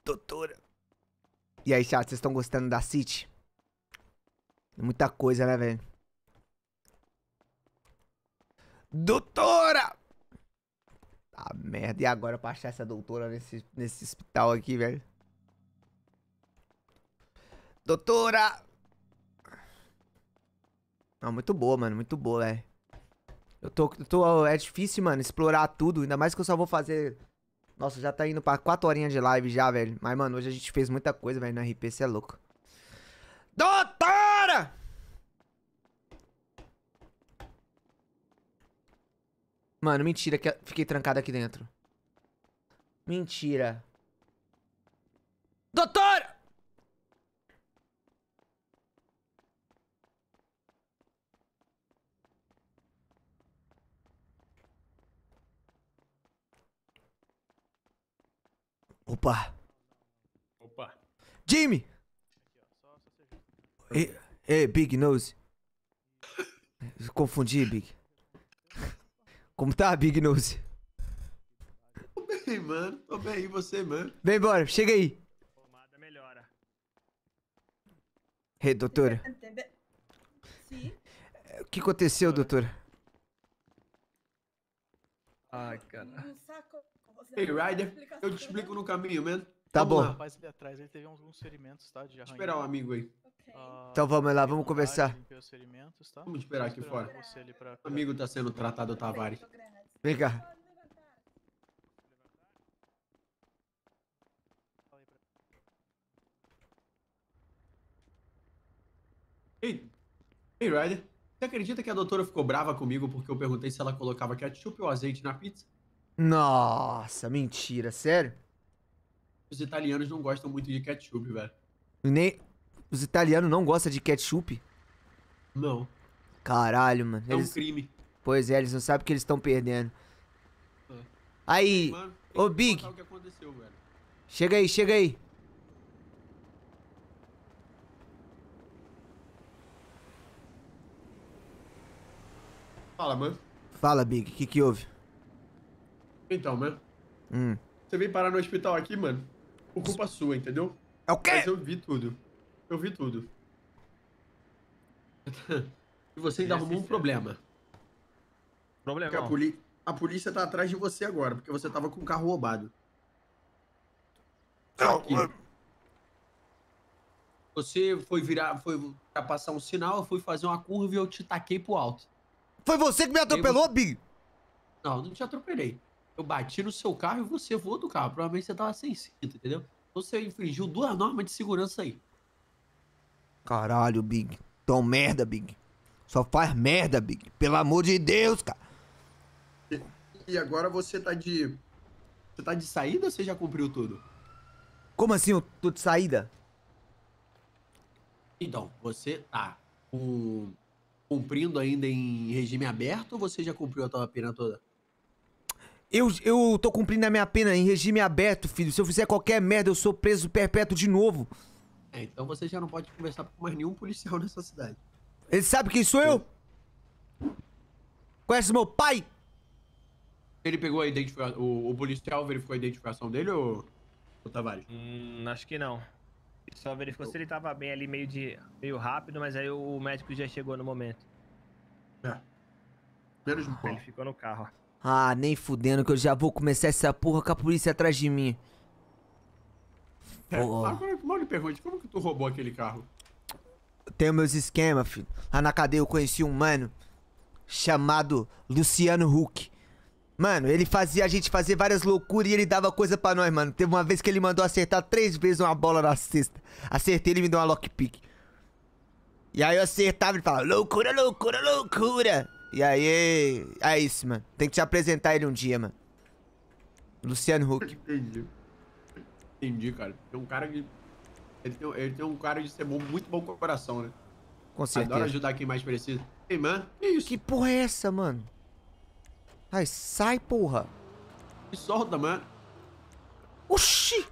Doutora! E aí, chat, vocês estão gostando da City? Muita coisa, né, velho? Doutora! Tá ah, merda, e agora pra achar essa doutora nesse, nesse hospital aqui, velho? Doutora! Não, muito boa, mano, muito boa, velho. É. Eu tô, eu tô, é difícil, mano, explorar tudo, ainda mais que eu só vou fazer... Nossa, já tá indo pra 4 horinhas de live já, velho. Mas, mano, hoje a gente fez muita coisa, velho, no RP, cê é louco. Doutora! Mano, mentira que fiquei trancado aqui dentro. Mentira. Doutor! Opa. Opa. Jimmy! e, ei, Big Nose. Confundi, Big. Como tá, Big Nose? Tô bem, mano. Tô bem, e você, mano? Vem embora, chega aí. Pomada melhora. Ei, hey, doutora. Sim? O que aconteceu, doutora? Ai, cara. Ei, Ryder, eu te explico no caminho, mano. Tá bom. rapaz ali atrás, ele teve alguns ferimentos, tá? De esperar um amigo aí. Okay. então vamos lá, vamos conversar. Tá? Vamos esperar aqui fora. Pra... O amigo tá sendo tratado, Tavares. Vem cá. Ei, ei, Ryder. Você acredita que a doutora ficou brava comigo porque eu perguntei se ela colocava ketchup ou azeite na pizza? Nossa, mentira, sério? Os italianos não gostam muito de ketchup, velho. Nem... Os italianos não gostam de ketchup? Não. Caralho, mano. É um crime. Pois é, eles não sabem que eles estão perdendo. É. Aí, mano, ô Big. Chega aí, chega aí. Fala, mano. Fala, Big. O que que houve? Então, mano. Hum. Você veio parar no hospital aqui, mano? Por culpa sua, entendeu? É o quê? Mas eu vi tudo. Eu vi tudo. e você ainda arrumou um é problema. Problema. A, poli a polícia tá atrás de você agora, porque você tava com o carro roubado. Tá aqui. Você foi virar, foi passar um sinal, eu fui fazer uma curva e eu te taquei pro alto. Foi você que me atropelou, Big. Não, não te atropelei eu bati no seu carro e você voou do carro. Provavelmente você tava sem cinto, entendeu? Então você infringiu duas normas de segurança aí. Caralho, Big. Tão merda, Big. Só faz merda, Big. Pelo amor de Deus, cara. E, agora você tá de. Você tá de saída ou você já cumpriu tudo? Como assim eu tô de saída? Então, você tá com... cumprindo ainda em regime aberto ou você já cumpriu a tua pena toda? Eu, eu tô cumprindo a minha pena em regime aberto, filho. Se eu fizer qualquer merda, eu sou preso perpétuo de novo. É, então você já não pode conversar com mais nenhum policial nessa cidade. Ele sabe quem sou eu? Conhece meu pai? Ele pegou a identificação. O, o policial verificou a identificação dele ou. ou Tavares? Tá hum, acho que não. Ele só verificou eu... se ele tava bem ali meio de. meio rápido, mas aí o médico já chegou no momento. É. Menos pouco. Ele ficou no carro. Ah, nem fudendo que eu já vou começar essa porra com a polícia atrás de mim. oh. Agora mal lhe pergunte, como que tu roubou aquele carro? Tenho meus esquemas, filho. Lá na cadeia eu conheci um mano chamado Luciano Huck. Mano, ele fazia a gente fazer várias loucuras e ele dava coisa para nós, mano. Teve uma vez que ele mandou acertar três vezes uma bola na cesta. Acertei, ele me deu uma lockpick. E aí eu acertava e falava, loucura, loucura, loucura. E aí. É isso, mano. Tem que te apresentar ele um dia, mano. Luciano Huck. Entendi. Entendi, cara. Tem um cara que. Ele tem, ele tem um cara de ser bom, muito bom com o coração, né? Com certeza. Adora ajudar quem mais precisa. Ei, mano, que isso? Que porra é essa, mano? Ai, sai, porra. Me solta, mano. Oxi!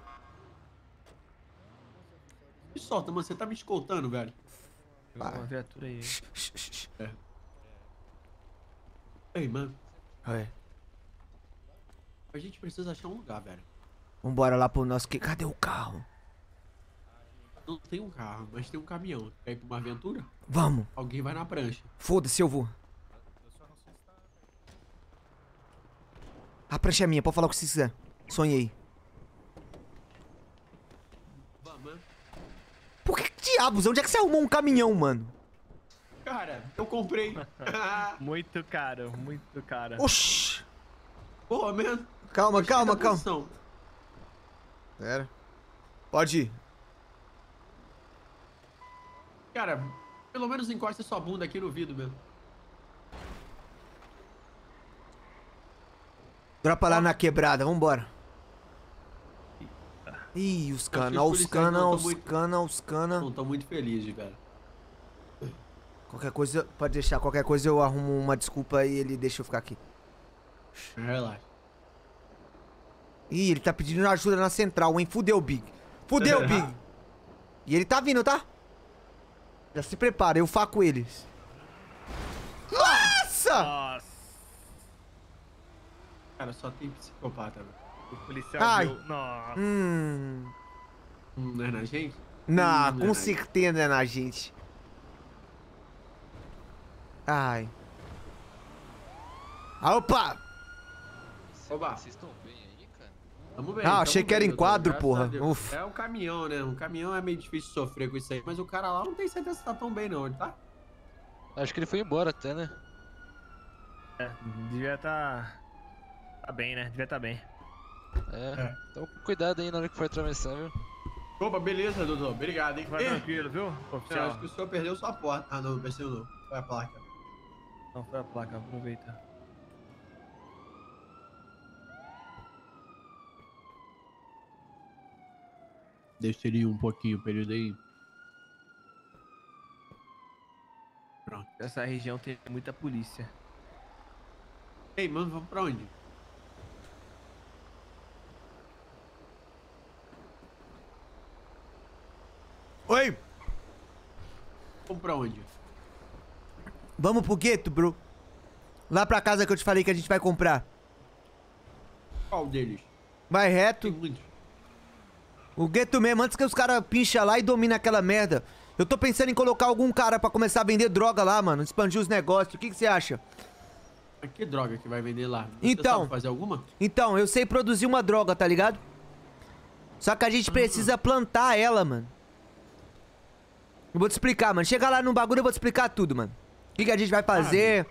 Me solta, mano. Você tá me escoltando, velho. Pá. Uma viatura aí. É. Ei, mano. Oi. A gente precisa achar um lugar, velho. Vambora lá pro nosso que. Cadê o carro? Não tem um carro, mas tem um caminhão. Quer ir pra uma aventura? Vamos. Alguém vai na prancha. Foda-se, eu vou. A prancha é minha, pode falar o que você quiser. Sonhei. Vamos. Né? Por que, que diabos? Onde é que você arrumou um caminhão, mano? Cara, eu comprei. muito caro, muito caro. Oxi! Porra, mesmo. Calma, calma, calma. Posição. Pera. Pode ir. Cara, pelo menos encosta sua bunda aqui no vidro mesmo. Dropa lá na quebrada, vambora. Ih, os cana, os cana, os cana, os cana. Não, tô muito feliz, cara. Qualquer coisa, pode deixar, qualquer coisa eu arrumo uma desculpa e ele deixa eu ficar aqui. Relaxa. Ih, ele tá pedindo ajuda na central, hein? Fudeu, Big. Fudeu, Big. E ele tá vindo, tá? Já se prepara, eu faco eles. Nossa! Nossa. Cara, só tem psicopata, velho. O policial Ai. Viu... Nossa. Hum. Não é na gente? Não, com hum, não é certeza não é na gente. Ai. Ah, opa! Oba! Vocês estão bem aí, cara? Ah, tamo bem. Ah, achei que era em quadro, porra. É um caminhão, né? Um caminhão é meio difícil de sofrer com isso aí, mas o cara lá não tem certeza se tá tão bem não, ele tá? Acho que ele foi embora até, né? É, devia tá... Tá bem, né? Devia tá bem. É, é. então cuidado aí na hora que for atravessar, viu? Opa, beleza, doutor. Obrigado, hein? Vai tranquilo, viu? Oficial. Acho que o senhor perdeu sua porta. Ah, não, não perdeu não. Foi a placa. Não, foi a placa, aproveita. Desceria um pouquinho o período aí. Pronto. Essa região tem muita polícia. Ei, mano, vamos pra onde? Oi! Vamos pra onde? Vamos pro gueto, bro. Lá pra casa que eu te falei que a gente vai comprar. Qual deles? Vai reto. O gueto mesmo, antes que os caras pincham lá e dominem aquela merda. Eu tô pensando em colocar algum cara pra começar a vender droga lá, mano. Expandir os negócios. O que você acha? Que droga que vai vender lá? Você então. fazer alguma? Então, eu sei produzir uma droga, tá ligado? Só que a gente ah. precisa plantar ela, mano. Eu vou te explicar, mano. Chega lá no bagulho, eu vou te explicar tudo, mano. O que, que, a gente vai fazer?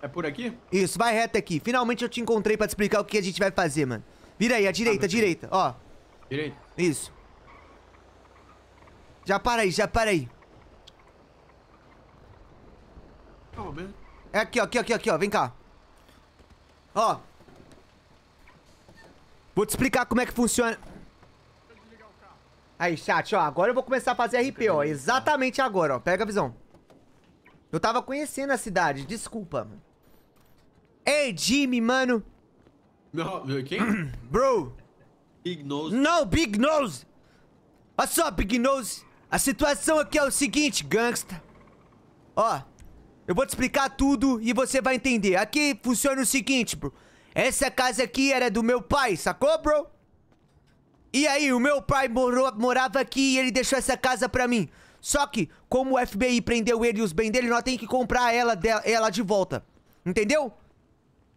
Ah, é por aqui? Isso, vai reto aqui. Finalmente eu te encontrei pra te explicar o que a gente vai fazer, mano. Vira aí, à direita, ah, à direita, ó. Direita? Isso. Já para aí, já para aí. Oh, é aqui, ó, aqui, aqui, aqui, ó. Vem cá. Ó. Vou te explicar como é que funciona. Aí, chat, ó. Agora eu vou começar a fazer RP, ó. Exatamente agora, ó. Pega a visão. Eu tava conhecendo a cidade, desculpa. Mano. Ei, Jimmy, mano. Não, quem? Bro. Big Nose. Não, Big Nose. Olha só, Big Nose. A situação aqui é o seguinte, gangsta. Ó, eu vou te explicar tudo e você vai entender. Aqui funciona o seguinte, bro. Essa casa aqui era do meu pai, sacou, bro? E aí, o meu pai morou, morava aqui e ele deixou essa casa pra mim. Só que, como o FBI prendeu ele e os bens dele, nós temos que comprar ela, ela de volta. Entendeu?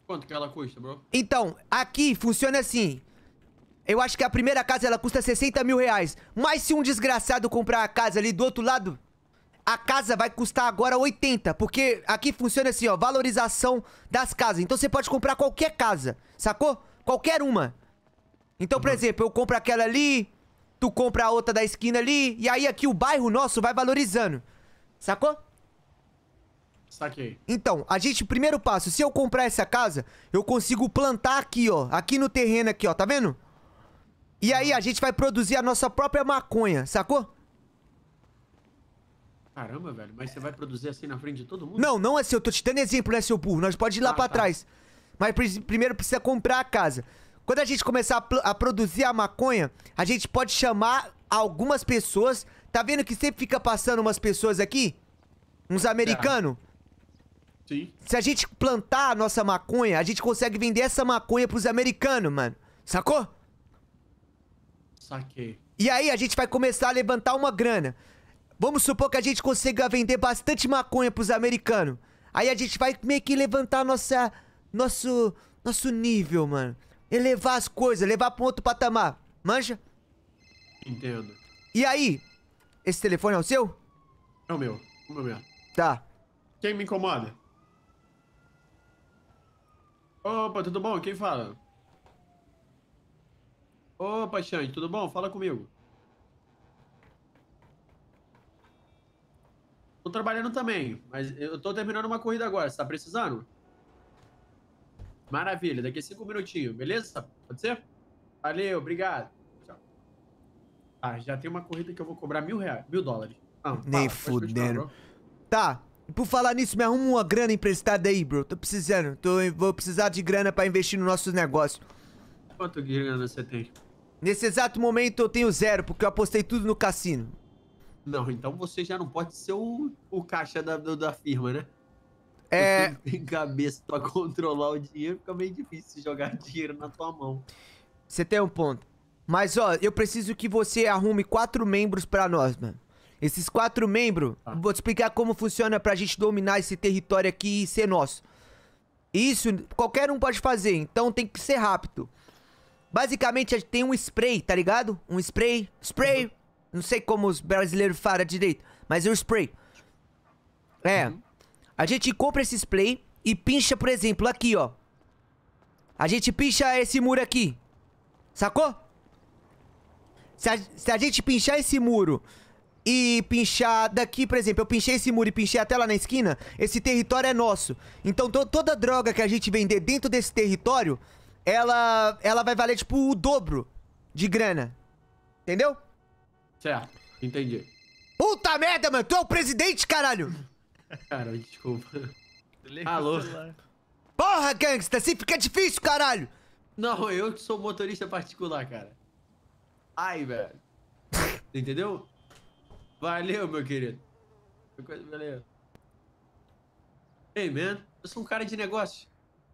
Quanto que ela custa, bro? Então, aqui funciona assim. Eu acho que a primeira casa ela custa 60 mil reais. Mas se um desgraçado comprar a casa ali do outro lado, a casa vai custar agora 80. Porque aqui funciona assim, ó, valorização das casas. Então você pode comprar qualquer casa, sacou? Qualquer uma. Então, uhum. por exemplo, eu compro aquela ali, tu compra a outra da esquina ali, e aí aqui o bairro nosso vai valorizando. Sacou? Saquei. Então, a gente, primeiro passo, se eu comprar essa casa, eu consigo plantar aqui, ó. Aqui no terreno aqui, ó, tá vendo? E aí a gente vai produzir a nossa própria maconha, sacou? Caramba, velho, mas você vai produzir assim na frente de todo mundo? Não, não é seu, eu tô te dando exemplo, né, seu burro? Nós pode ir lá ah, pra tá. trás. Mas primeiro precisa comprar a casa. Quando a gente começar a, a, produzir a maconha, a gente pode chamar algumas pessoas. Tá vendo que sempre fica passando umas pessoas aqui? Uns americanos? Tá. Sim. Se a gente plantar a nossa maconha, a gente consegue vender essa maconha pros americanos, mano. Sacou? Saquei. E aí a gente vai começar a levantar uma grana. Vamos supor que a gente consiga vender bastante maconha pros americanos. Aí a gente vai meio que levantar nossa, nosso, nosso nível, mano elevar as coisas, levar pra um outro patamar. Manja? Entendo. E aí? Esse telefone é o seu? É o meu. O meu mesmo. Tá. Quem me incomoda? Opa, tudo bom? Quem fala? Opa, Xande, tudo bom? Fala comigo. Tô trabalhando também, mas eu tô terminando uma corrida agora. Você tá precisando? Maravilha, daqui a cinco minutinhos, beleza? Pode ser? Valeu, obrigado. Tchau. Ah, já tem uma corrida que eu vou cobrar mil reais, mil dólares. Ah, Nem fudendo. Tá, por falar nisso, me arruma uma grana emprestada aí, bro. Tô precisando, tô, vou precisar de grana pra investir no nosso negócio. Quanto grana você tem? Nesse exato momento eu tenho zero, porque eu apostei tudo no cassino. Não, então você já não pode ser o, o caixa da, da firma, né? É... Tem cabeça pra controlar o dinheiro, fica meio difícil jogar dinheiro na tua mão. Você tem um ponto. Mas, ó, eu preciso que você arrume quatro membros pra nós, mano. Esses quatro membros, ah. vou te explicar como funciona pra gente dominar esse território aqui e ser nosso. Isso qualquer um pode fazer, então tem que ser rápido. Basicamente, a gente tem um spray, tá ligado? Um spray. Spray. Uhum. Não sei como os brasileiros falam direito, mas é um spray. É. Uhum. A gente compra esse display e pincha, por exemplo, aqui, ó. A gente pincha esse muro aqui. Sacou? Se a, se a gente pinchar esse muro e pinchar daqui, por exemplo, eu pinchei esse muro e pinchei até lá na esquina, esse território é nosso. Então to toda droga que a gente vender dentro desse território, ela, ela vai valer tipo o dobro de grana. Entendeu? Certo, entendi. Puta merda, mano, tu é o presidente, caralho! Cara, desculpa. Alô? Porra, gangsta, assim fica é difícil, caralho! Não, eu sou motorista particular, cara. Ai, velho. Entendeu? Valeu, meu querido. Valeu. Ei, man, eu sou um cara de negócio.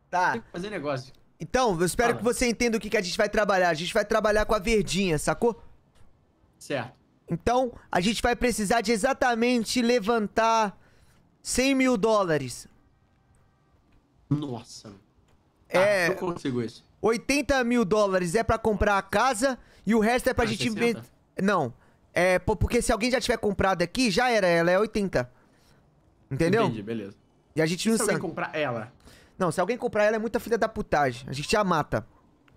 Tá. Tem que fazer negócio. Então, eu espero Fala. que você entenda o que, que a gente vai trabalhar. A gente vai trabalhar com a verdinha, sacou? Certo. Então, a gente vai precisar de exatamente levantar 100 mil dólares. Nossa. Ah, é. Ah, eu consigo isso. 80 mil dólares é para comprar a casa e o resto é pra ah, gente. 60? Não. É porque se alguém já tiver comprado aqui, já era. Ela é 80. Entendeu? Entendi, beleza. E a gente e não sabe. Se alguém comprar ela. Não, se alguém comprar ela é muita filha da putagem. A gente já mata.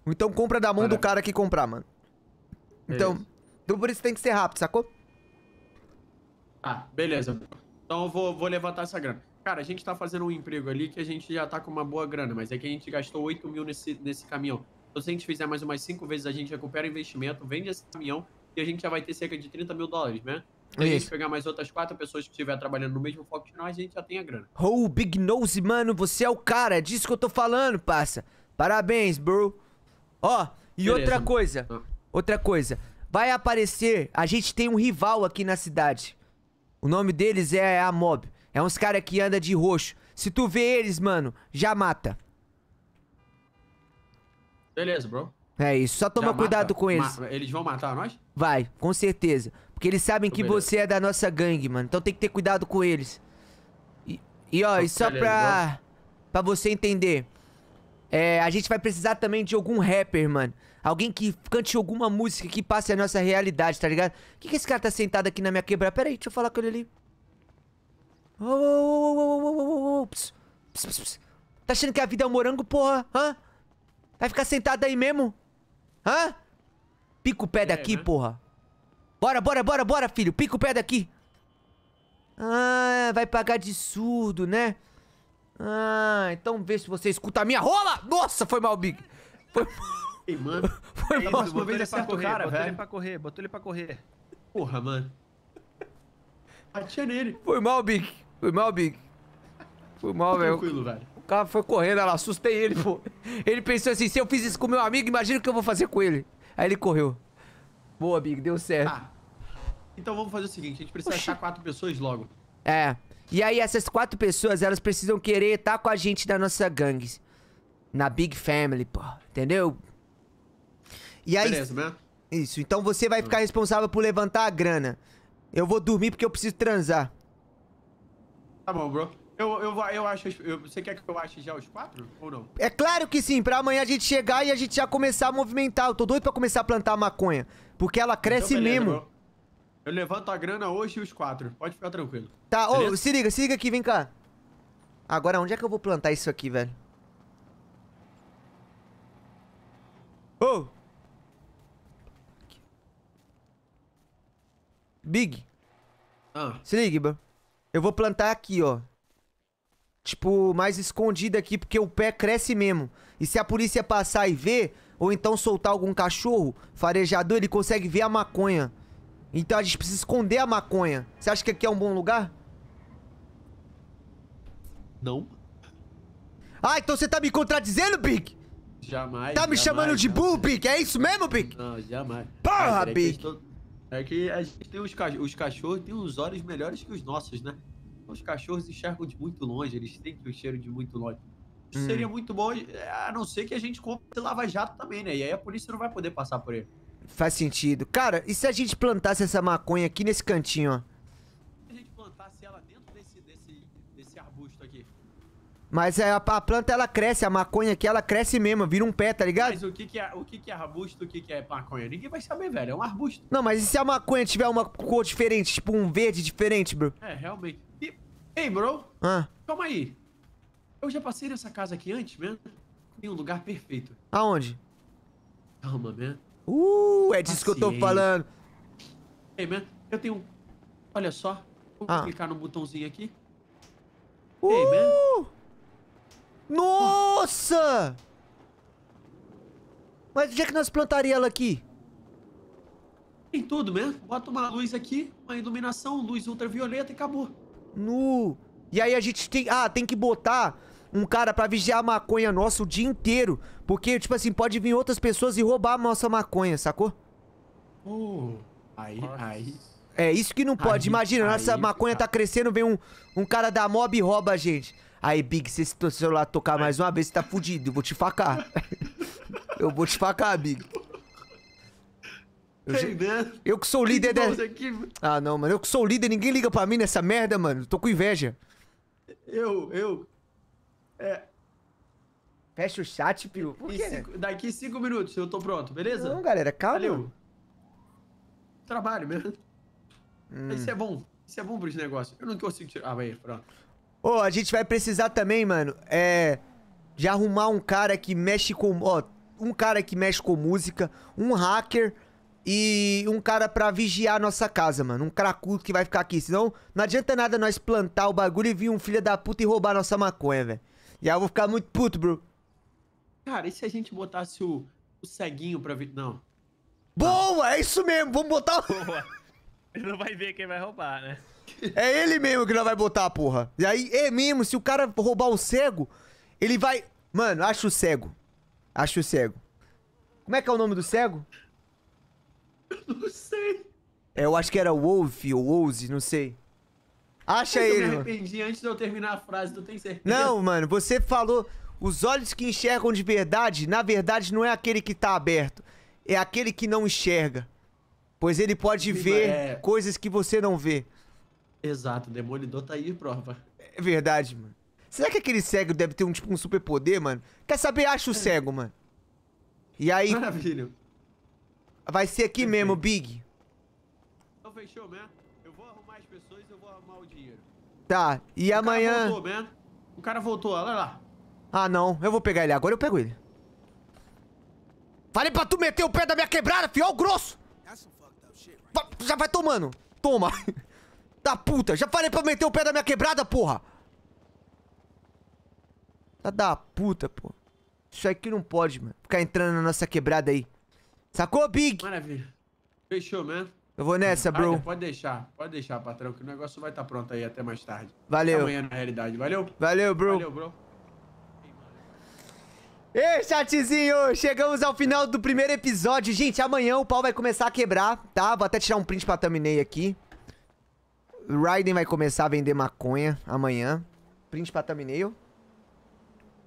Então compra da mão Caraca. do cara que comprar, mano. Então, então por isso tem que ser rápido, sacou? Ah, beleza. Então eu vou, vou levantar essa grana. Cara, a gente tá fazendo um emprego ali que a gente já tá com uma boa grana, mas é que a gente gastou 8 mil nesse, nesse caminhão. Então se a gente fizer mais umas 5 vezes, a gente recupera o investimento, vende esse caminhão e a gente já vai ter cerca de 30 mil dólares, né? Se então, a gente pegar mais outras quatro pessoas que estiver trabalhando no mesmo foco que nós, a gente já tem a grana. Oh, Big Nose, mano, você é o cara. É disso que eu tô falando, parça. Parabéns, bro. Ó, e Beleza. outra coisa. Ah. Outra coisa. Vai aparecer... A gente tem um rival aqui na cidade. O nome deles é a Mob. É uns cara que anda de roxo. Se tu vê eles, mano, já mata. Beleza, bro. É isso, só toma já cuidado mata. com eles. Ma eles vão matar nós? Vai, com certeza. Porque eles sabem então, que beleza. você é da nossa gangue, mano. Então tem que ter cuidado com eles. E, e ó, Tô e só beleza, pra, bro. pra você entender. É, a gente vai precisar também de algum rapper, mano. Alguém que cante alguma música que passe a nossa realidade, tá ligado? O que, que esse cara tá sentado aqui na minha quebrada? Pera aí, deixa eu falar com ele ali. Oh, Tá achando que a vida é um morango, porra? Hã? Vai ficar sentado aí mesmo? Hã? Pica o pé daqui, é, né? porra. Bora, bora, bora, bora, filho. Pica o pé daqui. Ah, vai pagar de surdo, né? Ah, então vê se você escuta a minha rola! Nossa, foi mal, Big! Foi mal. Ei, mano. Foi mal. Botou, botou ele pra correr, cara, botou velho. ele pra correr, botou ele pra correr. Porra, mano. Atia nele. Foi mal, Big. Foi mal, Big. Foi mal, velho. Tranquilo, velho. O cara foi correndo, ela assustei ele, pô. Ele pensou assim, se eu fiz isso com meu amigo, imagina o que eu vou fazer com ele. Aí ele correu. Boa, Big, deu certo. Ah, então vamos fazer o seguinte, a gente precisa Oxi. achar quatro pessoas logo. É, e aí essas quatro pessoas, elas precisam querer estar tá com a gente na nossa gangue. Na Big Family, pô. Entendeu? E aí... Beleza, né? Isso. Então você vai ficar responsável por levantar a grana. Eu vou dormir porque eu preciso transar. Tá bom, bro. Eu, eu, eu acho. Eu, você quer que eu ache já os quatro ou não? É claro que sim, pra amanhã a gente chegar e a gente já começar a movimentar. Eu tô doido pra começar a plantar maconha. Porque ela então, cresce então, beleza, mesmo. Bro. Eu levanto a grana hoje e os quatro. Pode ficar tranquilo. Tá, ô, oh, se liga, se liga aqui, vem cá. Agora, onde é que eu vou plantar isso aqui, velho? Ô! Oh. Big. Ah. Se liga, bro. Eu vou plantar aqui, ó. Tipo, mais escondido aqui, porque o pé cresce mesmo. E se a polícia passar e ver, ou então soltar algum cachorro farejador, ele consegue ver a maconha. Então a gente precisa esconder a maconha. Você acha que aqui é um bom lugar? Não. Ah, então você tá me contradizendo, Big? Jamais. Tá me jamais, chamando de burro, Big? É isso mesmo, Big? Não, jamais. Porra, Cara, Big! É, é que a gente tem os, cachorros, os cachorros têm os olhos melhores que os nossos, né? Os cachorros enxergam de muito longe, eles têm o cheiro de muito longe. Isso hum. seria muito bom, eh, a não ser que a gente compre lava-jato também, né? E aí a polícia não vai poder passar por ele. Faz sentido. Cara, e se a gente plantasse essa maconha aqui nesse cantinho, ó? Se a gente plantasse ela dentro desse, desse, desse arbusto aqui. Mas é, a, a, planta, ela cresce, a maconha aqui, ela cresce mesmo, vira um pé, tá ligado? Mas o que que é, o que que é arbusto, o que que é maconha? Ninguém vai saber, velho, é um arbusto. Não, mas e se a maconha tiver uma cor diferente, tipo um verde diferente, bro? É, realmente. E, ei, bro, ah. calma aí. Eu já passei nessa casa aqui antes, mesmo. Né? Tem um lugar perfeito. Aonde? Calma, mesmo. Né? Uh, é disso Passei. que eu tô falando. Ei, man, eu tenho... Olha só. Vou ah. clicar no botãozinho aqui. Uh! Ei, man. Nossa! Mas onde é que nós plantaríamos ela aqui? Tem tudo, né? Bota uma luz aqui, uma iluminação, luz ultravioleta e acabou. Nu. No... E aí a gente tem... Ah, tem que botar um cara pra vigiar a maconha nossa o dia inteiro. Porque, tipo assim, pode vir outras pessoas e roubar a nossa maconha, sacou? Uh, aí, aí... É, isso que não pode. Aí, Imagina, aí, nossa aí, maconha tá crescendo, vem um, um cara da mob e rouba a gente. Aí, Big, se esse celular tocar mais uma vez, você tá fudido. Eu vou te facar. eu vou te facar, Big. Eu, hey, eu que sou o líder dessa. Ah, não, mano. Eu que sou o líder, ninguém liga pra mim nessa merda, mano. Tô com inveja. Eu, eu, é. Fecha o chat, Pio. Por quê? Cinco, daqui cinco minutos eu tô pronto, beleza? Não, galera, calma. Valeu. Trabalho mesmo. Hum. Isso é bom. Isso é bom pros negócios. Eu não consigo tirar. Ah, vai, pronto. Ô, oh, a gente vai precisar também, mano, é. De arrumar um cara que mexe com. Ó, um cara que mexe com música, um hacker e um cara pra vigiar a nossa casa, mano. Um cracudo que vai ficar aqui. Senão, não adianta nada nós plantar o bagulho e vir um filho da puta e roubar nossa maconha, velho. Já vou ficar muito puto, bro. Cara, e se a gente botasse o, o ceguinho pra vir. Não. Boa! É isso mesmo! Vamos botar o. Boa. Ele não vai ver quem vai roubar, né? É ele mesmo que não vai botar, porra. E aí, é mesmo, se o cara roubar o cego, ele vai. Mano, acho o cego. Acho o cego. Como é que é o nome do cego? Eu não sei. É, eu acho que era Wolf ou Wolves, não sei. Acha ele. Eu me arrependi mano. antes de eu terminar a frase, tu tem certeza? Não, mano, você falou. Os olhos que enxergam de verdade, na verdade, não é aquele que tá aberto. É aquele que não enxerga. Pois ele pode Sim, ver é... coisas que você não vê. Exato, o Demolidor tá aí, prova. É verdade, mano. Será que aquele cego deve ter um, tipo, um superpoder, mano? Quer saber? Acha o é. cego, mano. E aí. Maravilha. Vai ser aqui Perfeito. mesmo, Big. Então fechou mesmo. Né? Tá, e o amanhã... Cara voltou, man. Né? O cara voltou, olha lá. Ah, não. Eu vou pegar ele agora, eu pego ele. Falei pra tu meter o pé da minha quebrada, fio, o grosso! Já vai tomando. Toma. Da puta, já falei pra meter o pé da minha quebrada, porra. Tá da puta, pô Isso aqui não pode, mano. Ficar entrando na nossa quebrada aí. Sacou, Big? Maravilha. Fechou, mano. Né? Eu vou nessa, bro. Ah, pode deixar, pode deixar, patrão, que o negócio vai estar tá pronto aí até mais tarde. Valeu. Até amanhã, na realidade. Valeu. Valeu, bro. Valeu, bro. Ei, chatzinho! Chegamos ao final do primeiro episódio. Gente, amanhã o pau vai começar a quebrar, tá? Vou até tirar um print pra thumbnail aqui. Raiden vai começar a vender maconha amanhã. Print pra thumbnail.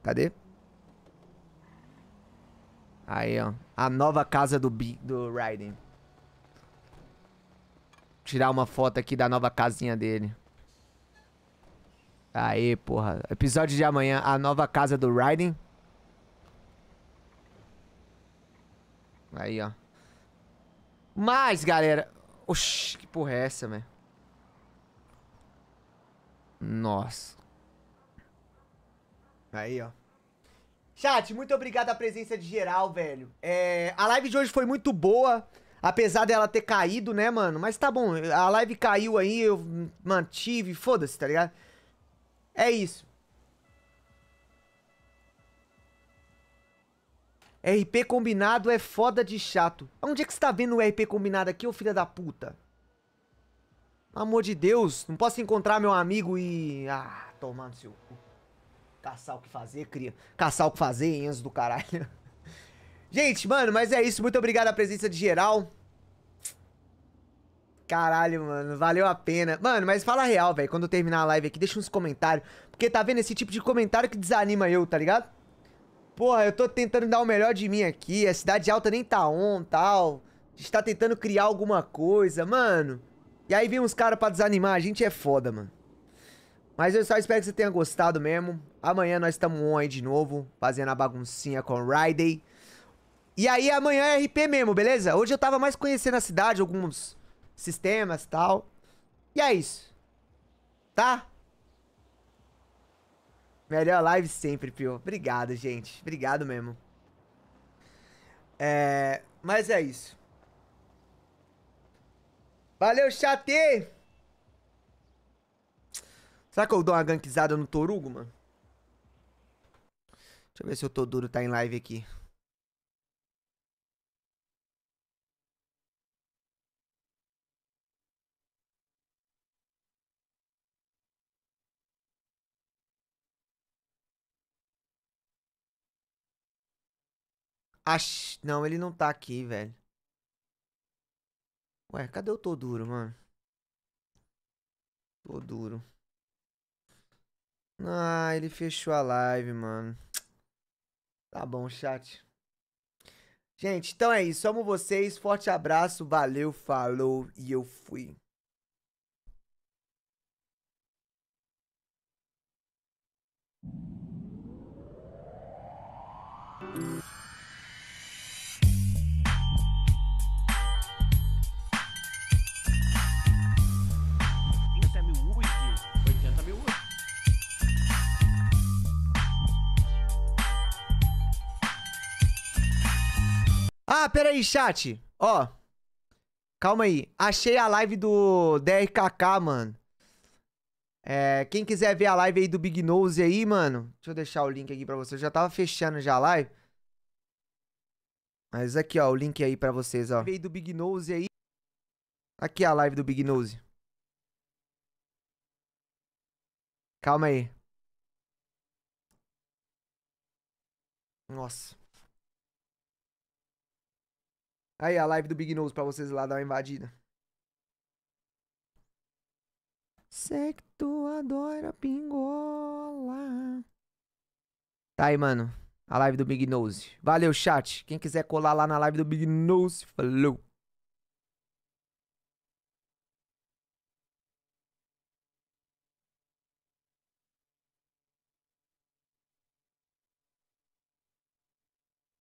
Cadê? Aí, ó. A nova casa do, do Raiden tirar uma foto aqui da nova casinha dele. Aê, porra. Episódio de amanhã, a nova casa do Raiden. Aí, ó. Mas, galera... Oxi, que porra é essa, velho? Nossa. Aí, ó. Chat, muito obrigado a presença de geral, velho. É, a live de hoje foi muito boa. Apesar dela ter caído, né, mano? Mas tá bom, a live caiu aí, eu mantive, foda-se, tá ligado? É isso. RP combinado é foda de chato. Onde é que você tá vendo o RP combinado aqui, ô filha da puta? Pelo amor de Deus, não posso encontrar meu amigo e... Ah, tomando seu cu. Caçar o que fazer, cria. Caçar o que fazer, Enzo do caralho. Gente, mano, mas é isso. Muito obrigado a presença de geral. Caralho, mano, valeu a pena. Mano, mas fala real, velho. Quando eu terminar a live aqui, deixa uns comentários. Porque tá vendo esse tipo de comentário que desanima eu, tá ligado? Porra, eu tô tentando dar o melhor de mim aqui. A cidade alta nem tá on, tal. A gente tá tentando criar alguma coisa, mano. E aí vem uns caras pra desanimar. A gente é foda, mano. Mas eu só espero que você tenha gostado mesmo. Amanhã nós estamos on aí de novo, fazendo a baguncinha com o Friday. E aí amanhã é RP mesmo, beleza? Hoje eu tava mais conhecendo a cidade, alguns sistemas e tal. E é isso. Tá? Melhor live sempre, Pio. Obrigado, gente. Obrigado mesmo. É... Mas é isso. Valeu, chatê! Será que eu dou uma gankizada no Torugo, mano? Deixa eu ver se o Toduro tá em live aqui. Ach... Não, ele não tá aqui, velho. Ué, cadê o Tô Duro, mano? Tô Duro. Ah, ele fechou a live, mano. Tá bom, chat. Gente, então é isso. Amo vocês. Forte abraço. Valeu, falou e eu fui. Ah, peraí, chat. Ó. Calma aí. Achei a live do DRKK, mano. É, quem quiser ver a live aí do Big Nose aí, mano. Deixa eu deixar o link aqui pra vocês. Eu já tava fechando já a live. Mas aqui, ó, o link aí pra vocês, ó. Veio do Big Nose aí. Aqui a live do Big Nose. Calma aí. Nossa. Aí, a live do Big Nose pra vocês lá dar uma invadida. Secto adora pingola. Tá aí, mano. A live do Big Nose. Valeu, chat. Quem quiser colar lá na live do Big Nose, falou.